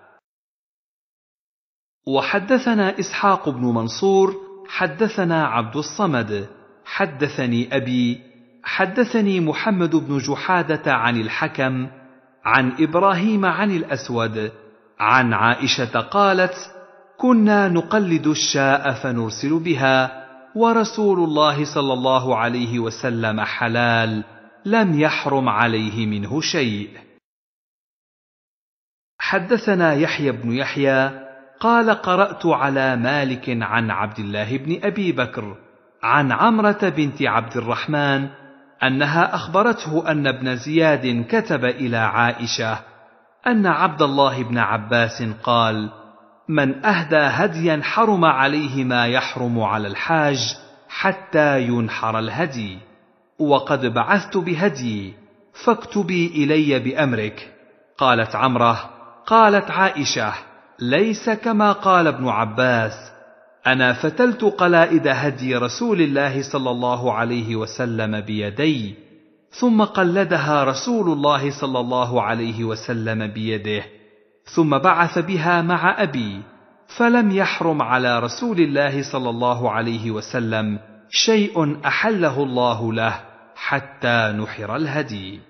وحدثنا إسحاق بن منصور، حدثنا عبد الصمد، حدثني أبي، حدثني محمد بن جحادة عن الحكم، عن إبراهيم عن الأسود، عن عائشة قالت: كنا نقلد الشاء فنرسل بها ورسول الله صلى الله عليه وسلم حلال لم يحرم عليه منه شيء حدثنا يحيى بن يحيى قال قرات على مالك عن عبد الله بن ابي بكر عن عمره بنت عبد الرحمن انها اخبرته ان ابن زياد كتب الى عائشه ان عبد الله بن عباس قال من أهدى هديا حرم عليه ما يحرم على الحاج حتى ينحر الهدي وقد بعثت بهدي فاكتبي إلي بأمرك قالت عمره قالت عائشة ليس كما قال ابن عباس أنا فتلت قلائد هدي رسول الله صلى الله عليه وسلم بيدي ثم قلدها رسول الله صلى الله عليه وسلم بيده ثم بعث بها مع أبي فلم يحرم على رسول الله صلى الله عليه وسلم شيء أحله الله له حتى نحر الهدي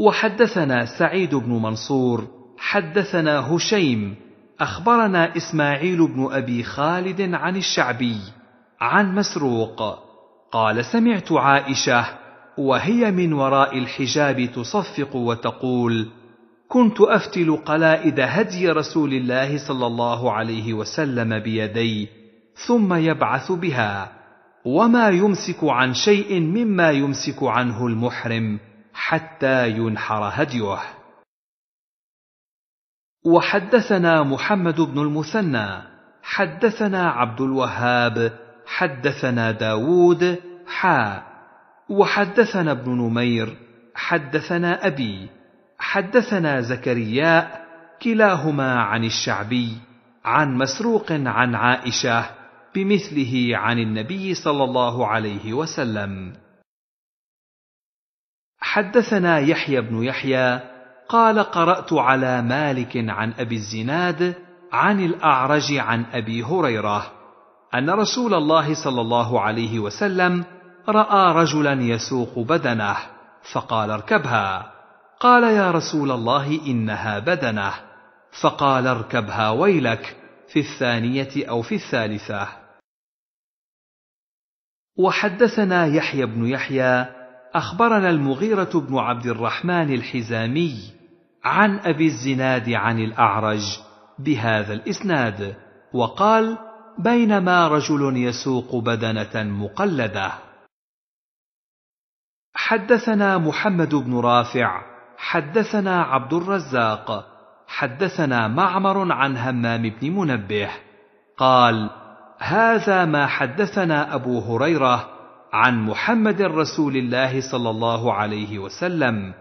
وحدثنا سعيد بن منصور حدثنا هشيم اخبرنا اسماعيل بن ابي خالد عن الشعبي عن مسروق قال سمعت عائشه وهي من وراء الحجاب تصفق وتقول كنت افتل قلائد هدي رسول الله صلى الله عليه وسلم بيدي ثم يبعث بها وما يمسك عن شيء مما يمسك عنه المحرم حتى ينحر هديه وحدثنا محمد بن المثنى حدثنا عبد الوهاب حدثنا داود حا وحدثنا ابن نمير حدثنا ابي حدثنا زكرياء كلاهما عن الشعبي عن مسروق عن عائشه بمثله عن النبي صلى الله عليه وسلم حدثنا يحيى بن يحيى قال قرات على مالك عن ابي الزناد عن الاعرج عن ابي هريره ان رسول الله صلى الله عليه وسلم راى رجلا يسوق بدنه فقال اركبها قال يا رسول الله انها بدنه فقال اركبها ويلك في الثانيه او في الثالثه وحدثنا يحيى بن يحيى اخبرنا المغيره بن عبد الرحمن الحزامي عن ابي الزناد عن الاعرج بهذا الاسناد وقال بينما رجل يسوق بدنه مقلده حدثنا محمد بن رافع حدثنا عبد الرزاق حدثنا معمر عن همام بن منبه قال هذا ما حدثنا ابو هريره عن محمد رسول الله صلى الله عليه وسلم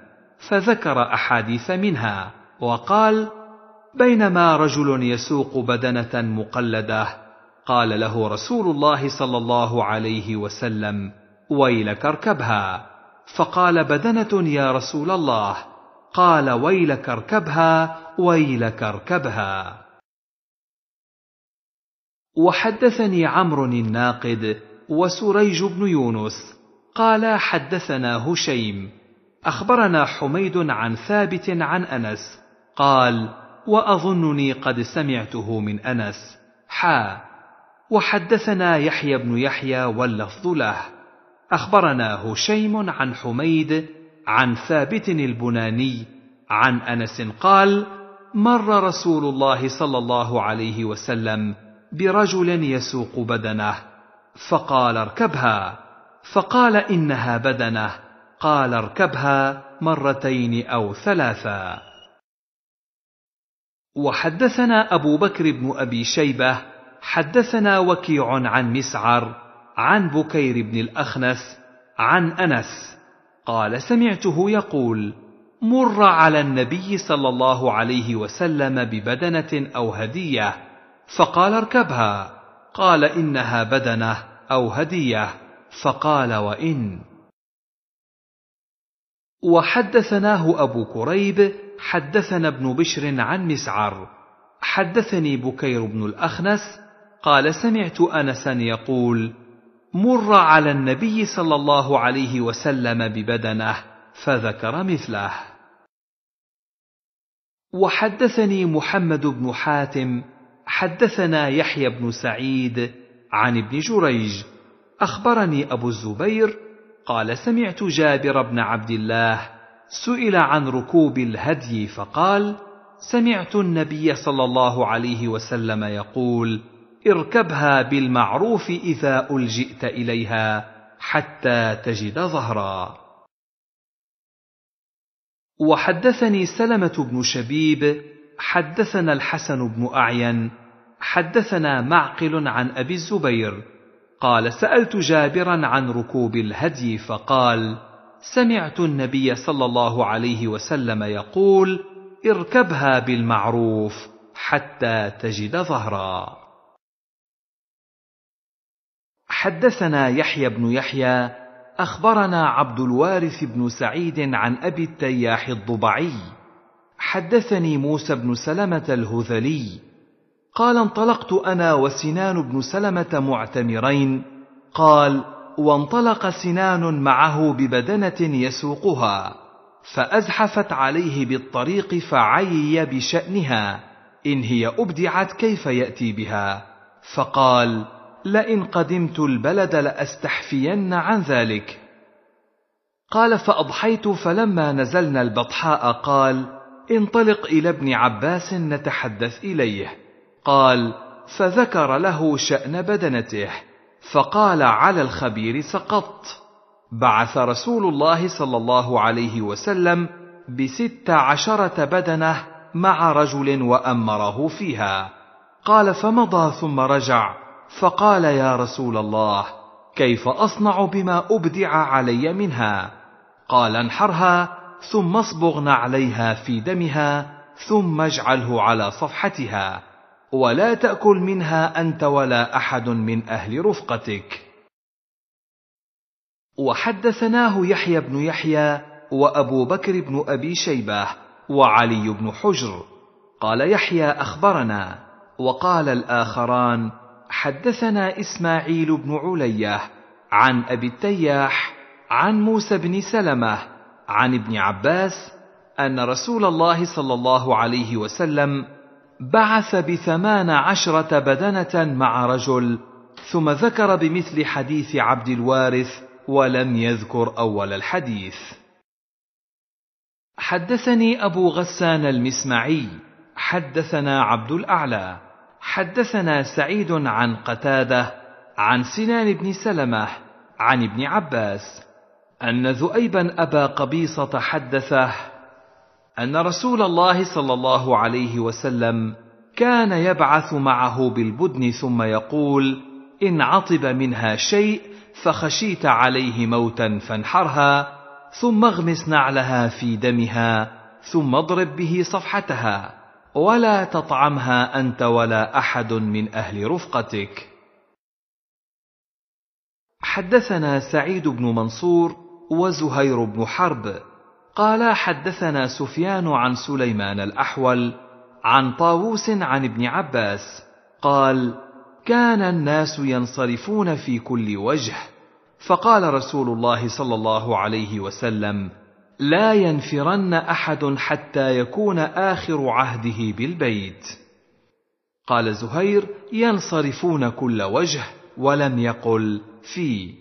فذكر احاديث منها وقال بينما رجل يسوق بدنه مقلده قال له رسول الله صلى الله عليه وسلم ويلك اركبها فقال بدنه يا رسول الله قال ويلك اركبها ويلك اركبها وحدثني عمرو الناقد وسريج بن يونس قال حدثنا هشيم اخبرنا حميد عن ثابت عن انس قال واظنني قد سمعته من انس حا وحدثنا يحيى بن يحيى واللفظ له اخبرنا هشيم عن حميد عن ثابت البناني عن انس قال مر رسول الله صلى الله عليه وسلم برجل يسوق بدنه فقال اركبها فقال انها بدنه قال اركبها مرتين او ثلاثا وحدثنا ابو بكر بن ابي شيبه حدثنا وكيع عن مسعر عن بكير بن الاخنس عن انس قال سمعته يقول مر على النبي صلى الله عليه وسلم ببدنه او هديه فقال اركبها قال انها بدنه او هديه فقال وان وحدثناه ابو كريب حدثنا ابن بشر عن مسعر حدثني بكير بن الاخنس قال سمعت انسا يقول مر على النبي صلى الله عليه وسلم ببدنه فذكر مثله وحدثني محمد بن حاتم حدثنا يحيى بن سعيد عن ابن جريج اخبرني ابو الزبير قال سمعت جابر بن عبد الله سئل عن ركوب الهدي فقال سمعت النبي صلى الله عليه وسلم يقول اركبها بالمعروف اذا الجئت اليها حتى تجد ظهرا وحدثني سلمه بن شبيب حدثنا الحسن بن اعين حدثنا معقل عن ابي الزبير قال سالت جابرا عن ركوب الهدي فقال سمعت النبي صلى الله عليه وسلم يقول اركبها بالمعروف حتى تجد ظهرا حدثنا يحيى بن يحيى اخبرنا عبد الوارث بن سعيد عن ابي التياح الضبعي حدثني موسى بن سلمه الهذلي قال انطلقت انا وسنان بن سلمه معتمرين قال وانطلق سنان معه ببدنه يسوقها فازحفت عليه بالطريق فعيي بشانها ان هي ابدعت كيف ياتي بها فقال لئن قدمت البلد لاستحفين عن ذلك قال فاضحيت فلما نزلنا البطحاء قال انطلق الى ابن عباس نتحدث اليه قال فذكر له شان بدنته فقال على الخبير سقطت بعث رسول الله صلى الله عليه وسلم بست عشره بدنه مع رجل وامره فيها قال فمضى ثم رجع فقال يا رسول الله كيف اصنع بما ابدع علي منها قال انحرها ثم اصبغن عليها في دمها ثم اجعله على صفحتها ولا تاكل منها انت ولا احد من اهل رفقتك وحدثناه يحيى بن يحيى وابو بكر بن ابي شيبه وعلي بن حجر قال يحيى اخبرنا وقال الاخران حدثنا اسماعيل بن عليه عن ابي التياح عن موسى بن سلمه عن ابن عباس ان رسول الله صلى الله عليه وسلم بعث بثمان عشره بدنه مع رجل ثم ذكر بمثل حديث عبد الوارث ولم يذكر اول الحديث حدثني ابو غسان المسمعي حدثنا عبد الاعلى حدثنا سعيد عن قتاده عن سنان بن سلمه عن ابن عباس ان ذؤيبا ابا قبيصه حدثه ان رسول الله صلى الله عليه وسلم كان يبعث معه بالبدن ثم يقول ان عطب منها شيء فخشيت عليه موتا فانحرها ثم اغمس نعلها في دمها ثم اضرب به صفحتها ولا تطعمها انت ولا احد من اهل رفقتك حدثنا سعيد بن منصور وزهير بن حرب قالا حدثنا سفيان عن سليمان الاحول عن طاووس عن ابن عباس قال كان الناس ينصرفون في كل وجه فقال رسول الله صلى الله عليه وسلم لا ينفرن احد حتى يكون اخر عهده بالبيت قال زهير ينصرفون كل وجه ولم يقل في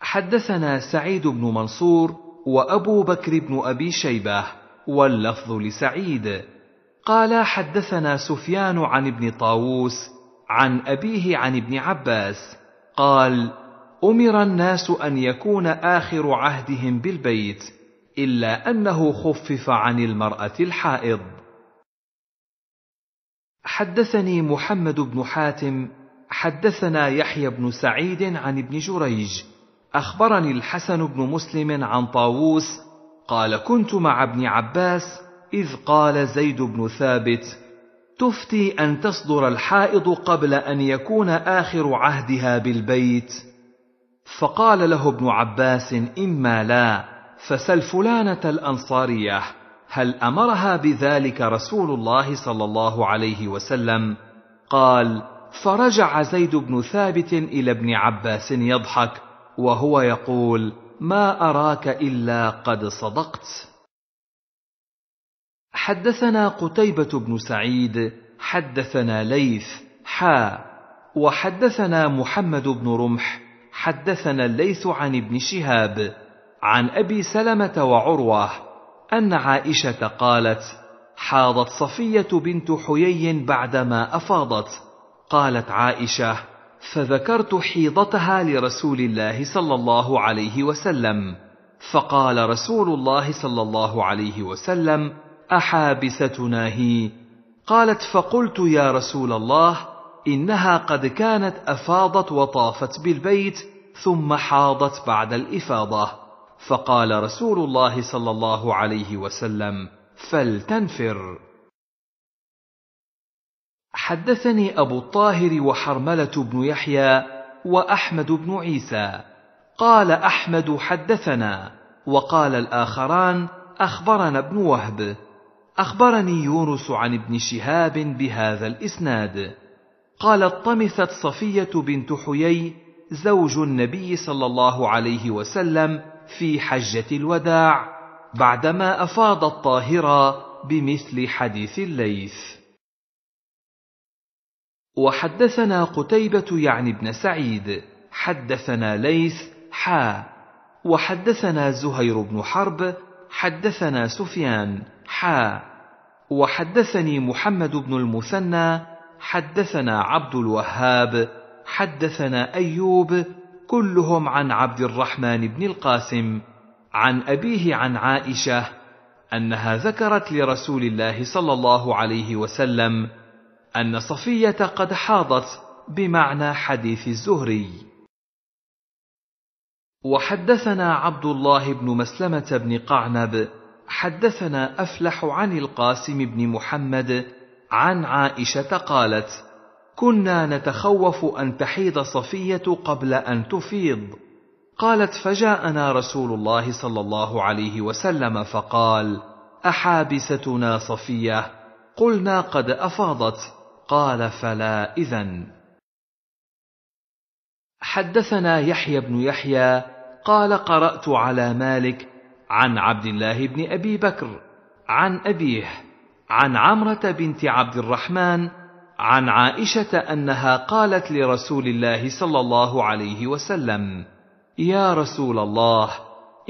حدثنا سعيد بن منصور وابو بكر بن ابي شيبه واللفظ لسعيد قال حدثنا سفيان عن ابن طاووس عن ابيه عن ابن عباس قال امر الناس ان يكون اخر عهدهم بالبيت الا انه خفف عن المراه الحائض حدثني محمد بن حاتم حدثنا يحيى بن سعيد عن ابن جريج اخبرني الحسن بن مسلم عن طاووس قال كنت مع ابن عباس اذ قال زيد بن ثابت تفتي ان تصدر الحائض قبل ان يكون اخر عهدها بالبيت فقال له ابن عباس اما لا فسل فلانه الانصاريه هل امرها بذلك رسول الله صلى الله عليه وسلم قال فرجع زيد بن ثابت الى ابن عباس يضحك وهو يقول ما اراك الا قد صدقت حدثنا قتيبه بن سعيد حدثنا ليث حا وحدثنا محمد بن رمح حدثنا الليث عن ابن شهاب عن ابي سلمه وعروه ان عائشه قالت حاضت صفيه بنت حيي بعدما افاضت قالت عائشه فذكرت حيضتها لرسول الله صلى الله عليه وسلم فقال رسول الله صلى الله عليه وسلم احابستنا هي قالت فقلت يا رسول الله إنها قد كانت أفاضت وطافت بالبيت ثم حاضت بعد الإفاضة فقال رسول الله صلى الله عليه وسلم فلتنفر حدثني أبو الطاهر وحرملة بن يحيى وأحمد بن عيسى قال أحمد حدثنا وقال الآخران أخبرنا ابن وهب أخبرني يونس عن ابن شهاب بهذا الإسناد قالت طمثت صفية بنت حيي زوج النبي صلى الله عليه وسلم في حجة الوداع بعدما أفاضت الطاهرة بمثل حديث الليث. وحدثنا قتيبة يعني ابن سعيد، حدثنا ليث حا، وحدثنا زهير بن حرب، حدثنا سفيان حا، وحدثني محمد بن المثنى حدثنا عبد الوهاب حدثنا ايوب كلهم عن عبد الرحمن بن القاسم عن ابيه عن عائشه انها ذكرت لرسول الله صلى الله عليه وسلم ان صفيه قد حاضت بمعنى حديث الزهري وحدثنا عبد الله بن مسلمه بن قعنب حدثنا افلح عن القاسم بن محمد عن عائشه قالت كنا نتخوف ان تحيض صفيه قبل ان تفيض قالت فجاءنا رسول الله صلى الله عليه وسلم فقال احابستنا صفيه قلنا قد افاضت قال فلا اذن حدثنا يحيى بن يحيى قال قرات على مالك عن عبد الله بن ابي بكر عن ابيه عن عمرة بنت عبد الرحمن عن عائشة أنها قالت لرسول الله صلى الله عليه وسلم: يا رسول الله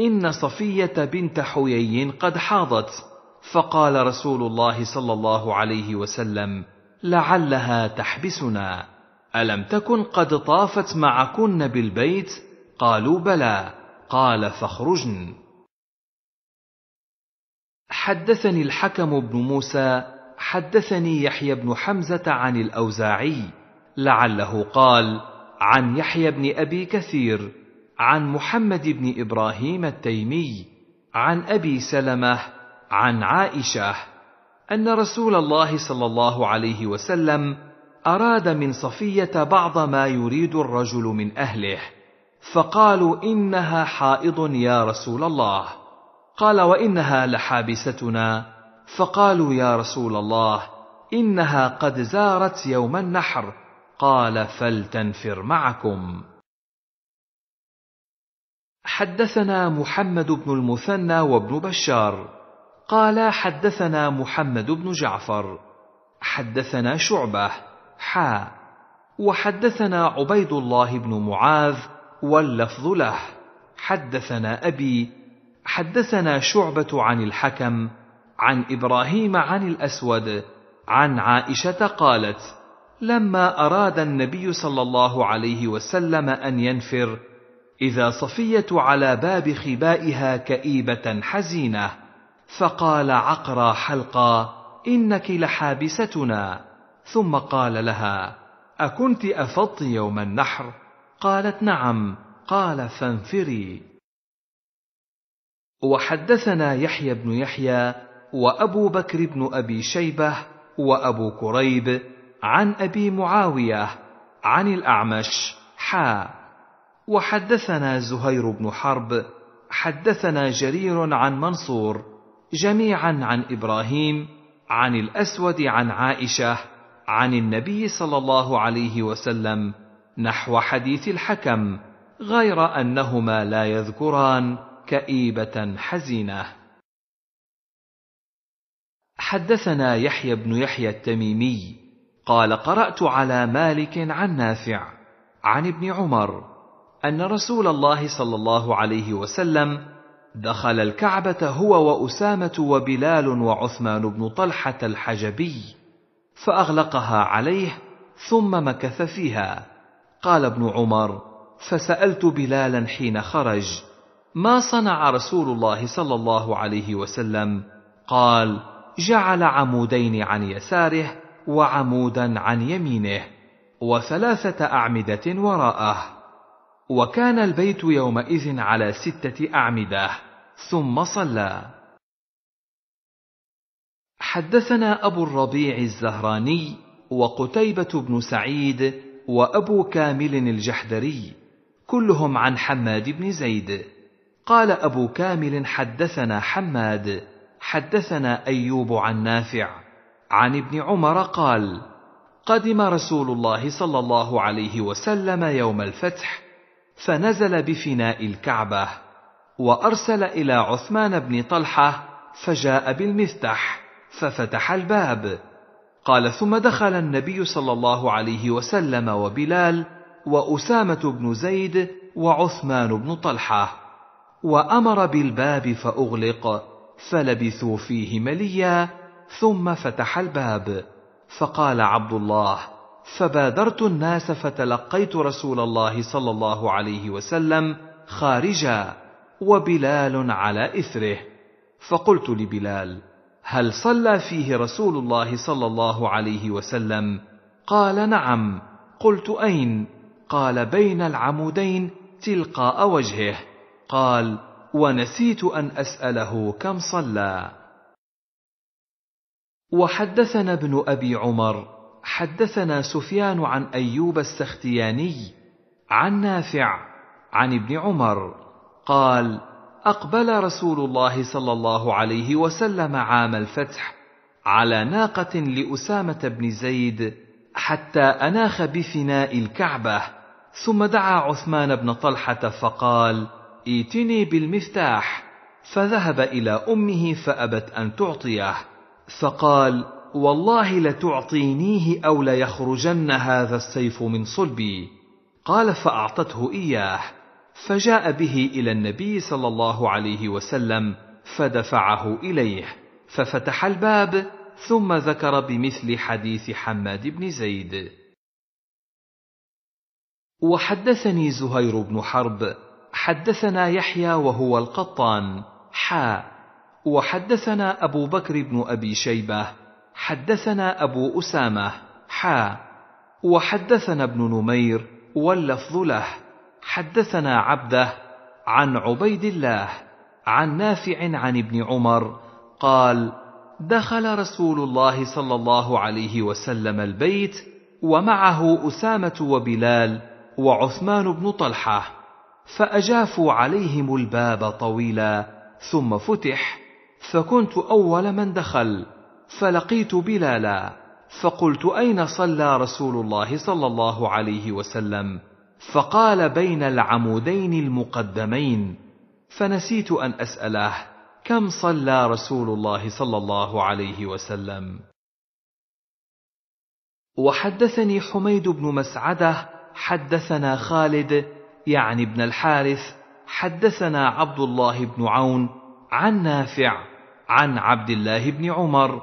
إن صفية بنت حيي قد حاضت، فقال رسول الله صلى الله عليه وسلم: لعلها تحبسنا، ألم تكن قد طافت معكن بالبيت؟ قالوا بلى، قال فاخرجن. حدثني الحكم بن موسى حدثني يحيى بن حمزه عن الاوزاعي لعله قال عن يحيى بن ابي كثير عن محمد بن ابراهيم التيمي عن ابي سلمه عن عائشه ان رسول الله صلى الله عليه وسلم اراد من صفيه بعض ما يريد الرجل من اهله فقالوا انها حائض يا رسول الله قال وانها لحابستنا فقالوا يا رسول الله انها قد زارت يوم النحر قال فلتنفر معكم حدثنا محمد بن المثنى وابن بشار قال حدثنا محمد بن جعفر حدثنا شعبه حا وحدثنا عبيد الله بن معاذ واللفظ له حدثنا ابي حدثنا شعبة عن الحكم عن إبراهيم عن الأسود عن عائشة قالت: لما أراد النبي صلى الله عليه وسلم أن ينفر، إذا صفية على باب خبائها كئيبة حزينة، فقال عقرى حلقا: إنك لحابستنا، ثم قال لها: أكنت أفضت يوم النحر؟ قالت: نعم، قال فانفري. وحدثنا يحيى بن يحيى وابو بكر بن ابي شيبه وابو كريب عن ابي معاويه عن الاعمش حا وحدثنا زهير بن حرب حدثنا جرير عن منصور جميعا عن ابراهيم عن الاسود عن عائشه عن النبي صلى الله عليه وسلم نحو حديث الحكم غير انهما لا يذكران كئيبة حزينة حدثنا يحيى بن يحيى التميمي قال قرأت على مالك عن نافع عن ابن عمر أن رسول الله صلى الله عليه وسلم دخل الكعبة هو وأسامة وبلال وعثمان بن طلحة الحجبي فأغلقها عليه ثم مكث فيها قال ابن عمر فسألت بلالا حين خرج ما صنع رسول الله صلى الله عليه وسلم قال جعل عمودين عن يساره وعمودا عن يمينه وثلاثه اعمده وراءه وكان البيت يومئذ على سته اعمده ثم صلى حدثنا ابو الربيع الزهراني وقتيبه بن سعيد وابو كامل الجحدري كلهم عن حماد بن زيد قال أبو كامل حدثنا حماد حدثنا أيوب عن نافع عن ابن عمر قال قدم رسول الله صلى الله عليه وسلم يوم الفتح فنزل بفناء الكعبة وأرسل إلى عثمان بن طلحة فجاء بالمفتاح ففتح الباب قال ثم دخل النبي صلى الله عليه وسلم وبلال وأسامة بن زيد وعثمان بن طلحه وامر بالباب فاغلق فلبثوا فيه مليا ثم فتح الباب فقال عبد الله فبادرت الناس فتلقيت رسول الله صلى الله عليه وسلم خارجا وبلال على اثره فقلت لبلال هل صلى فيه رسول الله صلى الله عليه وسلم قال نعم قلت اين قال بين العمودين تلقاء وجهه قال ونسيت ان اساله كم صلى وحدثنا ابن ابي عمر حدثنا سفيان عن ايوب السختياني عن نافع عن ابن عمر قال اقبل رسول الله صلى الله عليه وسلم عام الفتح على ناقه لاسامه بن زيد حتى اناخ بفناء الكعبه ثم دعا عثمان بن طلحه فقال ائتني بالمفتاح فذهب الى امه فابت ان تعطيه فقال والله لتعطينيه او ليخرجن هذا السيف من صلبي قال فاعطته اياه فجاء به الى النبي صلى الله عليه وسلم فدفعه اليه ففتح الباب ثم ذكر بمثل حديث حماد بن زيد وحدثني زهير بن حرب حدثنا يحيى وهو القطان حا وحدثنا أبو بكر بن أبي شيبة حدثنا أبو أسامة حا وحدثنا ابن نمير واللفظ له حدثنا عبده عن عبيد الله عن نافع عن ابن عمر قال دخل رسول الله صلى الله عليه وسلم البيت ومعه اسامه وبلال وعثمان بن طلحه فاجافوا عليهم الباب طويلا ثم فتح فكنت اول من دخل فلقيت بلالا فقلت اين صلى رسول الله صلى الله عليه وسلم فقال بين العمودين المقدمين فنسيت ان اساله كم صلى رسول الله صلى الله عليه وسلم وحدثني حميد بن مسعده حدثنا خالد يعني ابن الحارث حدثنا عبد الله بن عون عن نافع عن عبد الله بن عمر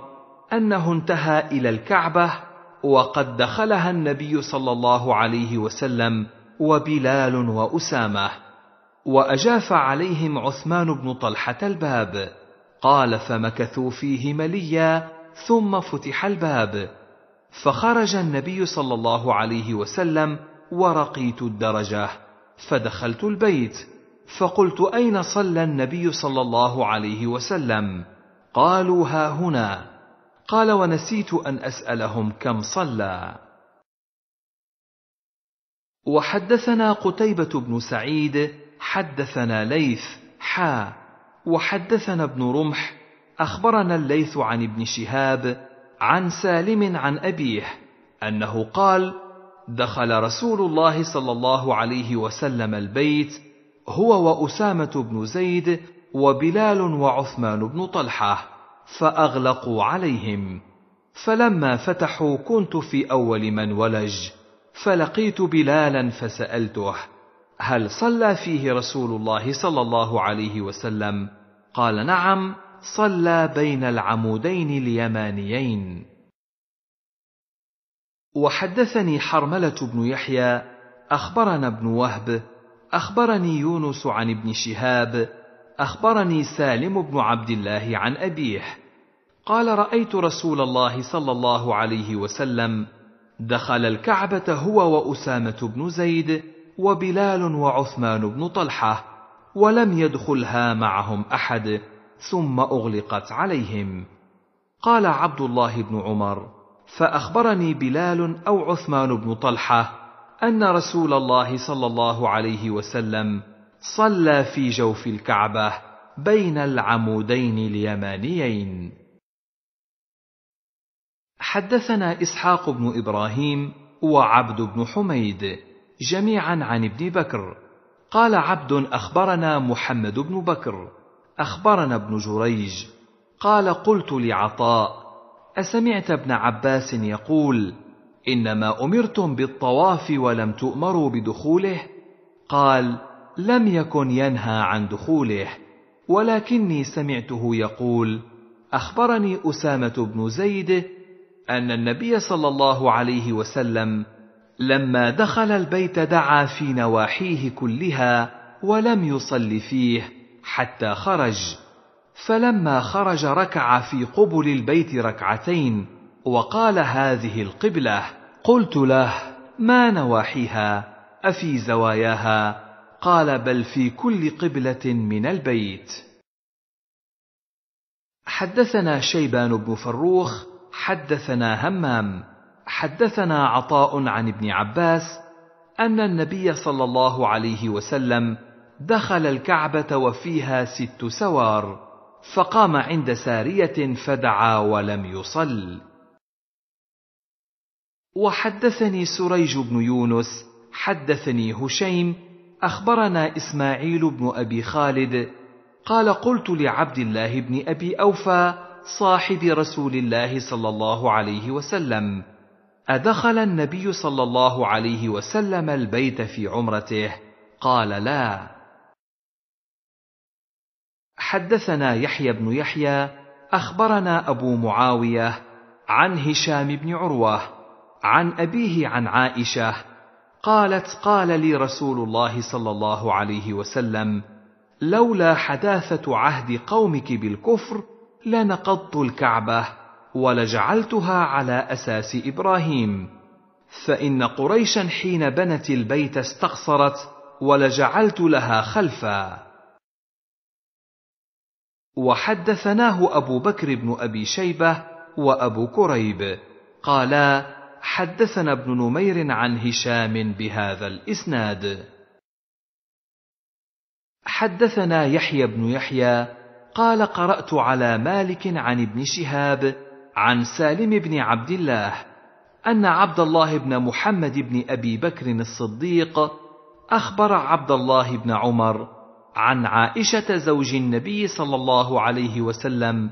انه انتهى الى الكعبه وقد دخلها النبي صلى الله عليه وسلم وبلال واسامه واجاف عليهم عثمان بن طلحه الباب قال فمكثوا فيه مليا ثم فتح الباب فخرج النبي صلى الله عليه وسلم ورقيت الدرجه فدخلت البيت فقلت اين صلى النبي صلى الله عليه وسلم قالوا ها هنا قال ونسيت ان اسالهم كم صلى وحدثنا قتيبه بن سعيد حدثنا ليث حا وحدثنا ابن رمح اخبرنا الليث عن ابن شهاب عن سالم عن ابيه انه قال دخل رسول الله صلى الله عليه وسلم البيت هو واسامه بن زيد وبلال وعثمان بن طلحه فاغلقوا عليهم فلما فتحوا كنت في اول من ولج فلقيت بلالا فسالته هل صلى فيه رسول الله صلى الله عليه وسلم قال نعم صلى بين العمودين اليمانيين وحدثني حرمله بن يحيى اخبرنا ابن وهب اخبرني يونس عن ابن شهاب اخبرني سالم بن عبد الله عن ابيه قال رايت رسول الله صلى الله عليه وسلم دخل الكعبه هو واسامه بن زيد وبلال وعثمان بن طلحه ولم يدخلها معهم احد ثم اغلقت عليهم قال عبد الله بن عمر فاخبرني بلال او عثمان بن طلحه ان رسول الله صلى الله عليه وسلم صلى في جوف الكعبه بين العمودين اليمانيين حدثنا اسحاق بن ابراهيم وعبد بن حميد جميعا عن ابن بكر قال عبد اخبرنا محمد بن بكر اخبرنا ابن جريج قال قلت لعطاء أسمعت ابن عباس يقول: إنما أمرتم بالطواف ولم تؤمروا بدخوله؟ قال: لم يكن ينهى عن دخوله، ولكني سمعته يقول: أخبرني أسامة بن زيد أن النبي صلى الله عليه وسلم لما دخل البيت دعا في نواحيه كلها ولم يصل فيه حتى خرج. فلما خرج ركع في قبل البيت ركعتين وقال هذه القبله قلت له ما نواحيها افي زواياها قال بل في كل قبله من البيت حدثنا شيبان بن فروخ حدثنا همام حدثنا عطاء عن ابن عباس ان النبي صلى الله عليه وسلم دخل الكعبه وفيها ست سوار فقام عند ساريه فدعا ولم يصل وحدثني سريج بن يونس حدثني هشيم اخبرنا اسماعيل بن ابي خالد قال قلت لعبد الله بن ابي اوفى صاحب رسول الله صلى الله عليه وسلم ادخل النبي صلى الله عليه وسلم البيت في عمرته قال لا حدثنا يحيى بن يحيى اخبرنا ابو معاويه عن هشام بن عروه عن ابيه عن عائشه قالت قال لي رسول الله صلى الله عليه وسلم لولا حداثه عهد قومك بالكفر لنقضت الكعبه ولجعلتها على اساس ابراهيم فان قريشا حين بنت البيت استقصرت ولجعلت لها خلفا وحدثناه أبو بكر بن أبي شيبة وأبو كريب قالا حدثنا ابن نمير عن هشام بهذا الإسناد حدثنا يحيى بن يحيى قال قرأت على مالك عن ابن شهاب عن سالم بن عبد الله أن عبد الله بن محمد بن أبي بكر الصديق أخبر عبد الله بن عمر عن عائشه زوج النبي صلى الله عليه وسلم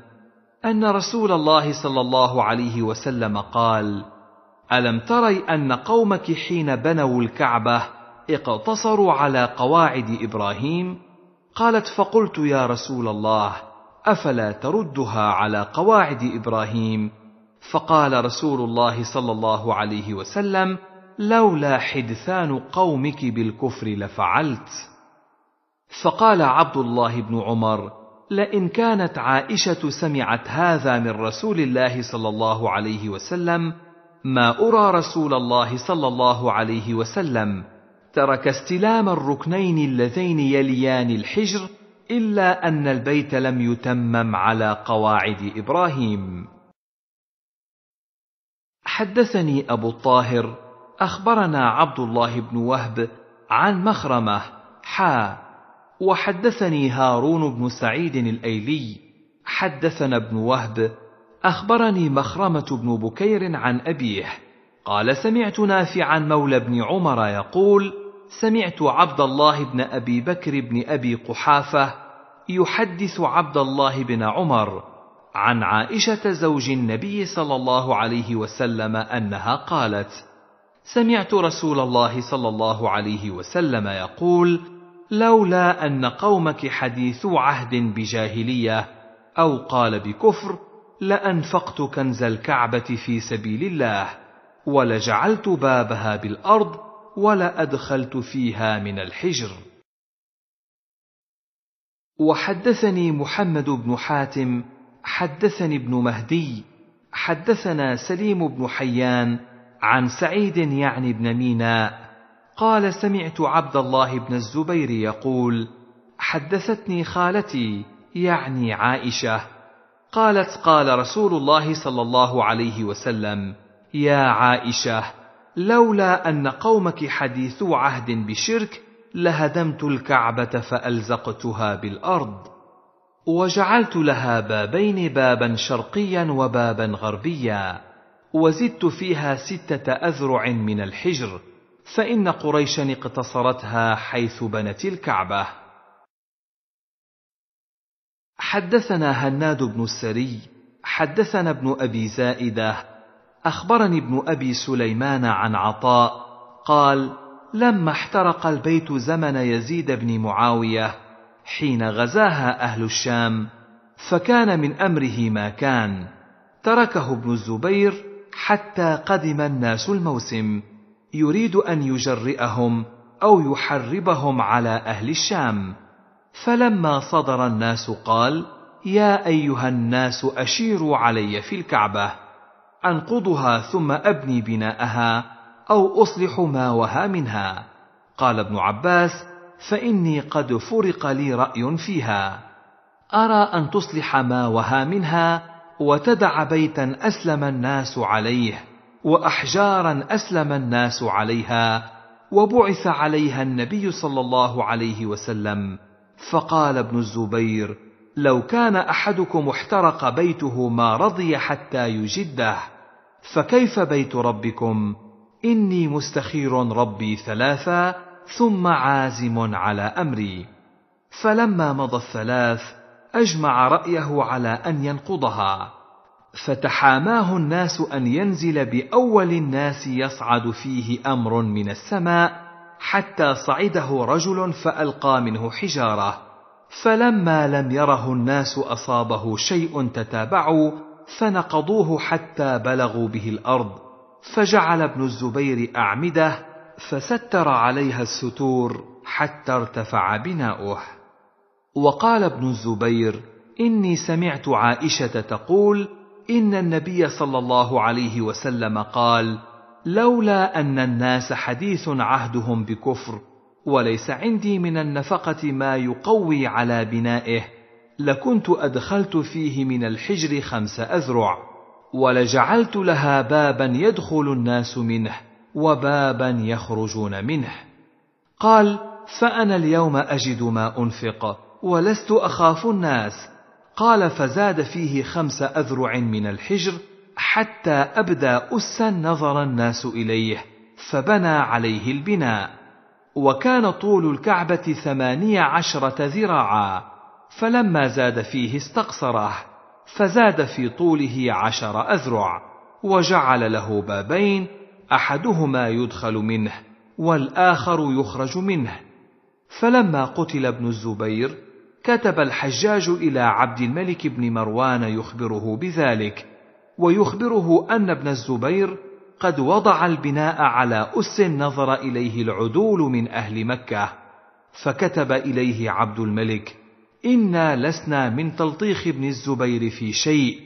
ان رسول الله صلى الله عليه وسلم قال الم تري ان قومك حين بنوا الكعبه اقتصروا على قواعد ابراهيم قالت فقلت يا رسول الله افلا تردها على قواعد ابراهيم فقال رسول الله صلى الله عليه وسلم لولا حدثان قومك بالكفر لفعلت فقال عبد الله بن عمر لئن كانت عائشه سمعت هذا من رسول الله صلى الله عليه وسلم ما ارى رسول الله صلى الله عليه وسلم ترك استلام الركنين اللذين يليان الحجر الا ان البيت لم يتمم على قواعد ابراهيم حدثني ابو الطاهر اخبرنا عبد الله بن وهب عن مخرمه حا وحدثني هارون بن سعيد الايلي حدثنا ابن وهب اخبرني مخرمه بن بكير عن ابيه قال سمعت نافعا مولى بن عمر يقول سمعت عبد الله بن ابي بكر بن ابي قحافه يحدث عبد الله بن عمر عن عائشه زوج النبي صلى الله عليه وسلم انها قالت سمعت رسول الله صلى الله عليه وسلم يقول لولا ان قومك حديثو عهد بجاهليه او قال بكفر لانفقت كنز الكعبه في سبيل الله ولجعلت بابها بالارض ولادخلت فيها من الحجر وحدثني محمد بن حاتم حدثني ابن مهدي حدثنا سليم بن حيان عن سعيد يعني بن ميناء قال سمعت عبد الله بن الزبير يقول حدثتني خالتي يعني عائشه قالت قال رسول الله صلى الله عليه وسلم يا عائشه لولا ان قومك حديث عهد بشرك لهدمت الكعبه فالزقتها بالارض وجعلت لها بابين بابا شرقيا وبابا غربيا وزدت فيها سته اذرع من الحجر فان قريشا اقتصرتها حيث بنت الكعبه حدثنا هناد بن السري حدثنا ابن ابي زائده اخبرني ابن ابي سليمان عن عطاء قال لما احترق البيت زمن يزيد بن معاويه حين غزاها اهل الشام فكان من امره ما كان تركه ابن الزبير حتى قدم الناس الموسم يريد ان يجرئهم او يحربهم على اهل الشام فلما صدر الناس قال يا ايها الناس اشيروا علي في الكعبه انقضها ثم ابني بناءها او اصلح ما وها منها قال ابن عباس فاني قد فرق لي راي فيها ارى ان تصلح ما وها منها وتدع بيتا اسلم الناس عليه واحجارا اسلم الناس عليها وبعث عليها النبي صلى الله عليه وسلم فقال ابن الزبير لو كان احدكم احترق بيته ما رضي حتى يجده فكيف بيت ربكم اني مستخير ربي ثلاثا ثم عازم على امري فلما مضى الثلاث اجمع رايه على ان ينقضها فتحاماه الناس ان ينزل باول الناس يصعد فيه امر من السماء حتى صعده رجل فالقى منه حجاره فلما لم يره الناس اصابه شيء تتابعوا فنقضوه حتى بلغوا به الارض فجعل ابن الزبير اعمده فستر عليها الستور حتى ارتفع بناؤه وقال ابن الزبير اني سمعت عائشه تقول ان النبي صلى الله عليه وسلم قال لولا ان الناس حديث عهدهم بكفر وليس عندي من النفقه ما يقوي على بنائه لكنت ادخلت فيه من الحجر خمس اذرع ولجعلت لها بابا يدخل الناس منه وبابا يخرجون منه قال فانا اليوم اجد ما انفق ولست اخاف الناس قال فزاد فيه خمس أذرع من الحجر حتى أبدى أسا نظر الناس إليه فبنى عليه البناء وكان طول الكعبة ثمانية عشرة ذراعا فلما زاد فيه استقصره فزاد في طوله عشر أذرع وجعل له بابين أحدهما يدخل منه والآخر يخرج منه فلما قتل ابن الزبير كتب الحجاج إلى عبد الملك بن مروان يخبره بذلك، ويخبره أن ابن الزبير قد وضع البناء على أس نظر إليه العدول من أهل مكة، فكتب إليه عبد الملك: إنا لسنا من تلطيخ ابن الزبير في شيء،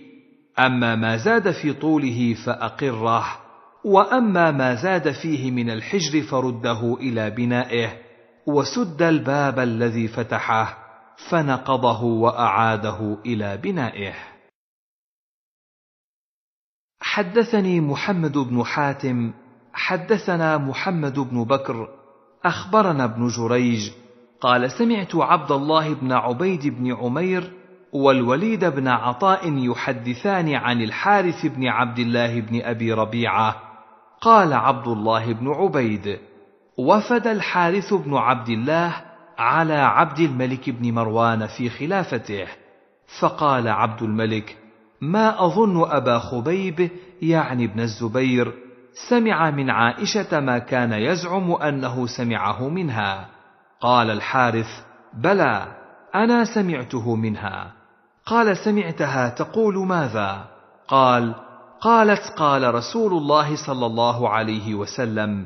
أما ما زاد في طوله فأقره، وأما ما زاد فيه من الحجر فرده إلى بنائه، وسد الباب الذي فتحه. فنقضه واعاده الى بنائه حدثني محمد بن حاتم حدثنا محمد بن بكر اخبرنا ابن جريج قال سمعت عبد الله بن عبيد بن عمير والوليد بن عطاء يحدثان عن الحارث بن عبد الله بن ابي ربيعه قال عبد الله بن عبيد وفد الحارث بن عبد الله على عبد الملك بن مروان في خلافته فقال عبد الملك ما اظن ابا خبيب يعني ابن الزبير سمع من عائشه ما كان يزعم انه سمعه منها قال الحارث بلى انا سمعته منها قال سمعتها تقول ماذا قال قالت قال رسول الله صلى الله عليه وسلم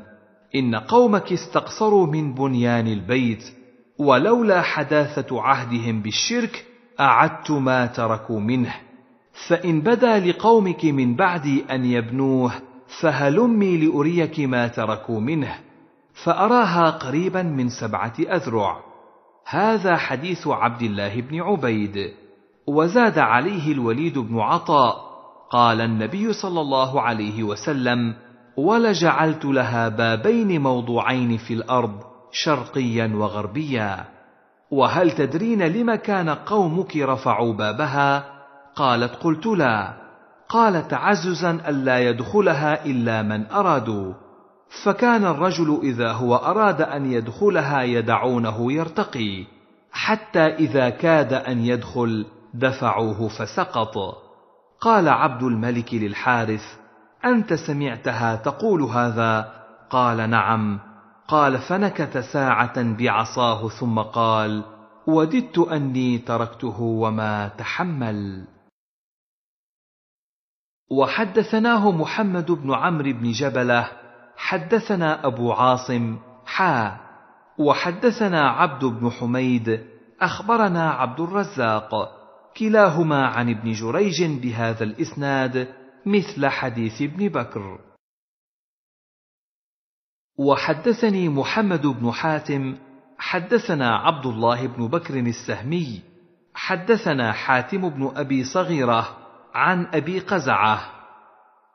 ان قومك استقصروا من بنيان البيت ولولا حداثة عهدهم بالشرك أعدت ما تركوا منه فإن بدا لقومك من بعدي أن يبنوه فهلمي لأريك ما تركوا منه فأراها قريبا من سبعة أذرع هذا حديث عبد الله بن عبيد وزاد عليه الوليد بن عطاء قال النبي صلى الله عليه وسلم ولجعلت لها بابين موضوعين في الأرض شرقيا وغربيا وهل تدرين لم كان قومك رفعوا بابها قالت قلت لا قال تعززا الا يدخلها الا من ارادوا فكان الرجل اذا هو اراد ان يدخلها يدعونه يرتقي حتى اذا كاد ان يدخل دفعوه فسقط قال عبد الملك للحارث انت سمعتها تقول هذا قال نعم قال فنكت ساعة بعصاه ثم قال: وددت أني تركته وما تحمل. وحدثناه محمد بن عمرو بن جبله حدثنا أبو عاصم حا وحدثنا عبد بن حميد أخبرنا عبد الرزاق كلاهما عن ابن جريج بهذا الإسناد مثل حديث ابن بكر وحدثني محمد بن حاتم حدثنا عبد الله بن بكر السهمي حدثنا حاتم بن ابي صغيره عن ابي قزعه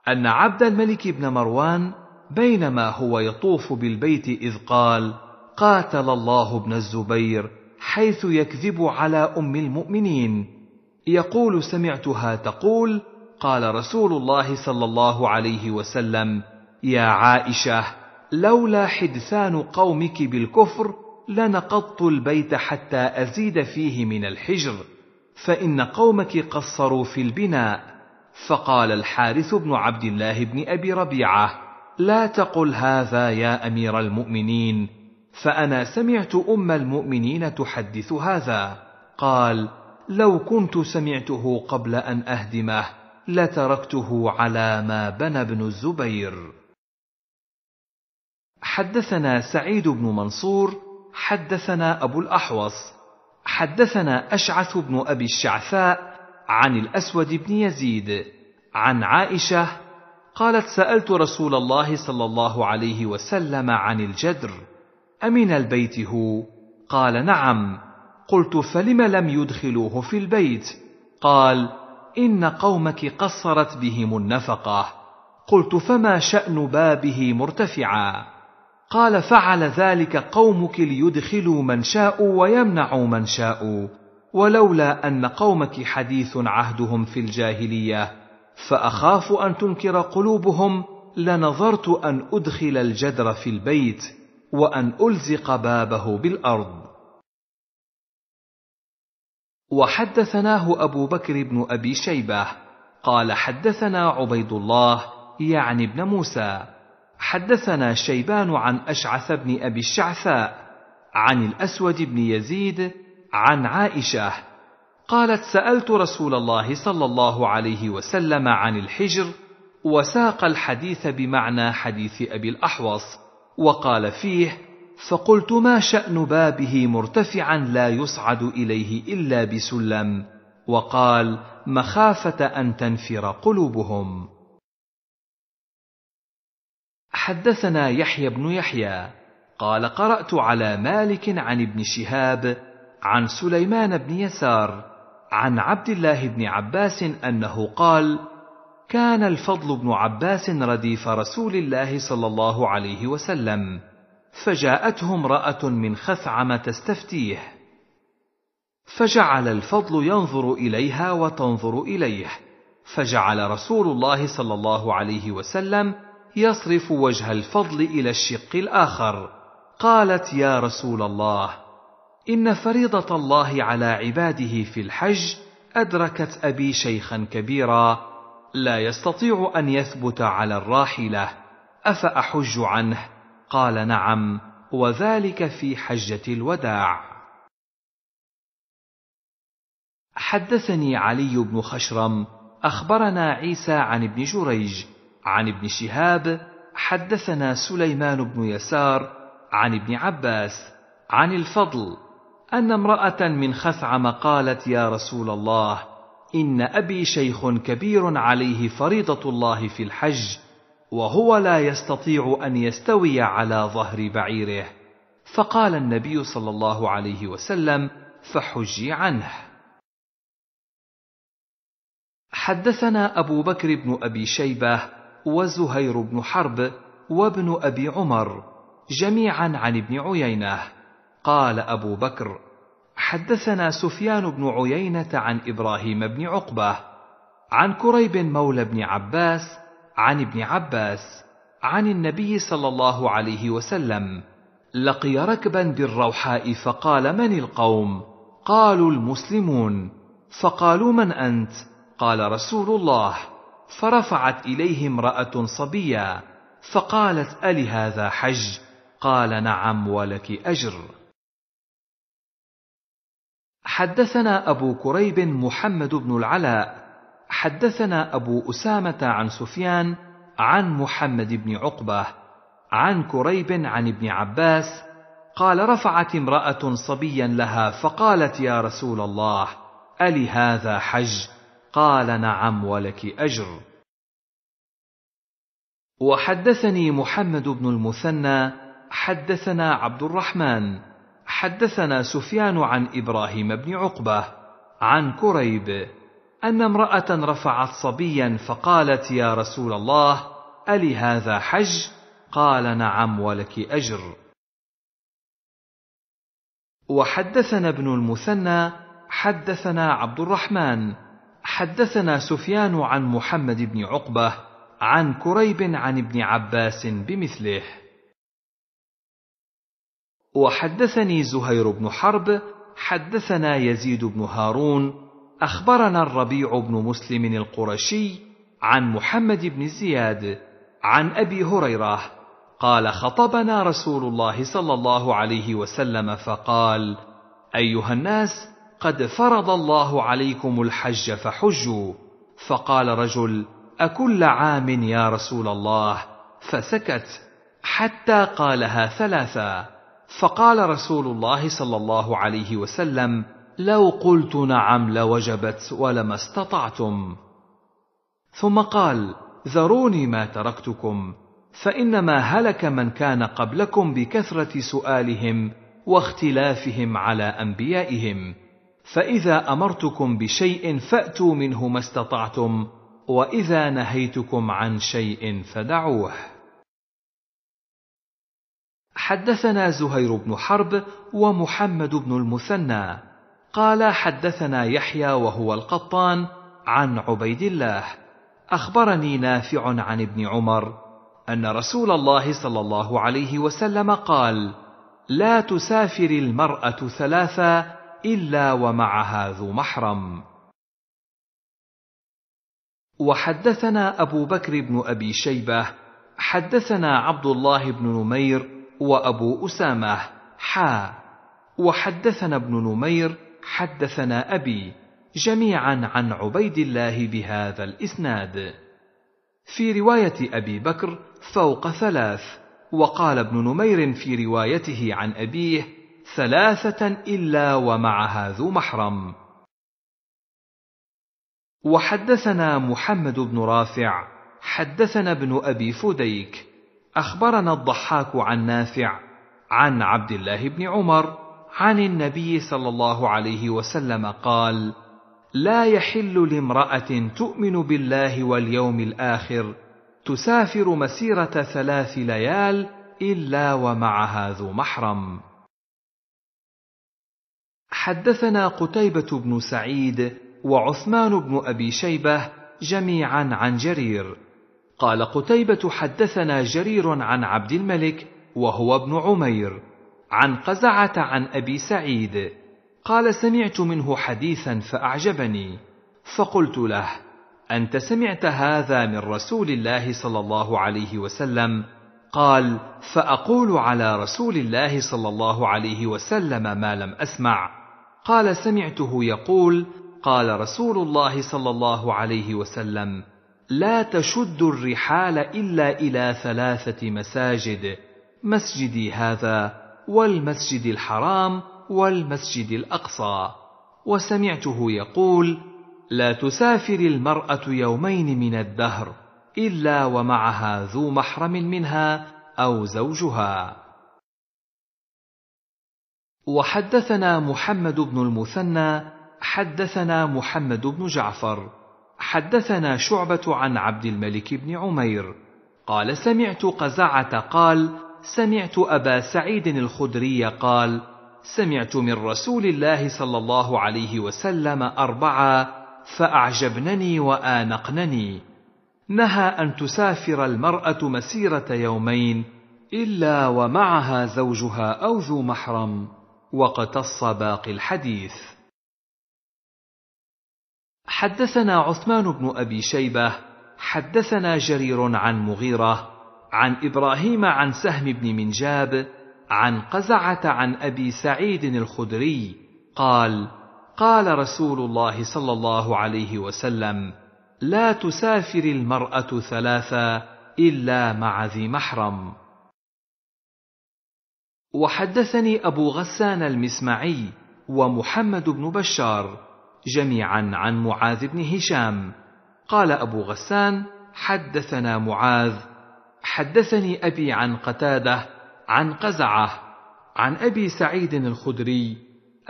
ان عبد الملك بن مروان بينما هو يطوف بالبيت اذ قال قاتل الله بن الزبير حيث يكذب على ام المؤمنين يقول سمعتها تقول قال رسول الله صلى الله عليه وسلم يا عائشه لولا حدثان قومك بالكفر لنقضت البيت حتى ازيد فيه من الحجر فان قومك قصروا في البناء فقال الحارث بن عبد الله بن ابي ربيعه لا تقل هذا يا امير المؤمنين فانا سمعت ام المؤمنين تحدث هذا قال لو كنت سمعته قبل ان اهدمه لتركته على ما بنى ابن الزبير حدثنا سعيد بن منصور حدثنا ابو الاحوص حدثنا اشعث بن ابي الشعثاء عن الاسود بن يزيد عن عائشه قالت سالت رسول الله صلى الله عليه وسلم عن الجدر امن البيت هو قال نعم قلت فلم لم يدخلوه في البيت قال ان قومك قصرت بهم النفقه قلت فما شان بابه مرتفعا قال فعل ذلك قومك ليدخلوا من شاءوا ويمنعوا من شاءوا ولولا ان قومك حديث عهدهم في الجاهليه فاخاف ان تنكر قلوبهم لنظرت ان ادخل الجدر في البيت وان الزق بابه بالارض وحدثناه ابو بكر بن ابي شيبه قال حدثنا عبيد الله يعني ابن موسى حدثنا شيبان عن أشعث بن أبي الشعثاء عن الأسود بن يزيد عن عائشة قالت سألت رسول الله صلى الله عليه وسلم عن الحجر وساق الحديث بمعنى حديث أبي الأحوص وقال فيه فقلت ما شأن بابه مرتفعا لا يصعد إليه إلا بسلم وقال مخافة أن تنفر قلوبهم حدثنا يحيى بن يحيى قال قرات على مالك عن ابن شهاب عن سليمان بن يسار عن عبد الله بن عباس انه قال كان الفضل بن عباس رديف رسول الله صلى الله عليه وسلم فجاءته امراه من خثعم تستفتيه فجعل الفضل ينظر اليها وتنظر اليه فجعل رسول الله صلى الله عليه وسلم يصرف وجه الفضل الى الشق الاخر قالت يا رسول الله ان فريضه الله على عباده في الحج ادركت ابي شيخا كبيرا لا يستطيع ان يثبت على الراحله افاحج عنه قال نعم وذلك في حجه الوداع حدثني علي بن خشرم اخبرنا عيسى عن ابن جريج عن ابن شهاب حدثنا سليمان بن يسار عن ابن عباس عن الفضل ان امراه من خثعم قالت يا رسول الله ان ابي شيخ كبير عليه فريضه الله في الحج وهو لا يستطيع ان يستوي على ظهر بعيره فقال النبي صلى الله عليه وسلم فحجي عنه حدثنا ابو بكر بن ابي شيبه وزهير بن حرب وابن ابي عمر جميعا عن ابن عيينه قال ابو بكر حدثنا سفيان بن عيينه عن ابراهيم بن عقبه عن كريب مولى بن عباس عن ابن عباس عن النبي صلى الله عليه وسلم لقي ركبا بالروحاء فقال من القوم قالوا المسلمون فقالوا من انت قال رسول الله فرفعت اليه امراه صبيا فقالت الهذا حج قال نعم ولك اجر حدثنا ابو كريب محمد بن العلاء حدثنا ابو اسامه عن سفيان عن محمد بن عقبه عن كريب عن ابن عباس قال رفعت امراه صبيا لها فقالت يا رسول الله الهذا حج قال نعم ولك اجر وحدثني محمد بن المثنى حدثنا عبد الرحمن حدثنا سفيان عن ابراهيم بن عقبه عن كريب ان امراه رفعت صبيا فقالت يا رسول الله الي هذا حج قال نعم ولك اجر وحدثنا ابن المثنى حدثنا عبد الرحمن حدثنا سفيان عن محمد بن عقبه عن كريب عن ابن عباس بمثله وحدثني زهير بن حرب حدثنا يزيد بن هارون اخبرنا الربيع بن مسلم القرشي عن محمد بن زياد عن ابي هريره قال خطبنا رسول الله صلى الله عليه وسلم فقال ايها الناس قد فرض الله عليكم الحج فحجوا فقال رجل اكل عام يا رسول الله فسكت حتى قالها ثلاثا فقال رسول الله صلى الله عليه وسلم لو قلت نعم لوجبت ولما استطعتم ثم قال ذروني ما تركتكم فانما هلك من كان قبلكم بكثره سؤالهم واختلافهم على انبيائهم فاذا امرتكم بشيء فاتوا منه ما استطعتم واذا نهيتكم عن شيء فدعوه حدثنا زهير بن حرب ومحمد بن المثنى قال حدثنا يحيى وهو القطان عن عبيد الله اخبرني نافع عن ابن عمر ان رسول الله صلى الله عليه وسلم قال لا تسافر المراه ثلاثا الا ومعها ذو محرم وحدثنا ابو بكر بن ابي شيبه حدثنا عبد الله بن نمير وابو اسامه حا وحدثنا ابن نمير حدثنا ابي جميعا عن عبيد الله بهذا الاسناد في روايه ابي بكر فوق ثلاث وقال ابن نمير في روايته عن ابيه ثلاثة إلا ومعها ذو محرم وحدثنا محمد بن رافع حدثنا ابن أبي فديك أخبرنا الضحاك عن نافع عن عبد الله بن عمر عن النبي صلى الله عليه وسلم قال لا يحل لامرأة تؤمن بالله واليوم الآخر تسافر مسيرة ثلاث ليال إلا ومعها ذو محرم حدثنا قتيبة بن سعيد وعثمان بن أبي شيبة جميعا عن جرير قال قتيبة حدثنا جرير عن عبد الملك وهو ابن عمير عن قزعة عن أبي سعيد قال سمعت منه حديثا فأعجبني فقلت له أنت سمعت هذا من رسول الله صلى الله عليه وسلم قال فأقول على رسول الله صلى الله عليه وسلم ما لم أسمع قال سمعته يقول قال رسول الله صلى الله عليه وسلم لا تشد الرحال الا الى ثلاثه مساجد مسجدي هذا والمسجد الحرام والمسجد الاقصى وسمعته يقول لا تسافر المراه يومين من الدهر الا ومعها ذو محرم منها او زوجها وحدثنا محمد بن المثنى حدثنا محمد بن جعفر حدثنا شعبة عن عبد الملك بن عمير قال سمعت قزعة قال سمعت أبا سعيد الخدري قال سمعت من رسول الله صلى الله عليه وسلم أربعة فأعجبنني وآنقنني نهى أن تسافر المرأة مسيرة يومين إلا ومعها زوجها أو ذو محرم واقتص باقي الحديث حدثنا عثمان بن ابي شيبه حدثنا جرير عن مغيره عن ابراهيم عن سهم بن منجاب عن قزعه عن ابي سعيد الخدري قال قال رسول الله صلى الله عليه وسلم لا تسافر المراه ثلاثا الا مع ذي محرم وحدثني أبو غسان المسمعي ومحمد بن بشار جميعا عن معاذ بن هشام قال أبو غسان حدثنا معاذ حدثني أبي عن قتادة عن قزعة عن أبي سعيد الخدري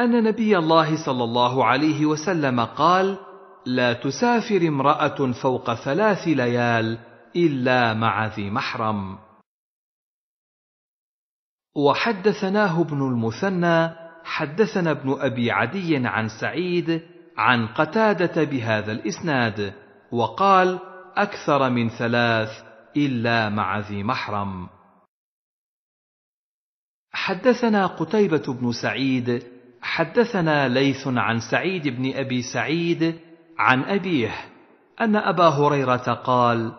أن نبي الله صلى الله عليه وسلم قال لا تسافر امرأة فوق ثلاث ليال إلا مع ذي محرم وحدثناه ابن المثنى حدثنا ابن ابي عدي عن سعيد عن قتاده بهذا الاسناد وقال اكثر من ثلاث الا مع ذي محرم حدثنا قتيبه بن سعيد حدثنا ليث عن سعيد بن ابي سعيد عن ابيه ان ابا هريره قال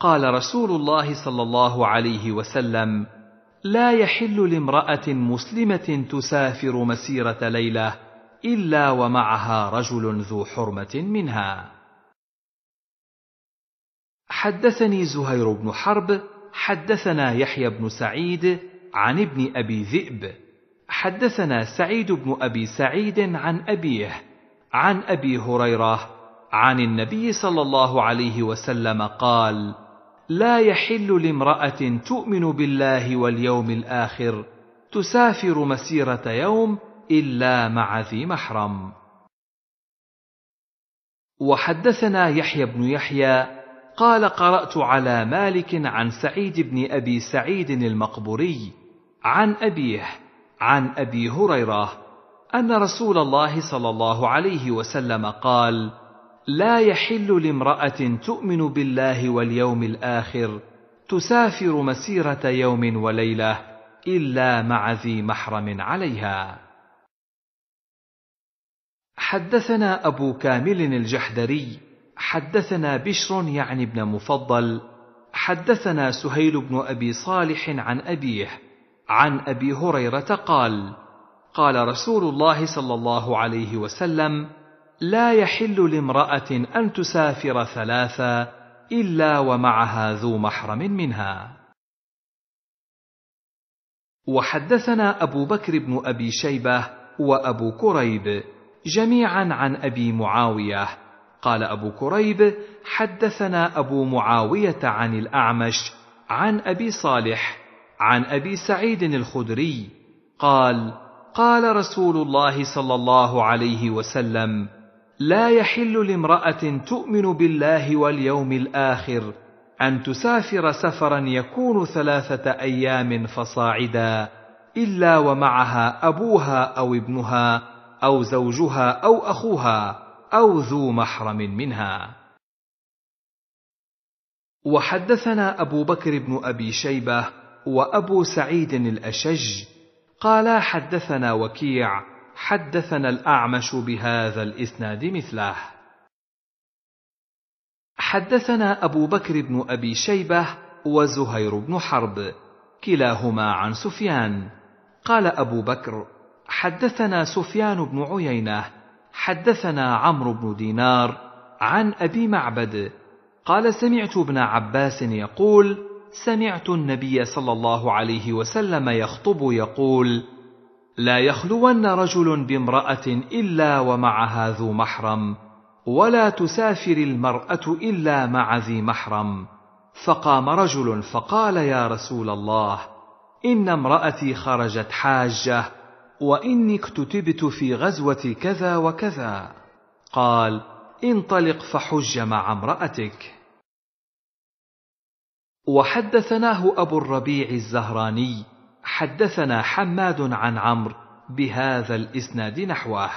قال رسول الله صلى الله عليه وسلم لا يحل لامراه مسلمه تسافر مسيره ليله الا ومعها رجل ذو حرمه منها حدثني زهير بن حرب حدثنا يحيى بن سعيد عن ابن ابي ذئب حدثنا سعيد بن ابي سعيد عن ابيه عن ابي هريره عن النبي صلى الله عليه وسلم قال لا يحل لامرأة تؤمن بالله واليوم الآخر تسافر مسيرة يوم إلا مع ذي محرم. وحدثنا يحيى بن يحيى قال قرأت على مالك عن سعيد بن أبي سعيد المقبوري عن أبيه عن أبي هريرة أن رسول الله صلى الله عليه وسلم قال: لا يحل لامراه تؤمن بالله واليوم الاخر تسافر مسيره يوم وليله الا مع ذي محرم عليها حدثنا ابو كامل الجحدري حدثنا بشر يعني ابن مفضل حدثنا سهيل بن ابي صالح عن ابيه عن ابي هريره قال قال رسول الله صلى الله عليه وسلم لا يحل لامرأة أن تسافر ثلاثا إلا ومعها ذو محرم منها. وحدثنا أبو بكر بن أبي شيبة وأبو كريب جميعا عن أبي معاوية قال أبو كريب حدثنا أبو معاوية عن الأعمش عن أبي صالح عن أبي سعيد الخدري قال قال رسول الله صلى الله عليه وسلم لا يحل لامراه تؤمن بالله واليوم الاخر ان تسافر سفرا يكون ثلاثه ايام فصاعدا الا ومعها ابوها او ابنها او زوجها او اخوها او ذو محرم منها وحدثنا ابو بكر بن ابي شيبه وابو سعيد الاشج قالا حدثنا وكيع حدثنا الأعمش بهذا الإسناد مثله حدثنا أبو بكر بن أبي شيبة وزهير بن حرب كلاهما عن سفيان قال أبو بكر حدثنا سفيان بن عيينة حدثنا عمرو بن دينار عن أبي معبد قال سمعت ابن عباس يقول سمعت النبي صلى الله عليه وسلم يخطب يقول لا يخلون رجل بامرأة إلا ومعها ذو محرم ولا تسافر المرأة إلا مع ذي محرم فقام رجل فقال يا رسول الله إن امرأتي خرجت حاجة وإني اكتتبت في غزوة كذا وكذا قال انطلق فحج مع امرأتك وحدثناه أبو الربيع الزهراني حدثنا حماد عن عمرو بهذا الاسناد نحوه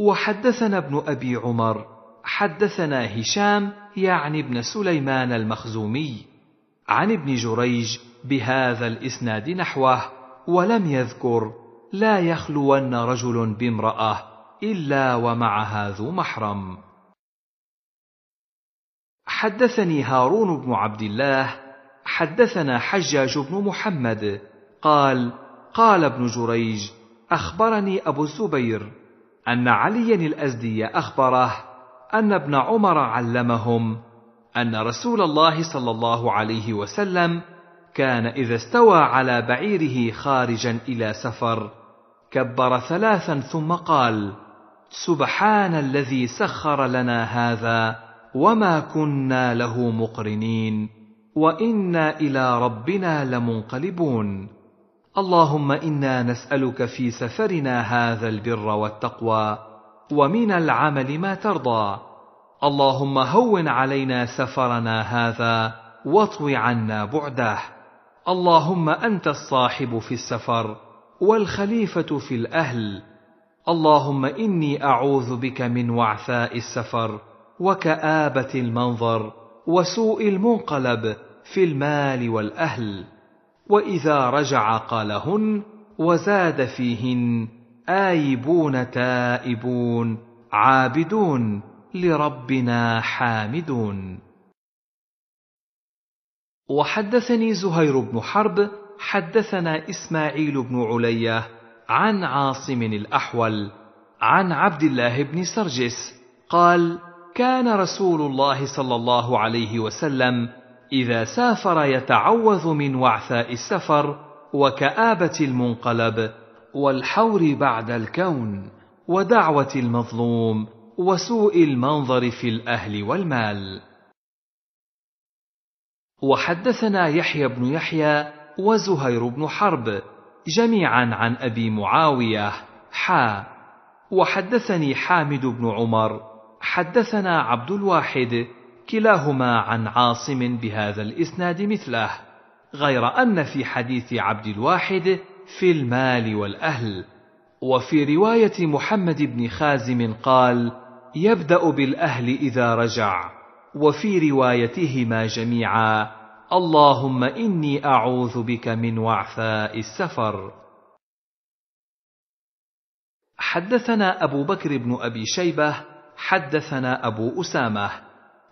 وحدثنا ابن ابي عمر حدثنا هشام يعني ابن سليمان المخزومي عن ابن جريج بهذا الاسناد نحوه ولم يذكر لا يخلون رجل بامراه الا ومعها ذو محرم حدثني هارون بن عبد الله حدثنا حجاج بن محمد قال قال ابن جريج اخبرني ابو الزبير ان عليا الازدي اخبره ان ابن عمر علمهم ان رسول الله صلى الله عليه وسلم كان اذا استوى على بعيره خارجا الى سفر كبر ثلاثا ثم قال سبحان الذي سخر لنا هذا وما كنا له مقرنين وانا الى ربنا لمنقلبون اللهم انا نسالك في سفرنا هذا البر والتقوى ومن العمل ما ترضى اللهم هون علينا سفرنا هذا واطو عنا بعده اللهم انت الصاحب في السفر والخليفه في الاهل اللهم اني اعوذ بك من وعثاء السفر وكابه المنظر وسوء المنقلب في المال والاهل واذا رجع قالهن وزاد فيهن ايبون تائبون عابدون لربنا حامدون وحدثني زهير بن حرب حدثنا اسماعيل بن علية عن عاصم الأحول عن عبد الله بن سرجس قال كان رسول الله صلى الله عليه وسلم اذا سافر يتعوذ من وعثاء السفر وكابه المنقلب والحور بعد الكون ودعوه المظلوم وسوء المنظر في الاهل والمال وحدثنا يحيى بن يحيى وزهير بن حرب جميعا عن ابي معاويه حا وحدثني حامد بن عمر حدثنا عبد الواحد كلاهما عن عاصم بهذا الاسناد مثله غير ان في حديث عبد الواحد في المال والاهل وفي روايه محمد بن خازم قال يبدا بالاهل اذا رجع وفي روايتهما جميعا اللهم اني اعوذ بك من وعثاء السفر حدثنا ابو بكر بن ابي شيبه حدثنا أبو أسامة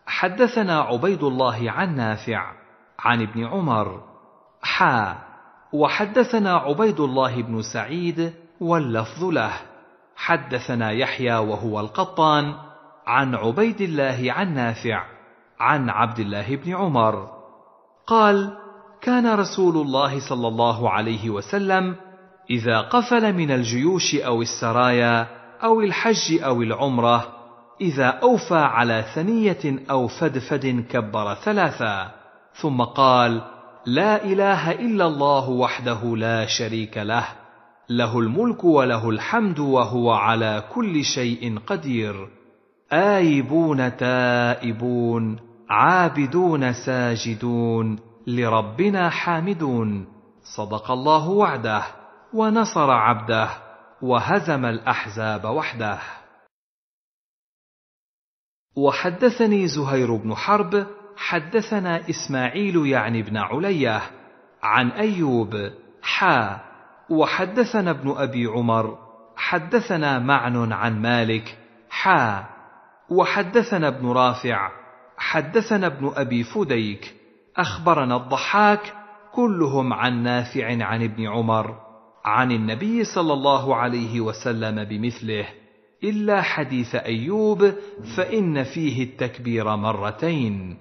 حدثنا عبيد الله عن نافع عن ابن عمر حا وحدثنا عبيد الله بن سعيد واللفظ له حدثنا يحيى وهو القطان عن عبيد الله عن نافع عن عبد الله بن عمر قال كان رسول الله صلى الله عليه وسلم اذا قفل من الجيوش او السرايا او الحج او العمره إذا أوفى على ثنية أو فدفد كبر ثلاثا ثم قال لا إله إلا الله وحده لا شريك له له الملك وله الحمد وهو على كل شيء قدير آيبون تائبون عابدون ساجدون لربنا حامدون صدق الله وعده ونصر عبده وهزم الأحزاب وحده وحدثني زهير بن حرب حدثنا إسماعيل يعني بن علية عن أيوب حا وحدثنا ابن أبي عمر حدثنا معن عن مالك حا وحدثنا ابن رافع حدثنا ابن أبي فديك أخبرنا الضحاك كلهم عن نافع عن ابن عمر عن النبي صلى الله عليه وسلم بمثله إلا حديث أيوب فإن فيه التكبير مرتين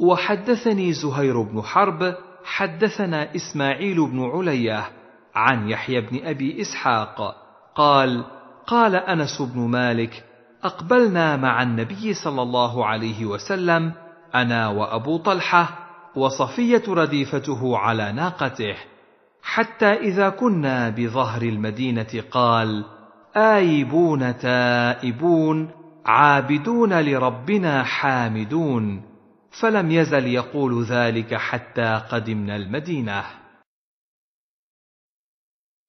وحدثني زهير بن حرب حدثنا إسماعيل بن علية عن يحيى بن أبي إسحاق قال قال أنس بن مالك أقبلنا مع النبي صلى الله عليه وسلم أنا وأبو طلحة وصفية رديفته على ناقته حتى إذا كنا بظهر المدينة قال: آيبون تائبون عابدون لربنا حامدون فلم يزل يقول ذلك حتى قدمنا المدينه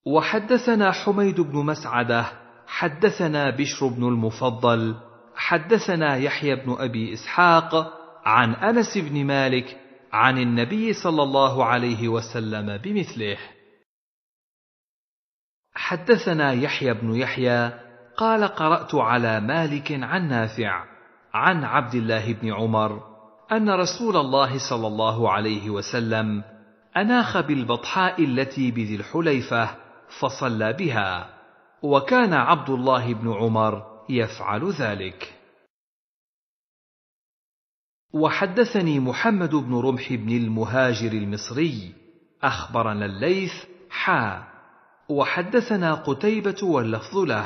وحدثنا حميد بن مسعده حدثنا بشر بن المفضل حدثنا يحيى بن ابي اسحاق عن انس بن مالك عن النبي صلى الله عليه وسلم بمثله حدثنا يحيى بن يحيى قال قرات على مالك عن نافع عن عبد الله بن عمر ان رسول الله صلى الله عليه وسلم اناخ بالبطحاء التي بذي الحليفه فصلى بها وكان عبد الله بن عمر يفعل ذلك وحدثني محمد بن رمح بن المهاجر المصري اخبرنا الليث حا وحدثنا قتيبة واللفظ له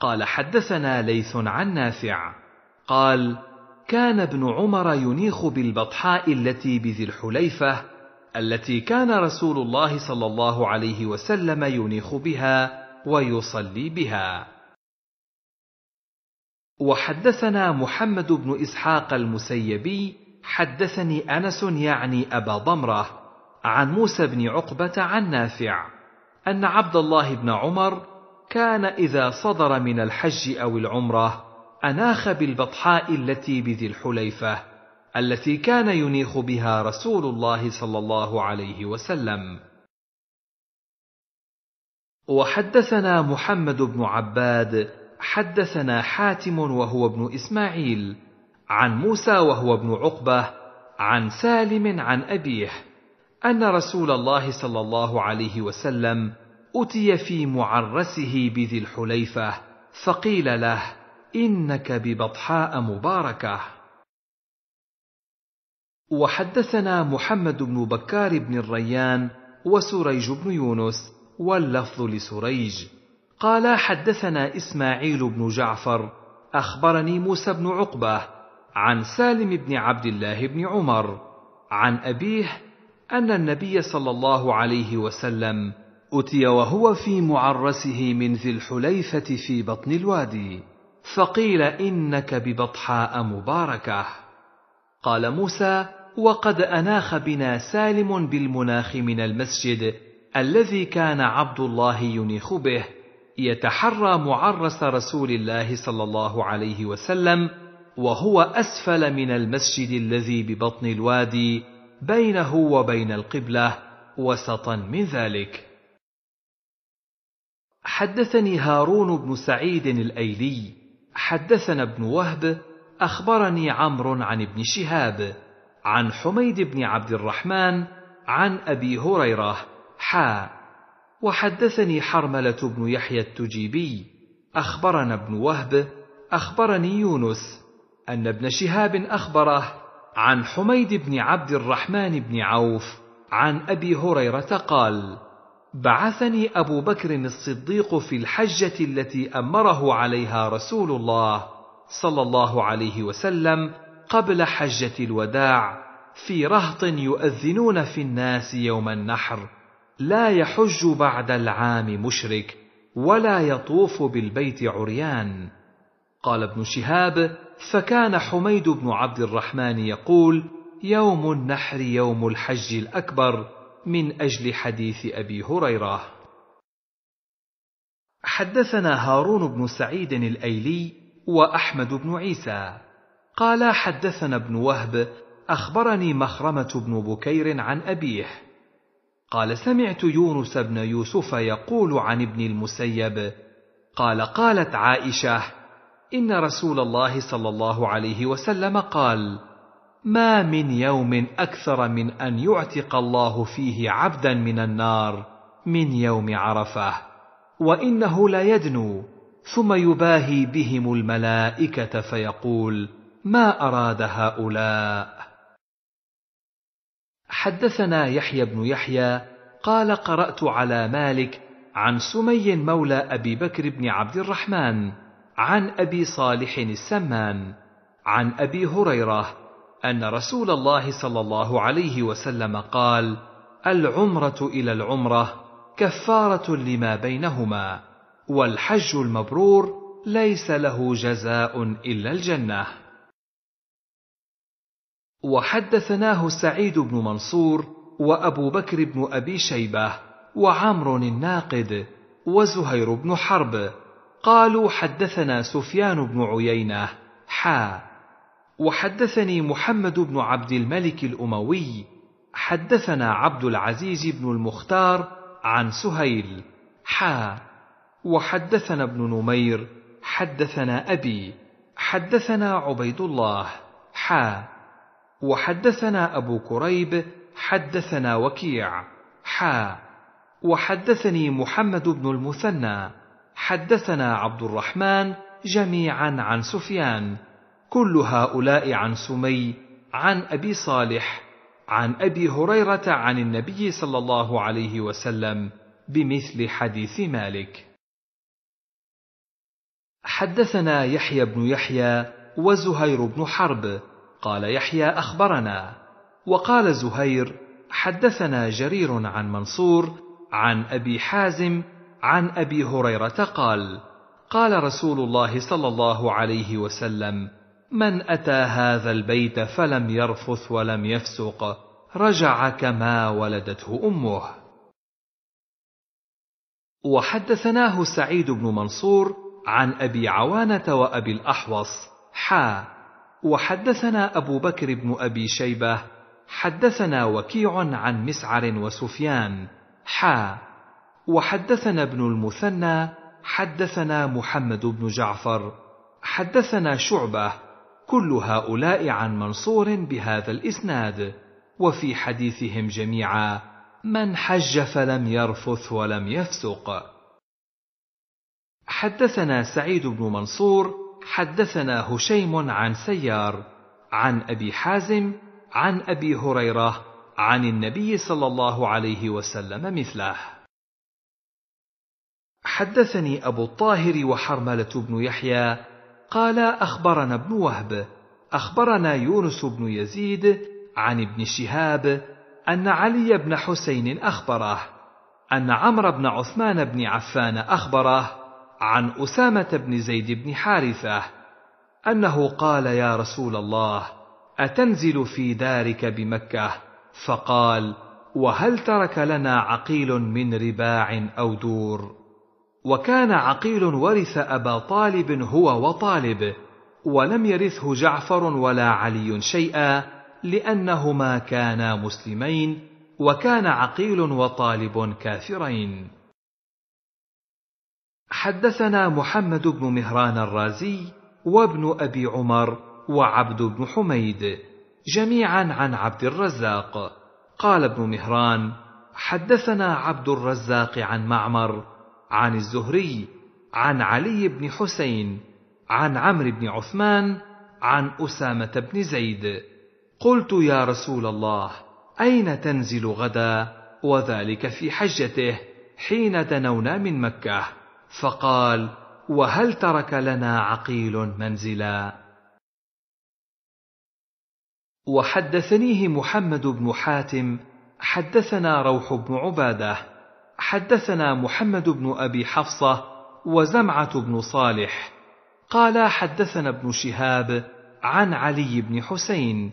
قال حدثنا ليث عن نافع قال كان ابن عمر ينيخ بالبطحاء التي بذي الحليفة التي كان رسول الله صلى الله عليه وسلم ينيخ بها ويصلي بها وحدثنا محمد بن إسحاق المسيبي حدثني أنس يعني أبا ضمرة عن موسى بن عقبة عن نافع ان عبد الله بن عمر كان اذا صدر من الحج او العمره اناخ بالبطحاء التي بذي الحليفه التي كان ينيخ بها رسول الله صلى الله عليه وسلم وحدثنا محمد بن عباد حدثنا حاتم وهو ابن اسماعيل عن موسى وهو ابن عقبه عن سالم عن ابيه ان رسول الله صلى الله عليه وسلم اتي في معرسه بذي الحليفه فقيل له انك ببطحاء مباركه وحدثنا محمد بن بكار بن الريان وسريج بن يونس واللفظ لسريج قال حدثنا اسماعيل بن جعفر اخبرني موسى بن عقبه عن سالم بن عبد الله بن عمر عن ابيه ان النبي صلى الله عليه وسلم أتي وهو في معرسه من ذي الحليفة في بطن الوادي فقيل إنك ببطحاء مباركة قال موسى وقد أناخ بنا سالم بالمناخ من المسجد الذي كان عبد الله ينيخ به يتحرى معرس رسول الله صلى الله عليه وسلم وهو أسفل من المسجد الذي ببطن الوادي بينه وبين القبلة وسطا من ذلك حدثني هارون بن سعيد الايلي حدثنا ابن وهب اخبرني عمرو عن ابن شهاب عن حميد بن عبد الرحمن عن ابي هريره حا وحدثني حرمله بن يحيى التجيبي اخبرنا ابن وهب اخبرني يونس ان ابن شهاب اخبره عن حميد بن عبد الرحمن بن عوف عن ابي هريره قال بعثني ابو بكر الصديق في الحجه التي امره عليها رسول الله صلى الله عليه وسلم قبل حجه الوداع في رهط يؤذنون في الناس يوم النحر لا يحج بعد العام مشرك ولا يطوف بالبيت عريان قال ابن شهاب فكان حميد بن عبد الرحمن يقول يوم النحر يوم الحج الاكبر من أجل حديث أبي هريرة حدثنا هارون بن سعيد الأيلي وأحمد بن عيسى قال حدثنا ابن وهب أخبرني مخرمة بن بكير عن أبيه قال سمعت يونس بن يوسف يقول عن ابن المسيب قال قالت عائشه ان رسول الله صلى الله عليه وسلم قال ما من يوم اكثر من ان يعتق الله فيه عبدا من النار من يوم عرفه وانه ليدنو ثم يباهي بهم الملائكه فيقول ما اراد هؤلاء حدثنا يحيى بن يحيى قال قرات على مالك عن سمي مولى ابي بكر بن عبد الرحمن عن ابي صالح السمان عن ابي هريره ان رسول الله صلى الله عليه وسلم قال العمره الى العمره كفاره لما بينهما والحج المبرور ليس له جزاء الا الجنه وحدثناه سعيد بن منصور وابو بكر بن ابي شيبه وعمر الناقد وزهير بن حرب قالوا حدثنا سفيان بن عيينه حا وحدثني محمد بن عبد الملك الاموي حدثنا عبد العزيز بن المختار عن سهيل حا وحدثنا ابن نمير حدثنا ابي حدثنا عبيد الله حا وحدثنا ابو كريب حدثنا وكيع حا وحدثني محمد بن المثنى حدثنا عبد الرحمن جميعا عن سفيان كل هؤلاء عن سمي عن ابي صالح عن ابي هريره عن النبي صلى الله عليه وسلم بمثل حديث مالك حدثنا يحيى بن يحيى وزهير بن حرب قال يحيى اخبرنا وقال زهير حدثنا جرير عن منصور عن ابي حازم عن ابي هريره قال قال رسول الله صلى الله عليه وسلم من أتى هذا البيت فلم يرفث ولم يفسق رجع كما ولدته أمه. وحدثناه سعيد بن منصور عن أبي عوانة وأبي الأحوص حا وحدثنا أبو بكر بن أبي شيبة حدثنا وكيع عن مسعر وسفيان حا وحدثنا ابن المثنى حدثنا محمد بن جعفر حدثنا شعبه كل هؤلاء عن منصور بهذا الاسناد وفي حديثهم جميعا من حج فلم يرفث ولم يفسق حدثنا سعيد بن منصور حدثنا هشيم عن سيار عن ابي حازم عن ابي هريره عن النبي صلى الله عليه وسلم مثله حدثني ابو الطاهر وحرمله بن يحيى قال اخبرنا ابن وهب اخبرنا يونس بن يزيد عن ابن شهاب ان علي بن حسين اخبره ان عمرو بن عثمان بن عفان اخبره عن اسامه بن زيد بن حارثه انه قال يا رسول الله اتنزل في دارك بمكه فقال وهل ترك لنا عقيل من رباع او دور وكان عقيل ورث أبا طالب هو وطالب ولم يرثه جعفر ولا علي شيئا لأنهما كانا مسلمين وكان عقيل وطالب كافرين حدثنا محمد بن مهران الرازي وابن أبي عمر وعبد بن حميد جميعا عن عبد الرزاق قال ابن مهران حدثنا عبد الرزاق عن معمر عن الزهري عن علي بن حسين عن عمرو بن عثمان عن اسامه بن زيد قلت يا رسول الله اين تنزل غدا وذلك في حجته حين دنونا من مكه فقال وهل ترك لنا عقيل منزلا وحدثنيه محمد بن حاتم حدثنا روح بن عباده حدثنا محمد بن ابي حفصه وزمعه بن صالح قال حدثنا ابن شهاب عن علي بن حسين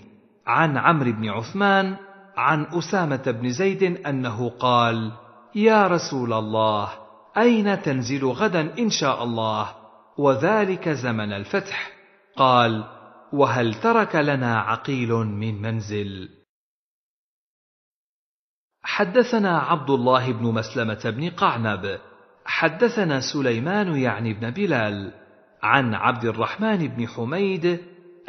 عن عمرو بن عثمان عن اسامه بن زيد انه قال يا رسول الله اين تنزل غدا ان شاء الله وذلك زمن الفتح قال وهل ترك لنا عقيل من منزل حدثنا عبد الله بن مسلمة بن قعنب حدثنا سليمان يعني بن بلال عن عبد الرحمن بن حميد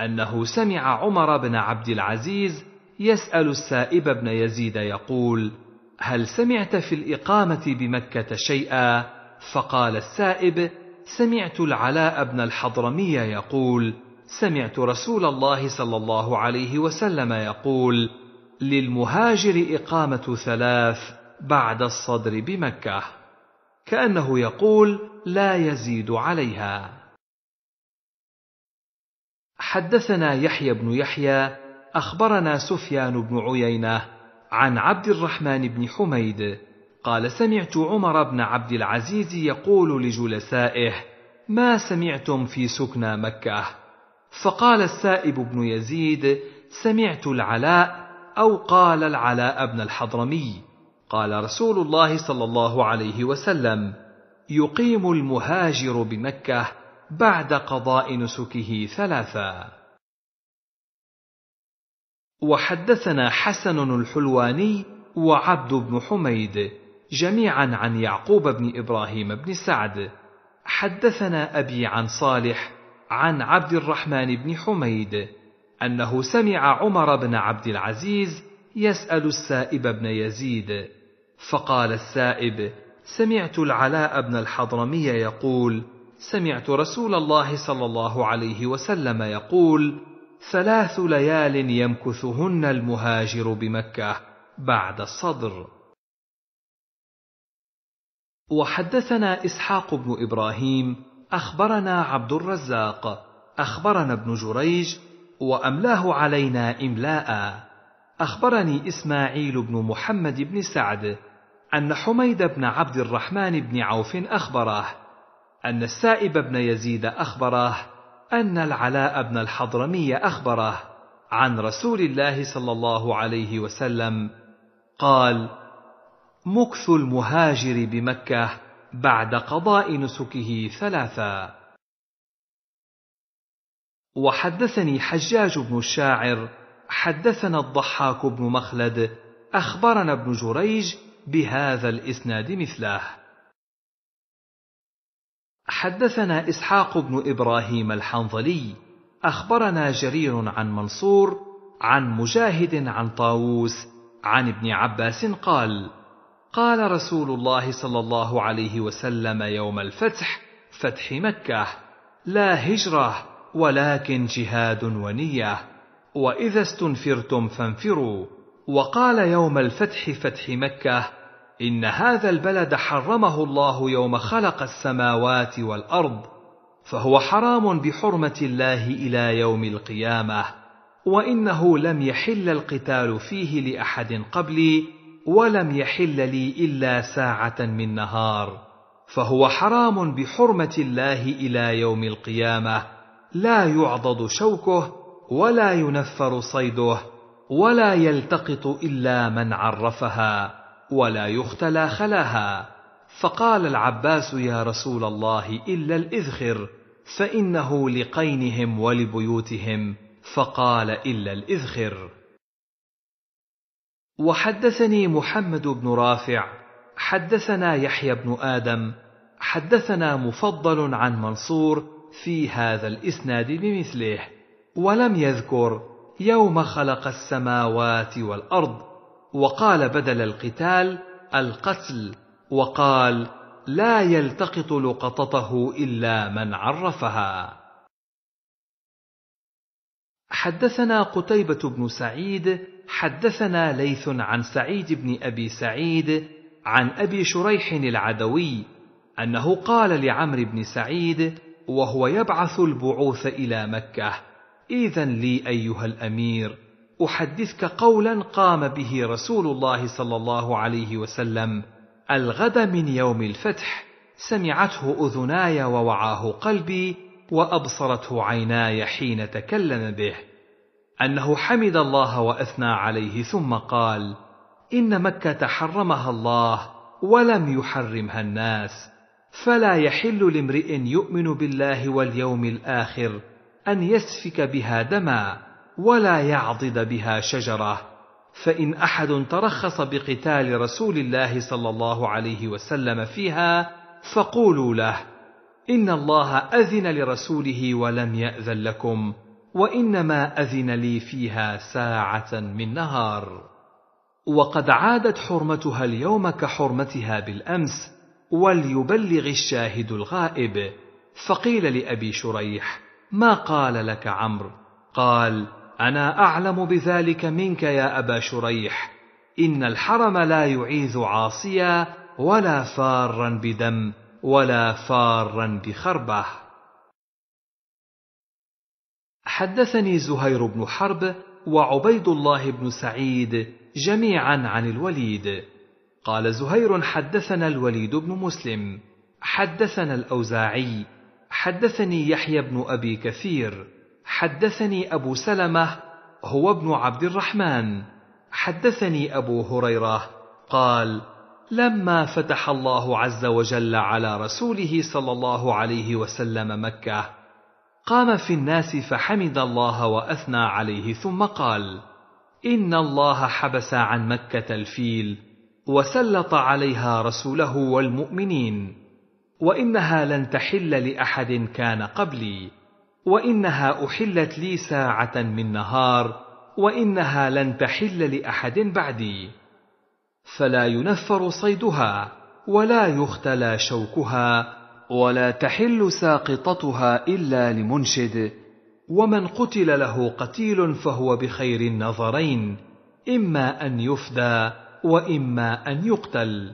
أنه سمع عمر بن عبد العزيز يسأل السائب بن يزيد يقول: هل سمعت في الإقامة بمكة شيئا؟ فقال السائب: سمعت العلاء بن الحضرمي يقول: سمعت رسول الله صلى الله عليه وسلم يقول: للمهاجر إقامة ثلاث بعد الصدر بمكة كأنه يقول لا يزيد عليها حدثنا يحيى بن يحيى أخبرنا سفيان بن عيينة عن عبد الرحمن بن حميد قال سمعت عمر بن عبد العزيز يقول لجلسائه ما سمعتم في سكنى مكة فقال السائب بن يزيد سمعت العلاء أو قال العلاء بن الحضرمي قال رسول الله صلى الله عليه وسلم يقيم المهاجر بمكة بعد قضاء نسكه ثلاثا وحدثنا حسن الحلواني وعبد بن حميد جميعا عن يعقوب بن إبراهيم بن سعد حدثنا أبي عن صالح عن عبد الرحمن بن حميد أنه سمع عمر بن عبد العزيز يسأل السائب بن يزيد فقال السائب سمعت العلاء بن الحضرمي يقول سمعت رسول الله صلى الله عليه وسلم يقول ثلاث ليال يمكثهن المهاجر بمكة بعد الصدر وحدثنا إسحاق بن إبراهيم أخبرنا عبد الرزاق أخبرنا ابن جريج واملاه علينا املاء اخبرني اسماعيل بن محمد بن سعد ان حميد بن عبد الرحمن بن عوف اخبره ان السائب بن يزيد اخبره ان العلاء بن الحضرمي اخبره عن رسول الله صلى الله عليه وسلم قال مكث المهاجر بمكه بعد قضاء نسكه ثلاثا وحدثني حجاج بن الشاعر حدثنا الضحاك بن مخلد اخبرنا ابن جريج بهذا الاسناد مثله حدثنا اسحاق بن ابراهيم الحنظلي اخبرنا جرير عن منصور عن مجاهد عن طاووس عن ابن عباس قال قال رسول الله صلى الله عليه وسلم يوم الفتح فتح مكه لا هجره ولكن جهاد ونيه واذا استنفرتم فانفروا وقال يوم الفتح فتح مكه ان هذا البلد حرمه الله يوم خلق السماوات والارض فهو حرام بحرمه الله الى يوم القيامه وانه لم يحل القتال فيه لاحد قبلي ولم يحل لي الا ساعه من نهار فهو حرام بحرمه الله الى يوم القيامه لا يعضد شوكه ولا ينفر صيده ولا يلتقط الا من عرفها ولا يختلى خلاها فقال العباس يا رسول الله الا الاذخر فانه لقينهم ولبيوتهم فقال الا الاذخر وحدثني محمد بن رافع حدثنا يحيى بن ادم حدثنا مفضل عن منصور في هذا الإسناد بمثله ولم يذكر يوم خلق السماوات والأرض وقال بدل القتال القتل وقال لا يلتقط لقطته إلا من عرفها حدثنا قتيبة بن سعيد حدثنا ليث عن سعيد بن أبي سعيد عن أبي شريح العدوي أنه قال لعمرو بن سعيد وهو يبعث البعوث الى مكه اذا لي ايها الامير احدثك قولا قام به رسول الله صلى الله عليه وسلم الغد من يوم الفتح سمعته اذناي ووعاه قلبي وابصرته عيناي حين تكلم به انه حمد الله واثنى عليه ثم قال ان مكه حرمها الله ولم يحرمها الناس فلا يحل لامرئ يؤمن بالله واليوم الآخر أن يسفك بها دما ولا يعضد بها شجرة فإن أحد ترخص بقتال رسول الله صلى الله عليه وسلم فيها فقولوا له إن الله أذن لرسوله ولم يأذن لكم وإنما أذن لي فيها ساعة من نهار وقد عادت حرمتها اليوم كحرمتها بالأمس وليبلغ الشاهد الغائب فقيل لابي شريح ما قال لك عمرو قال انا اعلم بذلك منك يا ابا شريح ان الحرم لا يعيذ عاصيا ولا فارا بدم ولا فارا بخربه حدثني زهير بن حرب وعبيد الله بن سعيد جميعا عن الوليد قال زهير حدثنا الوليد بن مسلم حدثنا الاوزاعي حدثني يحيى بن ابي كثير حدثني ابو سلمه هو ابن عبد الرحمن حدثني ابو هريره قال لما فتح الله عز وجل على رسوله صلى الله عليه وسلم مكه قام في الناس فحمد الله واثنى عليه ثم قال ان الله حبس عن مكه الفيل وسلط عليها رسوله والمؤمنين وانها لن تحل لاحد كان قبلي وانها احلت لي ساعه من نهار وانها لن تحل لاحد بعدي فلا ينفر صيدها ولا يختلى شوكها ولا تحل ساقطتها الا لمنشد ومن قتل له قتيل فهو بخير النظرين اما ان يفدى واما ان يقتل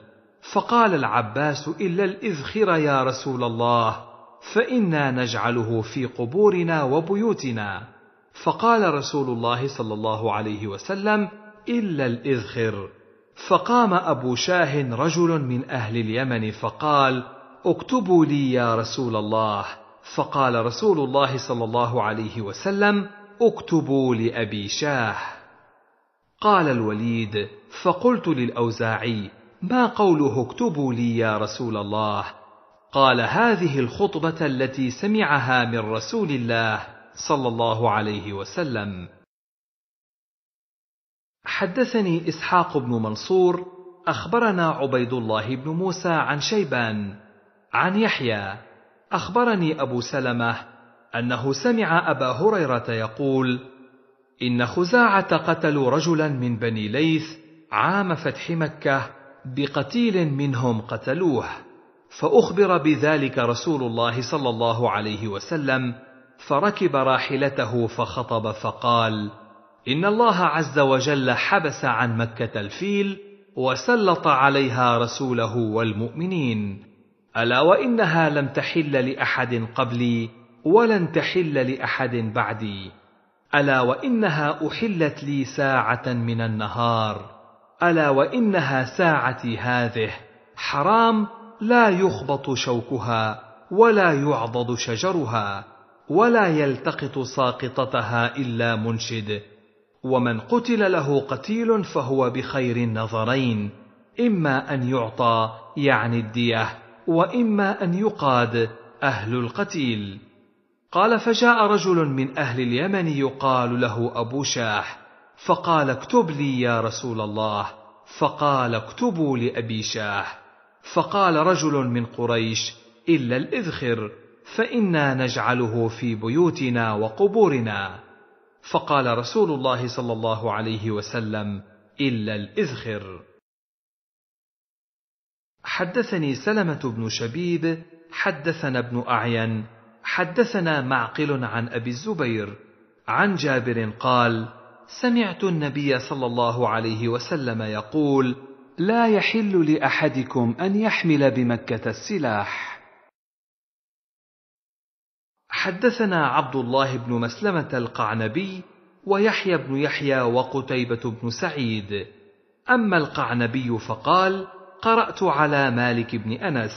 فقال العباس الا الاذخر يا رسول الله فانا نجعله في قبورنا وبيوتنا فقال رسول الله صلى الله عليه وسلم الا الاذخر فقام ابو شاه رجل من اهل اليمن فقال اكتبوا لي يا رسول الله فقال رسول الله صلى الله عليه وسلم اكتبوا لابي شاه قال الوليد فقلت للأوزاعي ما قوله اكتبوا لي يا رسول الله قال هذه الخطبة التي سمعها من رسول الله صلى الله عليه وسلم حدثني إسحاق بن منصور أخبرنا عبيد الله بن موسى عن شيبان عن يحيى أخبرني أبو سلمة أنه سمع أبا هريرة يقول إن خزاعة قتلوا رجلا من بني ليث عام فتح مكة بقتيل منهم قتلوه فأخبر بذلك رسول الله صلى الله عليه وسلم فركب راحلته فخطب فقال إن الله عز وجل حبس عن مكة الفيل وسلط عليها رسوله والمؤمنين ألا وإنها لم تحل لأحد قبلي ولن تحل لأحد بعدي ألا وإنها أحلت لي ساعة من النهار الا وانها ساعتي هذه حرام لا يخبط شوكها ولا يعضد شجرها ولا يلتقط ساقطتها الا منشد ومن قتل له قتيل فهو بخير النظرين اما ان يعطى يعني الديه واما ان يقاد اهل القتيل قال فجاء رجل من اهل اليمن يقال له ابو شاح فقال اكتب لي يا رسول الله فقال اكتبوا لأبي شاه فقال رجل من قريش إلا الإذخر فإنا نجعله في بيوتنا وقبورنا فقال رسول الله صلى الله عليه وسلم إلا الإذخر حدثني سلمة بن شبيب حدثنا ابن أعين حدثنا معقل عن أبي الزبير عن جابر قال سمعت النبي صلى الله عليه وسلم يقول لا يحل لاحدكم ان يحمل بمكه السلاح حدثنا عبد الله بن مسلمه القعنبي ويحيى بن يحيى وقتيبه بن سعيد اما القعنبي فقال قرات على مالك بن انس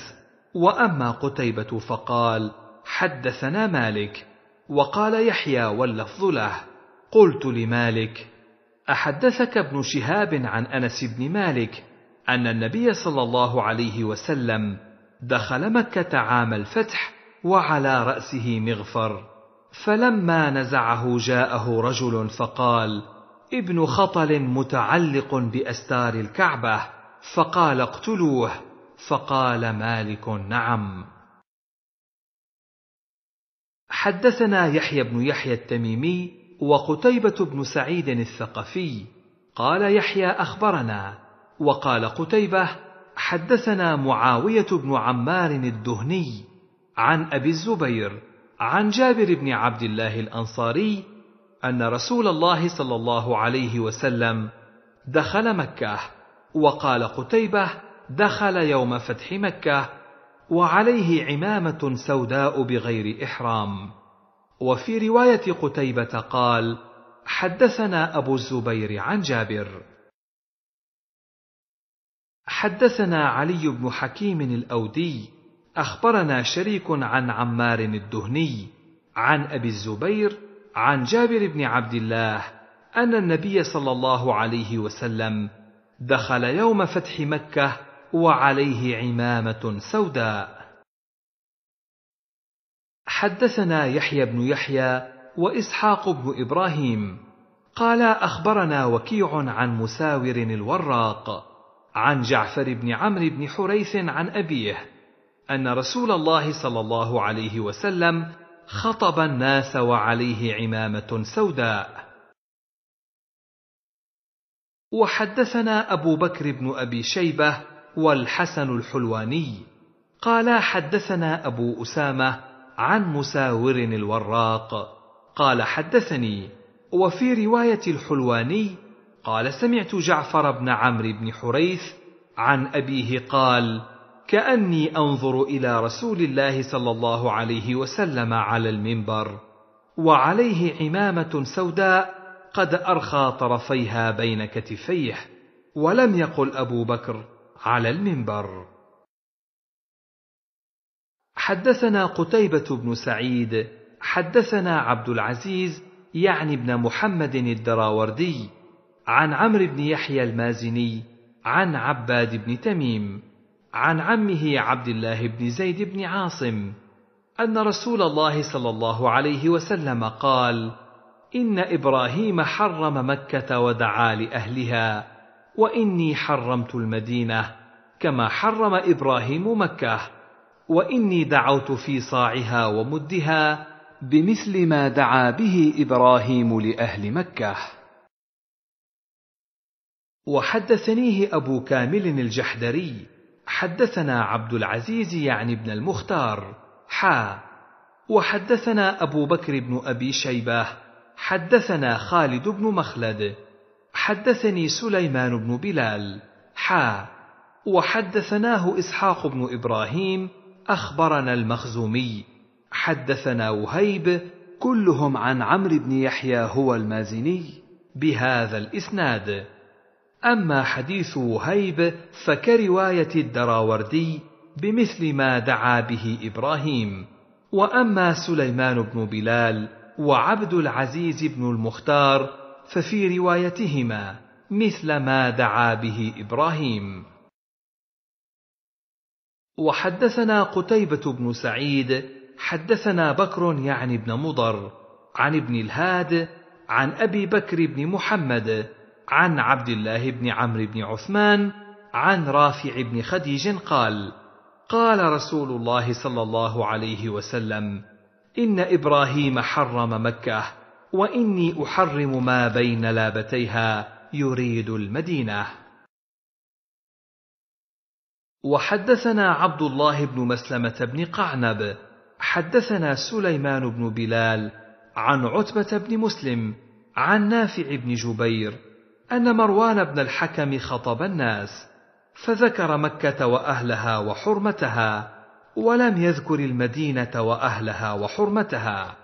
واما قتيبه فقال حدثنا مالك وقال يحيى واللفظ له قلت لمالك احدثك ابن شهاب عن انس بن مالك ان النبي صلى الله عليه وسلم دخل مكه عام الفتح وعلى راسه مغفر فلما نزعه جاءه رجل فقال ابن خطل متعلق باستار الكعبه فقال اقتلوه فقال مالك نعم حدثنا يحيى بن يحيى التميمي وقتيبة بن سعيد الثقفي قال يحيى أخبرنا وقال قتيبة حدثنا معاوية بن عمار الدهني عن أبي الزبير عن جابر بن عبد الله الأنصاري أن رسول الله صلى الله عليه وسلم دخل مكة وقال قتيبة دخل يوم فتح مكة وعليه عمامة سوداء بغير إحرام وفي رواية قتيبة قال: حدثنا أبو الزبير عن جابر. حدثنا علي بن حكيم الأودي، أخبرنا شريك عن عمار الدهني، عن أبي الزبير، عن جابر بن عبد الله، أن النبي صلى الله عليه وسلم دخل يوم فتح مكة وعليه عمامة سوداء. حدثنا يحيى بن يحيى واسحاق بن ابراهيم قال اخبرنا وكيع عن مساور الوراق عن جعفر بن عمرو بن حريث عن ابيه ان رسول الله صلى الله عليه وسلم خطب الناس وعليه عمامه سوداء وحدثنا ابو بكر بن ابي شيبه والحسن الحلواني قال حدثنا ابو اسامه عن مساور الوراق قال حدثني وفي روايه الحلواني قال سمعت جعفر بن عمرو بن حريث عن ابيه قال كاني انظر الى رسول الله صلى الله عليه وسلم على المنبر وعليه عمامه سوداء قد ارخى طرفيها بين كتفيه ولم يقل ابو بكر على المنبر حدثنا قتيبة بن سعيد حدثنا عبد العزيز يعني بن محمد الدراوردي عن عمرو بن يحيى المازني عن عباد بن تميم عن عمه عبد الله بن زيد بن عاصم ان رسول الله صلى الله عليه وسلم قال ان ابراهيم حرم مكه ودعا لاهلها واني حرمت المدينه كما حرم ابراهيم مكه واني دعوت في صاعها ومدها بمثل ما دعا به ابراهيم لاهل مكه وحدثنيه ابو كامل الجحدري حدثنا عبد العزيز يعني بن المختار حا وحدثنا ابو بكر بن ابي شيبه حدثنا خالد بن مخلد حدثني سليمان بن بلال حا وحدثناه اسحاق بن ابراهيم اخبرنا المخزومي حدثنا وهيب كلهم عن عمرو بن يحيى هو المازني بهذا الاسناد اما حديث وهيب فكروايه الدراوردي بمثل ما دعا به ابراهيم واما سليمان بن بلال وعبد العزيز بن المختار ففي روايتهما مثل ما دعا به ابراهيم وحدثنا قتيبة بن سعيد حدثنا بكر يعني ابن مضر عن ابن الهاد عن أبي بكر بن محمد عن عبد الله بن عمرو بن عثمان عن رافع بن خديج قال قال رسول الله صلى الله عليه وسلم إن إبراهيم حرم مكة وإني أحرم ما بين لابتيها يريد المدينة وحدثنا عبد الله بن مسلمة بن قعنب حدثنا سليمان بن بلال عن عتبة بن مسلم عن نافع بن جبير أن مروان بن الحكم خطب الناس فذكر مكة وأهلها وحرمتها ولم يذكر المدينة وأهلها وحرمتها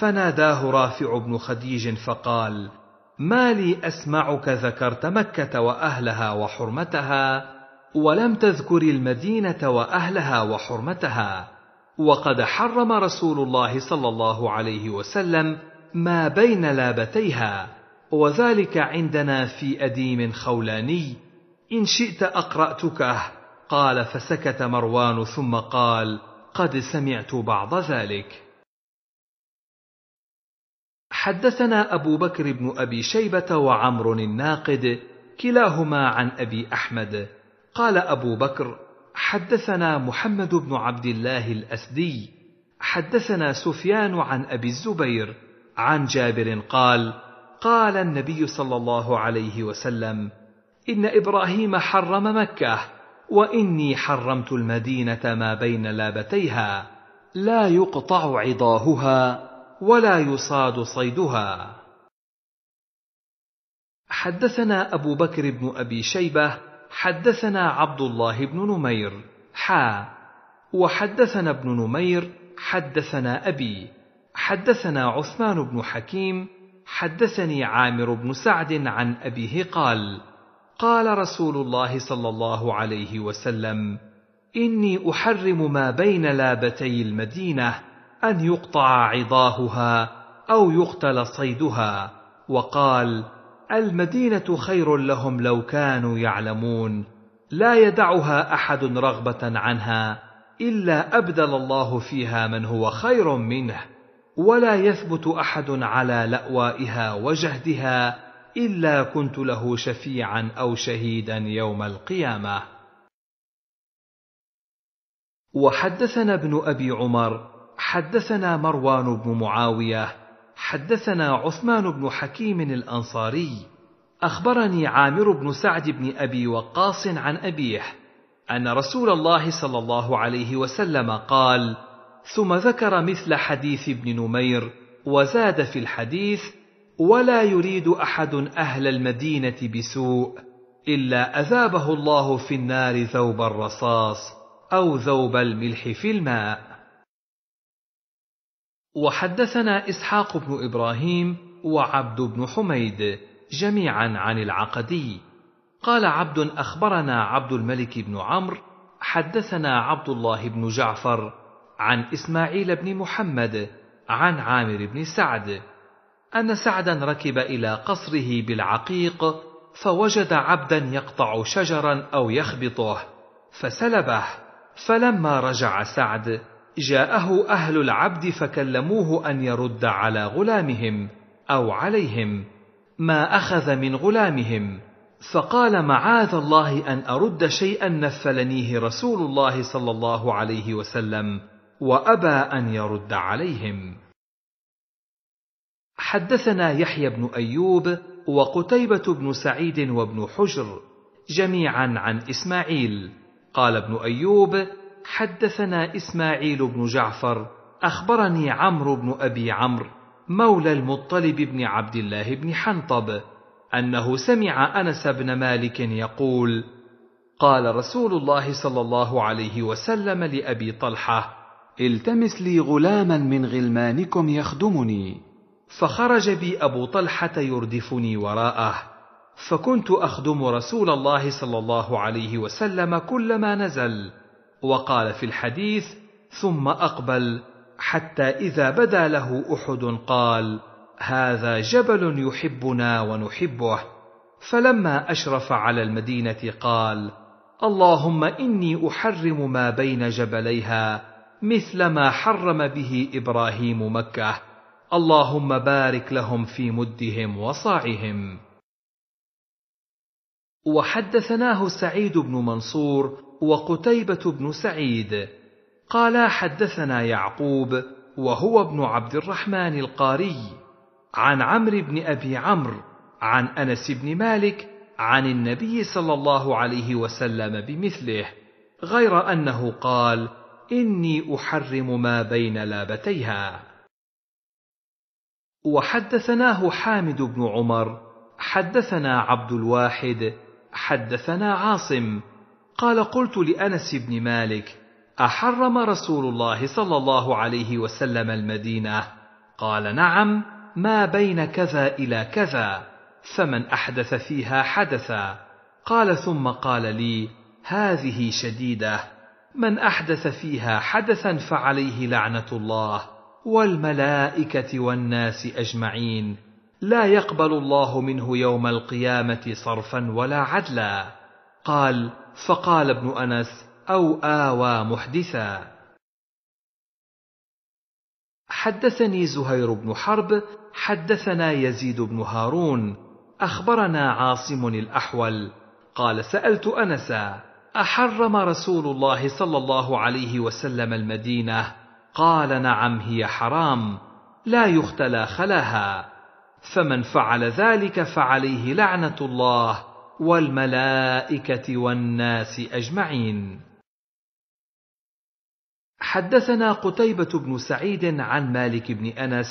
فناداه رافع بن خديج فقال ما لي أسمعك ذكرت مكة وأهلها وحرمتها ولم تذكر المدينه واهلها وحرمتها وقد حرم رسول الله صلى الله عليه وسلم ما بين لابتيها وذلك عندنا في اديم خولاني ان شئت اقراتكه قال فسكت مروان ثم قال قد سمعت بعض ذلك حدثنا ابو بكر بن ابي شيبه وعمر الناقد كلاهما عن ابي احمد قال أبو بكر حدثنا محمد بن عبد الله الأسدي حدثنا سفيان عن أبي الزبير عن جابر قال قال النبي صلى الله عليه وسلم إن إبراهيم حرم مكة وإني حرمت المدينة ما بين لابتيها لا يقطع عضاهها ولا يصاد صيدها حدثنا أبو بكر بن أبي شيبة حدثنا عبد الله بن نمير حا وحدثنا ابن نمير حدثنا أبي حدثنا عثمان بن حكيم حدثني عامر بن سعد عن أبيه قال قال رسول الله صلى الله عليه وسلم إني أحرم ما بين لابتي المدينة أن يقطع عظاهها أو يقتل صيدها وقال المدينه خير لهم لو كانوا يعلمون لا يدعها احد رغبه عنها الا ابدل الله فيها من هو خير منه ولا يثبت احد على لاوائها وجهدها الا كنت له شفيعا او شهيدا يوم القيامه وحدثنا ابن ابي عمر حدثنا مروان بن معاويه حدثنا عثمان بن حكيم الانصاري اخبرني عامر بن سعد بن ابي وقاص عن ابيه ان رسول الله صلى الله عليه وسلم قال ثم ذكر مثل حديث ابن نمير وزاد في الحديث ولا يريد احد اهل المدينه بسوء الا اذابه الله في النار ذوب الرصاص او ذوب الملح في الماء وحدثنا إسحاق بن إبراهيم وعبد بن حميد جميعا عن العقدي قال عبد أخبرنا عبد الملك بن عمرو حدثنا عبد الله بن جعفر عن إسماعيل بن محمد عن عامر بن سعد أن سعدا ركب إلى قصره بالعقيق فوجد عبدا يقطع شجرا أو يخبطه فسلبه فلما رجع سعد جاءه أهل العبد فكلموه أن يرد على غلامهم أو عليهم ما أخذ من غلامهم فقال معاذ الله أن أرد شيئا نفلنيه رسول الله صلى الله عليه وسلم وأبى أن يرد عليهم حدثنا يحيى بن أيوب وقتيبة بن سعيد وابن حجر جميعا عن إسماعيل قال ابن أيوب حدثنا إسماعيل بن جعفر أخبرني عمرو بن أبي عمرو مولى المطلب بن عبد الله بن حنطب أنه سمع أنس بن مالك يقول: قال رسول الله صلى الله عليه وسلم لأبي طلحة: التمس لي غلاما من غلمانكم يخدمني. فخرج بي أبو طلحة يردفني وراءه، فكنت أخدم رسول الله صلى الله عليه وسلم كلما نزل. وقال في الحديث ثم اقبل حتى اذا بدا له احد قال هذا جبل يحبنا ونحبه فلما اشرف على المدينه قال اللهم اني احرم ما بين جبليها مثل ما حرم به ابراهيم مكه اللهم بارك لهم في مدهم وصاعهم وحدثناه سعيد بن منصور وقتيبة بن سعيد قالا حدثنا يعقوب وهو ابن عبد الرحمن القاري عن عمرو بن أبي عمرو عن أنس بن مالك عن النبي صلى الله عليه وسلم بمثله غير أنه قال إني أحرم ما بين لابتيها وحدثناه حامد بن عمر حدثنا عبد الواحد حدثنا عاصم قال قلت لانس بن مالك احرم رسول الله صلى الله عليه وسلم المدينه قال نعم ما بين كذا الى كذا فمن احدث فيها حدثا قال ثم قال لي هذه شديده من احدث فيها حدثا فعليه لعنه الله والملائكه والناس اجمعين لا يقبل الله منه يوم القيامه صرفا ولا عدلا قال فقال ابن أنس أو آوى محدثا حدثني زهير بن حرب حدثنا يزيد بن هارون أخبرنا عاصم الأحول قال سألت أنسا أحرم رسول الله صلى الله عليه وسلم المدينة قال نعم هي حرام لا يختلى خلاها فمن فعل ذلك فعليه لعنة الله والملائكه والناس اجمعين حدثنا قتيبه بن سعيد عن مالك بن انس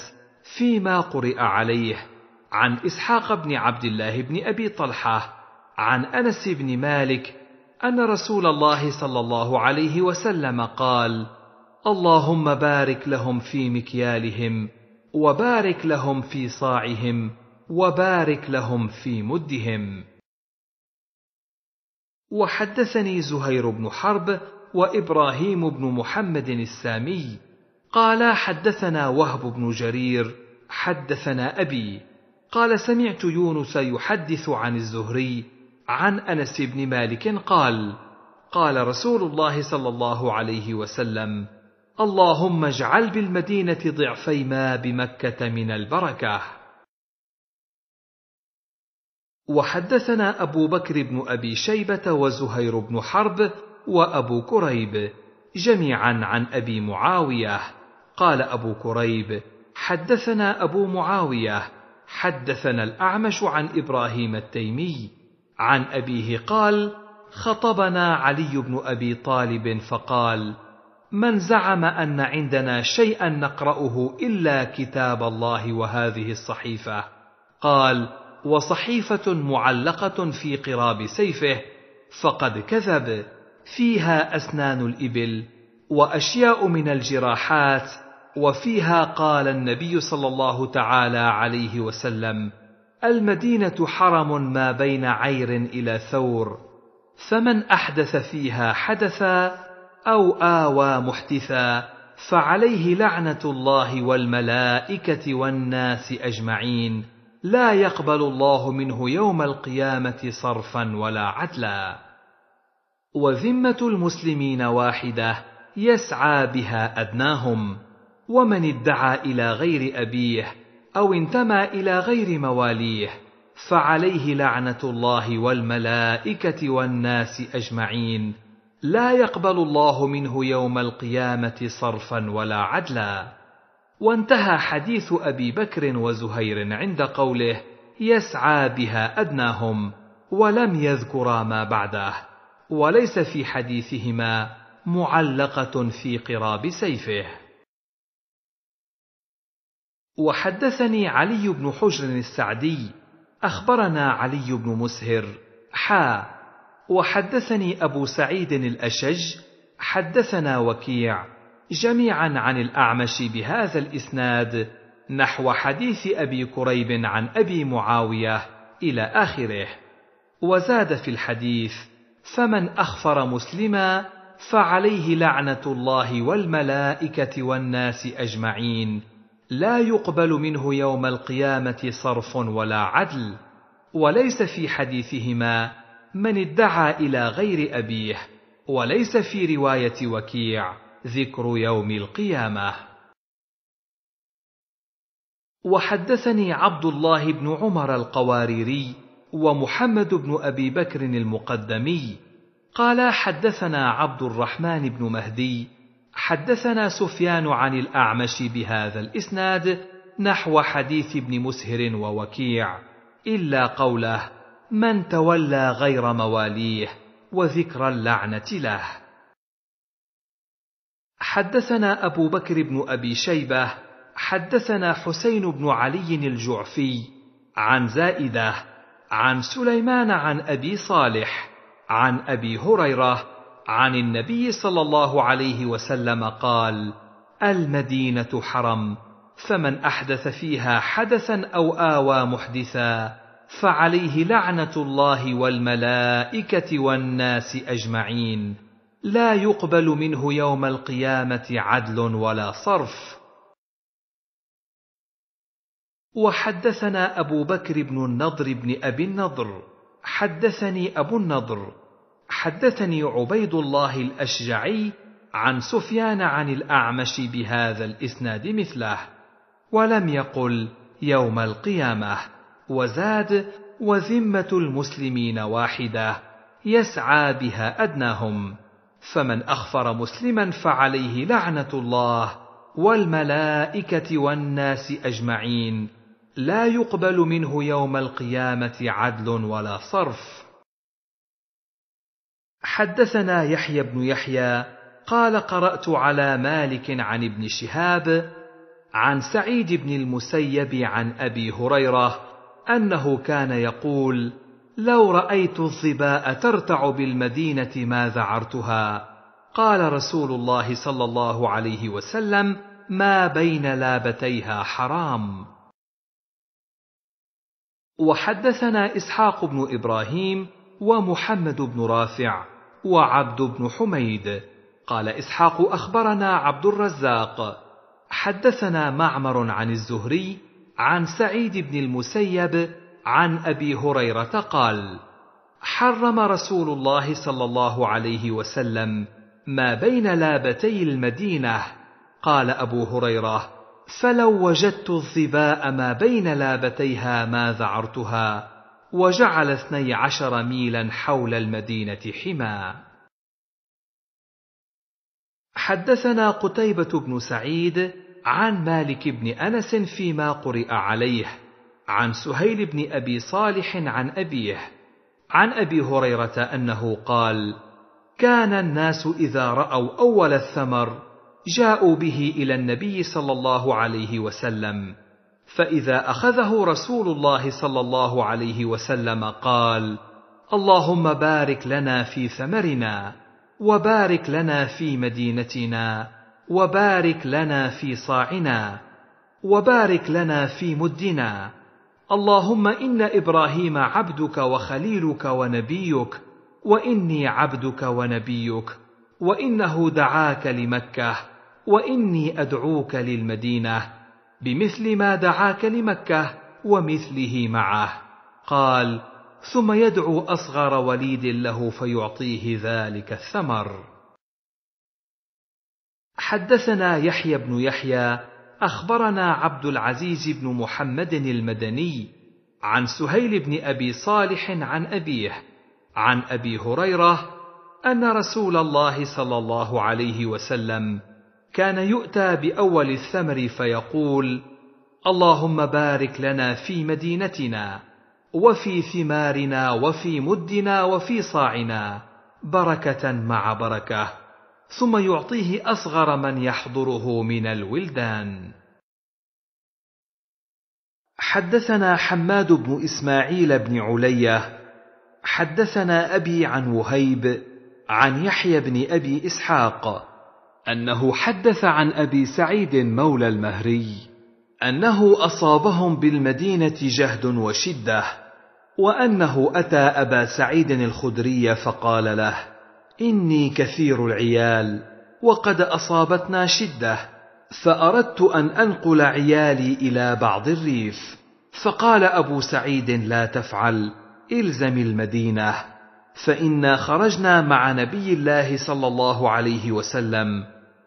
فيما قرئ عليه عن اسحاق بن عبد الله بن ابي طلحه عن انس بن مالك ان رسول الله صلى الله عليه وسلم قال اللهم بارك لهم في مكيالهم وبارك لهم في صاعهم وبارك لهم في مدهم وحدثني زهير بن حرب وابراهيم بن محمد السامي قالا حدثنا وهب بن جرير حدثنا ابي قال سمعت يونس يحدث عن الزهري عن انس بن مالك قال قال رسول الله صلى الله عليه وسلم اللهم اجعل بالمدينه ضعفي ما بمكه من البركه وحدثنا أبو بكر بن أبي شيبة وزهير بن حرب وأبو كريب جميعا عن أبي معاوية قال أبو كريب حدثنا أبو معاوية حدثنا الأعمش عن إبراهيم التيمي عن أبيه قال خطبنا علي بن أبي طالب فقال من زعم أن عندنا شيئا نقرأه إلا كتاب الله وهذه الصحيفة قال وصحيفة معلقة في قراب سيفه فقد كذب فيها أسنان الإبل وأشياء من الجراحات وفيها قال النبي صلى الله تعالى عليه وسلم المدينة حرم ما بين عير إلى ثور فمن أحدث فيها حدثا أو آوى محدثا فعليه لعنة الله والملائكة والناس أجمعين لا يقبل الله منه يوم القيامة صرفا ولا عدلا وذمة المسلمين واحدة يسعى بها أدناهم ومن ادعى إلى غير أبيه أو انتمى إلى غير مواليه فعليه لعنة الله والملائكة والناس أجمعين لا يقبل الله منه يوم القيامة صرفا ولا عدلا وانتهى حديث أبي بكر وزهير عند قوله يسعى بها أدناهم ولم يذكرا ما بعده وليس في حديثهما معلقة في قراب سيفه وحدثني علي بن حجر السعدي أخبرنا علي بن مسهر حا وحدثني أبو سعيد الأشج حدثنا وكيع جميعا عن الأعمش بهذا الإسناد نحو حديث أبي كريب عن أبي معاوية إلى آخره وزاد في الحديث فمن أخفر مسلما فعليه لعنة الله والملائكة والناس أجمعين لا يقبل منه يوم القيامة صرف ولا عدل وليس في حديثهما من ادعى إلى غير أبيه وليس في رواية وكيع ذكر يوم القيامة وحدثني عبد الله بن عمر القواريري ومحمد بن أبي بكر المقدمي قال حدثنا عبد الرحمن بن مهدي حدثنا سفيان عن الأعمش بهذا الإسناد نحو حديث ابن مسهر ووكيع إلا قوله من تولى غير مواليه وذكر اللعنة له حدثنا أبو بكر بن أبي شيبة حدثنا حسين بن علي الجعفي عن زائدة عن سليمان عن أبي صالح عن أبي هريرة عن النبي صلى الله عليه وسلم قال المدينة حرم فمن أحدث فيها حدثا أو آوى محدثا فعليه لعنة الله والملائكة والناس أجمعين لا يقبل منه يوم القيامة عدل ولا صرف وحدثنا أبو بكر بن النضر بن أبي النضر حدثني أبو النضر حدثني عبيد الله الأشجعي عن سفيان عن الأعمش بهذا الإسناد مثله ولم يقل يوم القيامة وزاد وذمة المسلمين واحدة يسعى بها أدناهم فمن اخفر مسلما فعليه لعنه الله والملائكه والناس اجمعين لا يقبل منه يوم القيامه عدل ولا صرف حدثنا يحيى بن يحيى قال قرات على مالك عن ابن شهاب عن سعيد بن المسيب عن ابي هريره انه كان يقول لو رايت الظباء ترتع بالمدينه ما ذعرتها قال رسول الله صلى الله عليه وسلم ما بين لابتيها حرام وحدثنا اسحاق بن ابراهيم ومحمد بن رافع وعبد بن حميد قال اسحاق اخبرنا عبد الرزاق حدثنا معمر عن الزهري عن سعيد بن المسيب عن ابي هريره قال حرم رسول الله صلى الله عليه وسلم ما بين لابتي المدينه قال ابو هريره فلو وجدت الظباء ما بين لابتيها ما ذعرتها وجعل اثني عشر ميلا حول المدينه حمى حدثنا قتيبه بن سعيد عن مالك بن انس فيما قرئ عليه عن سهيل بن ابي صالح عن ابيه عن ابي هريره انه قال كان الناس اذا راوا اول الثمر جاءوا به الى النبي صلى الله عليه وسلم فاذا اخذه رسول الله صلى الله عليه وسلم قال اللهم بارك لنا في ثمرنا وبارك لنا في مدينتنا وبارك لنا في صاعنا وبارك لنا في مدنا اللهم ان ابراهيم عبدك وخليلك ونبيك واني عبدك ونبيك وانه دعاك لمكه واني ادعوك للمدينه بمثل ما دعاك لمكه ومثله معه قال ثم يدعو اصغر وليد له فيعطيه ذلك الثمر حدثنا يحيى بن يحيى اخبرنا عبد العزيز بن محمد المدني عن سهيل بن ابي صالح عن ابيه عن ابي هريره ان رسول الله صلى الله عليه وسلم كان يؤتى باول الثمر فيقول اللهم بارك لنا في مدينتنا وفي ثمارنا وفي مدنا وفي صاعنا بركه مع بركه ثم يعطيه اصغر من يحضره من الولدان حدثنا حماد بن اسماعيل بن عليه حدثنا ابي عن وهيب عن يحيى بن ابي اسحاق انه حدث عن ابي سعيد مولى المهري انه اصابهم بالمدينه جهد وشده وانه اتى ابا سعيد الخدري فقال له اني كثير العيال وقد اصابتنا شده فاردت ان انقل عيالي الى بعض الريف فقال ابو سعيد لا تفعل الزم المدينه فانا خرجنا مع نبي الله صلى الله عليه وسلم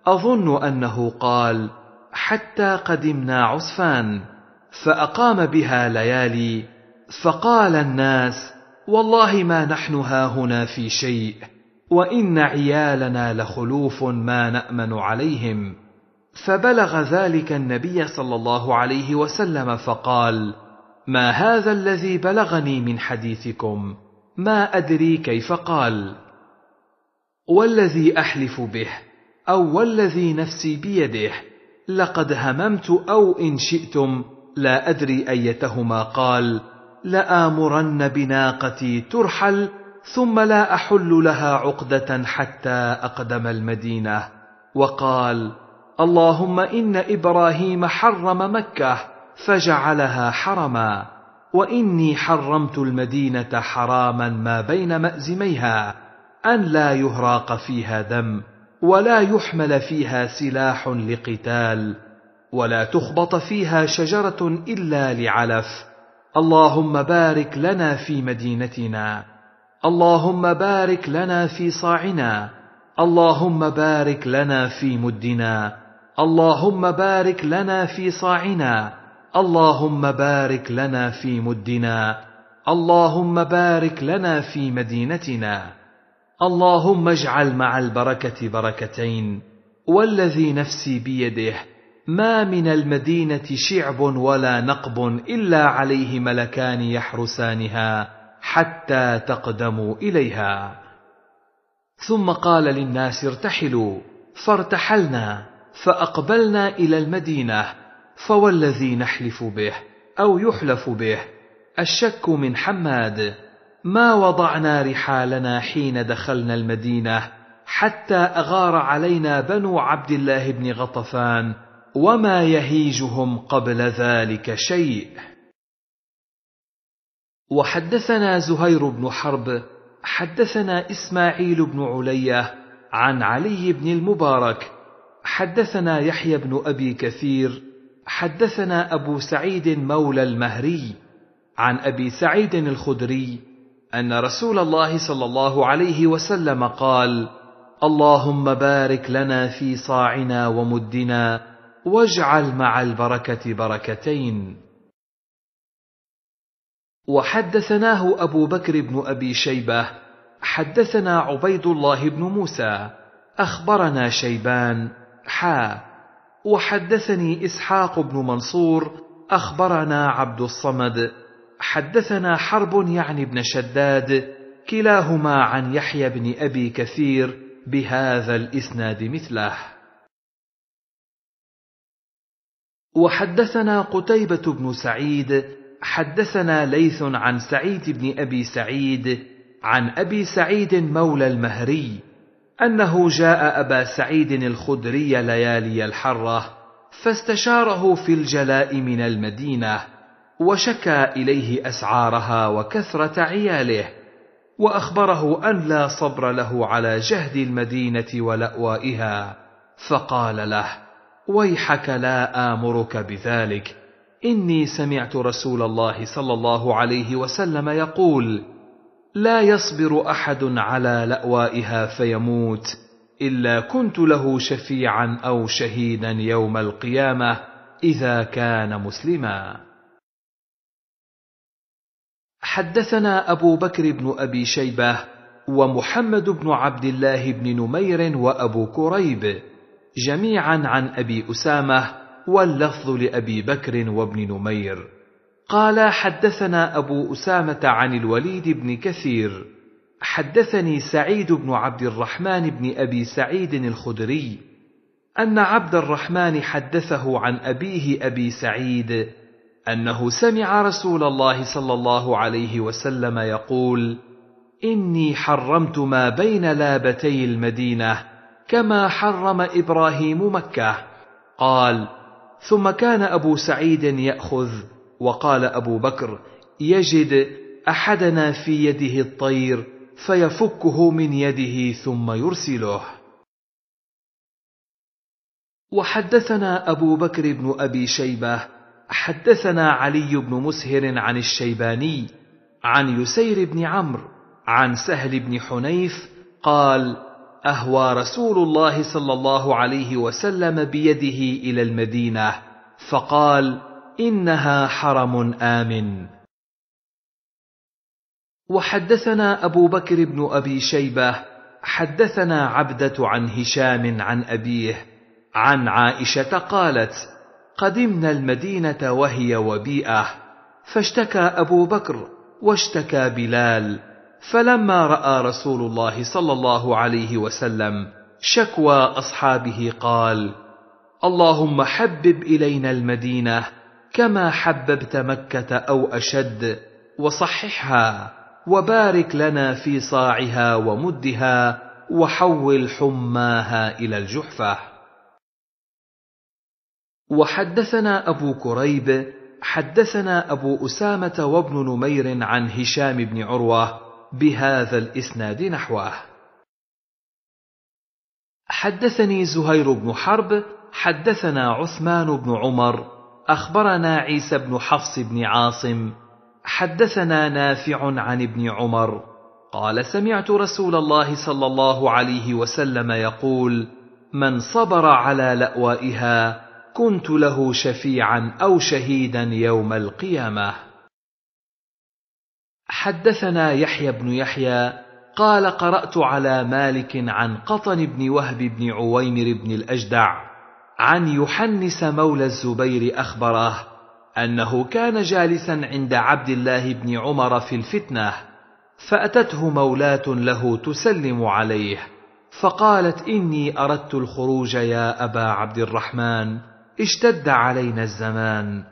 اظن انه قال حتى قدمنا عسفان فاقام بها ليالي فقال الناس والله ما نحن هنا في شيء وان عيالنا لخلوف ما نامن عليهم فبلغ ذلك النبي صلى الله عليه وسلم فقال ما هذا الذي بلغني من حديثكم ما ادري كيف قال والذي احلف به او والذي نفسي بيده لقد هممت او ان شئتم لا ادري ايتهما قال لامرن بناقتي ترحل ثم لا احل لها عقده حتى اقدم المدينه وقال اللهم ان ابراهيم حرم مكه فجعلها حرما واني حرمت المدينه حراما ما بين مازميها ان لا يهراق فيها دم ولا يحمل فيها سلاح لقتال ولا تخبط فيها شجره الا لعلف اللهم بارك لنا في مدينتنا اللهم بارك لنا في صاعنا اللهم بارك لنا في مدنا اللهم بارك لنا في صاعنا اللهم بارك لنا في مدنا اللهم بارك لنا في مدينتنا اللهم اجعل مع البركه بركتين والذي نفسي بيده ما من المدينه شعب ولا نقب الا عليه ملكان يحرسانها حتى تقدموا اليها ثم قال للناس ارتحلوا فارتحلنا فاقبلنا الى المدينه فوالذي نحلف به او يحلف به الشك من حماد ما وضعنا رحالنا حين دخلنا المدينه حتى اغار علينا بنو عبد الله بن غطفان وما يهيجهم قبل ذلك شيء وحدثنا زهير بن حرب حدثنا اسماعيل بن عليه عن علي بن المبارك حدثنا يحيى بن ابي كثير حدثنا ابو سعيد مولى المهري عن ابي سعيد الخدري ان رسول الله صلى الله عليه وسلم قال اللهم بارك لنا في صاعنا ومدنا واجعل مع البركه بركتين وحدثناه أبو بكر بن أبي شيبة حدثنا عبيد الله بن موسى أخبرنا شيبان حا وحدثني إسحاق بن منصور أخبرنا عبد الصمد حدثنا حرب يعني بن شداد كلاهما عن يحيى بن أبي كثير بهذا الإسناد مثله وحدثنا قتيبة بن سعيد حدثنا ليث عن سعيد بن ابي سعيد عن ابي سعيد مولى المهري انه جاء ابا سعيد الخدري ليالي الحره فاستشاره في الجلاء من المدينه وشكى اليه اسعارها وكثره عياله واخبره ان لا صبر له على جهد المدينه ولأوائها فقال له ويحك لا امرك بذلك اني سمعت رسول الله صلى الله عليه وسلم يقول لا يصبر احد على لاوائها فيموت الا كنت له شفيعا او شهيدا يوم القيامه اذا كان مسلما حدثنا ابو بكر بن ابي شيبه ومحمد بن عبد الله بن نمير وابو كريب جميعا عن ابي اسامه واللفظ لأبي بكر وابن نمير قال حدثنا أبو أسامة عن الوليد بن كثير حدثني سعيد بن عبد الرحمن بن أبي سعيد الخدري أن عبد الرحمن حدثه عن أبيه أبي سعيد أنه سمع رسول الله صلى الله عليه وسلم يقول: إني حرمت ما بين لابتي المدينة كما حرم إبراهيم مكة قال ثم كان أبو سعيد يأخذ وقال أبو بكر يجد أحدنا في يده الطير فيفكه من يده ثم يرسله وحدثنا أبو بكر بن أبي شيبة حدثنا علي بن مسهر عن الشيباني عن يسير بن عمرو عن سهل بن حنيف قال اهوى رسول الله صلى الله عليه وسلم بيده الى المدينه فقال انها حرم امن وحدثنا ابو بكر بن ابي شيبه حدثنا عبده عن هشام عن ابيه عن عائشه قالت قدمنا المدينه وهي وبيئه فاشتكى ابو بكر واشتكى بلال فلما راى رسول الله صلى الله عليه وسلم شكوى اصحابه قال اللهم حبب الينا المدينه كما حببت مكه او اشد وصححها وبارك لنا في صاعها ومدها وحول حماها الى الجحفه وحدثنا ابو كريب حدثنا ابو اسامه وابن نمير عن هشام بن عروه بهذا الاسناد نحوه حدثني زهير بن حرب حدثنا عثمان بن عمر اخبرنا عيسى بن حفص بن عاصم حدثنا نافع عن ابن عمر قال سمعت رسول الله صلى الله عليه وسلم يقول من صبر على لاوائها كنت له شفيعا او شهيدا يوم القيامه حدثنا يحيى بن يحيى قال قرات على مالك عن قطن بن وهب بن عويمر بن الاجدع عن يحنس مولى الزبير اخبره انه كان جالسا عند عبد الله بن عمر في الفتنه فاتته مولاه له تسلم عليه فقالت اني اردت الخروج يا ابا عبد الرحمن اشتد علينا الزمان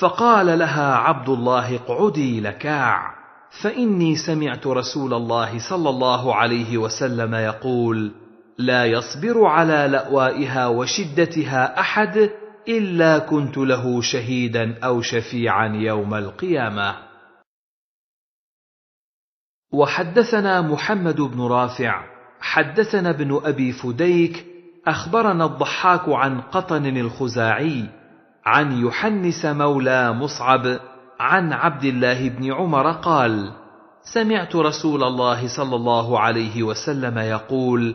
فقال لها عبد الله اقعدي لكاع فاني سمعت رسول الله صلى الله عليه وسلم يقول لا يصبر على لأوائها وشدتها أحد إلا كنت له شهيدا أو شفيعا يوم القيامة. وحدثنا محمد بن رافع، حدثنا ابن أبي فديك، أخبرنا الضحاك عن قطن الخزاعي، عن يحنس مولى مصعب، عن عبد الله بن عمر قال سمعت رسول الله صلى الله عليه وسلم يقول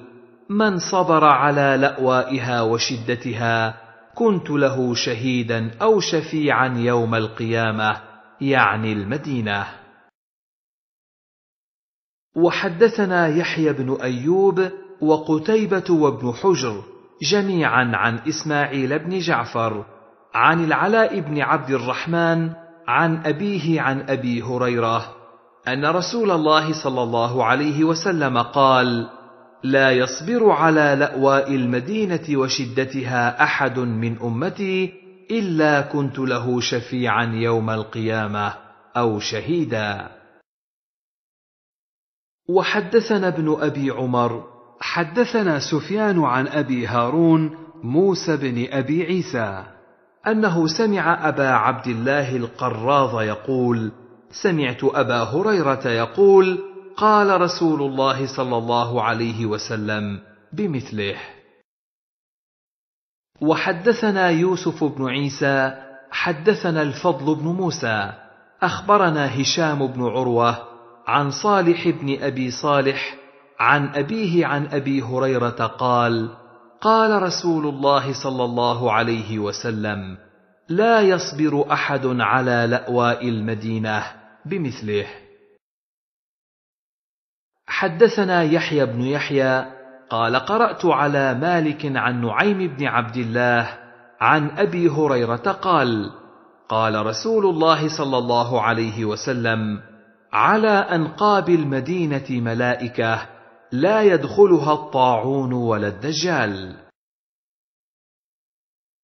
من صبر على لاوائها وشدتها كنت له شهيدا او شفيعا يوم القيامه يعني المدينه وحدثنا يحيى بن ايوب وقتيبه وابن حجر جميعا عن اسماعيل بن جعفر عن العلاء بن عبد الرحمن عن أبيه عن أبي هريرة أن رسول الله صلى الله عليه وسلم قال: لا يصبر على لأواء المدينة وشدتها أحد من أمتي إلا كنت له شفيعا يوم القيامة أو شهيدا. وحدثنا ابن أبي عمر حدثنا سفيان عن أبي هارون موسى بن أبي عيسى انه سمع ابا عبد الله القراض يقول سمعت ابا هريره يقول قال رسول الله صلى الله عليه وسلم بمثله وحدثنا يوسف بن عيسى حدثنا الفضل بن موسى اخبرنا هشام بن عروه عن صالح بن ابي صالح عن ابيه عن ابي هريره قال قال رسول الله صلى الله عليه وسلم لا يصبر احد على لاواء المدينه بمثله حدثنا يحيى بن يحيى قال قرات على مالك عن نعيم بن عبد الله عن ابي هريره قال قال رسول الله صلى الله عليه وسلم على انقاب المدينه ملائكه لا يدخلها الطاعون ولا الدجال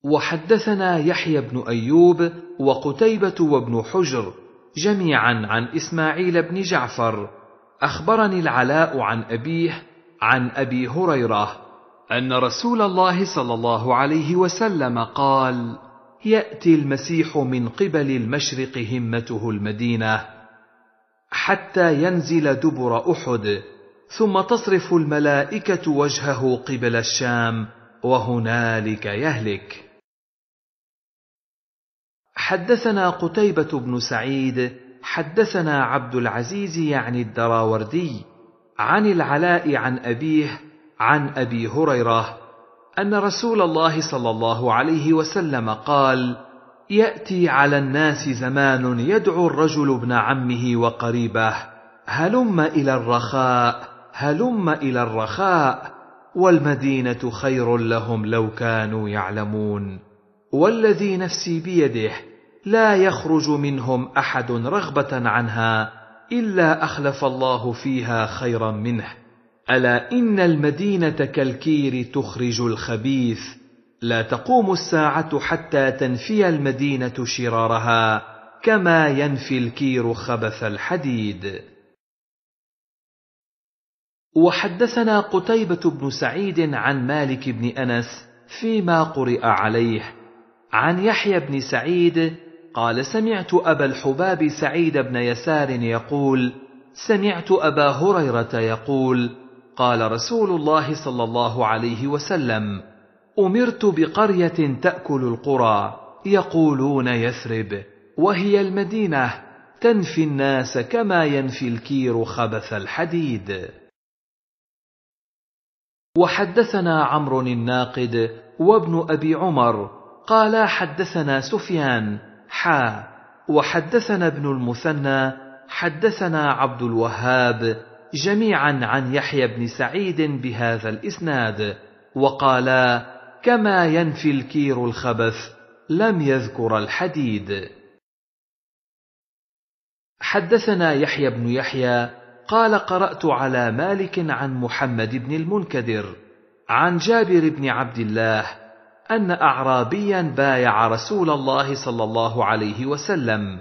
وحدثنا يحيى بن ايوب وقتيبه وابن حجر جميعا عن اسماعيل بن جعفر اخبرني العلاء عن ابيه عن ابي هريره ان رسول الله صلى الله عليه وسلم قال ياتي المسيح من قبل المشرق همته المدينه حتى ينزل دبر احد ثم تصرف الملائكه وجهه قبل الشام وهنالك يهلك حدثنا قتيبه بن سعيد حدثنا عبد العزيز يعني الدراوردي عن العلاء عن ابيه عن ابي هريره ان رسول الله صلى الله عليه وسلم قال ياتي على الناس زمان يدعو الرجل ابن عمه وقريبه هلم الى الرخاء هلم الى الرخاء والمدينه خير لهم لو كانوا يعلمون والذي نفسي بيده لا يخرج منهم احد رغبه عنها الا اخلف الله فيها خيرا منه الا ان المدينه كالكير تخرج الخبيث لا تقوم الساعه حتى تنفي المدينه شرارها كما ينفي الكير خبث الحديد وحدثنا قتيبة بن سعيد عن مالك بن أنس فيما قرئ عليه عن يحيى بن سعيد قال سمعت أبا الحباب سعيد بن يسار يقول سمعت أبا هريرة يقول قال رسول الله صلى الله عليه وسلم أمرت بقرية تأكل القرى يقولون يثرب وهي المدينة تنفي الناس كما ينفي الكير خبث الحديد وحدثنا عمرو الناقد وابن أبي عمر قالا حدثنا سفيان حا وحدثنا ابن المثنى حدثنا عبد الوهاب جميعا عن يحيى بن سعيد بهذا الإسناد وقالا كما ينفي الكير الخبث لم يذكر الحديد حدثنا يحيى بن يحيى قال قرات على مالك عن محمد بن المنكدر عن جابر بن عبد الله ان اعرابيا بايع رسول الله صلى الله عليه وسلم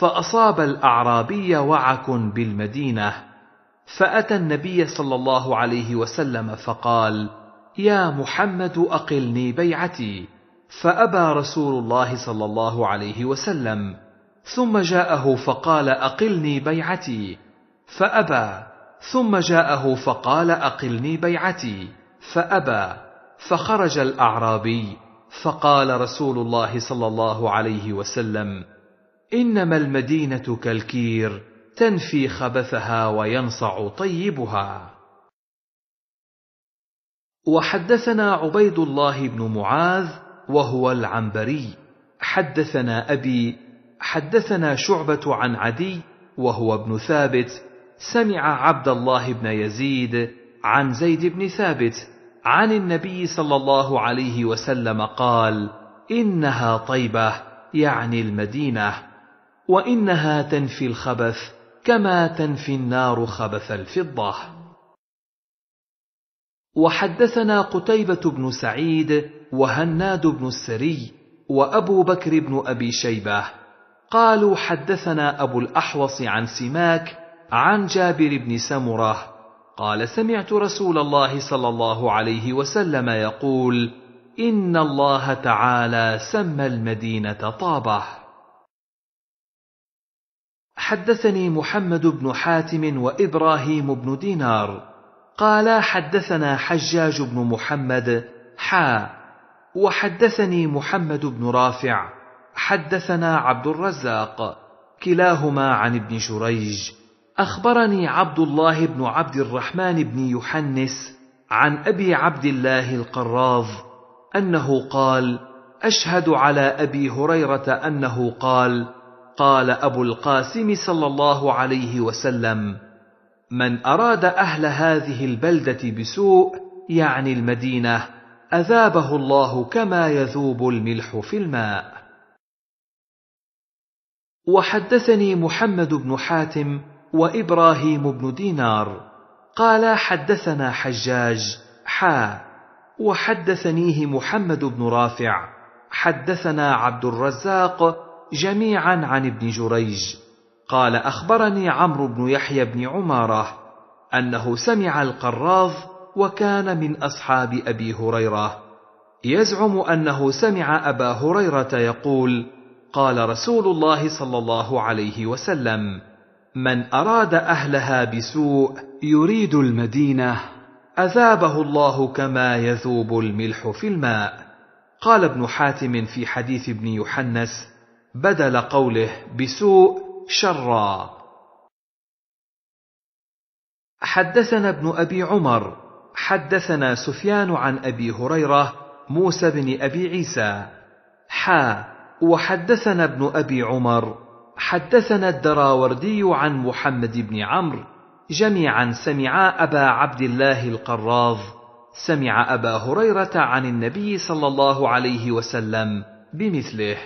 فاصاب الاعرابي وعك بالمدينه فاتى النبي صلى الله عليه وسلم فقال يا محمد اقلني بيعتي فابى رسول الله صلى الله عليه وسلم ثم جاءه فقال اقلني بيعتي فابى ثم جاءه فقال اقلني بيعتي فابى فخرج الاعرابي فقال رسول الله صلى الله عليه وسلم انما المدينه كالكير تنفي خبثها وينصع طيبها وحدثنا عبيد الله بن معاذ وهو العنبري حدثنا ابي حدثنا شعبه عن عدي وهو ابن ثابت سمع عبد الله بن يزيد عن زيد بن ثابت عن النبي صلى الله عليه وسلم قال انها طيبه يعني المدينه وانها تنفي الخبث كما تنفي النار خبث الفضه وحدثنا قتيبه بن سعيد وهناد بن السري وابو بكر بن ابي شيبه قالوا حدثنا ابو الاحوص عن سماك عن جابر بن سمره قال سمعت رسول الله صلى الله عليه وسلم يقول ان الله تعالى سمى المدينه طابه حدثني محمد بن حاتم وابراهيم بن دينار قالا حدثنا حجاج بن محمد حا وحدثني محمد بن رافع حدثنا عبد الرزاق كلاهما عن ابن شريج اخبرني عبد الله بن عبد الرحمن بن يحنس عن ابي عبد الله القراض انه قال اشهد على ابي هريره انه قال قال ابو القاسم صلى الله عليه وسلم من اراد اهل هذه البلده بسوء يعني المدينه اذابه الله كما يذوب الملح في الماء وحدثني محمد بن حاتم وابراهيم بن دينار قال حدثنا حجاج حا وحدثنيه محمد بن رافع حدثنا عبد الرزاق جميعا عن ابن جريج قال اخبرني عمرو بن يحيى بن عماره انه سمع القراض وكان من اصحاب ابي هريره يزعم انه سمع ابا هريره يقول قال رسول الله صلى الله عليه وسلم من اراد اهلها بسوء يريد المدينه اذابه الله كما يذوب الملح في الماء قال ابن حاتم في حديث ابن يحنس بدل قوله بسوء شرا حدثنا ابن ابي عمر حدثنا سفيان عن ابي هريره موسى بن ابي عيسى حا وحدثنا ابن ابي عمر حدثنا الدراوردي عن محمد بن عمرو جميعا سمعا ابا عبد الله القراض سمع ابا هريره عن النبي صلى الله عليه وسلم بمثله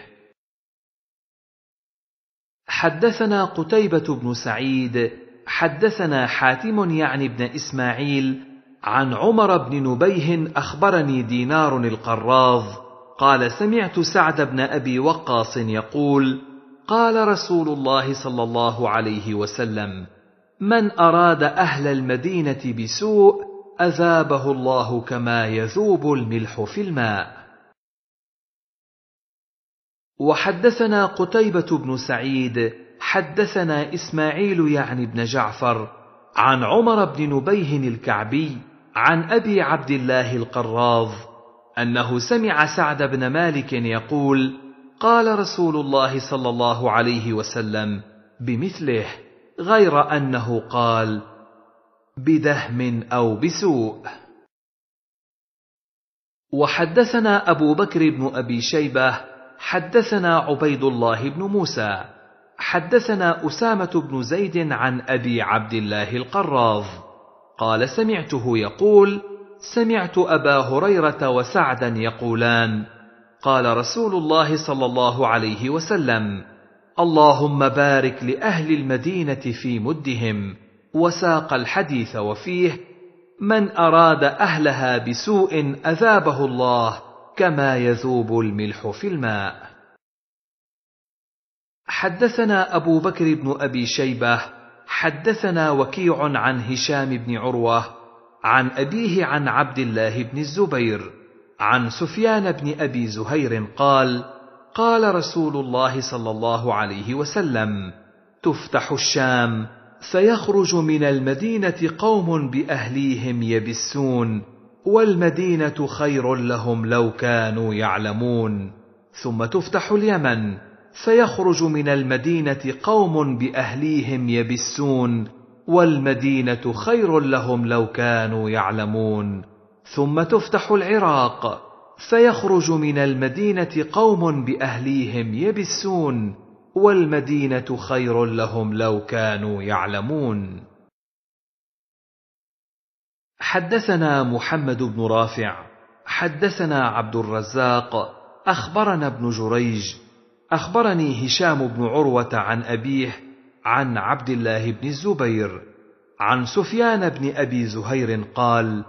حدثنا قتيبه بن سعيد حدثنا حاتم يعني بن اسماعيل عن عمر بن نبيه اخبرني دينار القراض قال سمعت سعد بن ابي وقاص يقول قال رسول الله صلى الله عليه وسلم من اراد اهل المدينه بسوء اذابه الله كما يذوب الملح في الماء وحدثنا قتيبه بن سعيد حدثنا اسماعيل يعني بن جعفر عن عمر بن نبيه الكعبي عن ابي عبد الله القراض انه سمع سعد بن مالك يقول قال رسول الله صلى الله عليه وسلم بمثله غير انه قال بدهم او بسوء وحدثنا ابو بكر بن ابي شيبه حدثنا عبيد الله بن موسى حدثنا اسامه بن زيد عن ابي عبد الله القراض قال سمعته يقول سمعت ابا هريره وسعدا يقولان قال رسول الله صلى الله عليه وسلم اللهم بارك لاهل المدينه في مدهم وساق الحديث وفيه من اراد اهلها بسوء اذابه الله كما يذوب الملح في الماء حدثنا ابو بكر بن ابي شيبه حدثنا وكيع عن هشام بن عروه عن ابيه عن عبد الله بن الزبير عن سفيان بن ابي زهير قال قال رسول الله صلى الله عليه وسلم تفتح الشام فيخرج من المدينه قوم باهليهم يبسون والمدينه خير لهم لو كانوا يعلمون ثم تفتح اليمن فيخرج من المدينه قوم باهليهم يبسون والمدينه خير لهم لو كانوا يعلمون ثم تفتح العراق فيخرج من المدينه قوم باهليهم يبسون والمدينه خير لهم لو كانوا يعلمون حدثنا محمد بن رافع حدثنا عبد الرزاق اخبرنا ابن جريج اخبرني هشام بن عروه عن ابيه عن عبد الله بن الزبير عن سفيان بن ابي زهير قال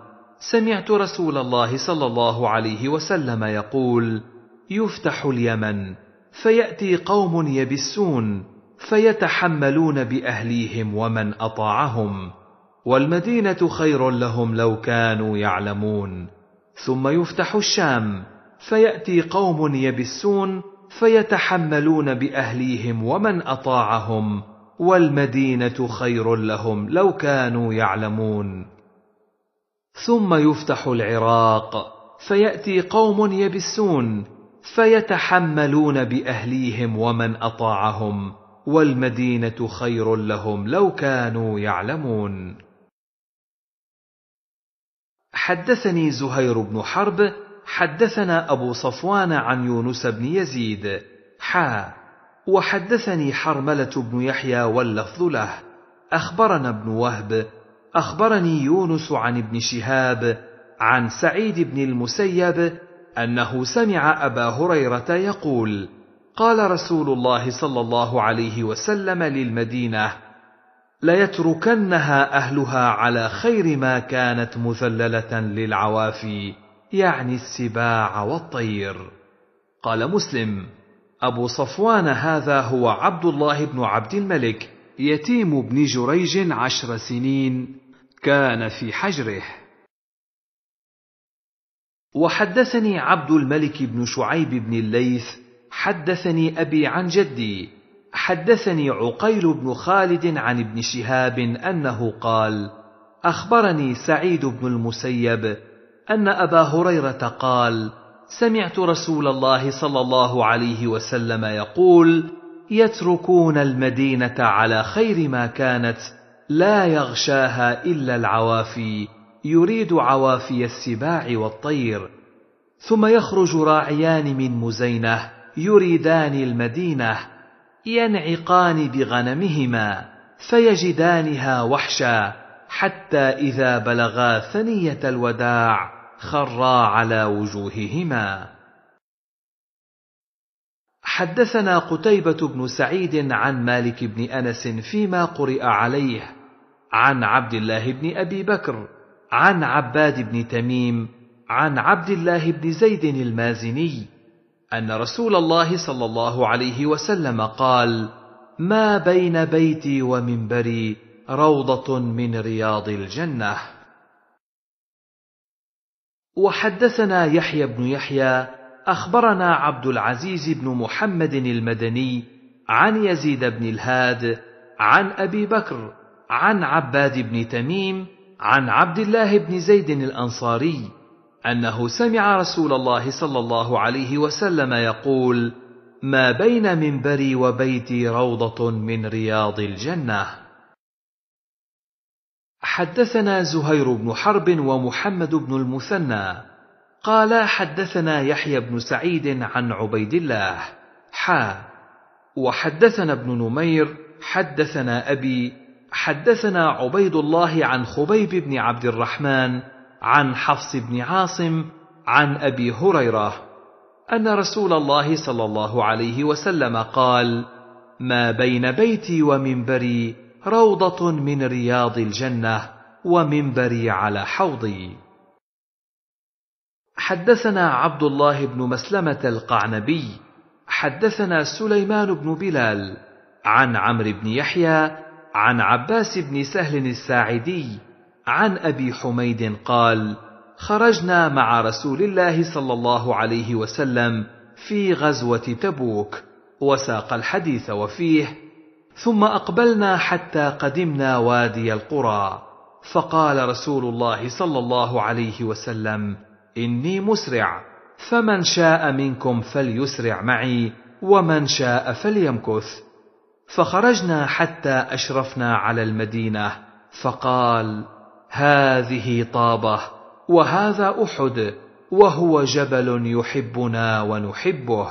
سمعت رسول الله صلى الله عليه وسلم يقول يفتح اليمن فياتي قوم يبسون فيتحملون باهليهم ومن اطاعهم والمدينه خير لهم لو كانوا يعلمون ثم يفتح الشام فياتي قوم يبسون فيتحملون باهليهم ومن اطاعهم والمدينه خير لهم لو كانوا يعلمون ثم يفتح العراق فياتي قوم يبسون فيتحملون باهليهم ومن اطاعهم والمدينه خير لهم لو كانوا يعلمون حدثني زهير بن حرب حدثنا ابو صفوان عن يونس بن يزيد حا وحدثني حرمله بن يحيى واللفظ له اخبرنا ابن وهب اخبرني يونس عن ابن شهاب عن سعيد بن المسيب انه سمع ابا هريره يقول قال رسول الله صلى الله عليه وسلم للمدينه ليتركنها اهلها على خير ما كانت مذلله للعوافي يعني السباع والطير قال مسلم ابو صفوان هذا هو عبد الله بن عبد الملك يتيم بن جريج عشر سنين كان في حجره وحدثني عبد الملك بن شعيب بن الليث حدثني أبي عن جدي حدثني عقيل بن خالد عن ابن شهاب أنه قال أخبرني سعيد بن المسيب أن أبا هريرة قال سمعت رسول الله صلى الله عليه وسلم يقول يتركون المدينة على خير ما كانت لا يغشاها الا العوافي يريد عوافي السباع والطير ثم يخرج راعيان من مزينه يريدان المدينه ينعقان بغنمهما فيجدانها وحشا حتى اذا بلغا ثنيه الوداع خرا على وجوههما حدثنا قتيبه بن سعيد عن مالك بن انس فيما قرئ عليه عن عبد الله بن ابي بكر عن عباد بن تميم عن عبد الله بن زيد المازني ان رسول الله صلى الله عليه وسلم قال ما بين بيتي ومنبري روضه من رياض الجنه وحدثنا يحيى بن يحيى اخبرنا عبد العزيز بن محمد المدني عن يزيد بن الهاد عن ابي بكر عن عباد بن تميم عن عبد الله بن زيد الانصاري انه سمع رسول الله صلى الله عليه وسلم يقول ما بين منبري وبيتي روضه من رياض الجنه حدثنا زهير بن حرب ومحمد بن المثنى قال حدثنا يحيى بن سعيد عن عبيد الله حا وحدثنا ابن نمير حدثنا ابي حدثنا عبيد الله عن خبيب بن عبد الرحمن عن حفص بن عاصم عن ابي هريره ان رسول الله صلى الله عليه وسلم قال ما بين بيتي ومنبري روضه من رياض الجنه ومنبري على حوضي حدثنا عبد الله بن مسلمه القعنبي حدثنا سليمان بن بلال عن عمرو بن يحيى عن عباس بن سهل الساعدي عن ابي حميد قال خرجنا مع رسول الله صلى الله عليه وسلم في غزوه تبوك وساق الحديث وفيه ثم اقبلنا حتى قدمنا وادي القرى فقال رسول الله صلى الله عليه وسلم اني مسرع فمن شاء منكم فليسرع معي ومن شاء فليمكث فخرجنا حتى اشرفنا على المدينه فقال هذه طابه وهذا احد وهو جبل يحبنا ونحبه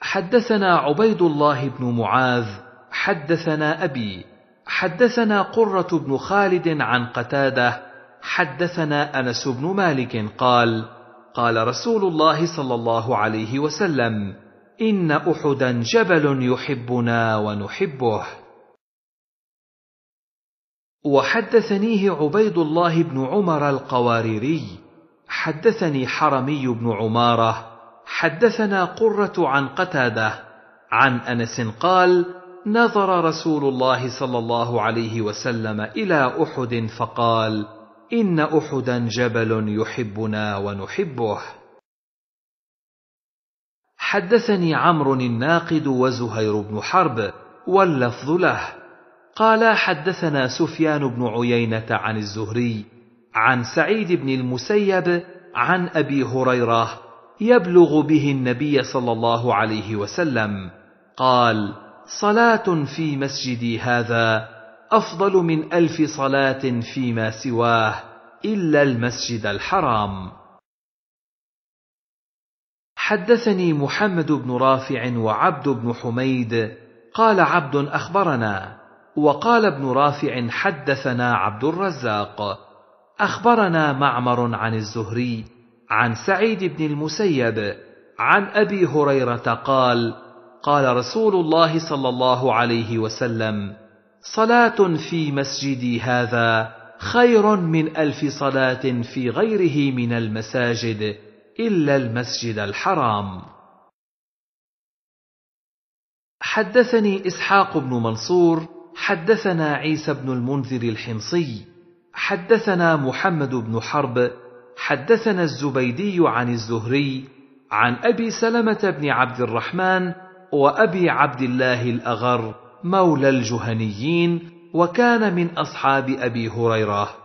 حدثنا عبيد الله بن معاذ حدثنا ابي حدثنا قره بن خالد عن قتاده حدثنا انس بن مالك قال قال رسول الله صلى الله عليه وسلم ان احدا جبل يحبنا ونحبه وحدثنيه عبيد الله بن عمر القواريري حدثني حرمي بن عماره حدثنا قره عن قتاده عن انس قال نظر رسول الله صلى الله عليه وسلم الى احد فقال ان احدا جبل يحبنا ونحبه حدثني عمرو الناقد وزهير بن حرب واللفظ له قالا حدثنا سفيان بن عيينه عن الزهري عن سعيد بن المسيب عن ابي هريره يبلغ به النبي صلى الله عليه وسلم قال صلاه في مسجدي هذا افضل من الف صلاه فيما سواه الا المسجد الحرام حدثني محمد بن رافع وعبد بن حميد قال عبد اخبرنا وقال ابن رافع حدثنا عبد الرزاق اخبرنا معمر عن الزهري عن سعيد بن المسيب عن ابي هريره قال قال رسول الله صلى الله عليه وسلم صلاه في مسجدي هذا خير من الف صلاه في غيره من المساجد إلا المسجد الحرام حدثني إسحاق بن منصور حدثنا عيسى بن المنذر الحمصي حدثنا محمد بن حرب حدثنا الزبيدي عن الزهري عن أبي سلمة بن عبد الرحمن وأبي عبد الله الأغر مولى الجهنيين وكان من أصحاب أبي هريرة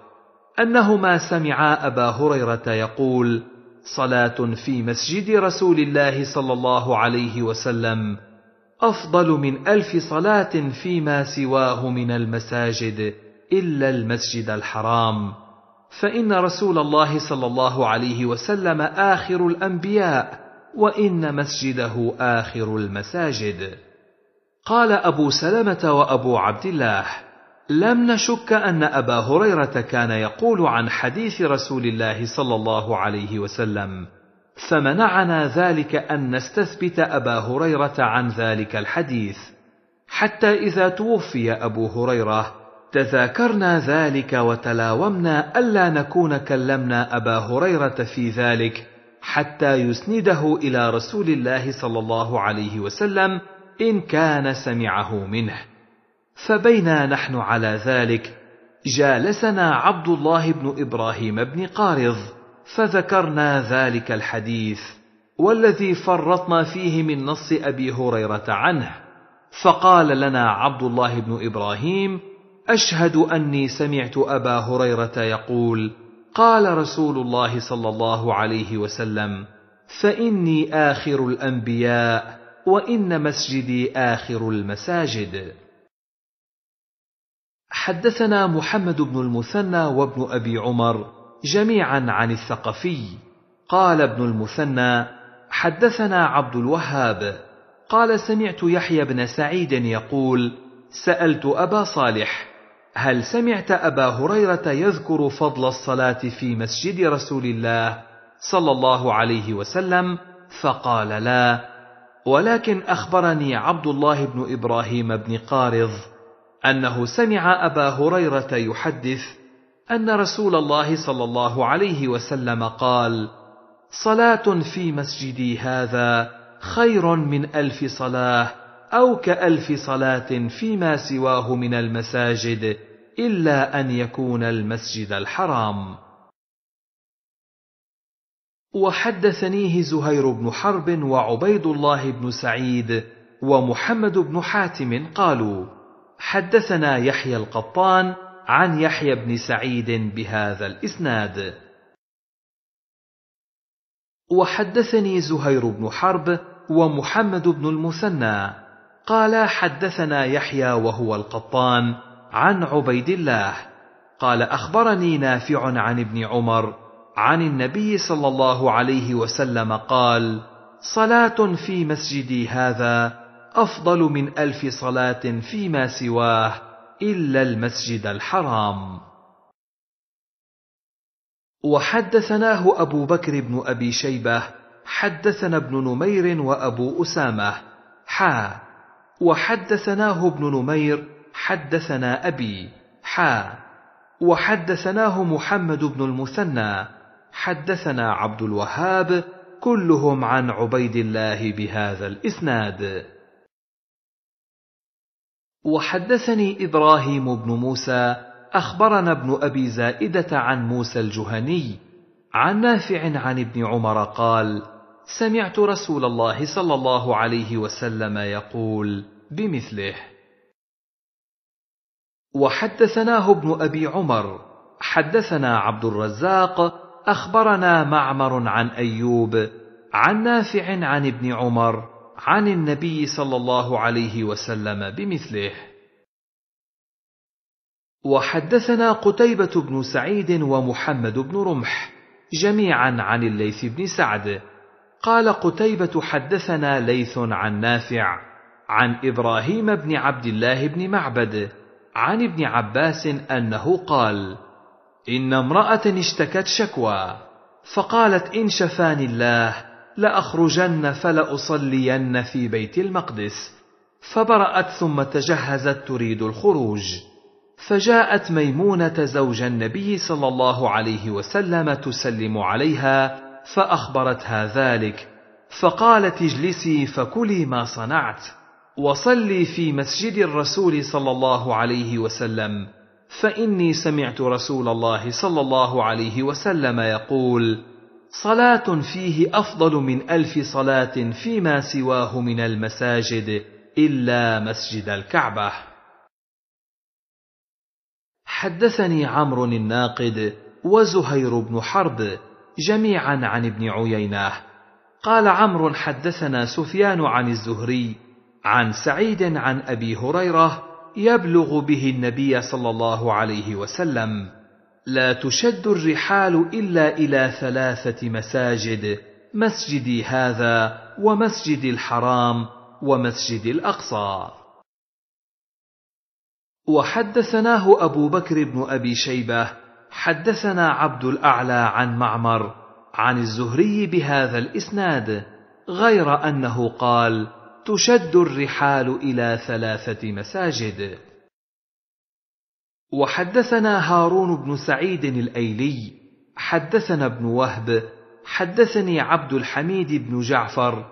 أنهما سمعا أبا هريرة يقول: صلاة في مسجد رسول الله صلى الله عليه وسلم أفضل من ألف صلاة فيما سواه من المساجد إلا المسجد الحرام فإن رسول الله صلى الله عليه وسلم آخر الأنبياء وإن مسجده آخر المساجد قال أبو سلمة وأبو عبد الله لم نشك ان ابا هريره كان يقول عن حديث رسول الله صلى الله عليه وسلم فمنعنا ذلك ان نستثبت ابا هريره عن ذلك الحديث حتى اذا توفي ابو هريره تذاكرنا ذلك وتلاومنا الا نكون كلمنا ابا هريره في ذلك حتى يسنده الى رسول الله صلى الله عليه وسلم ان كان سمعه منه فبينا نحن على ذلك جالسنا عبد الله بن ابراهيم بن قارض فذكرنا ذلك الحديث والذي فرطنا فيه من نص ابي هريره عنه فقال لنا عبد الله بن ابراهيم اشهد اني سمعت ابا هريره يقول قال رسول الله صلى الله عليه وسلم فاني اخر الانبياء وان مسجدي اخر المساجد حدثنا محمد بن المثنى وابن ابي عمر جميعا عن الثقفي قال ابن المثنى حدثنا عبد الوهاب قال سمعت يحيى بن سعيد يقول سالت ابا صالح هل سمعت ابا هريره يذكر فضل الصلاه في مسجد رسول الله صلى الله عليه وسلم فقال لا ولكن اخبرني عبد الله بن ابراهيم بن قارض انه سمع ابا هريره يحدث ان رسول الله صلى الله عليه وسلم قال صلاه في مسجدي هذا خير من الف صلاه او كالف صلاه فيما سواه من المساجد الا ان يكون المسجد الحرام وحدثنيه زهير بن حرب وعبيد الله بن سعيد ومحمد بن حاتم قالوا حدثنا يحيى القطان عن يحيى بن سعيد بهذا الاسناد وحدثني زهير بن حرب ومحمد بن المثنى قال حدثنا يحيى وهو القطان عن عبيد الله قال اخبرني نافع عن ابن عمر عن النبي صلى الله عليه وسلم قال صلاه في مسجدي هذا افضل من الف صلاه فيما سواه الا المسجد الحرام وحدثناه ابو بكر بن ابي شيبه حدثنا ابن نمير وابو اسامه حا وحدثناه ابن نمير حدثنا ابي حا وحدثناه محمد بن المثنى حدثنا عبد الوهاب كلهم عن عبيد الله بهذا الاسناد وحدثني إبراهيم بن موسى أخبرنا ابن أبي زائدة عن موسى الجهني عن نافع عن ابن عمر قال سمعت رسول الله صلى الله عليه وسلم يقول بمثله وحدثناه ابن أبي عمر حدثنا عبد الرزاق أخبرنا معمر عن أيوب عن نافع عن ابن عمر عن النبي صلى الله عليه وسلم بمثله وحدثنا قتيبة بن سعيد ومحمد بن رمح جميعا عن الليث بن سعد قال قتيبة حدثنا ليث عن نافع عن إبراهيم بن عبد الله بن معبد عن ابن عباس أنه قال إن امرأة اشتكت شكوى فقالت إن شفاني الله لاخرجن فلاصلين في بيت المقدس فبرات ثم تجهزت تريد الخروج فجاءت ميمونه زوج النبي صلى الله عليه وسلم تسلم عليها فاخبرتها ذلك فقالت اجلسي فكلي ما صنعت وصلي في مسجد الرسول صلى الله عليه وسلم فاني سمعت رسول الله صلى الله عليه وسلم يقول صلاه فيه افضل من الف صلاه فيما سواه من المساجد الا مسجد الكعبه حدثني عمرو الناقد وزهير بن حرب جميعا عن ابن عيينه قال عمرو حدثنا سفيان عن الزهري عن سعيد عن ابي هريره يبلغ به النبي صلى الله عليه وسلم لا تشد الرحال الا الى ثلاثه مساجد مسجدي هذا ومسجدي الحرام ومسجد الاقصى وحدثناه ابو بكر بن ابي شيبه حدثنا عبد الاعلى عن معمر عن الزهري بهذا الاسناد غير انه قال تشد الرحال الى ثلاثه مساجد وحدثنا هارون بن سعيد الايلي حدثنا ابن وهب حدثني عبد الحميد بن جعفر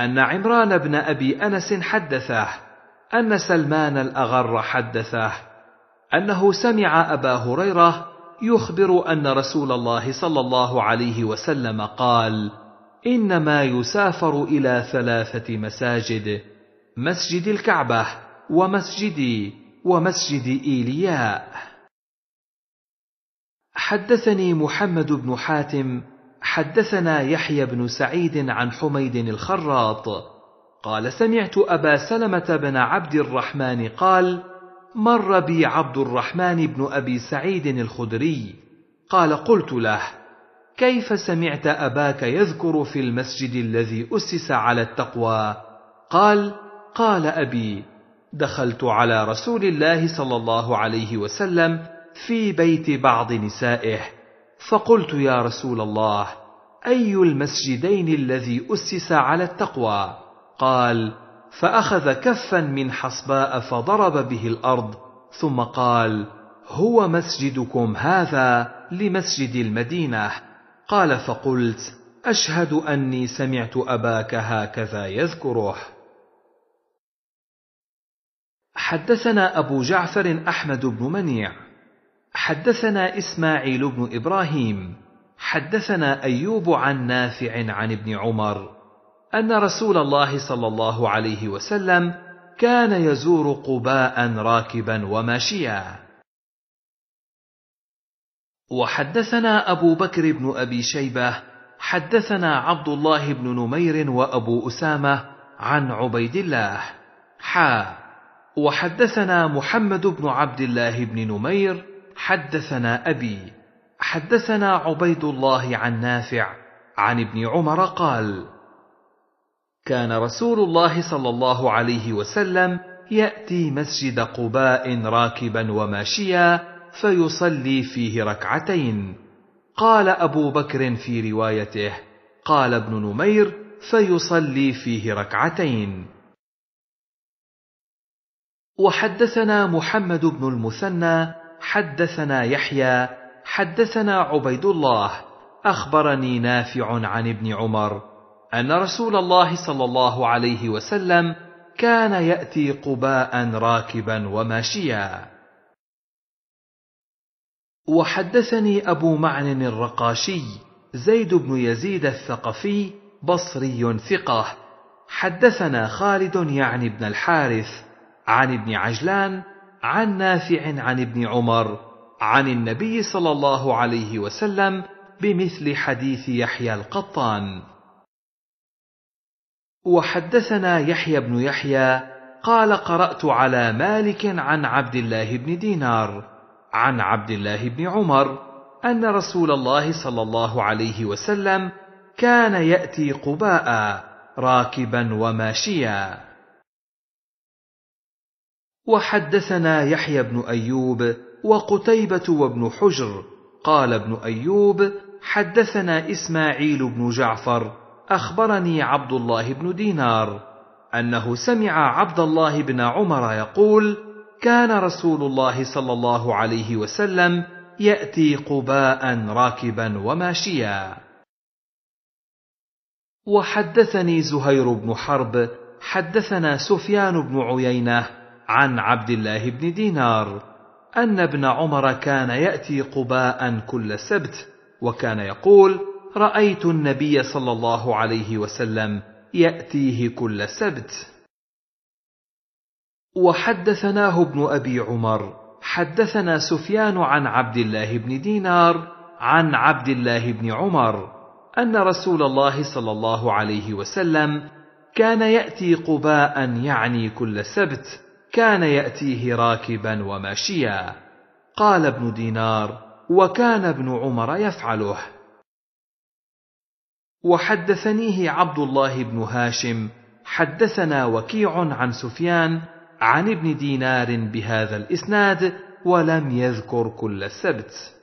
ان عمران بن ابي انس حدثه ان سلمان الاغر حدثه انه سمع ابا هريره يخبر ان رسول الله صلى الله عليه وسلم قال انما يسافر الى ثلاثه مساجد مسجد الكعبه ومسجدي ومسجد إيلياء حدثني محمد بن حاتم حدثنا يحيى بن سعيد عن حميد الخراط قال سمعت أبا سلمة بن عبد الرحمن قال مر بي عبد الرحمن بن أبي سعيد الخدري قال قلت له كيف سمعت أباك يذكر في المسجد الذي أسس على التقوى قال قال أبي دخلت على رسول الله صلى الله عليه وسلم في بيت بعض نسائه فقلت يا رسول الله اي المسجدين الذي اسس على التقوى قال فاخذ كفا من حصباء فضرب به الارض ثم قال هو مسجدكم هذا لمسجد المدينه قال فقلت اشهد اني سمعت اباك هكذا يذكره حدثنا أبو جعفر أحمد بن منيع حدثنا إسماعيل بن إبراهيم حدثنا أيوب عن نافع عن ابن عمر أن رسول الله صلى الله عليه وسلم كان يزور قباء راكبا وماشيا وحدثنا أبو بكر بن أبي شيبة حدثنا عبد الله بن نمير وأبو أسامة عن عبيد الله حا وحدثنا محمد بن عبد الله بن نمير حدثنا ابي حدثنا عبيد الله عن نافع عن ابن عمر قال كان رسول الله صلى الله عليه وسلم ياتي مسجد قباء راكبا وماشيا فيصلي فيه ركعتين قال ابو بكر في روايته قال ابن نمير فيصلي فيه ركعتين وحدثنا محمد بن المثنى حدثنا يحيى حدثنا عبيد الله اخبرني نافع عن ابن عمر ان رسول الله صلى الله عليه وسلم كان ياتي قباء راكبا وماشيا وحدثني ابو معن الرقاشي زيد بن يزيد الثقفي بصري ثقه حدثنا خالد يعني بن الحارث عن ابن عجلان عن نافع عن ابن عمر عن النبي صلى الله عليه وسلم بمثل حديث يحيى القطان وحدثنا يحيى بن يحيى قال قرات على مالك عن عبد الله بن دينار عن عبد الله بن عمر ان رسول الله صلى الله عليه وسلم كان ياتي قباء راكبا وماشيا وحدثنا يحيى بن ايوب وقتيبه وابن حجر قال ابن ايوب حدثنا اسماعيل بن جعفر اخبرني عبد الله بن دينار انه سمع عبد الله بن عمر يقول كان رسول الله صلى الله عليه وسلم ياتي قباء راكبا وماشيا وحدثني زهير بن حرب حدثنا سفيان بن عيينه عن عبد الله بن دينار أن ابن عمر كان يأتي قباء كل سبت وكان يقول رأيت النبي صلى الله عليه وسلم يأتيه كل سبت وحدثناه ابن أبي عمر حدثنا سفيان عن عبد الله بن دينار عن عبد الله بن عمر أن رسول الله صلى الله عليه وسلم كان يأتي قباء يعني كل سبت كان ياتيه راكبا وماشيا قال ابن دينار وكان ابن عمر يفعله وحدثنيه عبد الله بن هاشم حدثنا وكيع عن سفيان عن ابن دينار بهذا الاسناد ولم يذكر كل السبت